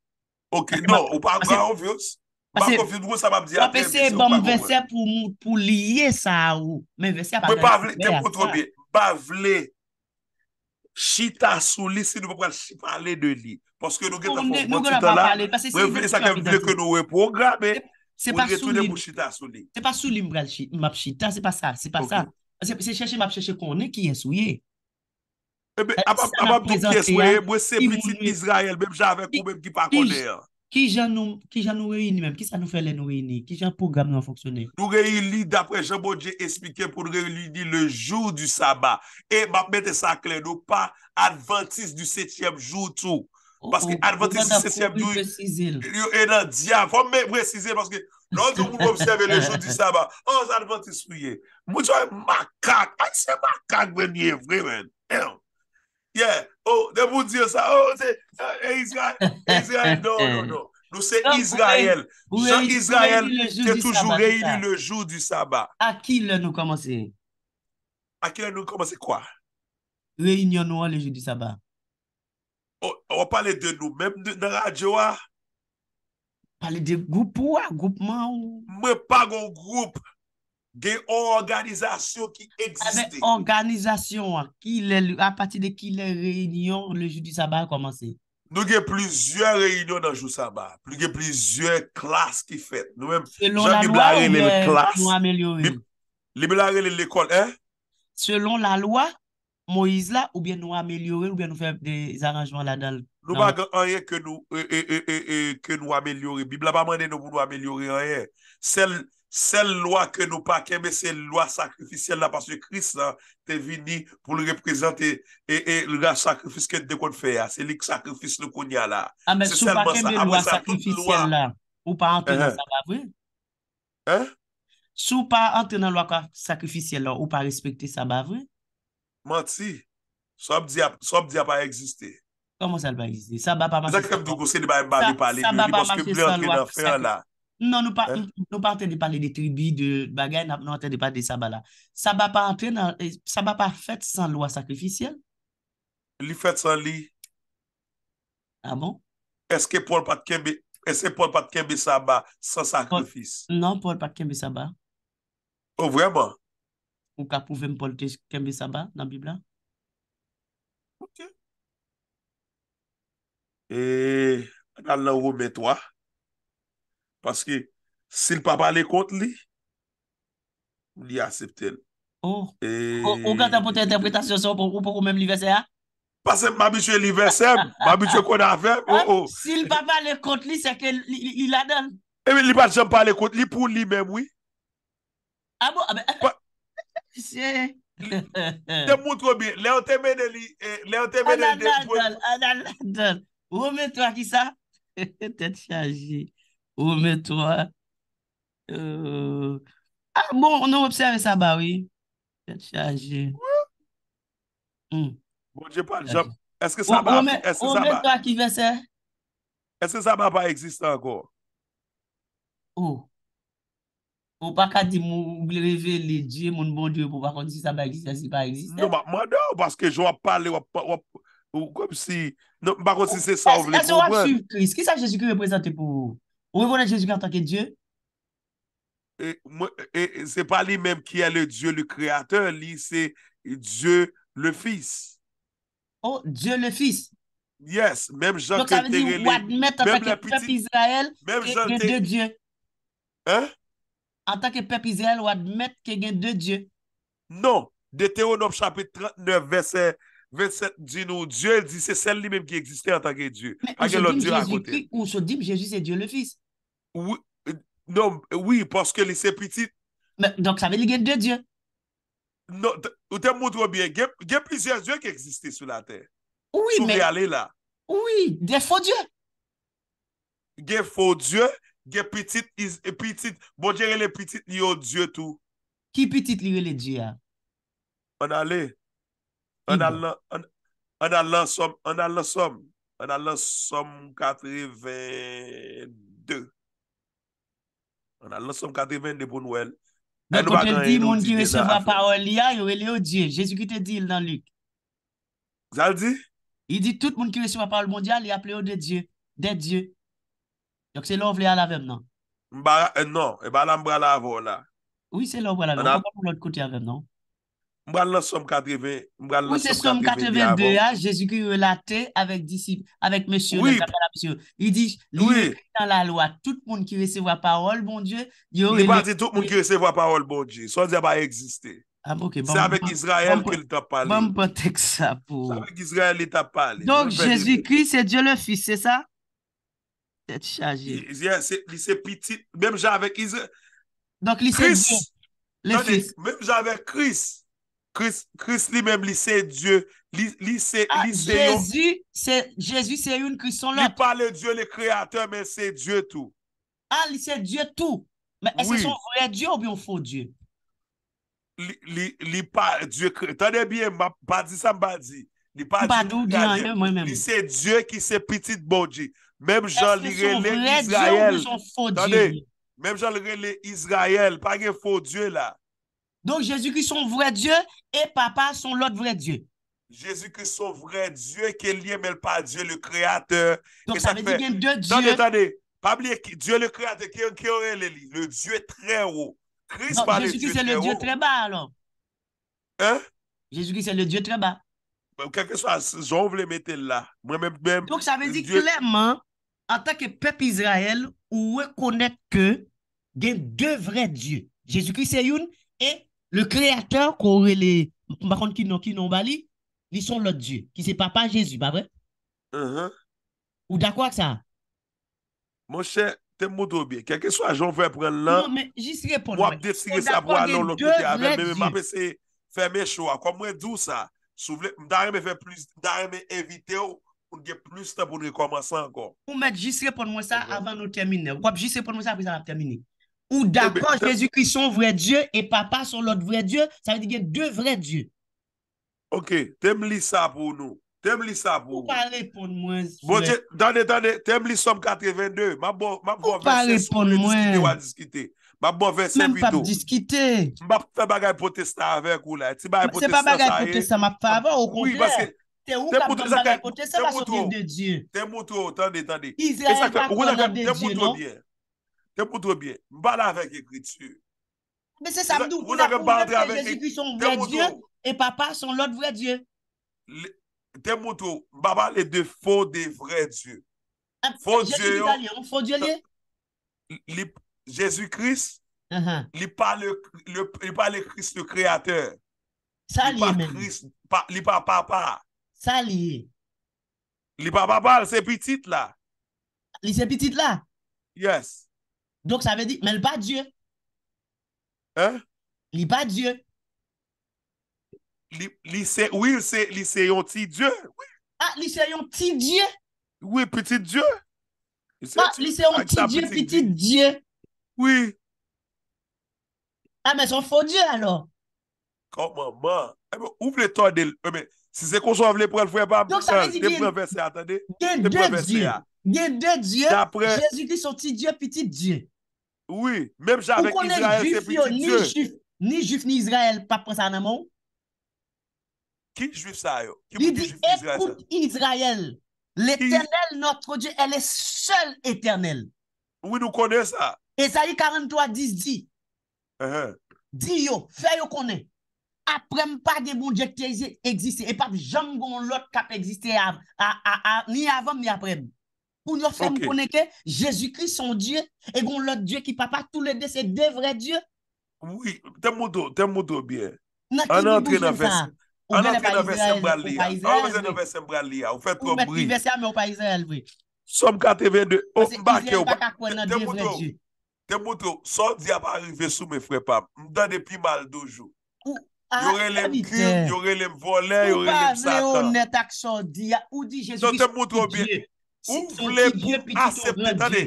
Speaker 1: Ok, nou, ou pa akwa an konfuse? Ou pa konfuse moun sa wap di ya? Ape se,
Speaker 2: pou liye sa ou. Mèm bon vese a pa. Mèm pa vle, te mpoutro bi.
Speaker 1: Mèm pa vle Chita sou li si nou pa pral chita pale de li. Poske nou gen ta bon, fok mwen tuta la, mwen vle sa kem vle ke nou we programe,
Speaker 2: mwen retounen mwen
Speaker 1: chita sou li.
Speaker 2: Se pa sou li mwen pral map chita, se pa sa, se pa sa. Se cheshe map cheshe konen ki yensou ye. A pa mwen doun kyeswe, mwen se piti nizrayel, mwen javek ou mwen ki
Speaker 1: pa konen.
Speaker 2: Ki jan nou reyini men, ki sa nou fèlè nou reyini, ki jan pou gam nou an foksone?
Speaker 1: Nou reyini, dapre jen bon je esmike pou nou reyini le jou du sabat. E, map mette sa akle nou, pa adventiste du setyem jou tou. Paske oh, oh, adventiste du setyem nou, yo enan diyan, fòm men prezize, paske lòn nou moun moun observe le jou du sabat, an zan adventiste pou ye, moun jwa e makak, a ah, y se makak men, ye vremen, e yon. Ye, ou, oh, de moun diyo sa, ou, oh, eh, eh, eh, nou se Israel, nou se Israel, nou se Israel, se Israel, te toujou reyni le jou du sabat. A ki lè nou komanse? A ki lè nou komanse kwa? Reyni nou an le jou du sabat. Oh, ou pale de nou, mèm de radio an? Pale de goup ou an, goup man ou? Mè pa goun
Speaker 2: goup. Ge yon organizasyon ki egziste. A be, organizasyon, a pati de ki le reynyon, le Jou di Saba a komansi. Nou ge plizye
Speaker 1: reynyon nan Jou Saba. Nou ge plizye klas ki fet. Nou men, chan Biblia reyne l klas. Selon la lwa ou nou
Speaker 2: amelyore? Biblia reyne l ekol, he? Selon la lwa, Moizla, ou bien nou amelyore, ou bien nou fe des aranjman la dal. Nou bagan
Speaker 1: anye ke nou amelyore. Biblia pa mwene nou pou nou amelyore anye. Selon, Sel lwa ke nou pa keme se lwa sakrifisyen la paswe kris la, te vini pou l reprezenti e lga sakrifisyen ke dekoun fe ya. Se lik sakrifisyen nou kon ya la.
Speaker 3: A ah, men sou
Speaker 2: pa keme lwa sakrifisyen la ou pa antenan uh-huh. lwa sakrifisyen la ou pa respekte sa bavre?
Speaker 1: Manti. Sou ap di ap a egziste.
Speaker 2: Komo sa lba egziste? Sa bavre manse
Speaker 1: sa lwa sakrifisyen la.
Speaker 2: Non, nou parten de parle de tribi, de bagay, nou parten de parle de saba la. Saba pa entren, eh, saba pa fet san lwa sakrifisyen? Li fet san li. A ah bon? Eske
Speaker 1: pol pat kembe, eske pol pat kembe saba san sakrifisyen?
Speaker 2: Non, pol pat kembe saba. Ou oh, vreman? Ou ka pouvem pol te kembe saba nan bibla? Ok.
Speaker 1: E, nan nan oube toa? Paske, si l pa pale kont li, li aseptel.
Speaker 3: Oh. E
Speaker 1: ou, ou
Speaker 2: kan ta pote interpretasyon sa ou pou pou mèm li vese a?
Speaker 1: Paske, mami chwe li vese a, mami chwe kon an fe.
Speaker 2: Si l pa pale kont li, seke li l adan.
Speaker 1: E mi li pat chan pale kont li pou li mèm, oui.
Speaker 2: A mou, a mè. Si.
Speaker 1: Te moutro bi, leon
Speaker 2: te mè de li. A nan nan nan, an nan nan nan. Ou mè to a ki sa? Te ah, chanji. Ou me to a. Bon, nou observe sa ba, oui. Jè te chaje. Bon,
Speaker 1: jè pa, jè. Ou me to a ki ve se? Est-ce sa ba pa exista anko?
Speaker 2: Ou? Ou pa kati moun, ouble revele diye moun bondiwe pou bakon si sa ba exista si pa exista? Moun nou,
Speaker 1: baske joun a pale ou kom si, bakon si se sa ouble.
Speaker 2: Ki sa jè si ki represente pou ou? Ou e vole Jezu ki an tanke Diyo?
Speaker 1: Se pa li mem ki a non, le Diyo li kreator, li se Diyo le Fis. Oh, Diyo le Fis? Yes, mem jante. Ou an
Speaker 3: met
Speaker 2: an tanke pep Izrael ke gen de Diyo? An tanke pep Izrael ou an met ke gen de Diyo? Non, de Teonop chapit 39
Speaker 1: 27, Diyo di se sel li mem ki egziste an tanke Diyo. Ake lor di rakote. Ou se di Jezu se Diyo le Fis? Non, non, ou, nou, oui, poske li se pitit. Mè, donk sa
Speaker 2: ve li gen de djè.
Speaker 1: Nou, ou te mout wè biè, gen pizè djè ki eksisti sou la tè. Ou, oui, men. Sou bi alè la. Ou, oui, gen fò djè. Gen fò djè, gen pitit, bon jè re le pitit li yo djè tou.
Speaker 2: Ki pitit li yo le djè?
Speaker 1: An alè. An alè, an alè, an alè som, an alè som, an alè som katri vè dè. An al nan som kade ven de bon ou el.
Speaker 2: Don kon te di moun ki wese pa ou el li a, yo weli ou diye. Jezi ki te di il nan li. Zal di? I di tout moun ki wese pa ou el mondial, li aple ou de diye. De diye. Yonk se lòv le al avem nan.
Speaker 1: Non, e balan mbwa la avò la.
Speaker 2: Oui se lòv la avem. An al nan mbwa lòv kote avem nan.
Speaker 1: Mbran lòs som katreve. Mbran lòs som katreve. Mbran lòs som katreve de ya,
Speaker 2: jésu ki relate avèk disip, avèk mèsyou, avèk mèsyou. Y di, lòs kreta la lò, tout moun ki rese vwa parol, mbon djè, yore lòs kreta la lò. Y pati tout moun ki
Speaker 1: rese vwa parol, mbon djè, son djè ba eksiste. Am ah, ok. Sè avèk Izrael ke lè ta pale. Bon Mam potek sa pou. Sè avèk Izrael lè ta pale. Donk jésu
Speaker 2: ki, sè djè lè fis,
Speaker 1: s Chris li men li se dieu Li se
Speaker 2: Jésus ah, se yon krison la Li pa le dieu le
Speaker 1: kreator men se dieu tou Ha ah, li se dieu tou Men es se son vle dieu ou biyon fo dieu Li pa dieu Tande biye Ba di sa mba di Li se dieu ki se pitit boji Mem jan li rene Israel Mem jan li rene Israel Pa gen fo dieu la Donc Jésus-Christ, son vrai Dieu, et papa, son l'autre vrai Dieu. Jésus-Christ, son vrai Dieu, qui est lié, mais pas Dieu, le créateur. Donc et ça, ça veut y a deux dieux. Attendez, attendez. Pas oublier Dieu, le créateur, qui, qui aurait le, le Dieu très haut. Christ Jésus Christ est le Dieu très
Speaker 2: bas alors. Hein? Jésus Christ est le Dieu très bas.
Speaker 1: Quelque chose, soit, j'en voulais mettre là. Moi-même, même. Donc ça veut dire
Speaker 2: clairement, en tant que peuple Israël, vous reconnaître que il y a deux vrais dieux. Jésus Christ c'est une et Le kreator kore li, ma kon ki non bali, li son lote diyo, ki se papa Jezu, ba vre? Ou da kwa ksa?
Speaker 1: Mon chè, te mwoto bi, kèkè sou ajon vè pren lè,
Speaker 2: wap def si gè se ap wè anon lò kè kè avè, mè mè mè mè
Speaker 1: se fè mè chò, akwa mwen dù sa, sou vle, mdare mè fè plus, mdare mè evite ou, mdè plus ta poun re koman sa ankon.
Speaker 2: Mwen jis repon mwen sa avan nou termine, wap jis repon mwen sa ap wè zan ap termine. Ou eh d'accord, eh Jésus Christ son vreye Diyo e papa son lot vreye Diyo, sa yi digye dwe vreye Diyo. Ok,
Speaker 1: tem li sa pou nou. Tem li sa pou nou. Ou pa
Speaker 2: repon mwen.
Speaker 1: Tande, tande, tem li som katre vende. Ou pa repon mwen. Mwen pa mwen diskite. Mwen pa mwen potesta avèk ou la. Mwen pa mwen potesta avèk ou la. Ou pa mwen potesta avèk
Speaker 2: ou la. Ou pa mwen potesta avèk ou
Speaker 1: la. Tem moutou, tande, tande. Tem moutou diye. Tè moutou bie, mbana avèk ekritu.
Speaker 3: Mè se sa mdou, mbana pou mè pre-Jésus ki son vre dieu,
Speaker 2: e papa son lòt vre dieu.
Speaker 1: Tè moutou, baba lè de fò de vre dieu. Fò
Speaker 2: dieu.
Speaker 1: Jésus-Christ, lè pa lè Christ le kreatèr. Sa lè mè. Lè pa papa. Sa lè. Lè pa papa, lè se pitit la.
Speaker 2: Lè se pitit la? Yes. Donc, ça veut dire, mais le pas Dieu. Hein? Il pas Dieu. oui, c'est
Speaker 1: lycéon petit Dieu. Ah, un petit Dieu. Oui, petit Dieu.
Speaker 2: il ah, un ah, petit Dieu, petit, Dieu. Oui. Ah, mais son faux Dieu alors.
Speaker 1: Comment, maman. Eh, ouvre toi temps de. Eh, mais si c'est qu'on soit pour le frère, pas Donc, ça veut dire. Il y a deux dieux.
Speaker 2: Il y a deux dieux. Jésus-Christ, son petit Dieu, petit Dieu. Oui, même avec Israël, c'est petit ni Dieu. Juif, ni juif, ni Israël, pas prendre ça dans mon. Qui juif ça yo? Qui Il dit, écoute Israël, l'éternel notre Dieu, elle est seule éternelle. Oui, nous connaissons ça. Esaïe 43, 10 dit, uh -huh. dis yo, fais yo connaître. Après, pas de bon Dieu qui existe, et pas jamais l'autre qui à, à, ni avant, ni après. Poun yon fè moun konete, Jezikris son die, e goun lòt die ki papa, tout le de se devre die. Oui, te moudou, te moudou biè. An an tre na fè sembran liya. An an tre na
Speaker 1: fè sembran liya. Ou fè trom bri. Ou mè oh, trivesè
Speaker 2: a mè ou paizè elvi. Som kate vè de,
Speaker 1: ou mbake ou
Speaker 3: mbake. Te moudou,
Speaker 1: te moudou, son di ap arive sou mè fwe pap. Mdande pi mal dojou.
Speaker 3: Yore lem kri,
Speaker 1: yore lem vole, yore lem satan. Ou pa vè ou
Speaker 2: net ak son di, ou di Jezikris son die. Non te moudou bi Ou vle mou
Speaker 1: asepte, tane,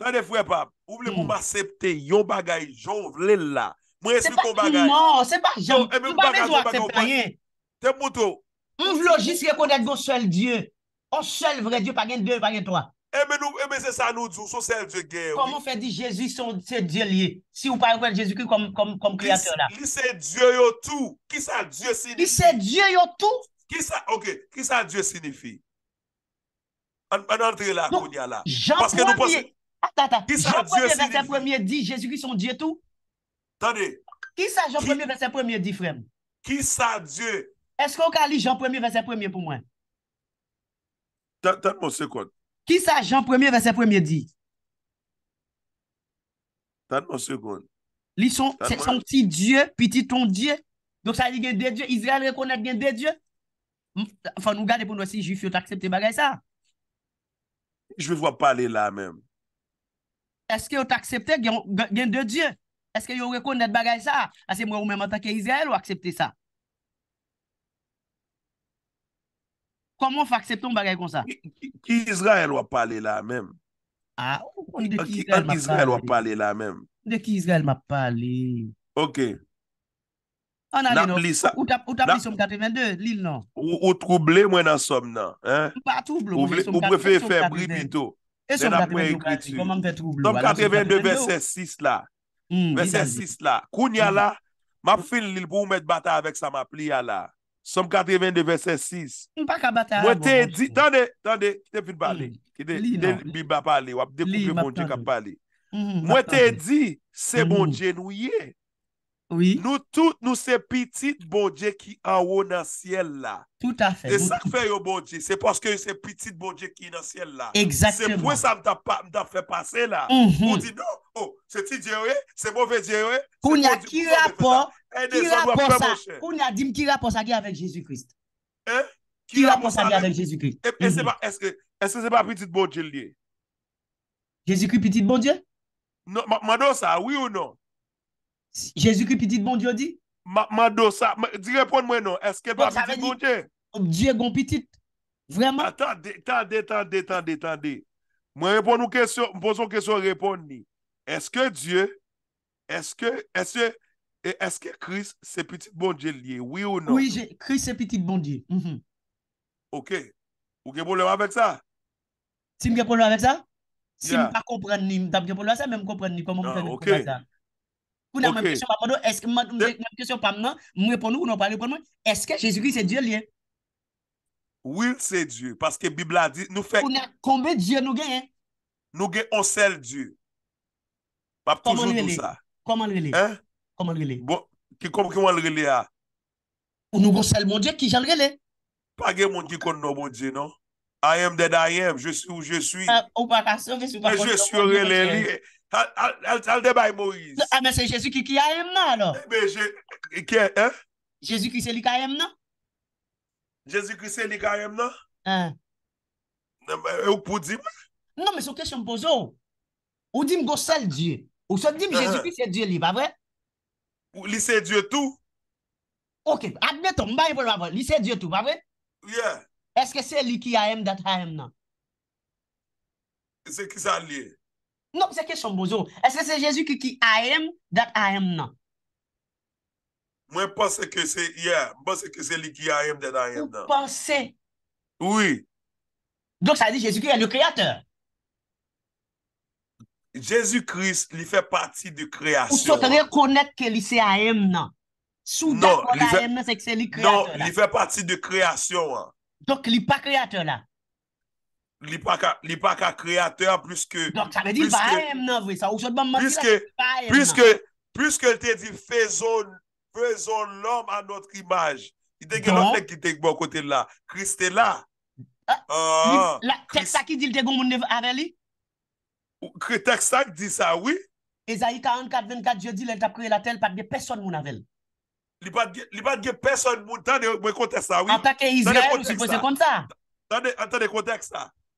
Speaker 1: tane fwe pap, ou vle mou asepte yon bagay, joun vle la,
Speaker 2: mwen espe kon bagay. Se pa kouman, se pa joun, mwen pa mwen joun asepte ayen. Tem moutou. Moun vle jiske kon ete kon sel die, kon sel vre die, pa gen 2, pa gen 3. Emen ou, emen se sa nou di, son sel die gen. Koman fe di Jezou se die liye, si ou pa yon ve Jezou ki kon kreator la. Li se die yo tou, ki sa die si. Li se die yo tou.
Speaker 1: Ki sa, ok, ki sa die si ni fi. An an tre la koun ya la. Jan
Speaker 2: 1, atatat, jan 1, jesu ki son di etou? Tane. Ki sa jan 1, jesu ki son di etou? Ki sa di? Esko ka li jan 1, jesu ki son di etou pou mwen?
Speaker 1: Tane moun sekoun.
Speaker 2: Ki sa jan 1, jesu ki son di etou? Tane moun sekoun. Li son, se son ti di, pi ti ton di, donk sa li gen de di, Israel rekonen gen de di? Fan nou gade pou nou si, jif yo taksepte bagay sa?
Speaker 1: Jve vwa pale
Speaker 2: la men. Eske yo taksepte gen de diye? Eske yo rekonnet bagay sa? Ase mwen ou men matake Izrael ou aksepte sa? Koman faksepton bagay kon sa?
Speaker 1: Ki Izrael wap pale la men. A, ou
Speaker 2: kon de ki Izrael wap
Speaker 1: pale la men.
Speaker 2: De ki Izrael wap pale. Ok. An a li nou, ou ta pli som 82, li nou.
Speaker 1: Ou trouble mwen an som nan. Ou
Speaker 2: pa trouble mwen an som 82. Ou prefe febri bito. E som 82, pouman fe trouble mwen an som 82. Som 82, verset
Speaker 1: 6 la. Verset 6 la. Koun ya la, map fil li pou mwen batal avek sa map li ya la. Som 82, verset 6.
Speaker 2: Mwen te
Speaker 1: di, tande, tande, te fin bon pale. Ki de, bi ba pale, wap de poupe mwen hmm. di kap pale. Mwen te di, se mwen djenou yey. Nou se pitit bonje ki anwo nan siel la.
Speaker 2: Tout afe. E sak
Speaker 1: fe yo bonje, se poske yon se pitit bonje ki nan siel la. Eksakte. Se mwen sa mda fe pase la. Mwen di nou, se ti djewe, se mwove djewe. Koun
Speaker 2: ya kira po, kira po sa. Koun ya dim kira po sa ge avek Jezikrist. Eh? Kira po sa ge avek Jezikrist. E se se pa pitit bonje liye?
Speaker 1: Jezikrist pitit bonje? Manon sa, oui ou non? Jezou ki pitit bon diyo di? Ma dosa. Di repon mwen nou. Eske bon, pa pitit bon diyo? Jezou ki pitit bon diyo? Vreman? Atan de, atan de, atan de, atan de. Mwen repon nou kesyon. Mwen poson kesyon repon ni. Eske diyo? Eske, eske, eske, eske kris se pitit bon diyo liye? Oui ou non? Oui,
Speaker 2: kris se pitit bon diyo. Mhm.
Speaker 1: Ok. Ou kepolo avèk sa?
Speaker 2: Si mgepolo avèk sa? Si mpa kompren ni, mta kepolo avèk sa, mè m kompren ni. Koman mwè mwen kompren sa? Ok. Pou nan mwen pwese mpapadon, eske mwen pwese mpapadon, mwen pwese mpapadon, eske jesu ki se djel liye? Ou il se djel, paske bibla di, nou fek... Pou nan konbe djel nou genye?
Speaker 1: Nou genye, on sel djel. Pap toujou dousa. Koman liye? Eh? Koman liye? Bon, ki konbe ki man liye a?
Speaker 2: Ou nou kon sel mwen djel ki jan liye?
Speaker 1: Pa genye mwen di kon nou mwen djel nou? Ayem ded ayem, ou je sui?
Speaker 2: Ou pata se, ou ve sui? Ou je sui liye liye? Ha, ha, ha, al de bay Moïse. Ah, a, non, eh non? me se Jezou oh. ki ki ayem nan, a lo? E, be, je, e, ke, e? Jezou ki se li ka ayem nan?
Speaker 1: Jezou ki se li ka ayem nan?
Speaker 3: An.
Speaker 2: E, ou pou di m? Non, me sou kesyon pou zo. Ou di m gosel diye? Ou se di m Jezou ki se diye li, ba vre? Ou li se diye tou? Ok, admeton, m bayi pou l avon. Li se diye tou, ba vre? Yeah. Eske se li ki ayem dat ha ayem nan? E,
Speaker 1: se ki sa liye?
Speaker 2: Non, seke son bozo, eske se Jezu ki ki ayem, dat ayem nan.
Speaker 1: Mwen pense ke se, yeah, pense ke se li ki ayem, dat ayem nan. Mwen
Speaker 2: pense. Oui. Dok sa di Jezu ki yon yon kreator.
Speaker 1: Jezu kris li fe pati de kreator. Ou se te
Speaker 2: rekonet ke li se ayem nan. Sou da kon ayem nan seke se li kreator la.
Speaker 1: Non, li fe pati de kreator la. Dok li pa kreator la. Li pa ka kreator plus ke... Non, sa me di vayem
Speaker 2: nan vwe, sa ou chotman mati la ki vayem nan.
Speaker 1: Plus ke el te di fezon lom anot imaj, ki te gen lontek ki te gen moun kote la, kris te bon,
Speaker 2: la. Tek sa ki di lte goun moun ne ave li? Kri tek sa ki di sa, oui. E zayi 44-44 je di lel tap kre la tel patge peson moun
Speaker 1: ave li. Li patge peson moun, tan e mwen kontek sa, oui. Anta ke izye el moun se fose konta. Tan e kontek sa.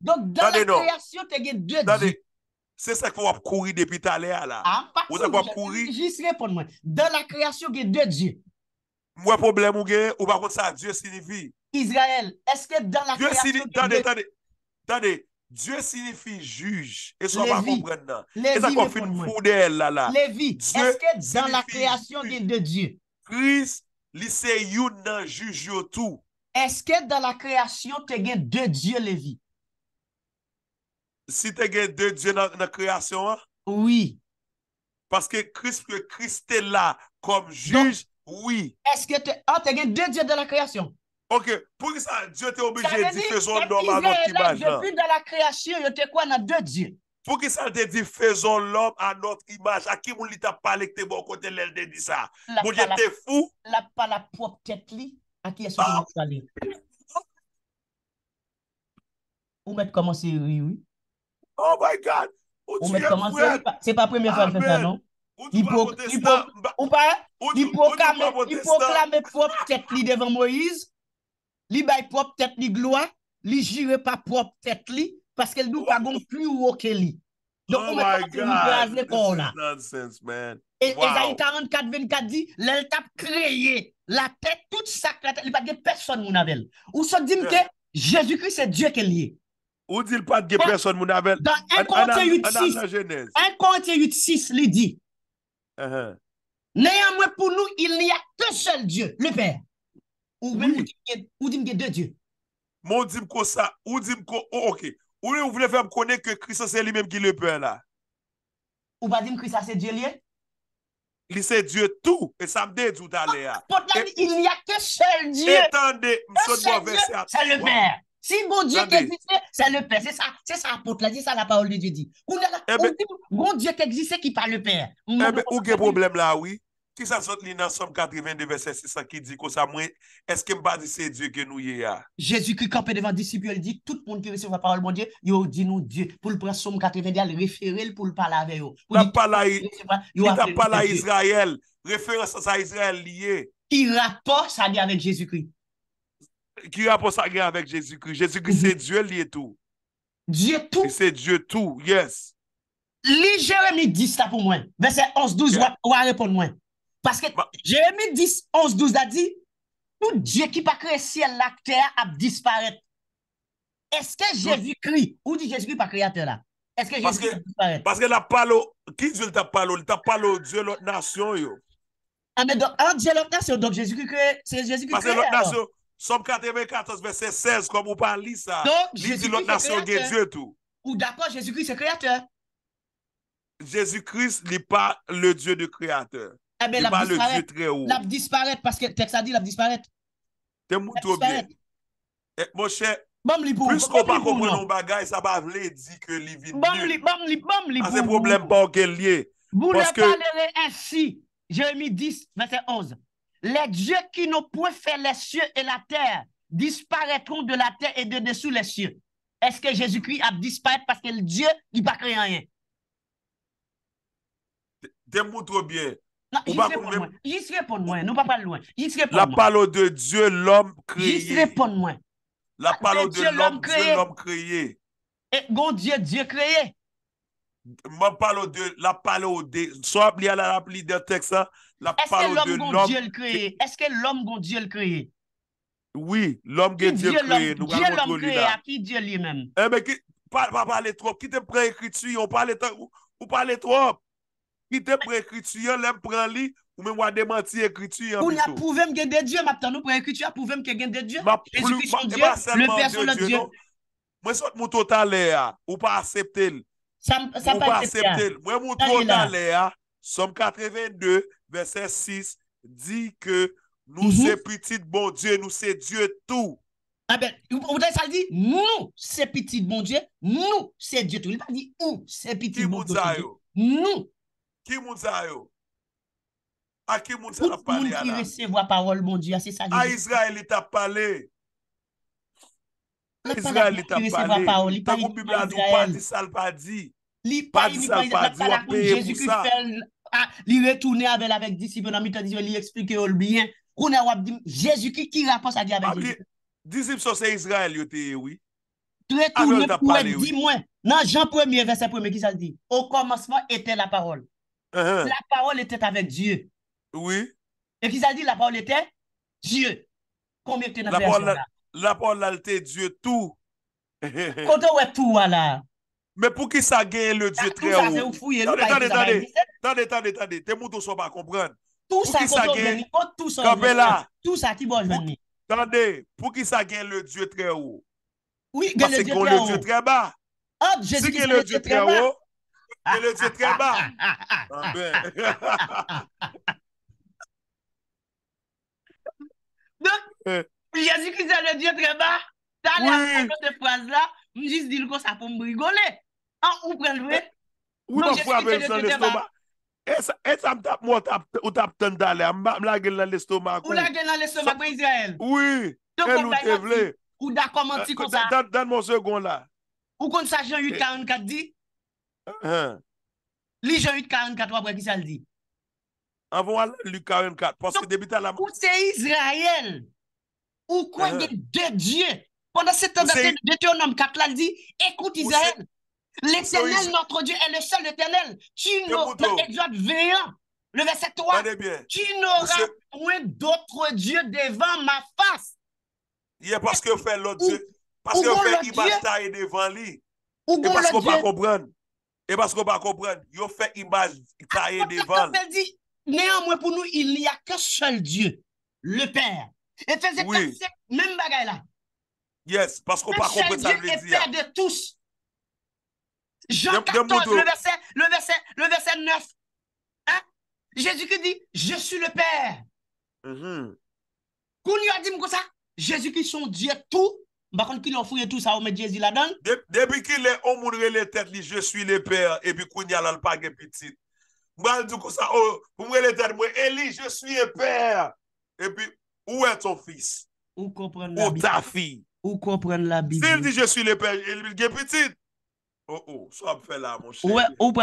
Speaker 1: Donk dan la kreasyon
Speaker 2: te gen dwe dji. Tane,
Speaker 1: tane, se sek fwa wap kouri depi tale a la. A, mpa kouri. Ou sek wap kouri.
Speaker 2: Jis repon mwen, dan la
Speaker 1: kreasyon gen dwe dji. Mwen problem ou gen, ou bakon sa, dwie sinifi. Izrael, eske dan la kreasyon gen dwe dji. Tane, tane, tane, dwie sinifi juj. E so wap akon pren nan. E se kon fin mpou de el la la.
Speaker 2: Levi, eske dan la kreasyon gen dwe dji. Chris, li se yon nan juj yo tou. Eske dan la kreasyon te gen dwe dji, Levi.
Speaker 1: Si te gen de dje nan kreasyon an? Oui. Paske kris te la ah, kom
Speaker 2: juj, oui. Eske te an te gen de dje nan kreasyon? Ok, pou ki san, dje te obi je di fezon lom an anot imaj an. Depi de la kreasyon, yo te kwa nan de dje? Pou
Speaker 1: ki san te di fezon lom anot imaj, aki moun li te palik te bon kote lel de di sa?
Speaker 2: Moun je te bon fou? La pala pou ap tete li? Aki esote moun chale? Ah. Ou mè te komanse yi yi yi? Oh my God. Oman, se pa premye fwa fwen sa non? Oman, di proklamen prop tet li devan Moïse, li bay prop tet li gloan, li jire pa prop tet li, paske li dou pagoun pli ou ok li. Donc, oman, oman,
Speaker 1: e zayin
Speaker 2: 44.4 li tap kreye la pet tout sak la pet, li patge person moun avel. Ou sa dimte, Jezoukri se dje ke liye. Ou di l pat ge bon, person moun avèl? Anan sa jenèz. Anan sa jenèz lè di. Nèyèm wè pou nou, il y a kè chèl djè, lè pè. Ou djèm gè dè djè.
Speaker 1: Moun djèm kò sa, ou djèm kò, oh, ok. Ou lè moun vlè fè m konè kè kri sa sè lè mèm gè lè pè la?
Speaker 2: Ou pa djèm kri sa sè djè lè?
Speaker 1: Li sè djè tou, e samdè djè ou dà lè a. Potan,
Speaker 2: il y a kè chèl djè. Etan de, msè djè vè sè a tou. Si moun diye ke egzise, se le pè. Se sa apote la di, se sa la pòl de di di. Ou di moun diye ke egzise ki pa le pè. Ou ge problem la, oui? Ki sa sot
Speaker 1: li nan som 82 verset 6 sa ki di ko sa mwen, eske mba di se diye genou ye ya?
Speaker 2: Jezi kri kapè devan disipyo, el di tout moun ki resi waparol moun diye, yo di nou diye. Poul pre som 82 verset 6, refere l pou l palave yo. Poul pala,
Speaker 1: pou l pala Israel, refera sa Israel liye. Ki
Speaker 2: rapò sa li anwen Jezi kri. Ki aponsage anvek Jezikri. Jezikri se djel li etou. Djel tout? Se djel tout, yes. Li Jeremie 10 la pou mwen. Ve se 11-12 wane pou mwen. Paske Jeremie 10, 11-12 la di, pou djel ki pa kre si el akte a ap disparet. Eske Jezikri? Ou di Jezikri pa kre ate la? Eske Jezikri pa
Speaker 1: disparet? Paske la palo, ki djel ta palo? Ta palo djel lot nasyon yo.
Speaker 2: A me do, an djel lot nasyon, donk Jezikri kre, se Jezikri kre? Paske lot nasyon,
Speaker 1: Sonm 94, verset 16, kom ou pan li sa. Li di lot nasyon gen die tout.
Speaker 2: Ou d'apos, Jezoukris se kreator.
Speaker 1: Jezoukris li pa le die de kreator. Ebe laf disparet, laf
Speaker 2: disparet, paske teksa di laf disparet. Te mou tou bie.
Speaker 1: E, monshe, plus kon pa komounon bagay, sa pa vle di ke
Speaker 2: li non. vit ni. Mam li, mam li, mam li. Ase ah, problem ban gen liye.
Speaker 3: Bou le talere
Speaker 2: ensi, jeremie 10, verset 11. Les dieux qui n'ont point fait les cieux et la terre disparaîtront de la terre et de dessous les cieux. Est-ce que Jésus-Christ a disparu parce que le Dieu, n'a pas créé rien?
Speaker 1: Démontre trop bien.
Speaker 2: Non, réponds-moi. ne Nous pas pas loin. réponds-moi. La parole de Dieu, l'homme créé. J'y réponds-moi. La parole de Dieu, l'homme créé. Et bon Dieu, Dieu créé.
Speaker 1: Ma parole de la parole de soit à la parole de texte Eske l'om gwo Diyel kreye? Eske l'om gwo Diyel kreye? Oui, l'om gen Diyel kreye. Diyel l'om kreye a pi Diyel li men. E me ki, pa pale trop. Ki te prekritu yon, pa pale trop. Ki te prekritu yon, lem pran li, ou me wade menti ekritu yon. Ou la
Speaker 2: pouvem gen de Diyel, pouvem gen de Diyel.
Speaker 1: Mwen sot moutotan le ya, non. ou pa asepte l. Mwen moutotan le ya, som 82, Verset 6.
Speaker 2: Di ke nou mhm. se pitit bon die. Nou se die tout. Ah bon bon a be. Moun sa li di nou se pitit bon die. Nou se die tout. Ki moun zayo? Nou. Ki moun zayo? A ki moun se la pali anan? A
Speaker 1: Israel li ta pali.
Speaker 2: A Israel li ta pali. Tè moun pi be anou
Speaker 1: pa di salva di. Pa di salva di. Wap peye mousa?
Speaker 2: Ah, li retoune avèl avèl disiponami li eksplike ou l biyen jesu ki ki rapos avèl disip son se
Speaker 1: israèl yote li retoune pou wèl di
Speaker 2: mwen nan jan premier versè premier ki sa di ou komansman etè la parol uh-huh. la parol etè avèl die e ki sa di la parol etè die la parol lalte die tou kote wè tou wè la Mais pour qui ça gagne le Dieu très haut? Attendez, attendez,
Speaker 1: attendez, attendez, attendez. Tes moutons ne sont pas comprendre. Tout ça qui gagne, tout ça Tout ça qui bon Attendez, pour qui ça gagne le Dieu très haut? Oui, Parce que le Dieu très bas. Ah, je dis que le Dieu très haut,
Speaker 3: c'est le Dieu très bas. Donc,
Speaker 2: Jésus-Christ est le Dieu très bas. Dans la de phrase là, je dis que ça pour me rigoler. An ah, ou pren lwet. Eh, ou non, nan fwa bensan lestoma.
Speaker 1: E sa m tap mwa tap, ou tap tanda le. Am lagel nan lestoma akou. Ou lagel nan lestoma akou
Speaker 2: Israel. Ou da komanti kon sa. Eh,
Speaker 1: dan monsi kon la. Ou kon sa jan yu 44 di. Han. Eh, Li jan yu 44 wapwe ki sa ldi. Avon al yu 44.
Speaker 2: Non, ou se Israel. Ou kon de de diye. Pwanda se tanda de diyon nan m kat la ldi. Ekout Israel. L'éternel, notre Dieu, est le seul éternel. Tu n'auras, Exode le verset 3, tu n'auras point d'autre Dieu devant ma face. est parce que fait l'autre
Speaker 1: Dieu, parce que fait image devant lui.
Speaker 2: Et parce qu'on ne pas
Speaker 1: comprendre. Et parce qu'on ne pas comprendre. Il fait image taillée devant
Speaker 2: lui. Néanmoins, pour nous, il n'y a qu'un seul Dieu, le Père. Et faisait oui. même bagaille là. Yes, parce qu'on ne pas comprendre Dieu est Père hein. de tous. Jean 14, le verset, le, verset, le verset 9. Hein? Jésus qui dit, je suis le Père. Qu'on mm-hmm. lui a dit comme ça, Jésus qui son Dieu tout, par contre, qui l'ont fouillé tout ça, on met Jésus là-dedans. Depuis qu'il est au monde, les têtes, je suis le Père,
Speaker 1: et puis qu'on y a là, petit. Moi, il dit comme ça, vous me les têtes, moi, je suis le Père. Et puis, où est ton fils?
Speaker 2: Où comprendre la Bible? Où ta fille? Où comprendre la Bible? S'il dit,
Speaker 1: je suis le Père, il est petit. Ou oh, ou, oh, sou ap fe la, moun chè. E, e ou ou,
Speaker 2: ou pou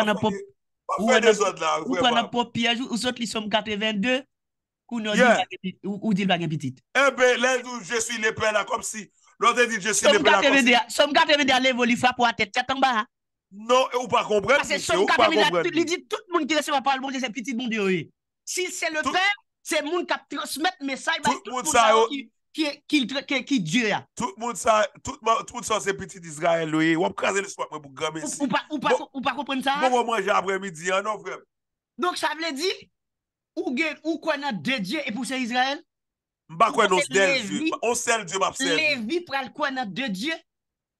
Speaker 2: an ap pop piyej, ou sou ap li soum 82, kou nou di bagen pitit. Ebe, lè, je suis lé pe la kom si. Lò, te
Speaker 1: di, je suis lé pe la kom non, bon bon
Speaker 2: si. Soum 82 a lè, vou li fap wò a tèt, kè tan ba ha? Non, ou pa kompren, mi chè, ou pa kompren. Li di, tout moun ki lè se wapal moun, jè se pitit moun di wè. Si lè se le fè, se moun kap transmit mesay, bèk tout moun sa wò ki. Ki dje ya? Tout moun
Speaker 1: sa, tout moun sa se petit d'Israël, oui. Wap kaze l'espoit mwen bou grame si. Ou pa, ou pa, bon. ou pa koupen sa? Bon, bon, mwen waman javre mi di an, an wap.
Speaker 2: Donk sa vle di? Ou gen, ou kwenat de dje epouse Israel? Mba kwenon se del dje.
Speaker 1: On sel dje mab sel.
Speaker 2: Levi pral
Speaker 1: kwenat de dje?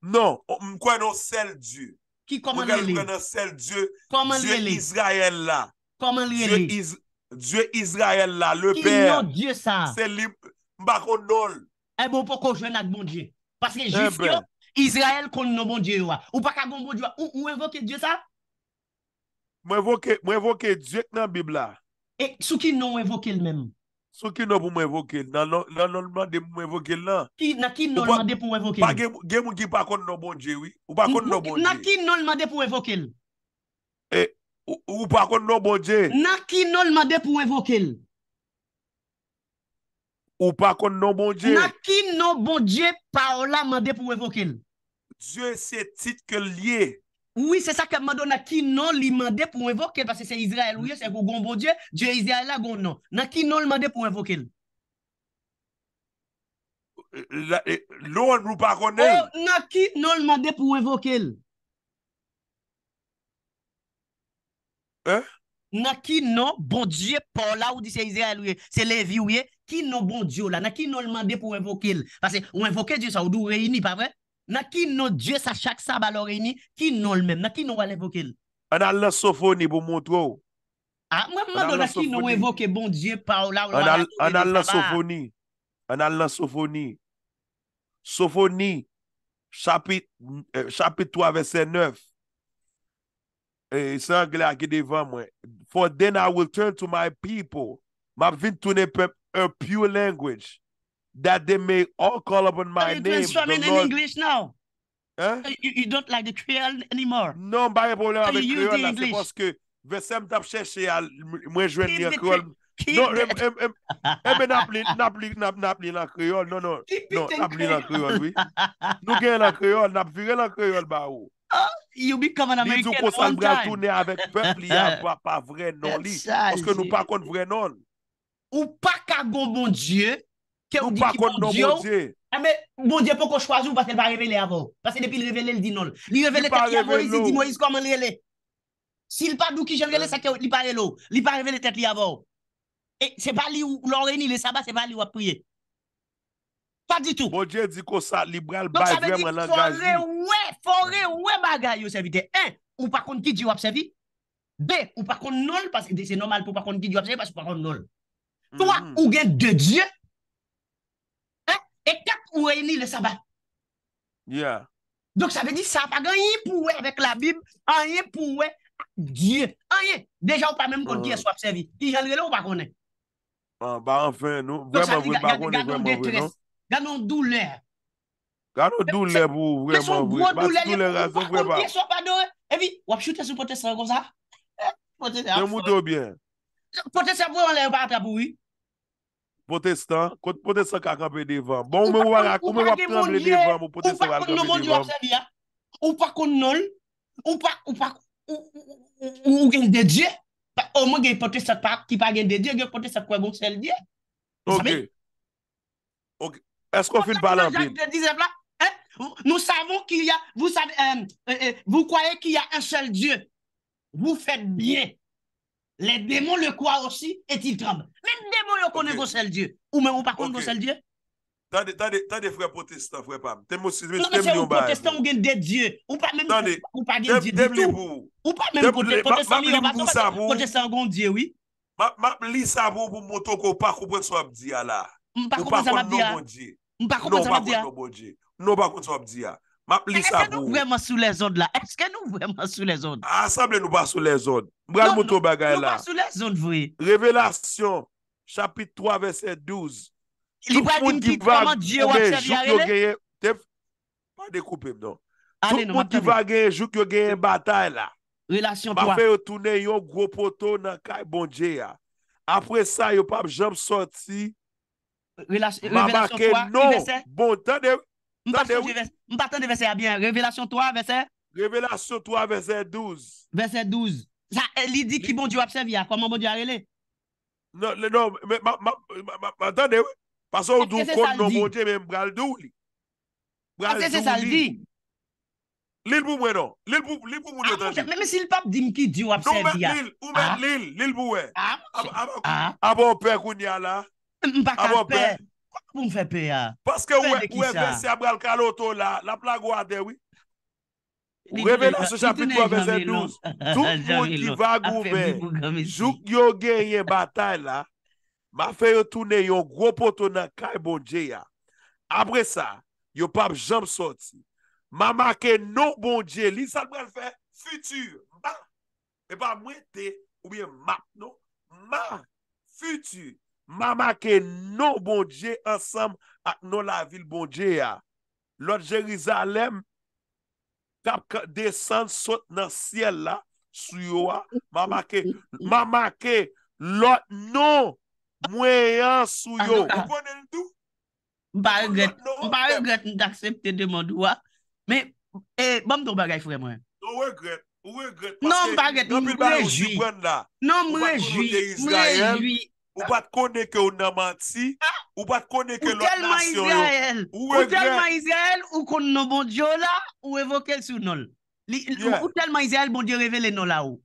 Speaker 1: Non, mwen kwenon sel dje. Ki koman lre li? Mwen kwenon sel dje. Koman lre li? Dje Israel la. Koman lre li? Dje Israel la, le per. Ki yon dje sa? Se
Speaker 2: lip... Mba kon nol. E bon poko jwen ak bondje. Paske jist yo, Izrael kon nan bondje yo a. Ou pakakon bondje yo a. Ou evoke dje sa? Mwen evoke dje nan bibla. E sou ki nan ou evoke l menm?
Speaker 1: Sou ki nan pou mwen evoke l. Nan lal mande mwen evoke l nan. Na ki nan lal mande pou evoke l? Mba gen mwen ki pakon bon bon nan bondje wii. Ou pakon nan bondje. Na
Speaker 2: ki nan lal mande pou evoke l?
Speaker 1: E, ou pakon bon nan bondje. Na
Speaker 2: ki nan lal mande pou evoke l?
Speaker 1: Ou pa kon non bon Dje? Na
Speaker 2: ki non bon Dje paola mande pou evokel? Dje se tit ke liye. Ouwi se sa kemado na ki non li mande pou evokel? Basi se Izrael ouye se kon bon Dje, Dje Izrael la kon non. Na ki non li mande pou evokel? Lo eh, an nou pa kon e? Ou oh, na ki non li mande pou evokel? Eh? Na ki non bon Dje paola ou di se Izrael ouye? Se levi ouye? Ki nou bon Diyo la, na ki nou l mande pou evoke il? Pase ou evoke Diyo sa ou dou reyini, pa vre? Na ki nou Diyo sa chak sa balo reyini? Ki nou l men, na ki nou wale evoke il?
Speaker 1: An al la sofoni pou mwot wou?
Speaker 2: A, mwen mwen do la si nou evoke bon Diyo pa ou la wala wale evoke. An al la sofoni,
Speaker 1: an al la sofoni. Sofoni, chapit, euh, chapit 3 ve se 9. E, isa an glay akide van mwen. For then I will turn to my people. Ma vin tou ne pep. a pure language that they may all call upon my name. Are you transforming in
Speaker 2: English now? You don't like the Creole anymore? Non, mbaye pou lè avè Creole la, se poske
Speaker 1: vè sem tap chèche mwen jwen lè Creole. E mè nap li lè Creole, non, non. Non, nap li lè Creole, oui. Nou gen lè Creole, nap vire lè Creole ba ou. Oh. oh,
Speaker 2: you become
Speaker 3: an American one time. Li tou posan brel
Speaker 1: toune avè pepli a pa vre non li, oske nou pa kon vre non. ou
Speaker 2: pas qu'à bon bon Dieu, que ou pas qu'on bon Dieu. Ah, mais bon Dieu, pourquoi choisir parce qu'elle va révéler avant. Parce que depuis il révéler il dit non. Il révéler tête avant, il dit Moïse comment il est. S'il pas d'où qui j'ai révélé, ça euh. qu'il pas l'eau. Il pas révélé tête li avant. Et c'est pas lui où l'on le sabbat, c'est pas lui où a prié. Pas du tout. Bon Dieu dit que ça, libéral, bail vraiment l'engagement. Forêt, ouais, forêt, ouais, bagaille, serviteur. Un, ou pas contre, qui dit ou servi? B ou pas contre, non, parce que c'est normal pour pas contre, qui dit servi, parce que pas contre, non. 3 mm-hmm. ou gen de Diyet, e 4 ou reyni le sabat. Ya. Dok sa ve di sa, pa gen yi pou we vek la Bib, an ye pou we Diyet, an ye. Deja ou pa menm kon Diyet so apsevi, i jalrele ou pa konen.
Speaker 1: Ba anfen nou, vwe pa vwe, pa konen, vwe pa vwe, non?
Speaker 2: Ganon douler.
Speaker 1: Ganon douler pou vwe, moun vwe. Mwen son gwo douler, mwen pou vwe, kon Diyet
Speaker 2: so apsevi, evi, wap choute sou potesan kon sa, potesan. Potesan pou vwe an lèvata pou vwe.
Speaker 1: protestant, contre protestant qui devant. Bon, mais on va devant, va
Speaker 2: Ou pas qu'on ou pas, ou pas, ou gagne des dieux. Bah, au moins, gagne pas qui pas gagne des dieux, gagne bon seul dieu. Ok.
Speaker 1: Ok. Est-ce qu'on finit par hein?
Speaker 2: Nous savons qu'il y a, vous savez, euh, euh, euh, vous croyez qu'il y a un seul Dieu. Vous faites bien. Le demon le kwa osi eti tram. Men demon yo konen gosel diye. Ou men non, ou pakon gosel diye? Tande fre potestan fre pam. Tande
Speaker 1: potestan ou gen de diye. Ou pa men potestan ou gen diye di tout.
Speaker 3: Ou pa men potestan ou
Speaker 1: gen diye. Ma li sabou pou mouton ou pakon nou bon diye la. Ou pakon nou bon diye. Ou non pakon nou bon diye. Ou pakon nou bon diye la. Eske nou vwèman sou lè zonde la? Eske nou vwèman sou lè zonde? Asam lè nou ba sou lè zonde. Nou ba sou lè zonde vwè. Revelasyon, chapit 3 verset 12. Touk moun ki va genjouk yo genyen batay la. Relasyon 3. Mwafè yo toune yon gwo poto nan kay bon dje ya. Afre sa yo pap jom
Speaker 2: soti. Revelasyon 3. Mwafè nou bontan de... M pa tande vese a byen. Revelasyon 3 vese? Revelasyon 3 vese 12. Vese 12. Sa, li di ki bon di wapse vi a? Kwa moun bon di arele? Non, non, m
Speaker 1: pa tande wè. Paso wou doun kon nou moun chè men m bral dou li. Bral dou li. Lil pou mwen nou? Lil pou mwen nou? A moun chè, men si l pap dim ki di wapse vi a? Nou men lil, ou men ah. lil, lil pou mwen. A moun ah. ah, bon, pe koun ya la? A moun pe. A moun pe.
Speaker 2: Mwen fè pe ya.
Speaker 1: Paske wè fè se abral kaloto la. La pla gwa dewi. Wè vè la se chapitou avè zèn nouz. Tout moun ki non. va gou mè. Jouk yo genye batay la. Ma fè yo toune bon yo gro poto nan kay bonje ya. Abre sa. Yo pap jamb soti. Ma make nou bonje. Li sa abral fè. Futur. Ma. E pa mwen te. Ou biye map nou. Ma. Futur. Mama ke nou bondje ansam ak nou la vil bondje ya. Lot Jerizalem tap desan sot nan siel la sou yo a. Mama ke, mama ke, lot nou mwenye
Speaker 2: an sou yo. Mwenye an sou yo. Mwenye an sou yo. Mwenye an sou yo. Mwenye an sou yo. Mwenye an sou yo. Ou pa te konen ke ou nan manti? Ou pa te konen ke lor nasyon yo? Ou telman Israel, ou konen nou bon diyo la, ou evokel sou nol. Ou telman Israel, bon diyo revele nou la ou.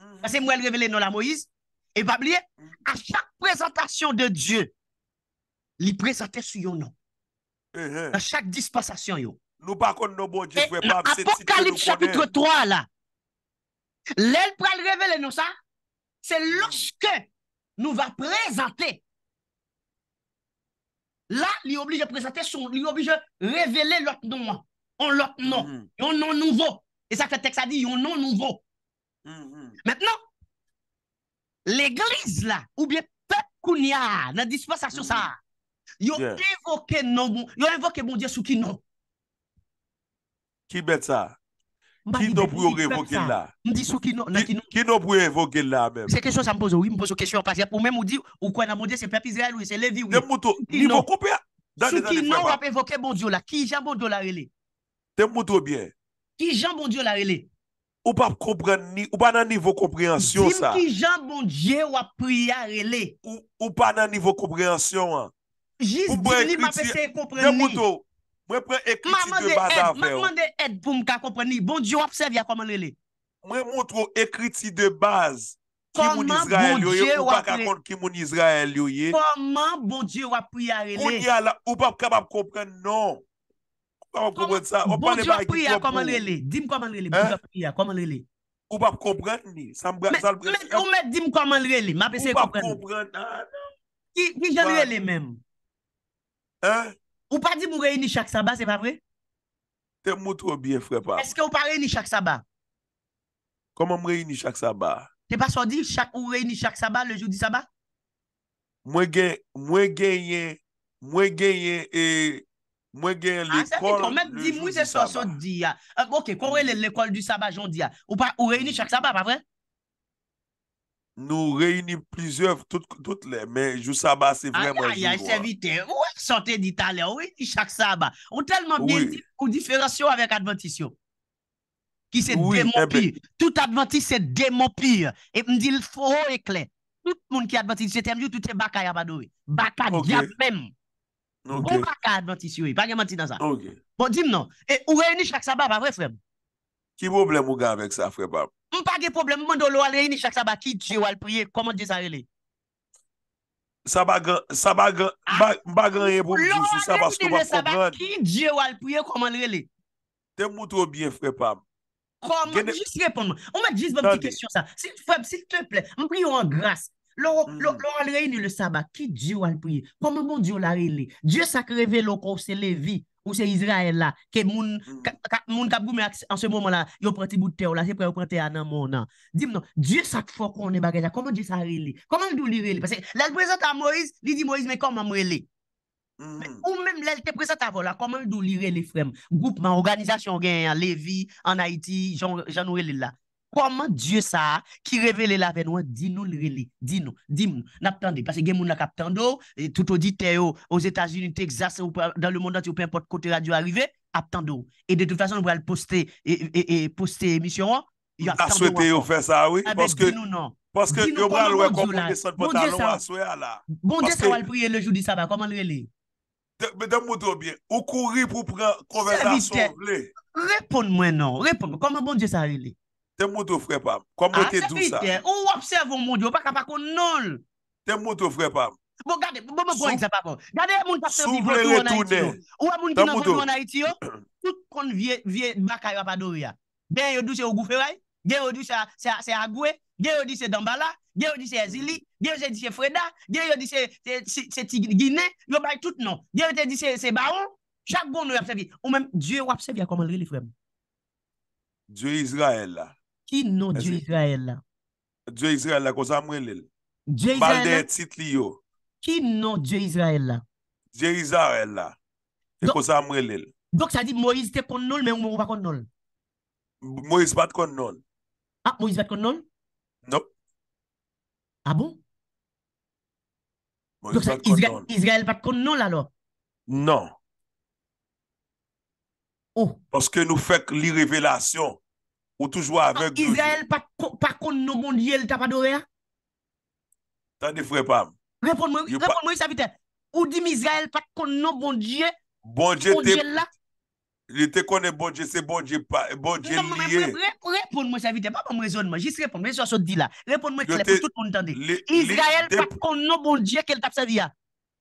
Speaker 2: Mhm. Pase mwen revele nou la Moïse, e bab liye, mhm. a chak prezentasyon de Diyo, li prezante sou yon nan. Mhm. A chak dispansasyon yo. Nou pa konen nou bon diyo, e apokalit chapitre 3 la, lel pral revele nou sa, se lorske, Nou va prezante La li oblige prezante son Li oblige revele lot non On lot non Yon mm-hmm. non nouvo E sa fe tek sa di yon non nouvo
Speaker 3: Metnen
Speaker 2: mm-hmm. L'eglise la Ou bie pep kounya Yon evoke Yon evoke bon diyes ou ki nou
Speaker 1: Ki bet sa Ki nou pou yo revoke la? Ki nou pou yo revoke la men? Se
Speaker 2: kesyon sa mpozo wim, mpozo kesyon pa. Se pou men mwou di, ou kwa nan mwou di, se pepiz real wou, se levi wou. Tem mwou tou, nivou koupe ya? Sou ki nou wap evoke bon diyo la, ki jan bon diyo la rele. Tem mwou tou bien? Ki jan bon diyo la rele. Ou pa kompren ni, ou
Speaker 1: pa nan nivou komprensyon sa? Dim ki jan bon diyo wap priya rele. Ou pa nan nivou komprensyon an?
Speaker 2: Jis di li mape se komprensi. Tem mwou tou? Mwen pre ekriti de bada feyo. Mwen mwande et pou mka kompreni. Bon diyo apsev ya komal rele. Mwen mwontro
Speaker 1: ekriti de baz. Kimoun Israel yoye.
Speaker 2: Koman bon diyo apriya rele.
Speaker 1: Ou pa kapap kompreni. Non. Ou
Speaker 2: pa kapap kompreni. Dime komal rele. Ou pa kompreni. Ou me dime komal rele. Ou pa kompreni. Ah, non. Ki jan rele menm. Ha? Ou pa di mou reyni chak saba, se pa vre? Te mou tro bie fwe pa. Eske ou pa reyni chak saba? Koman mou reyni chak saba? Te pa sondi chak ou reyni chak saba le joudi saba? Mwen gen, mwen genyen, mwen genyen e mwen genyen ah, l'ekol le joudi saba. A, sa ki ton men di mou se sondi ya. Euh, ok, kon reyni l'ekol du saba joudi ya. Ou reyni chak saba, pa vre?
Speaker 1: Nou reyni plizyev tout le, men jou saba se vreman jivwa. Aya, aya, se
Speaker 2: vite, ou e sante di tale, ou e di chak saba. Ou telman mwen di kou diferasyon avek adventisyon. Ki se demopi. Tout adventisyon se demopi. E mdi l foho e klen. Tout moun ki adventisyon, temjou tout e baka yabadoi. Baka diyab mem. Ou baka adventisyon, pa nye menti nan sa. Bon, di mnon. Ou reyni chak saba, pa vre frem.
Speaker 1: Ki moun blen mou ga avek sa, frem, pa moun.
Speaker 2: Mpage problem, mpando lo al reyni chak sabaki, diyo al priye, koman diyo sa rele?
Speaker 1: Sabak, sabak, bagan reyni poum jousi, sabak, sabak, sabak,
Speaker 2: diyo al priye, koman li rele? Te mwoutou biye, frepam. Koman, jis reponman, mwen jis mwen di kesyon sa, frep, sil te ple, mpriyo an grase, lo hmm. al reyni le sabaki, diyo al priye, koman bon diyo la rele? Diyo sa kreve lo kouse le vi? Ou se Izrael la, ke moun mm. kap goume an se mouman la, yo prati bout te ou la, se pre yo prati anan moun an. Dim nou, dje sak fokou an e bagaja, koman dje sa rele? Koman djou li rele? Pase lal prezant a Moïse, li di Moïse men koman mou rele? Mm. Ou men lal te prezant a vola, koman djou li rele frem? Goup man, organizasyon gen, en Levi, en Haiti, jan ou rele la? Koman dje sa ki revele la ven wè? Din nou lre li, din nou, din nou. Naptande, pase gen moun la kaptando, oh. toutou di te yo, os oh, Etats-Unis, Texas, ou dans le monde entier, ou pe importe kote radio arrive, kaptando. Oh. E de tout fason wè al poste, e poste emisyon wè, a souete yon fè sa wè? A bè, din nou
Speaker 1: non. Paske yon wè al wè kompon e son potal wè
Speaker 2: souye ala. Bon dje sa wè al priye le joudi sa wè, koman lre li? Mèdèm moutou biè, ou kouri pou prè konverta
Speaker 1: son vle? Repon mwen nou, Te mwoto frepam. Kwa mwote dousa. A, ah, sefite. Ou wapsev ou mwondi. Ou pa kapakon nol. Te mwoto frepam.
Speaker 2: Bo gade, bo mwokon yon sepapon. Gade mwont apsev yon a itiyo. Sou frele tout den. Ou wap mwont yon apsev yon a itiyo. Tout kon oh? vie baka yon apador ya. Ben yon douse ou guferay. Gen yon douse se Agwe. Gen yon douse se Dambala. Gen yon douse se Ezili. Gen yon douse se Freda. Gen yon douse se Gine. Yon bay tout non. Gen yon douse se Baron. Ki nou Dje Izrael la?
Speaker 1: Dje Izrael la kosa mrelel. Dje Izrael la? Balde et sit li yo.
Speaker 2: Ki nou Dje Izrael la?
Speaker 1: Dje Izrael la. E kosa mrelel.
Speaker 2: Dok sa di Moïse te konnol men ou mou pa konnol?
Speaker 1: Moïse bat konnol.
Speaker 2: Ha, Moïse bat konnol? Nope. Ha bon? Moïse bat konnol. Dok sa Izrael bat konnol alo? Non.
Speaker 1: Ou? Oh. Oske nou fek li revelasyon. Ou toujwa avek...
Speaker 2: Israel pat kon non bondye, el tap adore ya?
Speaker 1: Tande, frepam.
Speaker 2: Repon mwen, repon mwen, savite. Ou di mi Israel pat kon non bondye,
Speaker 1: bondye la? Li te konen bondye, se bondye liye.
Speaker 2: Repon mwen, savite. Pa mwen mwen rezon man, jist repon mwen. Jist repon mwen, jist repon mwen. Israel pat kon non bondye, el tap adore ya?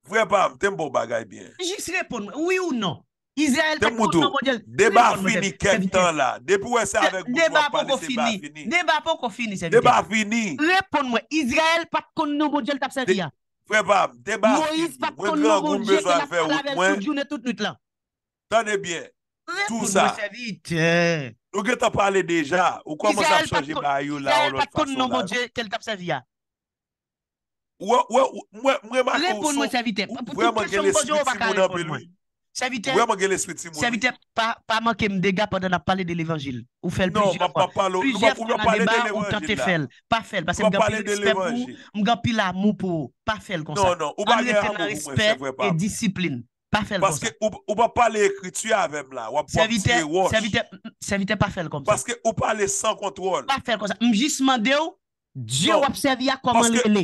Speaker 2: Frepam, ten bon bagay bien. Jist repon mwen, oui ou non? Te moutou,
Speaker 1: de ba fini ken tan la? De pou wè se avèk moutou pa wè se ba
Speaker 2: fini? De ba fini. Repon mwen, Izrael pat kon nou moun jèl tap sa vya. Fè bab, de ba
Speaker 1: fini. Moïse pat kon nou moun jèl tap sa vè wè mwen. Tane bie, tout sa. Nou gen ta pale deja, ou kwa moun tap sa vye ba ayou la?
Speaker 3: Izrael pat kon nou moun
Speaker 2: jèl tap sa vya. Repon mwen se avite. Ou mwen mwen gen esim si moun apen mwen? Se avite pa manke m de gap an de na pale de levajil. Ou fel pri jirapon. Pri jirapon an de ba ou tante fel. Pa fel. M gampi la mou pou. Pa fel konsa. An le tena respert et
Speaker 1: disipline. Pa fel konsa. Ou pa pale ekritu avem la. Ou pa
Speaker 2: pale sans kontrol. Ou pa pale sans kontrol. Ou pa pale sans kontrol. Ou pa pale sans kontrol.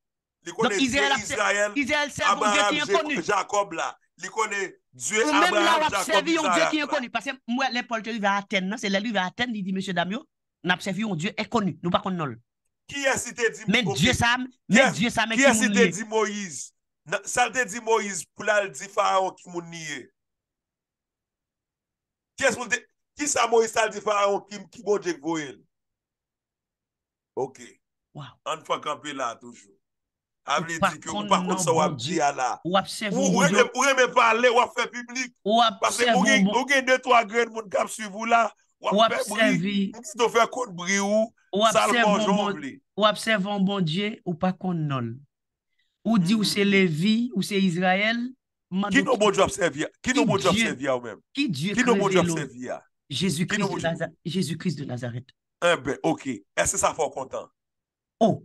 Speaker 2: Likonè Duhe Israel. Abarab Jacob la. 校 아무 Snitet. Pase mwen le politon Kickstarterga lage ataoute. Lige ataque en yon m Earth. dou teyo mède. Mède jee psame pi mministe.
Speaker 1: Anne salte di Moise pouоть tenir silées di faraon Oki annysta mwen an.. Mwen mwen sa dekini k 눈 nou chats Fourth Commandment epil. An fwenk an phwe la toujou. Ou pa kont non, sa wap bon diya la Ou wè mè pale wap fè publik Ou wè mè pale wap fè publik Ou gen de to
Speaker 2: agren moun kap su vou la Ou wè mè bri Ou wè mè bri Ou wè mè bri Ou bon di ou se Levi non. Ou se Israel Ki nou moun di wap se via Ki nou moun di wap se via ou mèm Ki nou moun di wap se via Jésus Christ de bon Nazaret
Speaker 1: eh Ok, ese sa fò
Speaker 2: kontan Ou oh,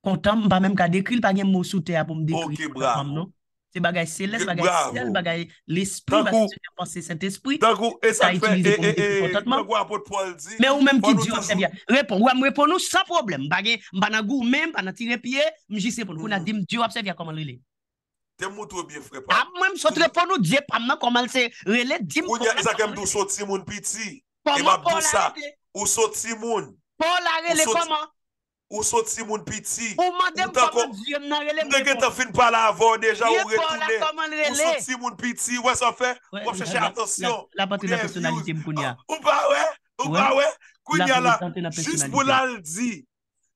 Speaker 2: Kontan mba mèm ka dekril pa gen mwosote ya pou mdekril. Ok, bravo. Se bagay seles, bagay sel, bagay l'espri, bagay l'espri, bagay l'espri. Tango, e sa kwen, e, e, e, e, tango apot pou alzi? Mè ou mèm ki diw apsev ya. Repon, wèm repon nou sa problem. Bage mba nan gou mèm, mba nan tire piye, mji sepon, kou nan dim diw apsev ya koman rele.
Speaker 1: Tem mwot wèm biye frepa?
Speaker 2: A mwèm sot repon nou, dje paman koman se rele, dim koman rele. Ou nye, e
Speaker 1: zake mdou sot Ou soti moun piti. Ou ta kon. Ou deke ta fin pala avon deja ou retene. Ou soti moun piti. Ou se fe. Ou se che atensyon. Ou deke
Speaker 2: fi. Ou pa we. Ou ka we. Kwenye la. Jis pou lal
Speaker 1: di.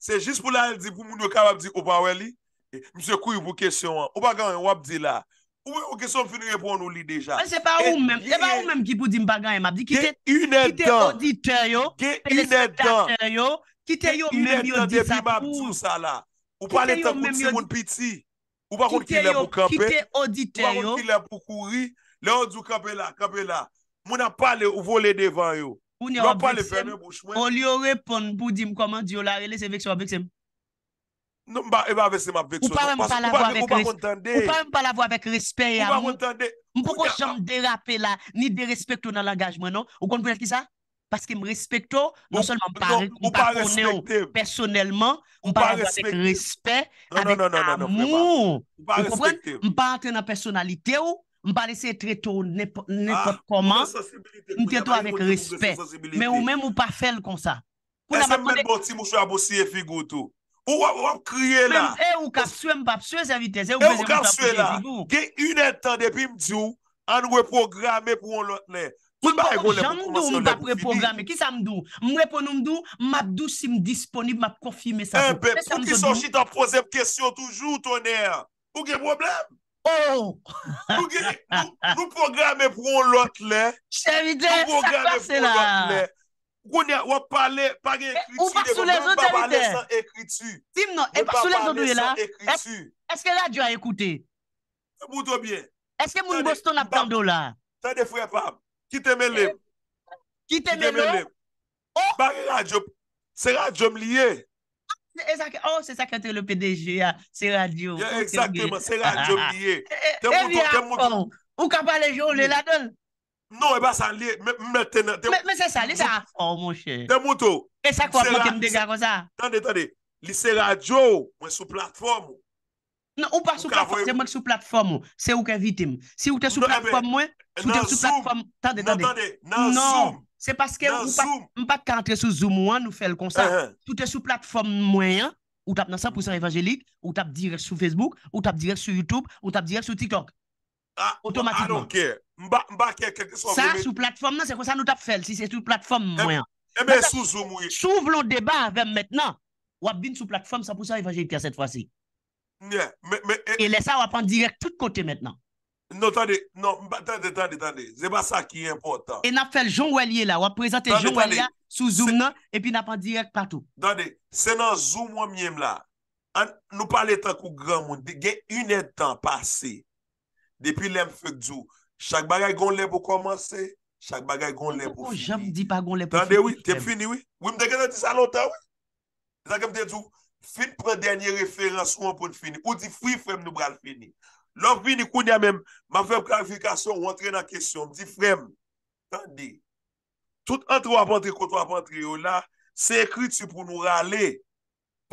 Speaker 1: Se jis pou lal di pou moun yo ka wap di ou pa we li. Eh, Mse kou yon pou kesyon an. Ou bagan yon wap di la. Ou kesyon fin yon yon pon ou li deja. Se pa eh, ou men.
Speaker 2: Se pa ou men ki pou di mba gang yon wap di. Ki te yon di ter yo.
Speaker 1: Ki te yon de ter yo. Ki te yo mèm yo di sa kou. Ou pale tan koutse moun piti. Ou pa kout ki lè pou kampe. Ki te yo mèm yo di sa kou. Ou pa kout ki lè pou kouri. Le anjou kampe la, kampe non, eh la. Mou nan
Speaker 2: pale ou vole devan yo. Mou nan pale fène mou chmè. Ou li yo repon pou di m koman di yo la rele se vekso a veksem. Mba, mba vekse m a vekso. Ou pa m pa lavo avèk resper ya mou. Ou pa m pa lavo avèk resper ya mou. Ou pa m pa lavo avèk resper ya mou. Mpoko chan derape la, ni derespect ou nan l'angajman nou. Paske m respekto, nan solman m non, pa kone yo. Personelman, m pa kone yo. M pa respekto. M pa respekto. Non non, non, non,
Speaker 3: non.
Speaker 2: M pa respekto. M pa akte nan personalite yo. M pa lese treto nepot koman. M pa respekto. M treto avek respekto. M pa respekto. Men ou men m ou pa fel kon sa. M se men boti m ou chwa
Speaker 1: bosi e figou tou. Ou wap kriye la.
Speaker 2: E ou kapswe m bapswe zavite. E ou
Speaker 1: kapswe la. Ge yon etan depi m diyo an weprogramme pou yon lotne. Mwen pou kon jandou
Speaker 2: mwen pa pre-programme. Ki sa mdou? Mwen pon nou mdou, mwen ap dou sim disponib, mwen ap konfime sa mdou. Pou ki sò chit an prozem kèsyon toujou, tonè. Pou gen
Speaker 1: problem? Oh! Pou gen, nou programme pou lòt lè. Chè
Speaker 3: vide, sa kwa se la.
Speaker 2: Gounè, wap pale, pale eh, ekriti. Ou pa sou le zotè vide. Tim non, e pa sou le zotè vide la. Eske la djou a ekuti? Mwoutou biye. Eske moun bostou nap tando la? Tade fwe pab. Ki teme lem? Ki teme lem? Oh! Ba ge radyo, se radyo m liye. Oh, se sakante le PDG ya, se radyo. Eksakte man, se radyo m liye.
Speaker 3: E vi a kon,
Speaker 2: ou ka pa le joun le la don? Non, e ba san liye, m mè te nan. Mè se sa, li sa a kon, mon chè. Te moutou. E sakwa m te mdega kon sa? Tande, tande, li se radyo, mwen sou platform ou. Non, ou pas sous plateforme, oh. c'est moi sur plateforme, c'est ou qui victime. Si vous êtes sur plateforme, moi, vous êtes sur plateforme, attendez, attendez. Non, c'est parce que vous pas pas entrer sous Zoom, nous faisons comme ça. Uh-huh. Tout est sous plateforme moyen, hein, ou tape dans 100% évangélique, ou tape direct sur Facebook, ou tape direct sur YouTube, ou tape direct sur TikTok. Ah, Automatiquement. Ah, ça, sur plateforme, c'est comme ça nous tape si c'est sous plateforme moyen. Eh, hein. eh bien, sous Zoom, oui. S'ouvre le débat avec maintenant, ou bien sur plateforme 100% évangélique cette fois-ci. E lè sa wap an direk tout kote mèt nan.
Speaker 1: Non, tande, non, tande, tande, tande, zè ba sa ki yè important. E
Speaker 2: nan fel, joun wè liè la, wap prezante joun wè liè sou zoom nan, epi nan pan direk patou.
Speaker 1: Tande, se nan zoom wè mièm la, nou pale tankou gran moun, gen yon etan pase, depi lè m fèk djou, chak bagay goun lè pou komanse, chak bagay goun lè pou fini.
Speaker 2: Joun m di pa goun lè pou fini. Tande, wè, te fini
Speaker 1: wè, wè m dekè nan ti salota wè. Zake m te djou, fin pren denye referans ou an pou n fini, ou di fi frem nou bral fini. Lop bi ni koun ya men, man feb kalifikasyon ou antre nan kesyon, di frem, tan di, tout antre wap antre kontre wap antre yo la, se ekri ti pou nou rale,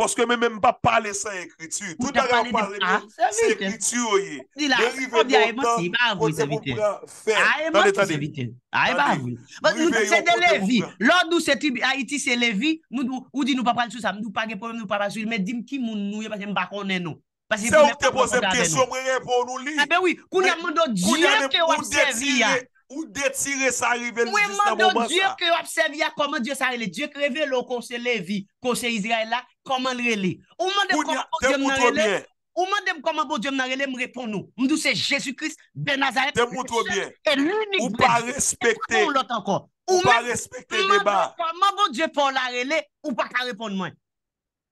Speaker 1: Poske men men pa pale sa ekritu. Touta re pa pale sa ekritu
Speaker 2: oyye. De li ve motan, poten poten fe. A e moti sa vitel. A e bat avil.
Speaker 3: Mas nou se de levi.
Speaker 2: Lodou se tribi, Haiti se levi, nou di nou pa pale sa, nou page pou mè, nou pa pale sa vitel, mè dim ki moun nou, yè pwase mbakone nou. Se ou te pose pwese, yè mwen yè pon nou li. A be wii, kounyan moun do diye, kounyan moun de ti li ya. ou détirer sa arrive le juste moment Dieu que observe comment Dieu ça relé. Dieu que révèle au conseil Lévi, conseil Israël là, comment le relé. Ou demandé comment bon Dieu n'a relé. Ou demandé comment bon Dieu m'a relé, me répond nous. dit c'est Jésus-Christ de Nazareth. bien. Et l'unique ou pas respecter. Ou l'autre encore. Ou pas respecter le débat. Comment bon Dieu pour la relé ou pas qu'à répondre moi.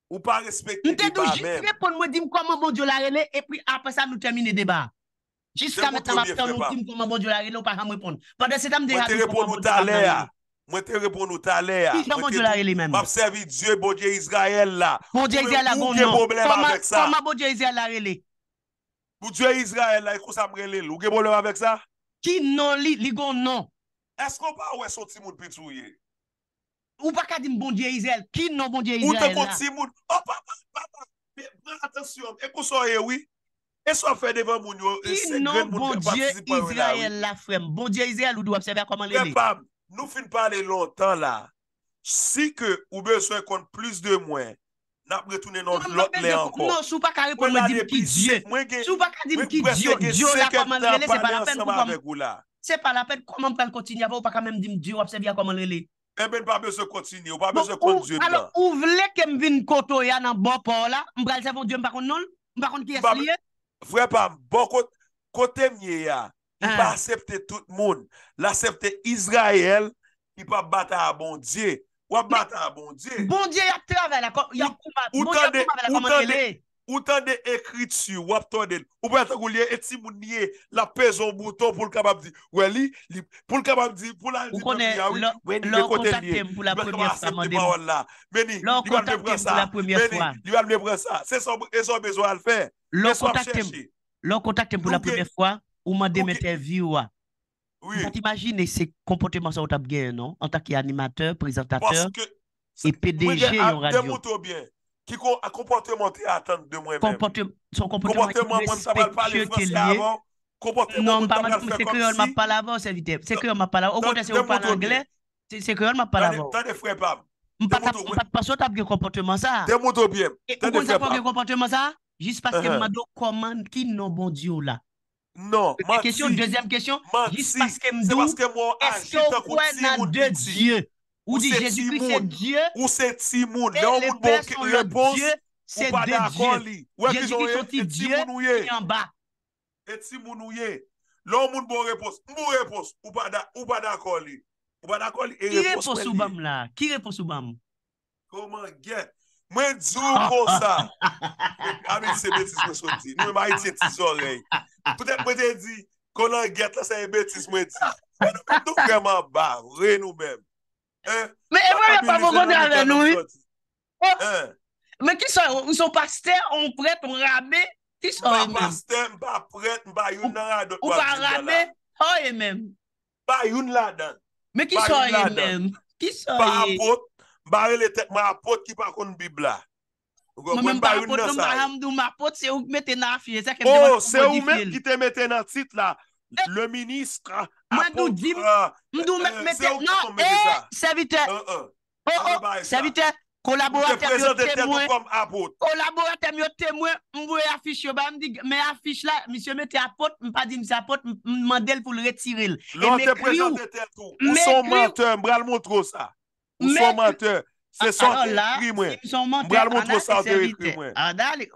Speaker 2: Ou pas respecter Tu débat. M'te juste répondre moi, dis comment bon Dieu la relé et puis après ça nous terminer débat. Jiska mè tam ap tan loutim pou mè bonjou la relè ou pa kèm repon. Mè te repon ou bon talè ya.
Speaker 1: Mè te repon ou talè ya. Ki nan bonjou la relè mè mè? Mè ap sevi djè bonjou Israel la. Bonjou Israel la gon nan. Ou gen boblem avèk sa? Sama
Speaker 2: bonjou Israel la relè.
Speaker 1: Bonjou Israel la e kous amrelè lè. Ou gen boblem avèk sa? Ki nan li, li gon nan. Esko pa ou e sotimoun pitou ye?
Speaker 2: Ou pa kadim bonjou Israel? Ki nan bonjou
Speaker 1: Israel la? Ou te
Speaker 2: kontimoun? Oh papa, papa, papa, papa, papa, papa, papa, papa, papa, papa, papa, E so fè
Speaker 1: devan moun yo, e sè gren moun ki patisipan ou la wè. I nan bon diè Israel
Speaker 2: la fèm. Bon diè Israel ou do apsevi akoman lè lè. E
Speaker 1: pam, nou fin pale lò, tan la, si ke ou besè kont plus de mwen, napre tounenon lot lè ankon. Non, sou pa kare kon me dim ki diè. Sou pa kare kon me dim ki diè. Mwen kwen seke tan pale anseman vek ou
Speaker 2: la. Se pa la pet kon man kal koti nye vò, ou pa kan men dim diè ou apsevi akoman lè lè. E ben pa besè kontini, ou pa besè konti diè. Ou vle ke m vin koto ya nan bon pa wò la, mbra lè Fwe pa mbo kote mye ya I pa asepte ah. tout moun L'asepte
Speaker 1: Izrael I pa bata a bondye Wap bata a bondye
Speaker 2: Bondye yap te avè la komantele Moun yap bon te avè la komantele
Speaker 1: Ou tan de ekri tsu, wap ton den, ou mwen tan kou liye etimounye la pezon mouton pou l'kabab di. Wè li, pou l'kabab di, pou l'anjitan liya, ou mwen lè kontak tem pou la pwemye fwa mwen de mwen la. Mweni, lè kontak tem pou la pwemye fwa. Mweni, lè kontak tem pou la pwemye fwa. Se son bezon al fè,
Speaker 2: se son ap chèchi. Lè kontak tem pou la pwemye fwa, ou non? mwen de mwen te viwa. Pou t'imagine se kompote moun sa wot ap gen, non? An tak ki animateur, prezentateur, e PDG yon radyo.
Speaker 1: Ki kon a kompote moun te atan de mwen mèm. Son kompote moun moun sa pal pale moun non, se la avan. Moun pa mani moun se kriyon moun
Speaker 2: pal avan, se vite. O kon te se moun pale anglè, se kriyon moun pal avan. Moun pat pa sot apke kompote moun sa. E kou kon sa pal apke kompote moun sa? Jis paske moun moun do koman ki nou bon diyo non, la. Kè kèsyon, kèsyon. Jis paske moun do, eske ou kwen nan de diyo. Ou di Jeziki se dje, ou se timoun. Le omoun bon ki repos, ou pa da akoli. Jeziki soti dje, ki an ba.
Speaker 1: E timoun ou ye. Le omoun bon repos, moun repos, ou pa da akoli. Ou pa da akoli, e repos. Ki repos ou bam
Speaker 2: la? Ki repos ou bam?
Speaker 1: Koman gen,
Speaker 2: mwen dzou kon sa.
Speaker 1: Ame se Betis mwen soti. Nou mwen ma iti eti zore. Pote mwen te di, konan gen la se Betis mwen ti. Mwen nou kreman ba, ren nou mwen.
Speaker 2: Mwen ki soye, ou sou paste, ou ou prete, ou ou rame, ki soye men? Mwen pa paste, mwen pa
Speaker 1: prete, mwen pa yon nan adot pa ki sa la. Ou pa rame, aye men. Pa yon la dan. Mwen ki soye men. Ki soye. Pa apot, mwen pa apot ki pa kon bib la.
Speaker 2: Mwen pa apot, mwen pa apot, mwen pa apot, se ou mwen te nan fil. Oh, se ou mwen ki te mwen te nan fil la. Le ministra. Mwen do djim, mwen do mwen
Speaker 1: mette, nan, e,
Speaker 2: servite, o, o, servite, kolaborate myote mwen, kolaborate myote mwen, mwen vwe afish yo ba, mwen afish la, mwen se mette apote, mwen pa di mwen apote, mwen mandel pou lretiril. Lan non, te prezante tel tou, mwen son mante,
Speaker 1: mwen bral moun tro sa, mwen son mante, ah, se son te kri mwen, mwen bral moun tro sa te kri mwen,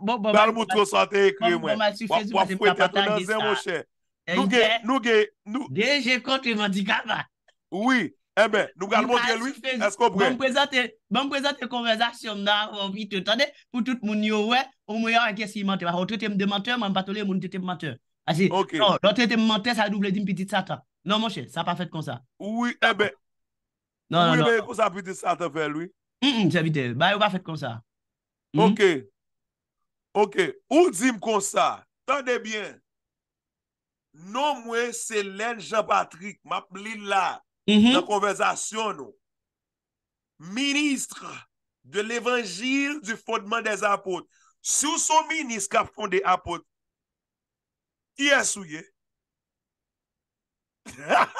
Speaker 2: mwen bral moun tro sa te kri mwen, mwen fwe te tou nan ze mwoshe. Eh, nou ge, nou ge, nou... Deje kontre vantikaba. Ouwi, ebe, eh nou gade montye lwi, esko bre? Mwen prezante, mwen bon prezante konvezasyon nan wite. Tande, pou tout moun yo we, ou mwen yo anke si mante. Ou trete m de mante, mwen patole moun trete m mante. Asi, ou trete m mante, sa double di m piti satan. Non monshe, sa pa fet kon sa. Ouwi, ebe, eh non, non, oube,
Speaker 1: kon sa piti satan fe lwi? M, mm, m, mm, se vite, ba yo pa fet kon sa. Ok, ok, ou di m kon sa? Tande, tande, tande, tande, tande, tande, tande, tande, tande, tande, tande, Non mwen selen Jean-Patrick, m ap li la mhm. nan konvezasyon nou. Ministre de l'Evangile du Fondement des Apotes. Sou sou ministre kap fondé Apotes? Yes ou ye?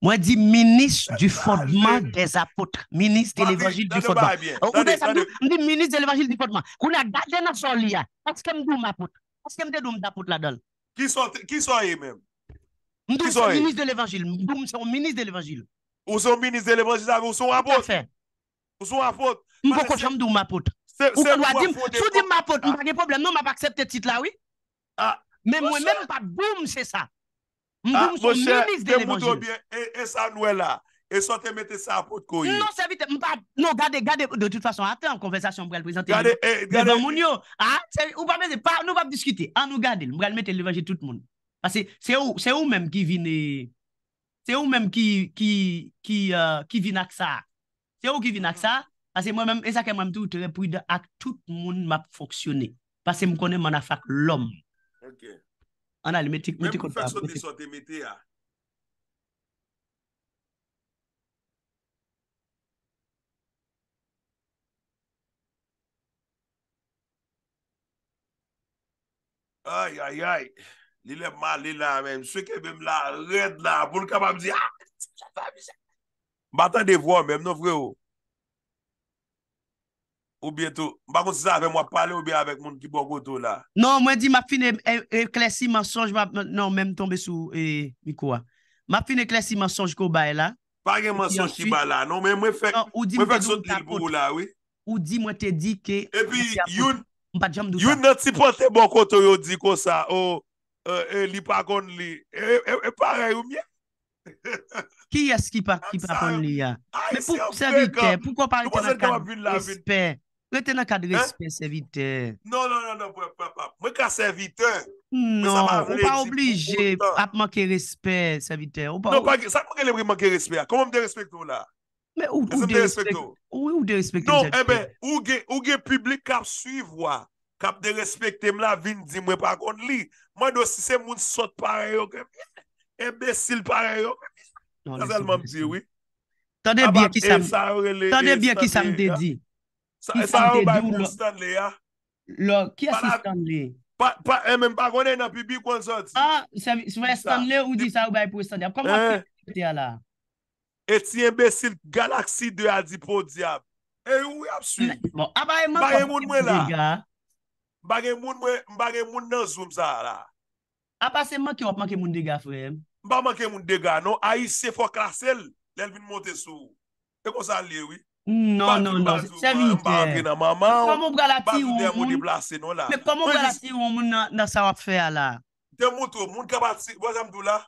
Speaker 2: Mwen di ministre du Fondement des Apotes. Oh, ministre de l'Evangile du Fondement. Mwen di ministre de l'Evangile du Fondement. Kou la gade nan sol li ya. Patske m de doum Apotes? Patske m de doum Apotes la dol? Qui sont, qui sont eux même? Nous sommes ministres de l'évangile. Nous sommes ministres de l'évangile. Ou sont ministres de l'évangile, ou sont Ou sont faute, Nous Nous sommes ma ma Ou on doit dire, dit pas de problème, non, m'a pas accepté titre-là, oui. Mais moi-même, pas boum, c'est ça. Nous ah, sommes ministre de l'évangile.
Speaker 1: Et ça, nous là.
Speaker 2: E sote mette sa apot kouye. Non, se vite, mpap, non, gade, gade, de tout fason, ate an konfesasyon mprel prezente. Gade, eh, gade. Mpap moun yo, ah, a, se, mpap mwen se, mpap mwen se diskute, an ah, nou gade, mprel mette levaje tout moun. Pase, se ou, se ou mwen ki vine, se ou mwen ki, ki, ki, ki euh, vina ksa. Se ou ki vina ksa, pase mwen mwen, e sa ke mwen mte ou tere pwida ak tout moun map foksyone. Pase mkone mwen afak lom. Ok. Anale, mette, mette konta. Mwen fèk sote
Speaker 1: Ay, ay, ay, li le mali la men, sou ke bem la, red la, voun kama mi zi, ah, jatva mi zi. Mba tan devwa men, nou vre ou? Ou bie tou, mba kon se zave mwa pale ou bie avek moun ki bo go tou la?
Speaker 2: Non, mwen di ma fin e, e klesi mensonj, non, men tombe sou, e, mi kwa. Ma fin e klesi mensonj go baye la. Par gen mensonj ki ba la, non, men mwen fek, non, mwen fek sot li l bo ou la, oui? Ou di mwen te di
Speaker 1: ke... E pi, youn... You not si pote bon koto yo di kosa, o, oh, eh, eh, e li pagon li, e pare ou mye?
Speaker 2: Ki yas ki pagon li ya? Mwen pou servite, poukwa pa reten akad respet servite?
Speaker 1: Non, non, non, non mwen ka servite.
Speaker 2: Non, mwen pa oblije ap make respet servite. Non, sa
Speaker 1: mwen mwen make respet, koman ah. mwen de respet ou la? Mwen ou de respekt ou?
Speaker 2: Ou de respekt ou? Non,
Speaker 1: mwen ou ge publik kap suyv wwa. Kap de respekt em la vin di mwen pakon li. Mwen do sistem moun sot pare yo kem. Embesil pare yo kem. Nè zalman di, wè.
Speaker 3: Tane bya ki sante di. Tane bya ki sante di.
Speaker 2: Lò, kia si sante di? Pa, pa, mwen pakon e nan publik kon sote. Ha, se mwen sante li ou di sante di. Kwa mwen sante di ala?
Speaker 1: Eti embesil galaksi de adipo diyab. E ou yapsu. Mba gen moun mwen la. Mba gen moun nan zoom sa ah, non? ah, non, non, la. A pa se mwen ki wap manke moun dega fweyem. Mba manke moun dega no. A yise fwa krasel. Lel vin monte sou. E mo sa liye wii.
Speaker 2: Non, non, non. Mba gen moun de blase non la. Mba gen moun de blase non la.
Speaker 1: Ten moun tou. Moun ka bati. Bojam dou la.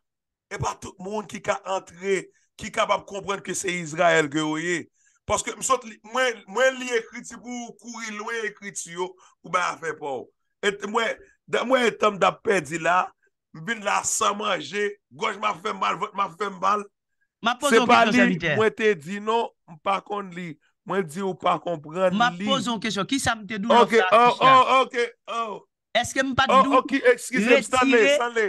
Speaker 1: E pa tout moun ki ka antre... Ki kapap komprende ki se Yisrael ge ouye Paske mwen li ekriti pou kouri lwen ekriti yo Ou mwen afe pou Mwen etam da pedi la Mwen bin la sa manje Gouj mwen fe mbal Mwen te di non Mwen pa kon li Mwen di ou pa komprende li Mwen po zon kesyon
Speaker 2: Ki sa mwen te dou la flak Eske mwen pa te oh, dou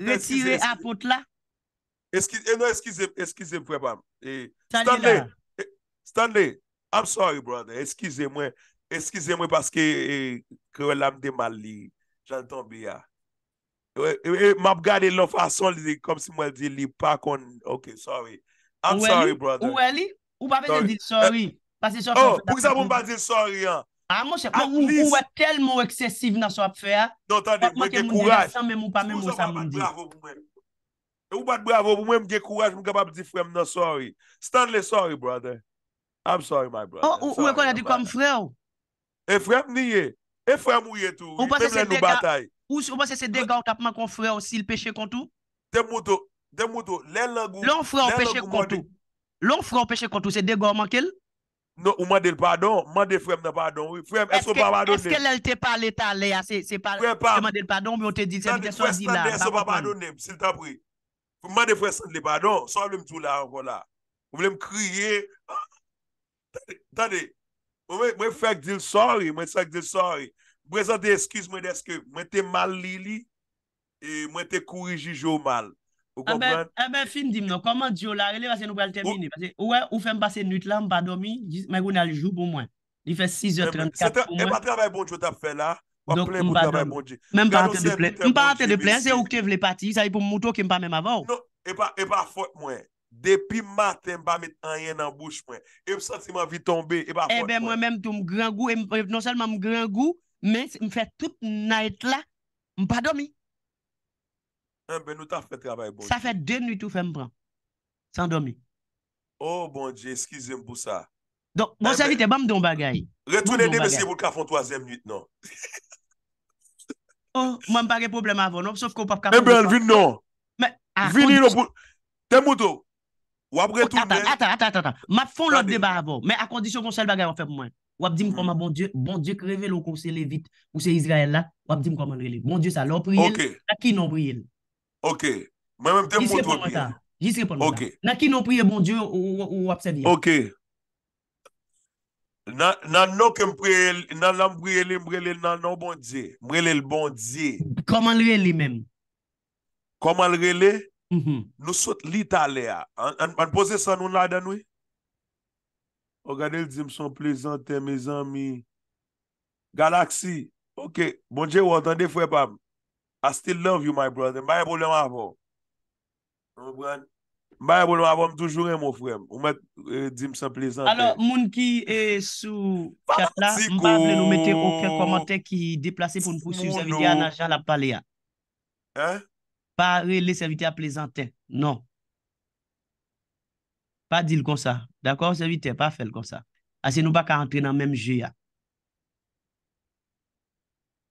Speaker 2: Retire apote la
Speaker 1: E eh, nou eskize, eskize mpwe bam. Stanle, stanle, I'm sorry brother, eskize mwen, eskize mwen paske eh, krewe lamde ma li, jantan biya. E, e, e, map gade lo fason li, kom si mwen di li, pa kon, ok, sorry. I'm sorry brother. Ou wè
Speaker 2: li? Ou pa pwede di sorry? Eh, oh, pou ki sa mwen pa di sorry an? A ah, mwen sep, ou wè tel mou eksesiv nan so ap fè ya? Ah. Non, tanle, mwen dekouraj. Mwen mwen dekouraj, mwen mwen mwen mwen mwen mwen mwen mwen mwen mwen mwen.
Speaker 1: E ou bat bravo, ou mwen mge kouraj, mwen kapap di frem nan sorry. Stanley, sorry brother. I'm sorry my brother. Oh, ou ekon la di kon m frem ou? E frem ni ye. E frem ou ye tou. Ou pa se se dega,
Speaker 2: ou pa se se dega ou tapman kon frem ou si l peche kontou? Demoutou, demoutou, lè langou. Lè langou peche kontou.
Speaker 1: Lè langou frem ou peche kontou, se dega ou mankel? Non, ou mande l pardon, mande frem nan pardon. Frem, eske lè
Speaker 2: l te pale ta le ya, se mande l pardon, mwen te di, se vide son zi la. Sade, sade, sade, sade, sade,
Speaker 1: sade, sade, sade, sade, Mwen defwesan li bado, so mwen mtou la, mwen mtou la. Mwen m kriye. Tade, mwen fèk di l sorry, mwen fèk di l sorry. Mwen fèk di l sorry, mwen te mal li li,
Speaker 2: mwen te kouri ji jo mal. E ben fin dim nou, koman di yo la, e le vase nou bèl temini. Ou fèm basen nit lan bado mi, mwen goun al jou pou mwen. Li fè 6h34 pou mwen. E ba trabè
Speaker 1: bon chot ap fè la. Bon m pa bon rate de plen, se
Speaker 2: ou ke vle pati, sa yi pou m moutou ki m pa mè eh m avan ou.
Speaker 1: E pa fote mwen, depi maten m pa met anyen nan bouch mwen, e m sati m avi tombe, e pa fote mwen. E bè mwen
Speaker 2: mèm tou m gran gou, non salman m gran gou, men m fè tout nait la, m pa domi.
Speaker 1: E bè nou oh, ta fè trabay m bonje. Sa
Speaker 2: fè dè nuit ou fè m pran, san domi.
Speaker 1: O bonje, eskize m pou sa.
Speaker 2: Don, m eh bonje, te bam don bagay. Retounen de mè si m
Speaker 1: wou kafon toazèm nuit non.
Speaker 2: Ou, oh, mwen pa ge problem avon, nou, saf ko pap kapon. Mwen eh bel, vin nou. Mwen ah, ap fon lòt debat avon, mwen akondisyon kon sel bagay wap fèp mwen. Wap di m koman hmm. bon Diyo, bon Diyo kreve lò konsele vit pou se Yisrael la, wap di m koman reliv. Bon Diyo sa lòp riyel, na ki nòp riyel.
Speaker 1: Ok, mwen m tem mout wap riyel. Jis repon mouta. Ok.
Speaker 2: Na ki nòp riyel bon
Speaker 1: Diyo ou wap sè diyo. Ok. Nan nou ke mprele, nan nan mbrele, mbrele nan nou bondye. Mbrele l bondye.
Speaker 2: Koman rele men.
Speaker 1: Koman rele? Mm-hmm. Nou sot li tale a. An pose san nou la dan we? Ogade l di mson plezante me zan mi. Galaxy. Ok, bondye wotande fwe pab. I still love you my brother. Mba e bolen a po. Mwen brande. Mba e vou nou avom toujou rem ou frem. Ou met euh, dim sa plezante. Alors,
Speaker 2: moun ki e sou kat la, mba vle nou oh! mette ouke komante ki deplase pou nou pousu servite an ajan la pale non. ya. Ha? Pa rele servite a plezante. Non. Pa dil kon sa. Dakor servite, pa fel kon sa. Asen nou baka antre nan menm je ya.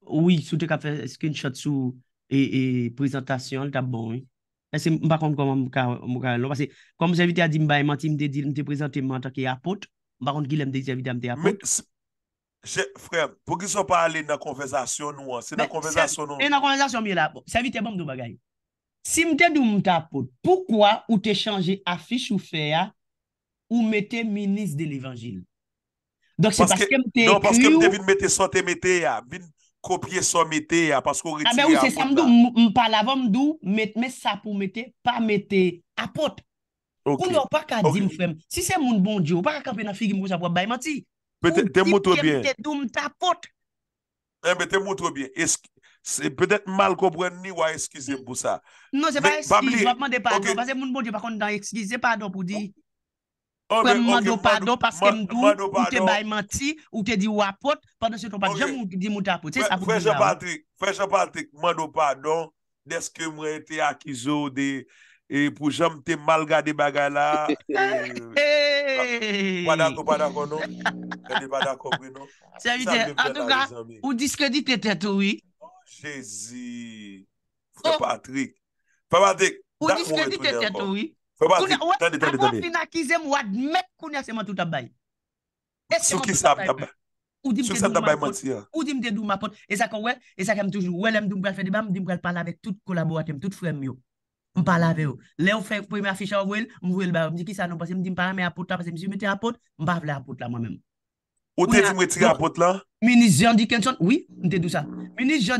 Speaker 2: Ou yi, sou te ka fe screenshot sou e prezentasyon, ta bon yi. E se mba kont konman mou ka lopase. Konm javite a di mba e manti mde di mte prezante mman takye apot. Mba kont gile mde di javite a mte apot.
Speaker 1: Frèm, pou ki sou pa ale nan konvezasyon nou
Speaker 2: an? Se nan konvezasyon nou an? Se nan konvezasyon nou an, mbe la apot. Savite bon mde mba gayo. Si mte doun mte apot, poukwa ou te chanje afish ou fe a, ou mte minis de l'Evangile? Donk se paske mte non, ekli ou... Non, paske mte vin
Speaker 1: mte sote mte ya. Ah, vin... Kopye son mette ya, ah pasko ritye ya. Ame ou se samdou
Speaker 3: mpal
Speaker 2: avan mdou, mette me sa pou mette, pa mette apot. Ok. Koun yo pa ka di mfem. Si se moun bon diyo, pa ka kape na figi mwos apwa bayman ti. Pe te mwotou biye. Ou di pye mtet dou mta apot.
Speaker 1: Ame te mwotou biye, eski, se pedet mal kopwen ni wa eskize pou sa. Non se pa eskize, wapman de pa do, pa
Speaker 2: se moun bon diyo pa kon da eskize, se pa do pou di. Fwè mwen do padon paske mdou, ou te bay manti, ou te di wapot, padon se to padon, jè mwen di mwen tapot. Fwè jè patrik,
Speaker 1: fwè jè patrik, mwen do padon, deske mwen te akizo de pou jèm te mal gade bagay la. Wadak ou padak ou nou, kè di wadak ou bè nou. Sè vide, an touka,
Speaker 2: ou diske di te tetoui. Oh,
Speaker 1: jèzi, fwè patrik. Fwè patrik, dak mwen te tetoui.
Speaker 2: Apo fina kize mwad mek kounye seman tout abay. Sou ki sa ababay. Sou sa ababay mwad si ya. Ou di mde dou m apot. E sa kon wèl, e sa kem toujou. Wèl mdou m pral fè di bèm, mdim pral pral avèk tout kolabou akèm, tout frèm yo. M pral avè yo. Lè ou fè, pwèm a fè chan wèl, m vwèl bè, m di ki sa anon pasè. M dim pral mè apot apè se m si mwete apot, m paf lè apot la mwen m.
Speaker 1: Ou te mwete apot la?
Speaker 2: Minis Jean Dickinson, oui, mde dou sa. Minis Jean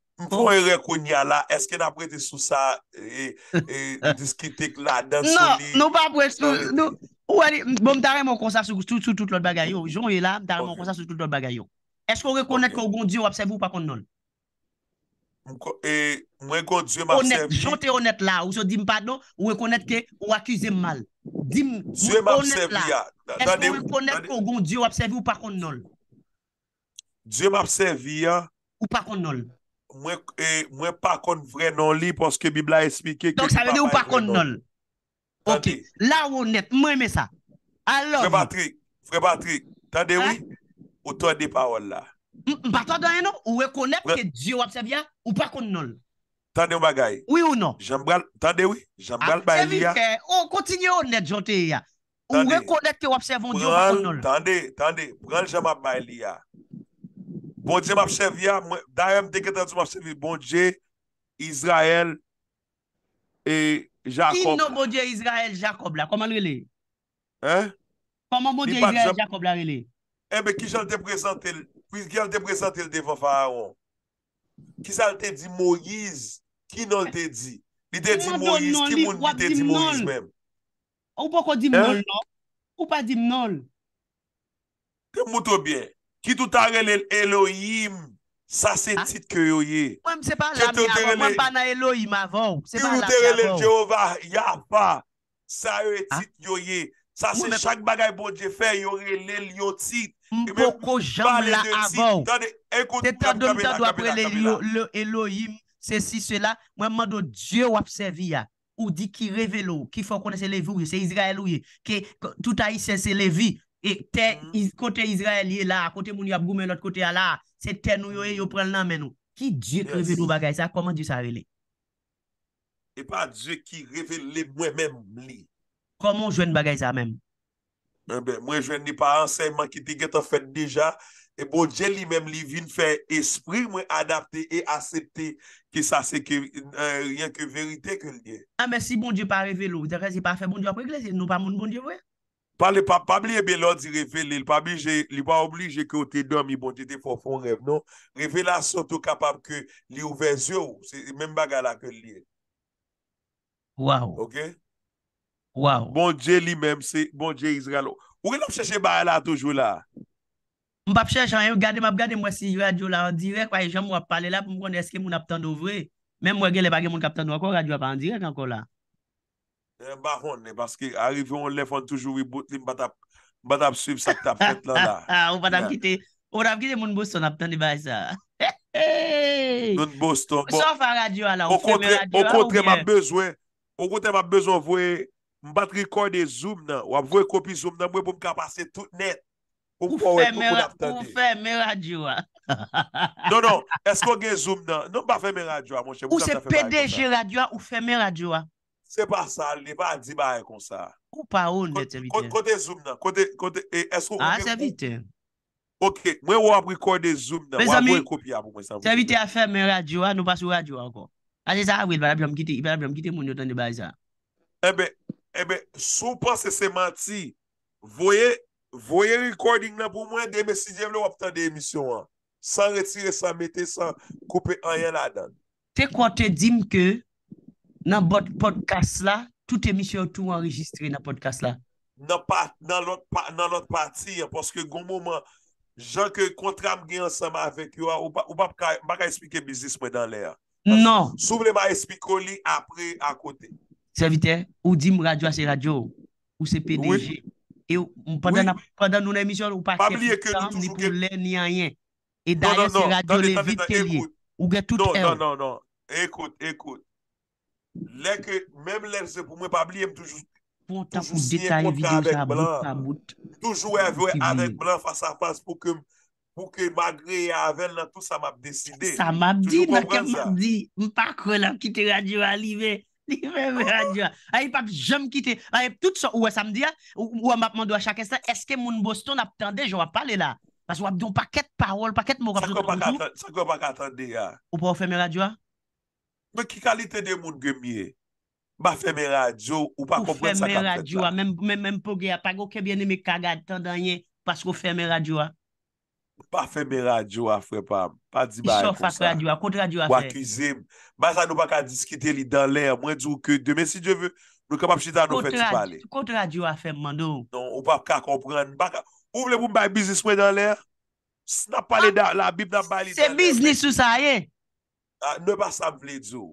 Speaker 1: Mpron yon rekonya la, eske nan prete sou sa e, e, diskritik la dansou non, li?
Speaker 2: Non, non pa prete sou. Bon, mtare mwen konsa sou tout lout bagayon. Joun yon e la, mtare mwen konsa sou tout lout bagayon. Eskou rekonet kou goun diyo wapsevi ou pakon non? Joun te honet la, ou se di mpado, ou rekonet ke wakize mal. Diyo m apsevi ya. Eskou rekonet kou goun diyo wapsevi ou pakon non?
Speaker 1: Diyo m apsevi ya. Ou pakon non? Mwen e, pakon vrenon li Ponske bibla esmike Donk sa vede ou pakon non
Speaker 2: La ou net, mwen eme
Speaker 1: sa Fré Patrick Tande ou Ou to de paol la Ou rekonep ke diyo wapsev ya Ou pakon non Tande ou bagay Tande ou
Speaker 2: Ou rekonet ke wapsev Ou pakon non
Speaker 1: Tande ou Bonje m apchevia, da yon deketan tu m apchevi, bonje Israel
Speaker 2: et Jacob. Ki nou bonje Israel Jacob la, koman rele? He? Koman bonje Israel Jacob la rele? Eh He, me ki jan te presente, ki
Speaker 1: jan te presente le devan fa a yon. Ki jan te di Moiz, ki nou te di? Li te di Moiz, ki moun li te di Moiz mem. Ou pa ko di Mnol lò? Ou pa di Mnol? Te moutou bien. Ki touta rele Elohim, sa se ah. tit ke yoye.
Speaker 2: Mwen mse pa la mi avon, mwen pa la Elohim avon. Ki touta
Speaker 1: rele Jehova, ya pa, sa yoye ah. tit yoye.
Speaker 2: Sa se chak bagay pou bon je fe, yoye rele yoye tit. Mwen e poko jam la avon. Te ta do mta do apre le Elohim, se si cela, mwen mwendo Dje wap se vi ya. Ou di ki revelo, ki fwa kone se levi, se yoye, se yoye, se yoye, se yoye. E te mm-hmm. kote Izrael li e la, kote mouni ap gome lot kote a la, se te nou yo e yo pren nan men nou. Ki dje ki revele mwen bagay sa, koman dje sa rele?
Speaker 1: E pa dje ki revele mwen men li.
Speaker 2: Koman jwen bagay sa men?
Speaker 1: Eh mwen jwen li pa anseyman ki te geto fet deja, e bon dje li men li vin fe espri mwen adapte e acepte ki sa seke eh, ryan ke verite ke li.
Speaker 2: A ah, men si moun dje pa revele ou, de resi pa fe moun dje ap regle, se nou pa moun moun dje vwe?
Speaker 1: Pa li pa, pa li e belon di refe li. Pa li li pa oblige ki o te dòm, i bon te te fòfòn ref, non? Refe la sòtò kapap ke li ouve zyò, se men bagala ke li. Waw. Ok? Waw. Bon dje li men, se bon dje izralo. Ou gen ap chèche ba ala toujou la?
Speaker 2: M pa pchèche, an yon, gade m ap gade m wè si yon radio la, an direk wè yon m wap pale la, pou m konde eske moun ap tando vwe. Men m wè gè le bagè moun kap tando wakò, radio ap an direk an kò la.
Speaker 1: Mba eh, hone, paske arive yon lefon toujou Mba tap suiv sa tapet lan la Ou patap kite
Speaker 2: Ou tap kite moun boston ap tande bay sa
Speaker 1: Non boston Ou kontre mba bezwen Ou kontre mba bezwen vwe Mba trikoy de zoom nan Ou ap vwe kopi zoom nan mwe pou mka pase tout net Ou fwe
Speaker 2: mbe radio
Speaker 1: Non, non, esko gen zoom nan Non mba fwe mbe radio Ou se PDG radio, ou fwe mbe radio Ou se PDG
Speaker 2: radio, ou fwe mbe radio
Speaker 1: Se pa sa, le pa a di ba e kon sa. Ou pa ou ne te vite? Kote zoom nan. A, se vite. Ok, mwen wap rekorde zoom nan. Mwen wap wap kopi apou mwen sa vite.
Speaker 2: Se vite a ferme radyo an, nou pa sou radyo an kon. A, se sa wede, barabiam kite, barabiam kite moun yotan de ba a zan.
Speaker 1: Ebe, ebe, sou pa se se mati, voye, voye recording nan pou mwen, deme si jè vle wap tan de emisyon an. San retire, san mete, san kope an yel adan.
Speaker 2: Te kwa te dim ke, nan bot podcast la, tout emisyon tout ou enregistre nan podcast la.
Speaker 1: Nan lot pati ya, poske goun mouman, jan ke kontram gen ansema avek yo, ou pa pa ka espike bizis mwen dan le ya.
Speaker 2: Non. Souble ba
Speaker 1: espikoli
Speaker 2: apre akote. Servite, ou di m radyo a se radyo, ou se PDG, e ou m padan nou nan emisyon, ou pa kèp tam, ni pou lè, ni a yè. E daye se radyo le vit kèli. Non, non,
Speaker 1: non, non, ekout, ekout. Lè ke mèm lè se pou mè pabli m toujou
Speaker 2: siye konta avèk blan,
Speaker 1: toujou avèk blan fasa fase pou ke magre ya avèl nan tou sa m ap deside.
Speaker 2: Sa m ap di nan ke m ap di, m pa kwen la m kite radywa libe, libe m radywa, a yi pap jèm kite, a yi tout sa, ouè sa m di ya, ouè m ap mandou a chak estan, eske moun boston ap tende, jò wap pale la. Pas wap di, m pa ket parol, m pa ket mokan.
Speaker 1: Sa kwen m ak atende ya. Ou pa wap
Speaker 2: fèm yon radywa? Mwen ki kaliten
Speaker 1: di moun gen miye Ma fèmè radyo Mwen
Speaker 2: mèm pou gè ya Pag ou ke biene me kagade tan dan yè Pas kò fèmè radyo a
Speaker 1: Mwen pa fèmè radyo a fèm Pa di bày pou sa Mwen akwizim Mwen di wou kèdè Mwen fèmè radyo a fèm Mwen komprèn Mwen bay bisnis wè dan lè Mwen non, pa lè ah, la bib nan bali Se
Speaker 2: bisnis ou sa ye
Speaker 1: Ah, ne ba sa m vle dzo.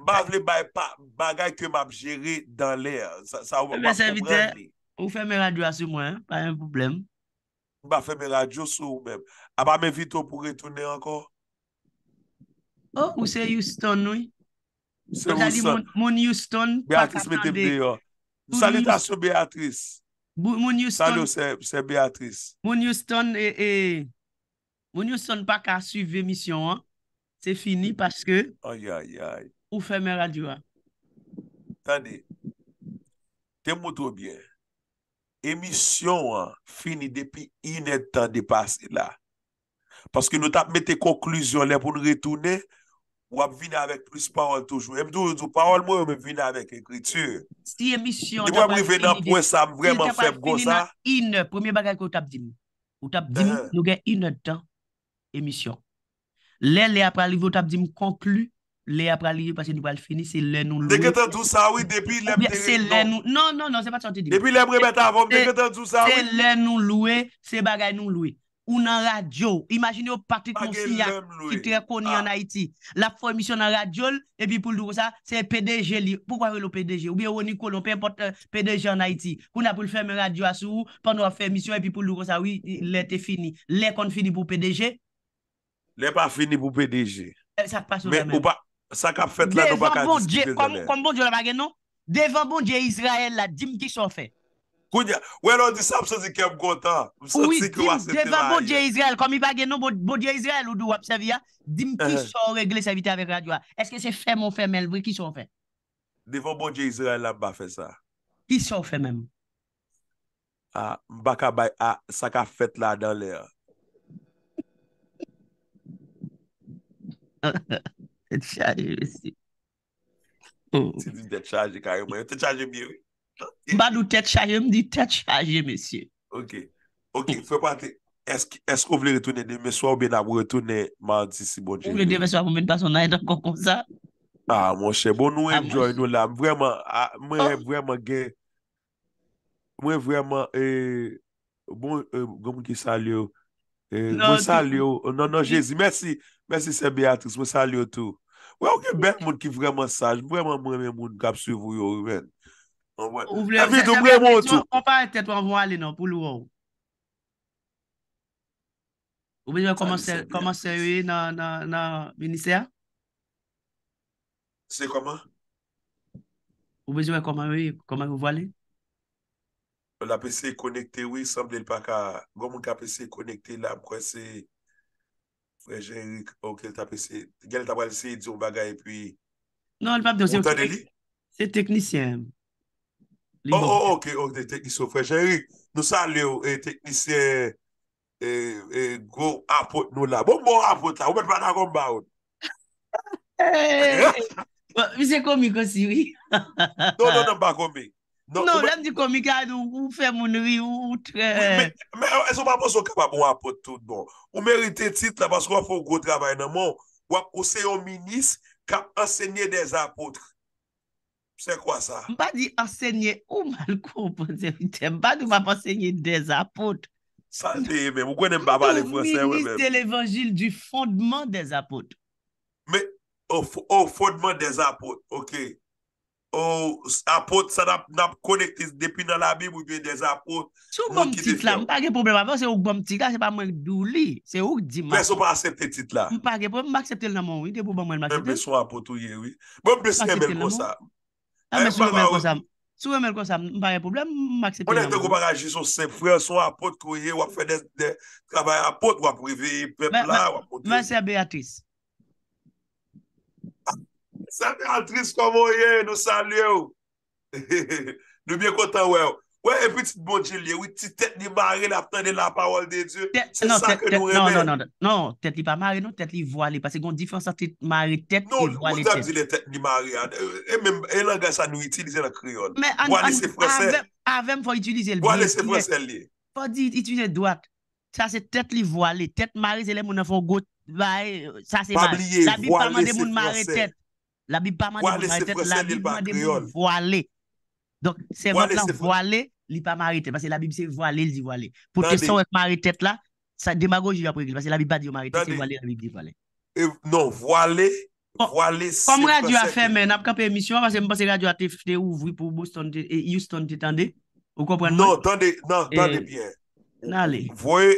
Speaker 1: Ba vle bay pa bagay ke m ap jere dan lè. Sa ou ba se m brani.
Speaker 2: Ou fe m e radyo asu mwen, pa yon problem.
Speaker 1: Ou ba fe m e radyo sou mèm. A ba m evito pou retounè anko?
Speaker 2: Ou se Houston ou?
Speaker 1: Se Houston. Moun Houston. Beatrice m te bè yo. Salita sou Beatrice. Moun Houston. Salou se Beatrice.
Speaker 2: Moun Houston e... Moun Houston pa ka suive misyon an. Se fini paske ou fèmè radyouan. Tande, te moutou biè.
Speaker 1: Emisyon fini depi inè tan depase la. Paske nou tap mette konklyzyon lè pou nou retounè. Ou ap vinè avèk plus parol toujou. Mdou, duparol mwè ou ap vinè avèk ekritur.
Speaker 2: Si emisyon tap ap fini nan inè, pwemye bagay ko tap dimi. Ou tap dimi nou gen inè tan emisyon. Lè lè apra li votap di m konklou, lè apra li yon pasen yon bal fini, se lè nou loue. Dèkè tan tou sa wè, dèpi lèm te... Se non. lè nou... Non, non, non, se pa chanti di m. Dèpi lèm remet avon, dèkè tan tou sa wè. Se lè nou loue, se bagay nou loue. Ou nan radyo, imagine yo pati konsilyak ki tre koni an ah. Haiti. La fò emisyon nan radyol, epi pou l'doukousa, se PDG li. Pou kwa wè lò PDG? Ou biè wè ni kolon, pe importe PDG an Haiti. Kou na pou l'ferme radyo asou, pandwa fè emisyon, epi pou
Speaker 1: Lè pa fini pou PDG.
Speaker 2: Sa pa sou fèmè. Mè ou pa,
Speaker 1: sa ka fèt lè nou baka diski fèmè. Koum bon jè, koum bon jè,
Speaker 2: koum non? bon jè Israel la, di m ki sou fèmè.
Speaker 1: Koum jè, wè lò di sa pso zikèm kontan. M sa tsi ki wase te la aye. Oui, di m, di m, di m bon jè
Speaker 2: Israel, koum bon jè Israel, koum bon jè Israel, ou do wap se vi ya, di m ki sou regle se vitè avèk radywa. Eske se fèmè ou fèmè lè, vwe ki sou fèmè?
Speaker 1: Di m bon bon jè Israel eh. la, m ba fè sa. Ki sou fèmè m?
Speaker 3: Tet chaje mesye Ti di
Speaker 1: tet chaje kare mwen Tet chaje mwen Badu tet chaje mwen di tet chaje mesye Ok Ok fwe pati Esk ouvle de toune de meswa ou ben abou Toune ma di si bon jenye Ouvle de
Speaker 2: meswa ou men baso nan edakon kon sa
Speaker 1: A monshe bon nou ah, enjoy nou la Mwen
Speaker 2: vreman gen
Speaker 1: Mwen vreman Bon gom ki sal yo Bon sal yo Nonon jenye Mersi Mwen se se Beatrice, mwen sal yo tou. Wè ouke bè moun ki vreman saj, vreman mwen mwen moun gap suy vou yo, mwen.
Speaker 2: A vitou mwen moun tou. Mwen pa ete pou anvo ale nan, pou lou anvo. Mwen mwen koman se wè nan minister? Se koman? Mwen mwen koman wè, koman wè wale?
Speaker 1: La pe se konekte wè, samble l pa ka gwen mwen ka pe se konekte la, mwen kwen se Ejèrik, ok, tape se. Gèl tape se, di ou bagay, epi...
Speaker 2: Se teknisyèm.
Speaker 1: Ok, ok, oh, ok, teknisyèm. Ejèrik, nou sa le eh, ou, teknisyèm, eh, eh, go apot nou la. Bon, bon apot la, ou mèt mèt an komba ou.
Speaker 2: Mise komi konsi, oui.
Speaker 1: Non, non, nan pa komi.
Speaker 2: Nan, nan di kon mikad ou fè mounri ou outre. Men, men,
Speaker 1: men, eson pa ponson kap apon wapot tout bon. Ou merite tit la, pasko wap fò gwo travay nan mon, wap ponsen yo minis kap ansegnè de
Speaker 2: zapot. Se kwa sa? Ben, mba di ansegnè ou mal kòp, mba di mba ponsen yè de zapot. San de e men, mbo kwenen mba bale fò sen we men. Ou minis de l'évangil du fondman de zapot. Men, ou fondman de
Speaker 1: zapot, ok. O apot sa nap konekte depi nan la bi mwe
Speaker 2: biye de apot Sou bom tit la mpa ge problem avè, se ou bom tit la se pa mwen doulè, se ou diman Mwen sou mwen aksepte tit la Mpa ge problem mbaksepte l nanmò, mwen aksepte l nanmò Mwen mwen sou apot ou ye, mwen mwen sa men konsam Mwen mwen sa men konsam, mwen mwen sa men konsam, mwen aksepte l nanmò Mwen eh, aksepte l nanmò Mwen sa mwen aksepte l nanmò
Speaker 1: Sa pe al tris komon ye, nou san liye ou. Nou byen kontan we ou. We, epi ti bonjil ye, we ti tet li mare la ften de la pawol de Diyo. Se non, sa ke nou non, remen. Non,
Speaker 2: non, tet li pa mare, nou tet li voale. Pase goun difan sa tet mare, tet li voale. Non, ou ta bi le
Speaker 1: tet li mare. Euh, e e langa sa nou itilize la kriyon. Voale se fwese.
Speaker 2: A ve m fwa itilize l biye. Voale se fwese liye. Fwa di itilize dwak. Sa se tet li voale. Tet mare se le moun fwa go. Sa se mal. Sa bi palman de moun mare tet. La bib pa mande yon marite, la bib pa mande yon voale. Donk se vok lan voale, li pa marite. Pase la bib se voale, li di voale. Pote son wèk marite la, sa demagoj yon apre gil. Pase la bib pa di yo marite, se voale,
Speaker 1: la bib di voale. Non, voale, voale se prese. Kom radio a fè
Speaker 2: men, ap ka permisyon, mwen se mwen se radio a te fte ouvri pou yon ston te tende. Ou komprenman? Non, tende, non, tende bien. Nale.
Speaker 1: Vwe,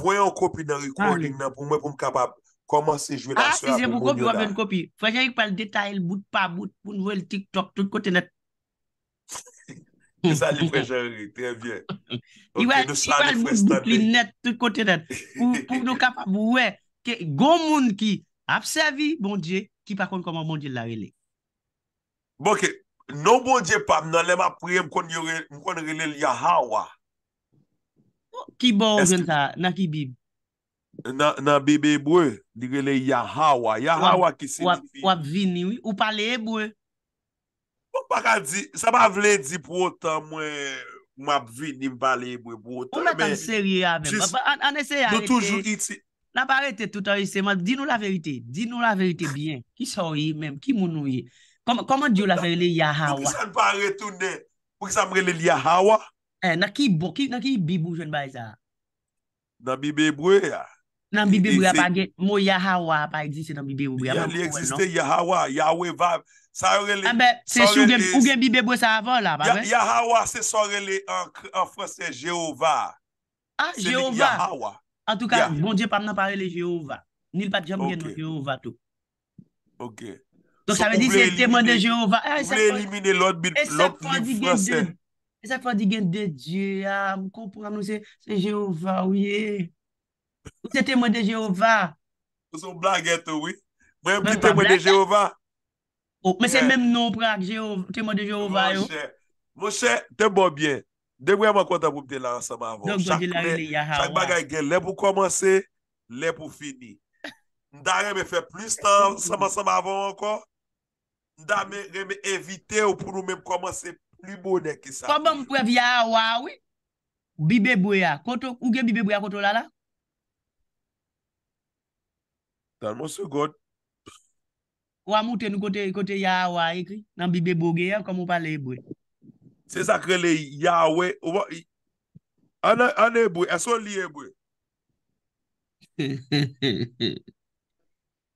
Speaker 1: vwe an kopi nan rekording nan pou mwen pou m kapab. Koman se jwe lanswa pou moun yo la? A, si jwe mou kopi, wapen
Speaker 2: kopi. Frigerik pal detayl bout pa bout pou nou el TikTok tout kote net.
Speaker 1: Kisali Frigerik,
Speaker 2: tre bie. I wè, si pal bout li net tout kote net. Pou nou kapab wè, ke goun moun ki apsevi moun diye ki pa kon koman moun diye la rele.
Speaker 1: Boke, nou moun diye pa mnen lem apre mkon rele liya hawa.
Speaker 2: Ki bon jen sa, naki bibi?
Speaker 1: nan bibe e bwe di rele Yahawa
Speaker 2: wap vini ou pale
Speaker 1: e bwe sa ba vle di pwota mwen wap vini pale e bwe pwota
Speaker 2: ane se yarete nan parete touta yise di nou la verite ki sori menm koman di ou la verite Yahawa nan ki boku nan ki bibu jen bay sa
Speaker 1: nan bibe e bwe ya
Speaker 2: Nan bibe bou ya pa gen, mou Yahawa pa egziste nan bibe bou ya. Yahawa,
Speaker 1: Yahawa, Yahweh va. Sa re le. A ah, be, se sou gen, ou
Speaker 2: gen bibe bou sa avon la. Yahawa
Speaker 1: se sa re ah, le an franse Jehova.
Speaker 2: Ah, Jehova. Se di Yahawa. En tout ka, bon diye pa mnen pare le Jehova. Nil pa diye mwen gen nan Jehova tou. Ok.
Speaker 1: Don sa re di se
Speaker 2: teman de Jehova. Ou le elimine lout bit blok li franse. E se fwa di gen de diye, a m kompou an nou se Jehova ou yey. Ou se temo de Jehova?
Speaker 1: Ou sou blag eto, oui. Mwen bit temo de Jehova?
Speaker 2: Ou, oh, mwen se mèm nou prak temo de Jehova,
Speaker 1: yo. Mwen chè, mwen chè, tembo byen. Dèk wè mwen konta mwen pte la an saman avon. Chak bagay gen lè pou komanse, lè pou fini. Nda reme fè plis tan saman saman avon ankon. Nda reme evite ou pou nou mèm komanse pli mounen ki sa. Koman
Speaker 2: mwen previ ya awa, oui. Bibe bwe ya konto, ou gen bibe bwe ya konto la la? Wan mouten nou kote yawa e kri nan bibe boge ya kwa mou pa le e bwe.
Speaker 1: Se sakre le yawa, an e bwe, es kon li e bwe.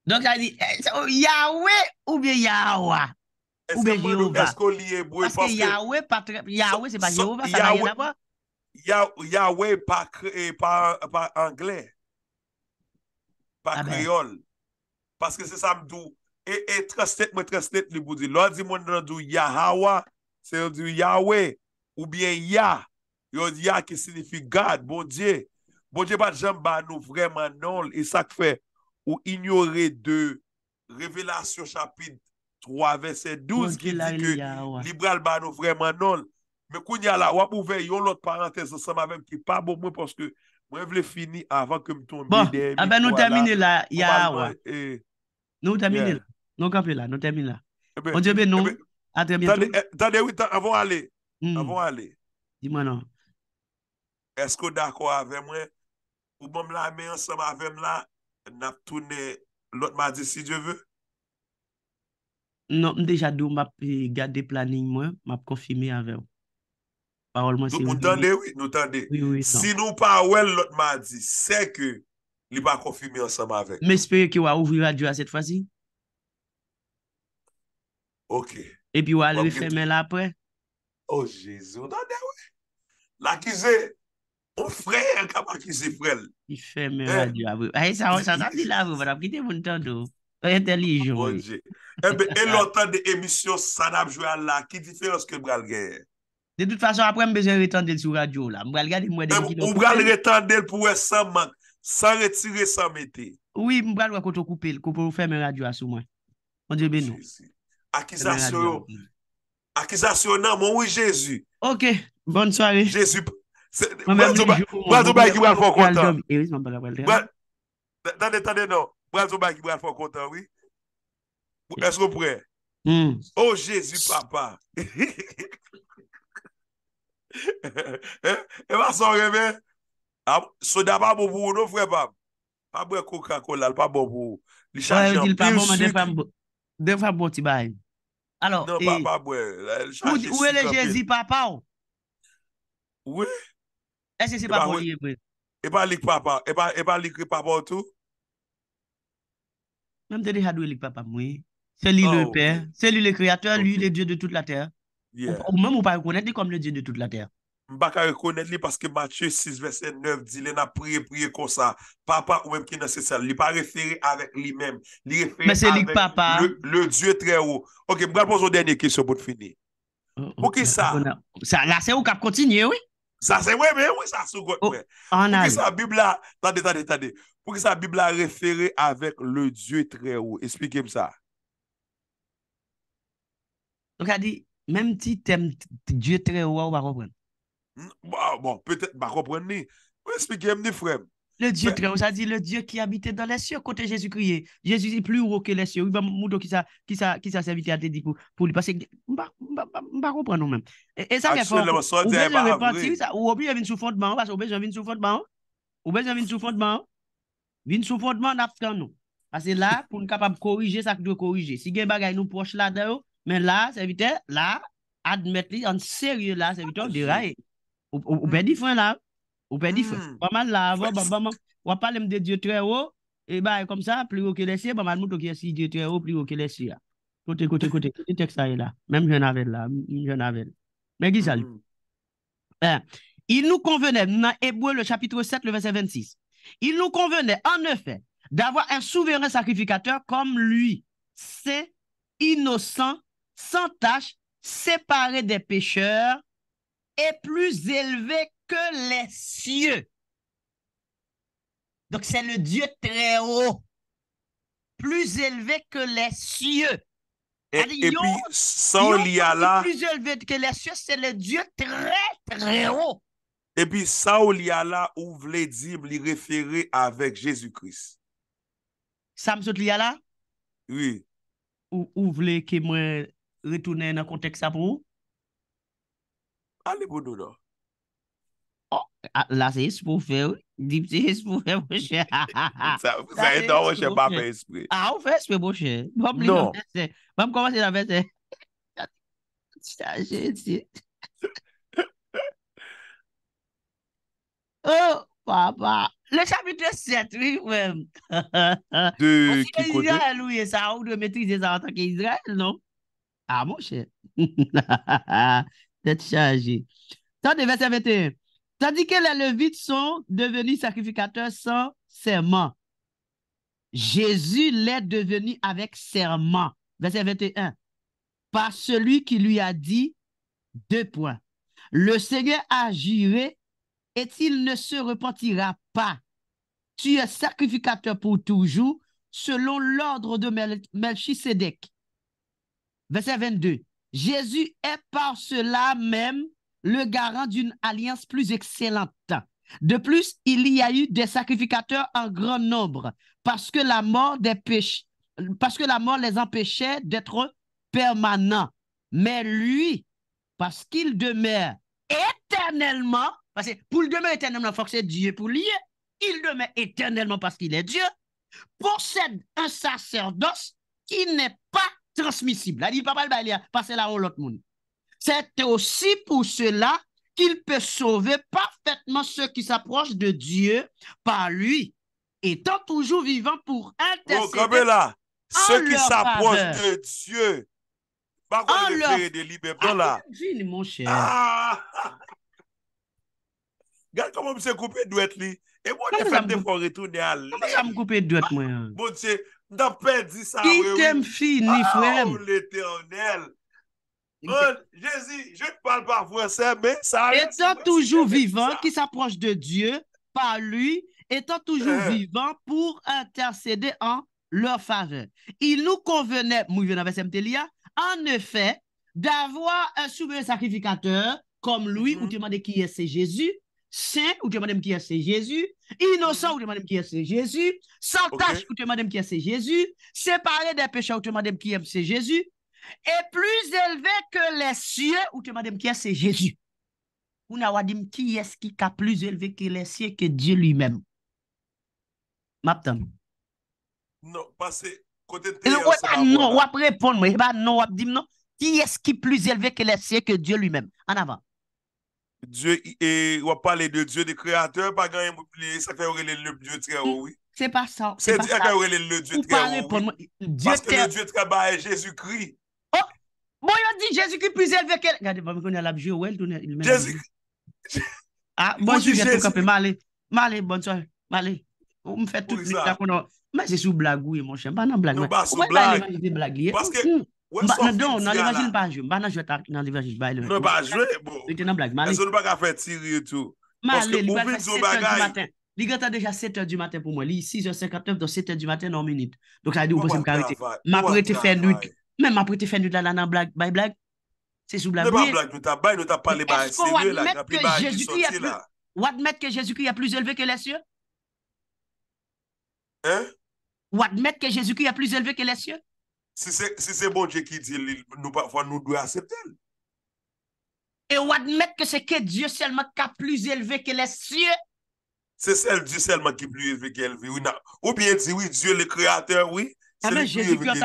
Speaker 2: Dok sa di, yawa oube yawa, oube lyova. Es kon li e bwe. Aske yawa se pa lyova, sa na yon
Speaker 1: apwa. Yawa pa angle e. Bakriol. Paske se sa mdou, e trestet, me trestet li boudi. Lodi mwen nan dou Yahawa, se yon di Yahweh, ou bien Yah, yon Yah ki signifi God, Bonje. Bonje bat jem banou vreman nol, e sak fe, ou ignore de revelasyon chapid 3 verset 12, ki bon di ki, liberal banou vreman nol. Me kounya la, wap mou ve, yon lot parentes se seman ve, ki pa bon, moun mwen, poske, Mwen vle fini avan ke m ton bon, mi demi. Eh bon, abe nou termine la, ya awa. Eh.
Speaker 2: Nou termine la, nou kape la, nou termine la. Eh On djebe nou, atre bientou. Tade wite, avon ale, avon ale. Di mwen
Speaker 1: an. Esko dako avemwe, ou mwen bon, m la me ansan avem la, nap toune lot ma de si djeve?
Speaker 3: Non,
Speaker 2: m de jadou m ap gade planning mwen, m ap konfime avem. Parol monsi. Nou tande,
Speaker 1: wè, nou tande. Si non. nou pa wè l lòt ma di, se ke li ba konfimi ansama avèk. Mè
Speaker 2: spèye ki wè ouvri radyo a set fwa si? Ok. E pi wè alwè fèmè l apwè?
Speaker 1: O, Jezou, nan de wè. La oh, ki zè, ou frè, an ka pa ki zè frèl.
Speaker 2: Ki fèmè eh. radyo avè. A, yè sa, an sa, sa, di la vè, vè, ap, ki te moun tando. A, yè telijon, wè. Bon, jè. E eh bè, el
Speaker 1: lòtande emisyon Sanabjouan la, ki ti fè yòs ke
Speaker 2: De tout fason apwen m bezen retande l sou radio la. M bral gade m wè den ki nou. M bral
Speaker 1: retande l pou wè san man. San retire san
Speaker 2: metè. Oui, m bral wè koto koupe l. Kou pou fè m radio asou mwen. M dibe nou.
Speaker 1: Akizasyon. Akizasyon nan m wè ou jésus.
Speaker 2: Ok, bonne soare.
Speaker 1: Jésus. M bral zouba ki wè an fon kontan. Dan etan den nou. M bral zouba ki wè an fon kontan, oui. M wè souprè. Oh jésus papa. Hihihi. Eman son reme Soda babo bou nou fwe bab Pabwe kou kankou lal babo bou Li chanje anpil sik
Speaker 2: De fap bo ti bay non, e,
Speaker 1: Ou e le jenzi papaw Ou e le jenzi papaw Eman lik papaw Eman lik papaw tou
Speaker 2: Mwen mwen de de hadwe lik papaw mwen Se li le pe Se li le kreator Lui de die de tout la terre Ou mwen mwen pa rekonet li kom le diye de tout la der. Mwen pa
Speaker 1: ka rekonet li paske Matye 6 verset 9 di le na priye priye konsa. Papa ou mwen ki nasi sel. Li pa referi avèk li mèm. Li referi avèk le diye tre ou. Ok, mwen grapon son denye ki sou bon fini. Ok sa. Sa la se ou kap kontinye, oui. Sa se, oui, oui, sa sou got me. Ok sa, bibla, tande, tande, tande. Ok sa, bibla referi avèk le diye tre ou. Esplikem sa.
Speaker 2: Ok, adi. Mem ti tem, diye tre ouwa ou ba repren?
Speaker 1: Bon, peut-et ba repren ni. O espikem ni, frem.
Speaker 2: Le diye tre, ou sa di, le diye ki habite dan lesye, kote Jezu kriye. Jezu si pli ouro ke lesye, ou i ba mou do ki sa, ki sa servite a dedikou, pou li pase, ba repren nou men. E sa refer, ou bej an repenti, ou obi an vin sou fondman, ou bej an vin sou fondman, ou bej an vin sou fondman, vin sou fondman, napkan nou. Ase la, pou n kapap korije, sak de korije. Si gen bagay nou poch la de ou, là c'est vite là, admet li sérieux là c'est vite on ah, dirait Ou, ou, ou pe di fwen la. Ou pe di fwen. Paman la avon, paman, wapalem de Diyo tre ou, e ba, e kom sa, pli ou ke lesye, paman que ki esi Diyo tre ou, pli ou ke lesye ya. Kote, côté côté kote tek sa e la. Mem jen avel la, jen avel. Men ki sa Il nous convenait, dans Hébreu le chapitre 7, le verset 26, il nous convenait en effet d'avoir un souverain sacrificateur comme lui, c'est innocent sans tâche, séparé des pécheurs, et plus élevé que les cieux. Donc c'est le Dieu très haut, plus élevé que les cieux. Et, puis, sans là... Plus élevé que les cieux, c'est le Dieu très, très haut.
Speaker 1: Et puis, ça, ou là, ou voulait dire, il référer avec Jésus-Christ.
Speaker 2: Ça, me Oui. Ou, ou vous que moi Retounen nan kontek sa pou?
Speaker 1: A li gounou do?
Speaker 2: La se espou fe ou? Dib se espou fe ou che? Sa e dan ou che pa fe espou. A ou fe espou boche? Non. Vam komanse la veche. Le chapitre 7, oui ou em. De kikote. A louye sa ou de metrize sa wata ki Israel, non? Ah mon cher, Tête chargée. Tandis, verset 21. Tandis que les Levites sont devenus sacrificateurs sans serment. Jésus l'est devenu avec serment. Verset 21. Par celui qui lui a dit deux points. Le Seigneur a juré et il ne se repentira pas. Tu es sacrificateur pour toujours selon l'ordre de Melchisedec verset 22. Jésus est par cela même le garant d'une alliance plus excellente. De plus, il y a eu des sacrificateurs en grand nombre parce que la mort, les empêchait d'être permanents. Mais lui, parce qu'il demeure éternellement, parce que pour le demeure éternellement, il faut que c'est Dieu pour lui, il demeure éternellement parce qu'il est Dieu, possède un sacerdoce qui n'est pas transmisible. A di papal bailya, pase la ou lot moun. Sète osi pou sè la, kil pe sove, pafètman sè ki s'aproche de Diyo, pa lui, etan toujou vivan pou oh, intersepe. Moun kame la, sè ki s'aproche de Diyo,
Speaker 1: pa kou yon de klerè de libe, bela. A kou
Speaker 2: djin, moun chè.
Speaker 1: Gade kou moun mse koupe dwet li, e moun e fèm de fòr etoun e alè. Kou moun mse koupe dwet moun. Moun sè, Qui t'aime, sa qui ah, ah, l'éternel.
Speaker 2: Oh, Jésus, je ne parle pas français, mais ça... Étant toujours vivant, qui s'approche de Dieu par lui, étant toujours eh. vivant pour intercéder en leur faveur. Il nous convenait, en effet, d'avoir un souverain sacrificateur comme lui, ou mhm. demandez qui est, c'est Jésus, Saint, ou te madem kiye se Jezu. Inosant, ou te madem kiye se Jezu. Saltache, ou te madem kiye se Jezu. Separe de pecha, ou te madem kiye se Jezu. Et plus élevé que les cieux, ou te madem kiye se Jezu. Ou na wadim, kiye eski ka plus élevé ke les cieux ke Dieu lui-même? Maptan. Non, passe, kote de teye sa. Ou nan, wap repond mwen, e ba nan wap dim nan. Kiye eski plus élevé ke les cieux ke Dieu lui-même? An avan.
Speaker 1: ou a pale de dieu de kreator pa ganyan moun pli se akay ou rele le dieu tre ou
Speaker 2: se akay ou rele
Speaker 1: le dieu tre ou paske le dieu tre bae jesu kri
Speaker 2: moun oh, yon di jesu kri plus elve ke gade moun konye alap je ou el moun si jesu moun se sou blague ou moun se sou blague moun se sou blague Non, non, nan pas pa jwe. Mba nan pas dans l'évangile. l'Evangile ba elon. Nan pa jwe, bo. Ete nan blag. E se nou pa ka fè tiri etou. Ma le, li 7h du matin. Il est déjà 7h du matin pou mwen. 6h59 donc 7h du matin non minute. Donc ça yade ou posem karite. Ma pou ete fè nout. Men ma pou ete fè nout la blague. blag. Bay blag. Se sou blag. Ne ba blag nou ta bay, nou ta pale bay. Se vye la, ka Ou Jésus-Christ a plus élevé que les cieux? Hein? Ou admettre que Jésus-Christ a plus élevé que les cieux? Si se bon diyo ki diyo li,
Speaker 1: nou pafwa nou dwey asepte.
Speaker 2: E wad met ke se ke diyo selman ki a plus elve ke lesye? Se sel
Speaker 1: diyo selman ki plus elve ke elve. Ou piye diyo, diyo le kreator, oui. A men, jesu ki an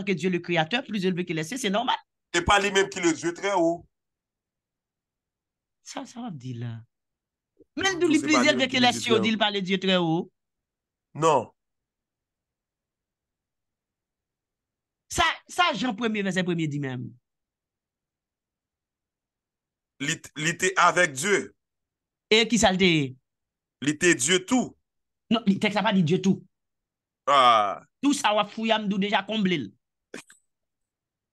Speaker 2: tanke diyo le kreator, plus elve ke lesye, se normal. E pa li menm ki le diyo tre ou. Sa, sa wap di la. Menm diyo li plus elve ke lesye, ou diyo par le diyo tre ou? Non. Sa jan premye versen premye di menm.
Speaker 1: Li te avèk
Speaker 2: Diyo? E ki salte? Li te Diyo tou? Non, li teksa pa di Diyo tou. Nou ah. sa wafuyam dou deja komblil.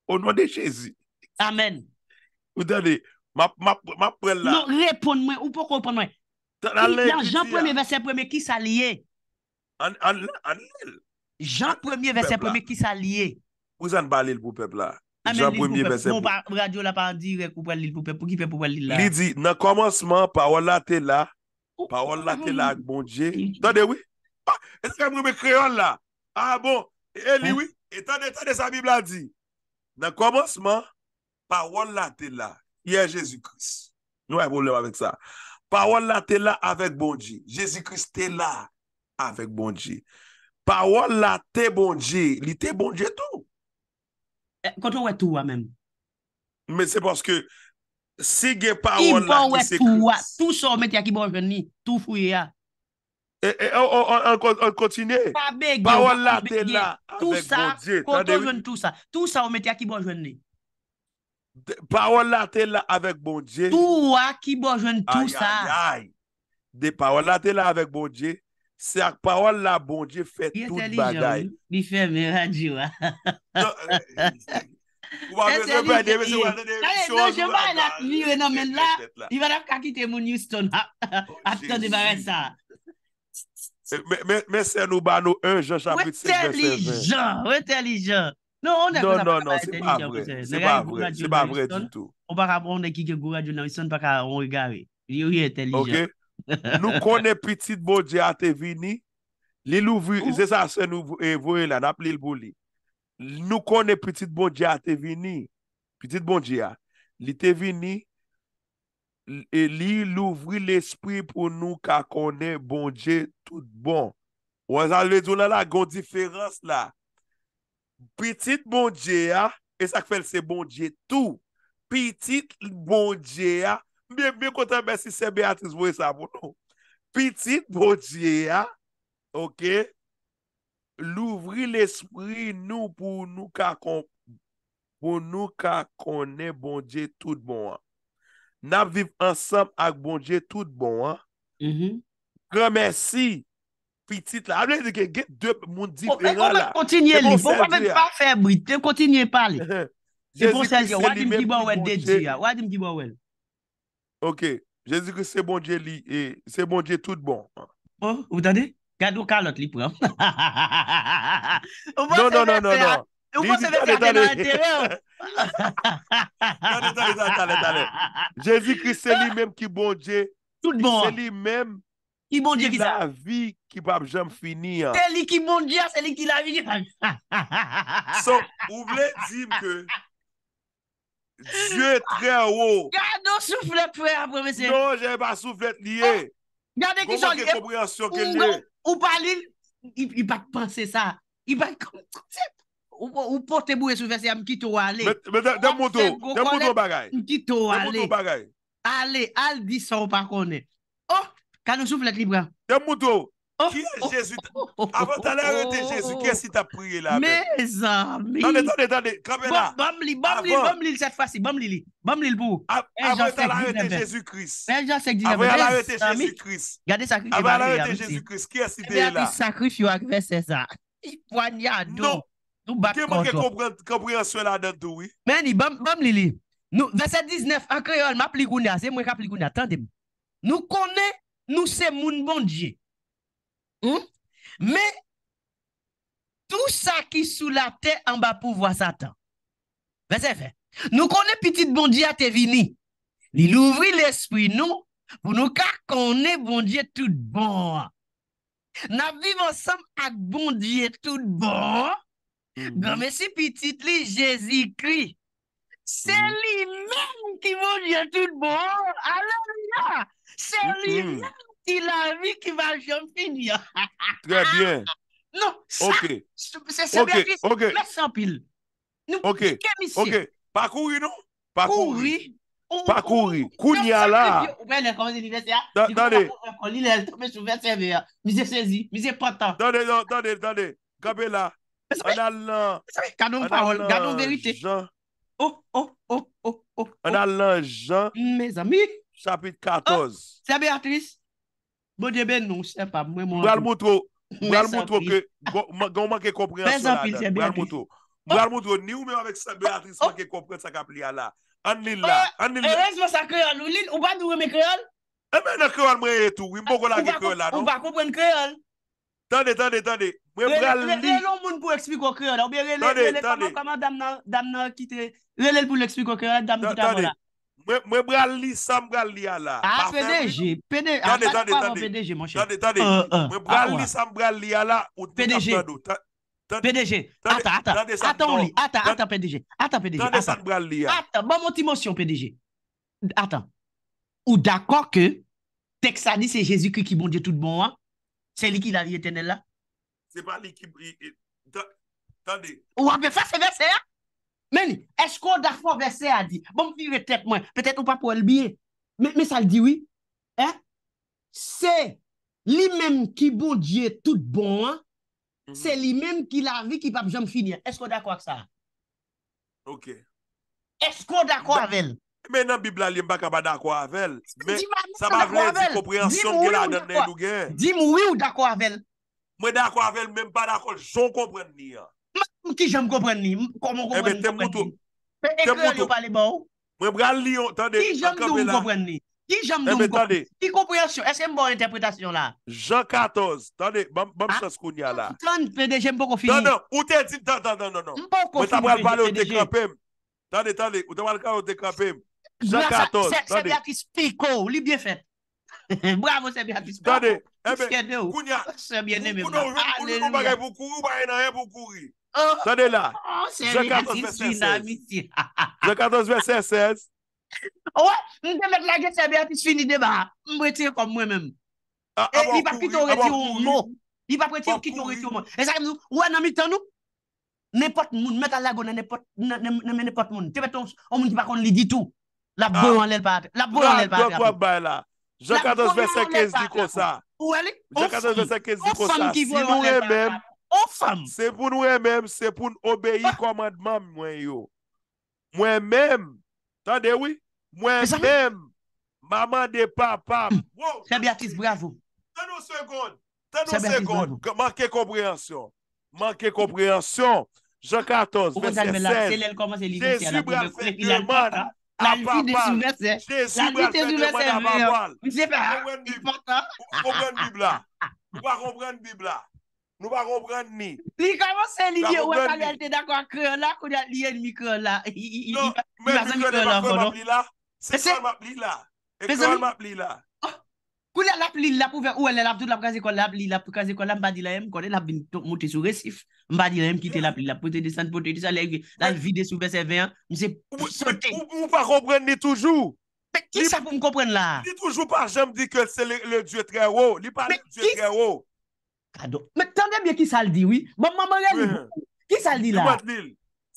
Speaker 2: O nou an de chezi? Amen. O dani, ma non, pren la. Non, repon mwen ou pou konpon mwen. Ti lan jan premye versen premye ki salye. An lè? Jan premye versen premye ki salye. Ou zan bali l poupep
Speaker 1: la? Jam pwemye mese mwen. Mwen
Speaker 2: pa radio la pa di re koupal li l poupep pouki pe poupal li la. Li di, nan
Speaker 1: komonsman, pa wolla te la, oh, pa wolla te la ak ah, bondje. Tande wè? E se mwen kreyon la? Ha bon, e li wè? E tande, tande sa bibla di. Nan komonsman, pa wolla te la, ye Jezikris. Nou e volèm avèk sa. Pa wolla te la avèk bondje. Jezikris te la avèk bondje. Pa wolla te bondje. Li te bondje tou? Koto wè tou wè mèm. Mè se pòs ke si gen pa wè la ki se kris.
Speaker 2: Tou sa wè mette akibon jwen ni. Tou fuyè ya. On kontine. Pa wè la te la. Tou sa wè mette akibon jwen ni. Pa wè la te la avèk bon jè. Tou wè akibon
Speaker 1: jwen tou sa. De pa wè la te la avèk bon jè. Se ak pa wan la
Speaker 2: bon, di fè tout bagay. Bi fè mè radyou. Non, eh, mwen non, non, fè mè radyou. Oh, eh, non, jè mwen lak mi wè nan men la. Di wè lak akite moun Houston. Aptan di barè sa.
Speaker 1: Mè sè nou ba nou un je chanpite se mwen fè mè. Wè telijan,
Speaker 2: wè telijan. Non, non, non, se pa vre. Se pa vre, se pa vre di tout. On pa rapon de ki gè gè gè radyou nan Houston pa ka on wè gare.
Speaker 1: Ok. Nou konè piti bon dje a te vini, li louvri, zè sa se nou envoye e, la, nap li lbou li. Nou konè piti bon dje a te vini, piti bon dje a, li te vini, e li louvri l'espri pou nou ka konè bon dje tout bon. Ou an zan lè djou la la gon diferans la. Piti bon dje a, e sak fel se bon dje tout. Piti bon dje a, Mwen kontan mwen si sebe atis wè sa pou nou. Pitit bonje ya. Ok. Louvri l'esprit nou pou nou ka konen bonje tout bon an. Nap viv ansam ak bonje tout bon an. Kremensi pitit la. Mwen
Speaker 2: kontan mwen si sebe atis wè sa pou nou. Ok,
Speaker 1: jè zi ki se bondje li e se bondje tout bon. Oh, ou tande, gado kalot li pou
Speaker 3: an. Ou mwen se vete an, ou mwen se vete an tena an tere an. Tande, tande, tande, tande.
Speaker 1: Jè zi ki se li menm ki bondje, ki se li menm ki la vi ki bab jom fini an. Se
Speaker 2: li ki bondje, se li ki la vi. So, ou vle zim ke...
Speaker 1: Jè trè wò.
Speaker 3: Gyan nou
Speaker 2: souflet fè apre mè
Speaker 3: sè.
Speaker 1: Non, jè pa souflet liè. Gyan nou souflet fè apre mè sè.
Speaker 2: Ou pa li, i bak panse sa. I bak panse sa. Ou pote mou e souflet sè am kito wale. Mè dè moutou, dè moutou bagay. Mè kito wale. Dè moutou bagay. Ale, ale disan wakone. Oh, kan nou souflet libra. Dè moutou. Qui est Jésus? Avant d'aller arrêter Jésus, qu'est-ce qui t'a prié là? Mes
Speaker 3: ben. amis. Attendez, attendez,
Speaker 2: attendez. Campena. Bamli, bamli, bamli cette fois-ci. Bamli, bamli le bout. Eh, avant d'aller arrêter Jésus-Christ. Eh, avant d'aller arrêter Jésus-Christ. Regardez ça. Avant d'aller arrêter Jésus-Christ, qui est-ce eh qui là? Il sacrifie avec verset ça. Il poignarde. Non. Qui manque compréhension là-dedans, oui? Mais bam bamli li. Verset 19, en créole, ma pli c'est moi qui pli Attendez. Nous connaissons, nous c'est mon bon Dieu. Hein? Mais tout ça qui sous la terre en bas pouvoir Satan. Ben, c'est fait. Nous connaissons petit bon Dieu à te vini. Il ouvre l'esprit nous pour nous connaître bon Dieu tout bon. Nous vivons ensemble avec bon Dieu tout bon. Mais si petit li Jésus-Christ. C'est lui-même qui bon Dieu tout bon. Alléluia. C'est mm-hmm. lui-même il a va jamais finir. Très
Speaker 1: bien.
Speaker 3: Non, Ok. c'est Ok. OK. OK.
Speaker 1: Pas courir, non? Pas courir. Pas courir. là.
Speaker 3: Attendez.
Speaker 2: Attendez, attendez, Gabela.
Speaker 3: On a vérité.
Speaker 1: Oh, oh, oh, oh, oh. On oh. a Jean. Mes amis. Chapitre 14. Bo je ben nou sepab. Mwen mwato, mwen mwato ke goma ke koperansyon la. Mwen mwato, mwen mwato ni ou mwen avek sa Beatrice mwen ke koperansyon ka pli ala. An nil la.
Speaker 2: E res mwen sa kreol. Oh, eh, ou li, eh bon, ou ba di non? ou reme kreol?
Speaker 1: E men ak kreol mwen etou. Ou mwen mwen la ge kreol la nou. Ou ba koperan kreol? Tande, tande,
Speaker 2: tande. Mwen mwen mwen pou ekspik wakreol la. Ou bi relel pou l'eksplik wakreol la. Tande, tande. Mwen bral li, san bral li ala. A, pedeje. Pedeje. Tande, tande, tande. Euh, a, euh, mwen bral li, san bral li ala. Pedeje. Pedeje. Tande, tande, san non. bral li ala. Atan, atan, atan, pedeje. Atan, pedeje. Tande, san bral li ala. Atan, ba mwen ti monsyon, pedeje. Atan. Ou d'akor ke, teksani se Jezikou ki bondye tout bonwa, se li ki la li etenel la?
Speaker 1: Se pa li ki bri etenel.
Speaker 2: Tande. Ou a befa se ve se ya? Meni, esko dakwa ve se a di? Bon viri tep mwen, petet ou pa pou elbiye. Meni, sa l diwi? Se, li menm ki bon diye tout bon, mhm. se li menm ki la vi ki pa mjom finye. Esko dakwa ksa? Ok. Esko dakwa vel?
Speaker 1: Meni, nan bibla li mba kaba dakwa vel? Meni,
Speaker 3: sa mba vle dikopriasyon gela adan nen
Speaker 1: dougen.
Speaker 2: Dim wiv dakwa vel? Mweni
Speaker 1: dakwa vel menm pa dakwa, jon kompren ni ya. Mwen kou mwen kompren ni, mwen eh kompren ni. Ebe, tem moun tou? Mwen ekre li wapalib ou? Mwen mwen li yon, tan de. Ti kompren sou, eh eske mwen bon interpretasyon la? Jean XIV, tan de, mwen mwen sas pou nya la. Tan, PDG mwen konfini. Tan nan, ou ten, tan tan nan nan nan. Mwen tan mwen wale wale ou dekrapem. Tan de, tan de, mwen tan wale wale ou dekrapem. Jean XIV, tan de. Sebyatis
Speaker 2: Piko, li bje fe. Bravo Sebyatis Piko. Tan de, sebyatis Piko. Kounia, kouni nou bagay pou kou, ou bagay nan ren Sade oh, oh, la Je 14-15-16 ah, eh, ah. Je 14-15-16 Ouè, mwen demèk lage sebe apis fini deba Mwen brete yo kom mwen men E li pa prete yo ki yo rete yo mwen E sa kem nou, ouè nan mi tan nou Nèpot moun, mèk a lago nèmè nèpot moun Tèpè ton, o mwen di pa kon li di tou La bou an lèl pa ate La bou an lèl pa
Speaker 1: ate
Speaker 2: Je 14-15-15 di kon sa Ouè li, ouè Je 14-15-15 di kon sa Si mwen mèm
Speaker 1: Se pou nou emem, se pou nou obeyi komandman mwen yo. Mwen emem, tande wè? Mwen emem, maman de papam. Hmm. Sebyatis, bravo.
Speaker 2: Tande ou sekonde,
Speaker 1: tande ou sekonde, manke kompreansyon. Manke kompreansyon. Jean XIV, M.S.S. Te subrafe de man
Speaker 3: apapam. Te subrafe de man apapam. Mwen
Speaker 1: sepa, mwen sepa. Mwen sepa, mwen sepa. Mwen sepa, mwen sepa.
Speaker 2: Nou pa rompren ni. Li ka monsen li diye wè pa li alte da kwa kre yon la, kou diya li yon mi kre yon la. Non, men mi kre yon mi kre yon la konon. Se kwa m ap li la. E kwa m ap li la. Kou li al ap li la pou ven, ou el ap tout la ap kaze kon la ap li la, kaze kon la m badi la yon, kon el ap bin mouti sou resif. M badi la yon kite la ap li la, pote de san, pote de san, lal vide sou besè ven, m se pousote. Ou pa rompren ni toujou. Pe ki sa pou m kompren la? Ni toujou
Speaker 1: pa, jèm di ke Adon.
Speaker 2: Me tan de miye ki sa l di, wii? Ma man man gali, ki sa l di la?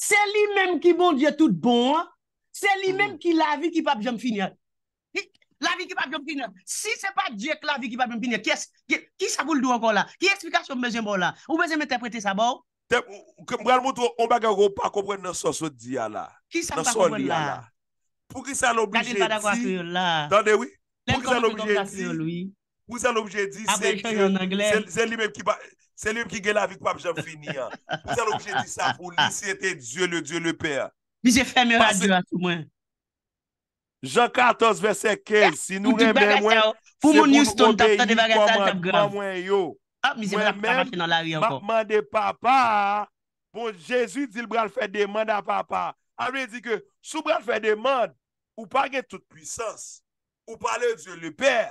Speaker 2: Se li men ki bon diye bon tout bon, se li men ki la vi ki pa pjam finye. La vi ki pa pjam finye. Si se pa diye ki la vi ki pa pjam finye, ki sa koul do ankon la? Ki eksplikasyon mwen jen bon la? Ou mwen jen mwente prete sa bon? Te, mwen
Speaker 1: mwen mwote, mwen mwen mwen mwen mwen mwen mwen mwen mwen mwen mwen mwen mwen mwen.
Speaker 2: Pou ki sa l obje
Speaker 1: ti? Gadi l pa da kwa kou yon la. Tande wii? Lèm kou mwen mwen mwen mwen mwen mwen mwen mwen mwen mwen Pou zè l'obje di se ke... Se li mèm ki gè la vik pap jav fini an. Pou zè l'obje di sa founi se te Diyo le Diyo le Pèr.
Speaker 2: Mize fè mèm a Diyo a sou mwen.
Speaker 1: Jean 14 verset ke, si nou remè mwen, se pou nou ote yi pou
Speaker 2: mwen yo. Mwen mèm, mèm
Speaker 1: mèm de papa, pou bon, Jésus di l'bral fè deman da papa. A ah, mèm di ke, sou bral fè deman, ou pa gen tout puissance, ou pa le Diyo le Pèr,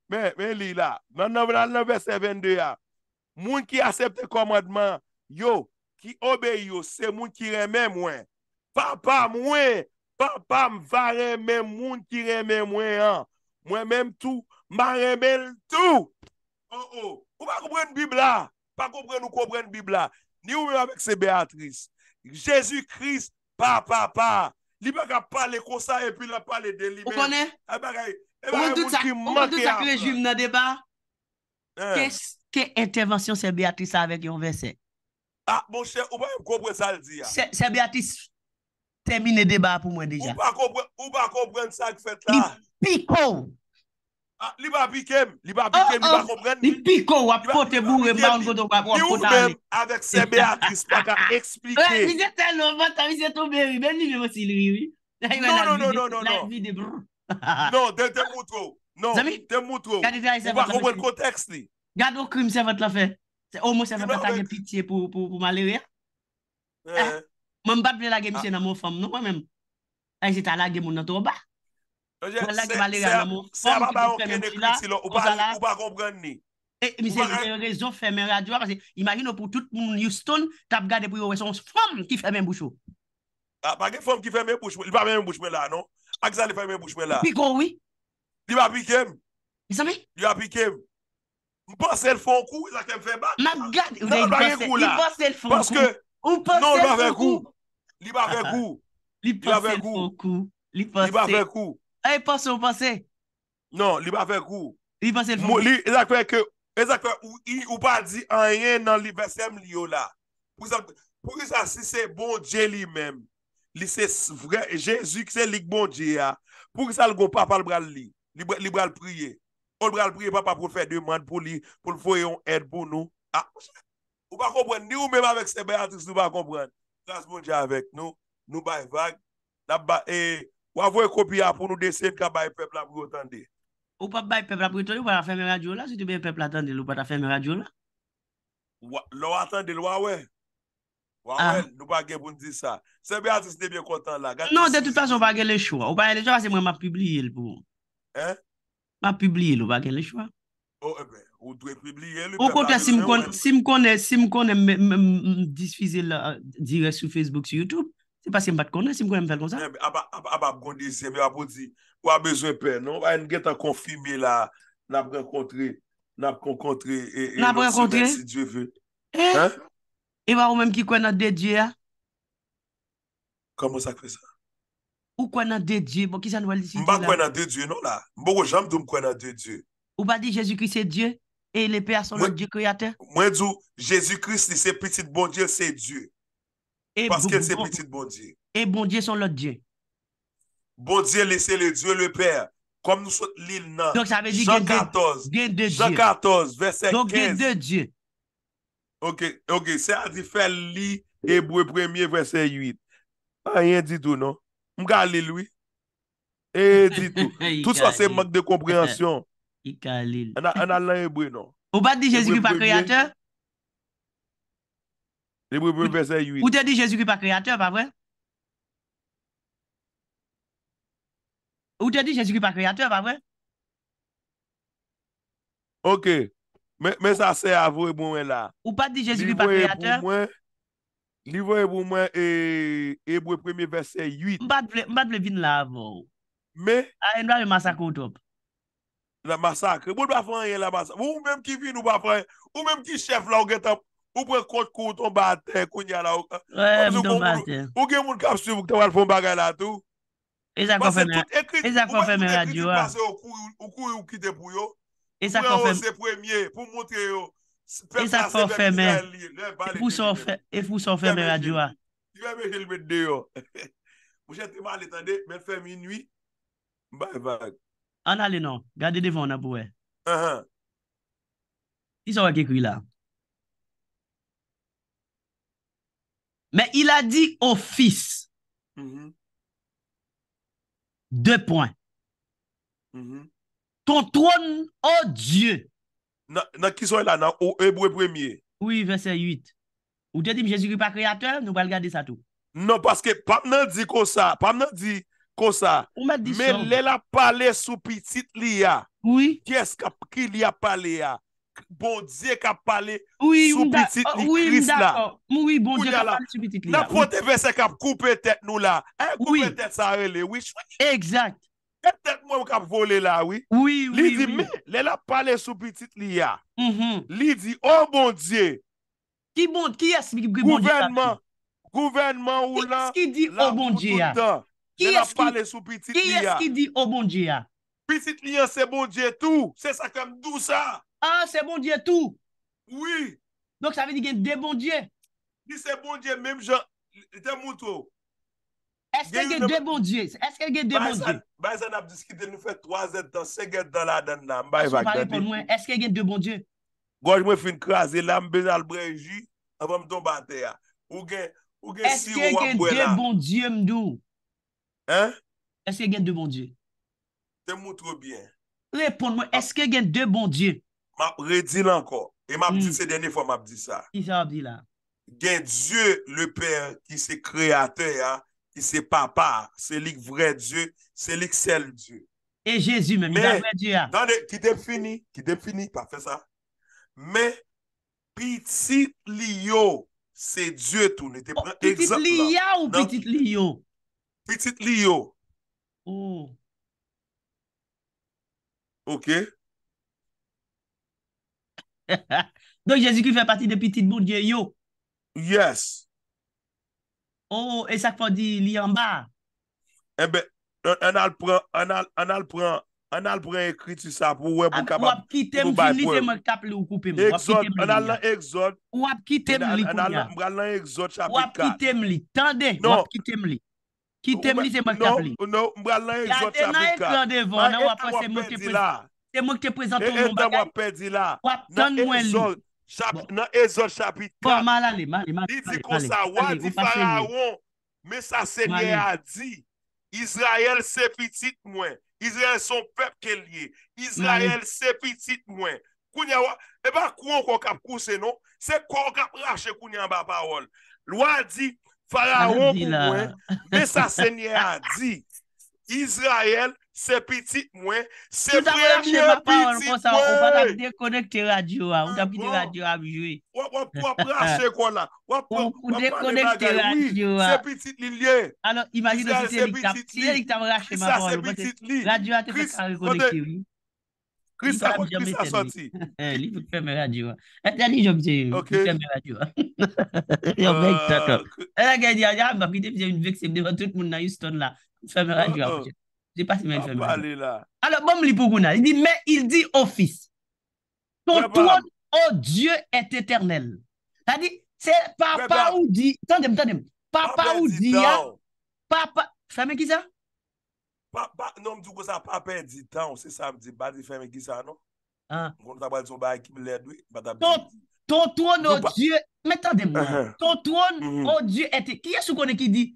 Speaker 1: Men li la, nan nanven nanven se vende ya. Moun ki asepte komadman, yo, ki obe yo, se moun ki reme mwen. Pa pa mwen, pa pa mvare men moun ki reme mwen an. Mwen menm tou, ma remel tou. O, oh, o, oh. ou pa koubren bibla? Pa koubren ou koubren bibla? Ni ou mwen avèk se Beatrice. Jésus Christ, pa pa pa. Li mwen ka pale konsa epi la pale deli men. Ou konen? A bagay. On eh dout sa krejim nan
Speaker 2: deba? Kè intervensyon se Beatrice avèk yon ve se? A,
Speaker 1: ah, monshe, ou ba yon kompren ah. sal di ya? Se Beatrice,
Speaker 2: temine deba pou mwen
Speaker 1: deja. Ou ba kompren sal ki fet la? Li piko! Li ba pikem? Li ba pikem, li ba
Speaker 2: kompren mi? Li piko wapote mou e moun vodok wapotan li. Li ou mèm avèk se Beatrice pak ap eksplike. Ou ya, monshe, monshe, monshe, monshe, monshe, monshe, monshe, monshe, monshe, monshe, monshe, monshe, monshe, monshe, monshe, monshe, monshe, monshe, No, tem moutro. No, tem moutro. Ou pa komwen kotex ni. Gado krim se vat la fe. Ou mou se vat batage pitiye pou maler ya. Eh. Eh, mwen bat vle lage ah. mse nan mou fom nou mwen menm. Ay se talage moun nato ou ba. Ou lage maler ya nan mou. Se ap ap anke nekri si lò, ou pa komwen ni. E, mise yon rezon fè men radywa. Imagino pou tout moun you stone, tap gade pou yon wè son fòm ki fè men bouchou.
Speaker 1: Ah, a, bagè fòm ki fè men bouchou. Il pa men mè mè bouchou mè la, non? Ak zan li fany mwen mouch mwen la. Li ba pi kem? Li ba pi kem? Mpase l fon kou? Mpase
Speaker 2: non, non, l fon kou? Mpase
Speaker 1: non, l fon kou? Li ba eh, fe kou? Li ba fe kou? Li ba fe kou? Non, li ba fe kou? Li ba fe kou? Li ba fe kou? Li ba fe kou? Ou pa di anyen nan li vese m li yo la. Pou yon sa si se bon jeli menm. Li se vre, jesu ki se lik bon di ya Pou ki sal go papa l bral li Li bral priye O l bral priye papa pou fè deman pou li Pou l foyon ed pou nou Ou pa kompren, ni ou mèm avèk sebe An tis nou pa kompren Kras bon di avèk nou, nou bay vag La ba, e, wavou e kopi ya Pou nou desèd ka bay pepl apri otande
Speaker 2: Ou pa bay pepl apri, ton ou pa la fèm e radyo la Si ti bay pepl atande, ou pa la fèm e radyo la
Speaker 1: Lo atande lo a wè Ou ah. anwen, nou bagen bon di sa. Sebe a ti ste bien kontan la. Non, de tout
Speaker 2: pason bagen le chou. Ou bagen le chou, se mwen ma publie l pou. Bon. Hen? Ma publie l ou bagen le chou. Ou, e ben,
Speaker 1: ou dwey publie l. Ou kontè si m
Speaker 2: konè, si m konè m despise la, dire sou Facebook, sou Youtube. Se pa se m bat konè, si m konè m fel kon sa. A ban, a ban, a ban, a ban bon di
Speaker 1: se. Ou a bezwen pe, nou. A yon gè tan konfimi la, nan kon kontre, nan kon kontre. Nan kon kontre? Si die ve.
Speaker 2: Eh? Hen? Ewa ou menm ki kwenan de Diyo ya?
Speaker 1: Kamo sa kre sa?
Speaker 2: Ou kwenan de Diyo? Mba
Speaker 1: kwenan de Diyo nou la? Mbo go jamb dou m kwenan de Diyo.
Speaker 2: Ou ba di Jezoukris se Diyo? E le pe a son lodi Kriyate?
Speaker 1: Mwen di Jezoukris li se piti de bon Diyo se Diyo. Paske bon bon bon se piti de bon Diyo.
Speaker 2: E bon Diyo son lodi Diyo. Bon
Speaker 1: Diyo lese le Diyo le pe. Kom nou sou lini nan. Donc sa ve di gen de Diyo. Gen de Diyo. Ok, ok. Se a di fel li ebwe premye vese yuid. A yen di tou nou. Mka li lui. E eh, di tou. Tout sa se mak de komprehansyon.
Speaker 2: I kalil.
Speaker 1: An a lan
Speaker 2: ebwe nou. Ou bat di jesu ki pa kreator? Ebwe premye vese yuid. Ou te di jesu ki pa kreator, pa vwe? Ou te di jesu ki pa kreator, pa vwe?
Speaker 1: Ok. Ok. Mè sa se avou e bou mwen la.
Speaker 2: Ou pa di jesu li pa kreatè?
Speaker 1: Livou e bou mwen e ebou e premiye verse 8. Mbate ple vin la avou. Mè? A enwa mè masakou top. La masakre. Mbote pa fanyen la masakre. Ou mèm ki vin ou pa fanyen. Ou mèm ki chef la ou getap. Ou prekot koutou mbate kounya la. Euh, ou gen moun kapsu vou kte wad foun bagay la tou. E zako fè mè.
Speaker 2: E zako fè mè radio a. Ah.
Speaker 1: Ou kou yon kite pou yon.
Speaker 2: E sa kon fèmè. Pou mwè ou se
Speaker 1: fwè mwè, pou mwè mwè.
Speaker 2: E sa kon fèmè. E pou son fèmè, Radjoua.
Speaker 1: Yon mwen jel mwen deyo. Mwen jel mwen létende, mwen fèmè yon nwi. Bay bag.
Speaker 2: An alè nan, gade devon an apowe. An an. Yon sa wakè kou yon la. Men yon la di, o fis. De pwè.
Speaker 3: De pwè.
Speaker 2: Son tron o oh Diyo.
Speaker 1: Na kisoy la nan o ebwe bremye. Oui, verse 8. Ou te di m jesu ki pa kreator, nou bal gade sa tou. Non, paske pam nan di konsa. Pam nan di konsa. Men lè la pale sou pitit li ya. Oui. Yes, kap ki li ya pale ya. Bon Diyo kap pale sou pitit ni kris la. Oui, bon Diyo kap
Speaker 2: pale sou pitit li ya. Na pote
Speaker 1: verse kap koupe tet nou la. Koupe tet sa rele. Exact. E tet mwen wak ap vole la, oui? Oui, oui, oui. Li di mi, le la pale sou bitit li ya. Mm-hmm. Li di, oh bon diye. Ki ah, bon, ki es mi ki bon diye ta ki? Gouvernman. Gouvernman ou la. Ki es ki di, oh bon diye ya? La, loutou tan. Ki es ki, ki
Speaker 3: es ki
Speaker 2: di, oh bon diye ya? Bitit li ya se bon diye tou. Se sa kam dou sa. Ah, se bon diye tou? Oui. Nonk sa veni gen de bon diye? Ki se bon diye, menm jan, de moun tou, Eske gen bon bon de bon diye? Eske gen bon de bon diye?
Speaker 1: Bay zan ap diskite, nou fe 3 zet tan, se gen do la dan nan, bay va kade. Eske gen de bon diye? Gwoj mwen fin kras, elan mbezal breji, avan mton bate ya. Eske gen de
Speaker 2: bon diye mdou? Hein? Eske gen de bon diye?
Speaker 1: Tem moun tro bien.
Speaker 2: Repon mwen, eske gen de bon diye?
Speaker 1: Map redi lanko, e map di se dene fwa map di sa.
Speaker 2: Ki sa ap di la?
Speaker 1: Gen diye le per ki se kreaten ya, ki se pa pa, se lik vre diyo, se lik sel diyo. E Jezi men, mi da vre diyo. Ki defini, pa fe sa. Me, pitit liyo, se diyo toune. Pitit liyo ou non. pitit liyo? Pitit liyo.
Speaker 2: Oh. Ok. Don Jezi ki fe pati de pitit moun diyo yo? Yes. Yes. Oh, ah, ou esak pa di li an ba? Ebe, an
Speaker 1: al pren, an al pren, an al pren ekriti sa pou we pou kabab. Wap ki tem li te mèk
Speaker 2: tap li ou koupi mou. Ek zon, an al lan
Speaker 1: ek zon. Wap ki tem li pou mèk. An al mbèk lan ek zon chabika. Wap ki tem li, tande, wap ki tem li. Ki tem li te mèk tap li. Non, mbèk lan ek zon chabika. An al prendevan, an wap prese mèk te prezant. Mwen te mèk te prezant ton moun bagay. E en dan wap pe di la. Wap tan mwen li. E zon chapit 4, li di kon sa wad di farawon, me sa sènyè a di, Izrael se pitit mwen, Izrael son pep ke liye, Izrael se pitit mwen, kounyan wad, e ba kouyon kon kap kouse non, se kon kap rache kounyan ba parol, lwa di, farawon mwen, me sa sènyè a di, Izrael se pitit mwen, sepitit mwen! Sepitit mwen! Tuta mwa rakayman apwa wan, pwosa au pat nane de konekte
Speaker 2: rayo a, wap ane de konekte rayo a aviwe. Wap pritikman lan! Sepitit lille! Kris a sepitit lille!
Speaker 3: Kris apjane jom.» Lis
Speaker 2: SR'me Rayo a. Et eni jomze, iyo mwen Ukweme Rayo a.
Speaker 3: Yo mwen Utwak.
Speaker 2: Ya m realised mwen 매 apyon di aq teaches yon Mwen my seems ilik their Pat. Jepa si men se men. A la bom li pou gounan. Men il di ofis. Ton touan o oh Diyo et eternel. Tadi, se papa ou di... Tandem, tandem. Papa ou di ya. Papa... Feme ki sa?
Speaker 1: Non m di kosa papa ou di tan. Se sa m di bade feme ki sa non? An. M kon tabal sou
Speaker 2: ba ekim led we. Bada m di... Ton touan o Diyo... Men tandem. Ton touan o Diyo et... Ki esou konen ki di?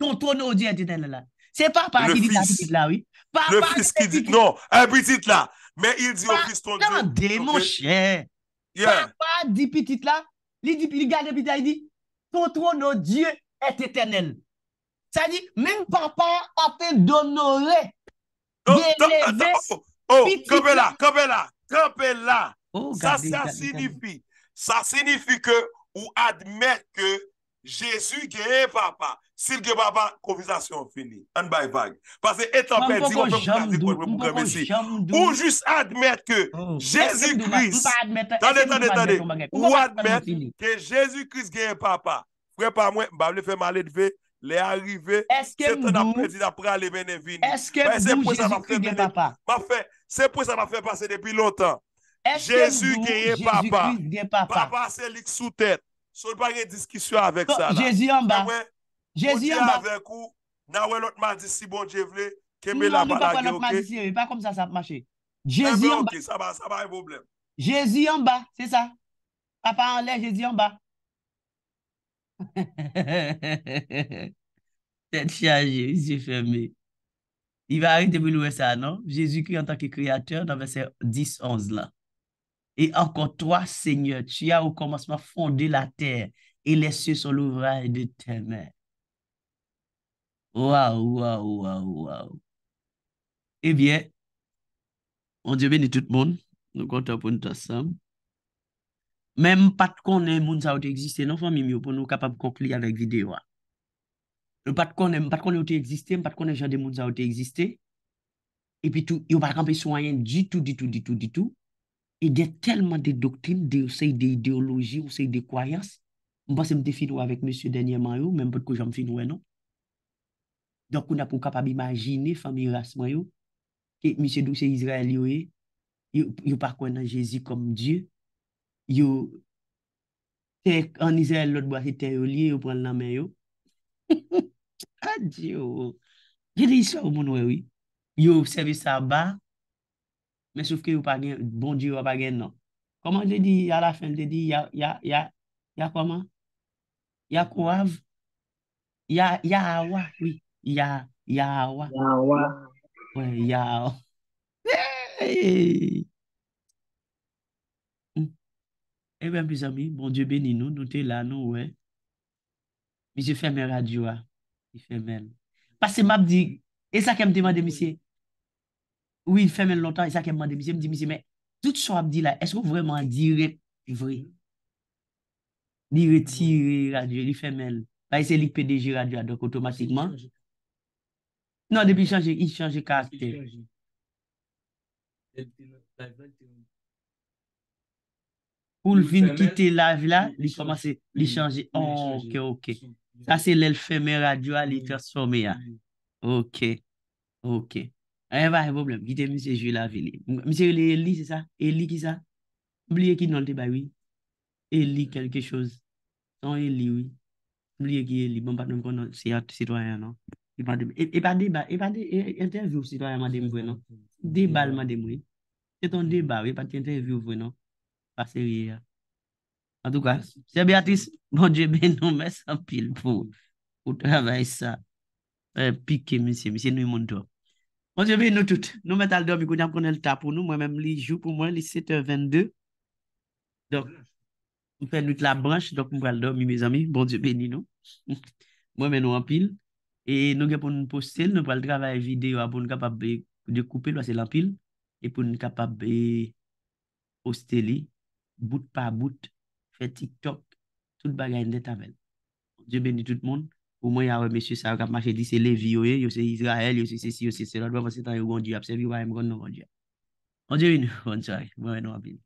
Speaker 2: Ton touan o Diyo et eternel la? C'est papa qui dit la petite là, oui. Papa le fils qui dit, non, un petit là. Mais il dit au piston Non, Attendez, démon
Speaker 3: cher.
Speaker 2: Papa dit petite là. Il dit, il garde petite là, il dit, ton trône, oh Dieu, est éternel. Ça dit, même papa a fait d'honorer. Oh, oh, oh, campez là, campez là, elle là.
Speaker 1: ça, ça signifie, ça signifie que, ou admet que Jésus guérit papa. Sil ge ba ba, konvisasyon fini. An bay vage. Pase etan pe di, ou juste admette ke Jezikris, ou admette ke Jezikris genye papa, mba mle fe male dve, le arrive, se ton apre di dapre ale vene vini. Se pou sa ma fe pase depi lontan.
Speaker 3: Jezikris genye
Speaker 1: papa. Papa se lik sou tete. So ne pa gen diskisyon avek sa oh, la. Jezikris genye papa. Jezi yon ba. Na we lot madisi si bon jevle,
Speaker 3: keme non, la balage, okey?
Speaker 2: Pa kom sa sa mache. Jezi yon ba. Jezi yon ba, se sa. A pa anle, jezi yon ba. Tè chanje, je ferme. I va arite bou nouwe sa, non? Jezi kri an tak ki kriyateur, nan vese 10-11 lan. E ankon 3 seigneur, tia ou komasman fonde la tèr, e lesse sol ouvra e de tè mèr. Waw, waw, waw, waw, waw. Ebyè, eh mwen diye veni tout moun, nou konta pou nita sam. Mèm pat konen moun sa wote egziste, nan fami mwen pou nou kapab kokli alèk videwa. Mwen pat konen moun sa wote egziste, mwen pat konen jan de moun sa wote egziste, epi tou, yon pat kanpe souayen di tout, di tout, di tout, di tout. E diè telman de doktin, de ou sey de ideologi, ou sey de kwayans. Mwen pas mte fin wè avèk mèsyou denye man yon, mèm pat ko jan fin wè non. Dok ou na pou kapab imajine fami rasman yo. Ki e misi dou se Israel yo e. Yo pa kwen nan Jezi kom diyo. Yo. An Israel lout bo a hiten yo liye yo pren nan men yo. Ha diyo. Je di iswa ou moun we we. Yo sebe sa ba. Men souf ke yo pa gen. Bon diyo a pa gen nan. Koman de di? A la fen de di? Ya, ya, ya, ya koman? Ya kou av? Ya, ya awa? Oui. Ya, ya, wa. Ya, wa. Ya, wa. Hey! Hey, eh ben, bizami. Bon, Dieu béni nou. Nou te la, nou, wey. Mi se fèmè radio, wa. Mi fèmè. Pas se m ap di, e sa kem te mande, mi se. Oui, fèmè lontan, e sa kem mande, mi se. Mi di, mi se, mè, tout so ap di la, esko vreman di repivri? Ni retiri radio, ni fèmè. Ba, e se lik PDG radio, adok otomatikman. Automatikman. Nan, depi chanje, chanje karakter. Oul vin kite lavi la, li chanje, li chanje, ok, ok. Sa se l'elfeme radio a li transforme ya. Ok, ok. A eh, yon va, yon boblem. Gite msè ju lavi li. Msè li el li, se sa? El li ki sa? Mbliye ki nante ba, oui. El li kelke chose. Nan, el li, oui. Mbliye ki el li. Mbliye ki el li. E, e, e pa deba, e pa de, e, e interview non? si non? to bon euh, bon a man dem vwe no. Debal man dem wwe. Se ton deba, e pa te interview vwe no. Pase wye ya. An tou ka, se be atis, bonje ben, nou mes apil pou, bon pou travay sa. Pike mese, mese nou yon moun top. Bonje ben nou tout, nou met al do mi kou diyan konel ta pou nou, mwen men li jou pou mwen li 7h22. Dok, mwen fen nou tla branche, dok mwen al do mi mwen zami, bonje ben yon nou. Mwen men nou apil. E nou gen pou nou postel, nou pou al travay videyo a pou nou kapab e, de koupe lwa se lampil. E pou nou kapab e, posteli, bout pa bout, fe TikTok, tout bagayen det amel. Je beni tout moun, pou mwen ya wè mesye sa wè kap mache di se levi yo e, yo se Israel, yo se bon, Sisi, yo se Selad, wè wè se ta yo Gondia, apse vi wè yè mgon nou Gondia. Anjewin, wè anjwak, mwen wè nou apil.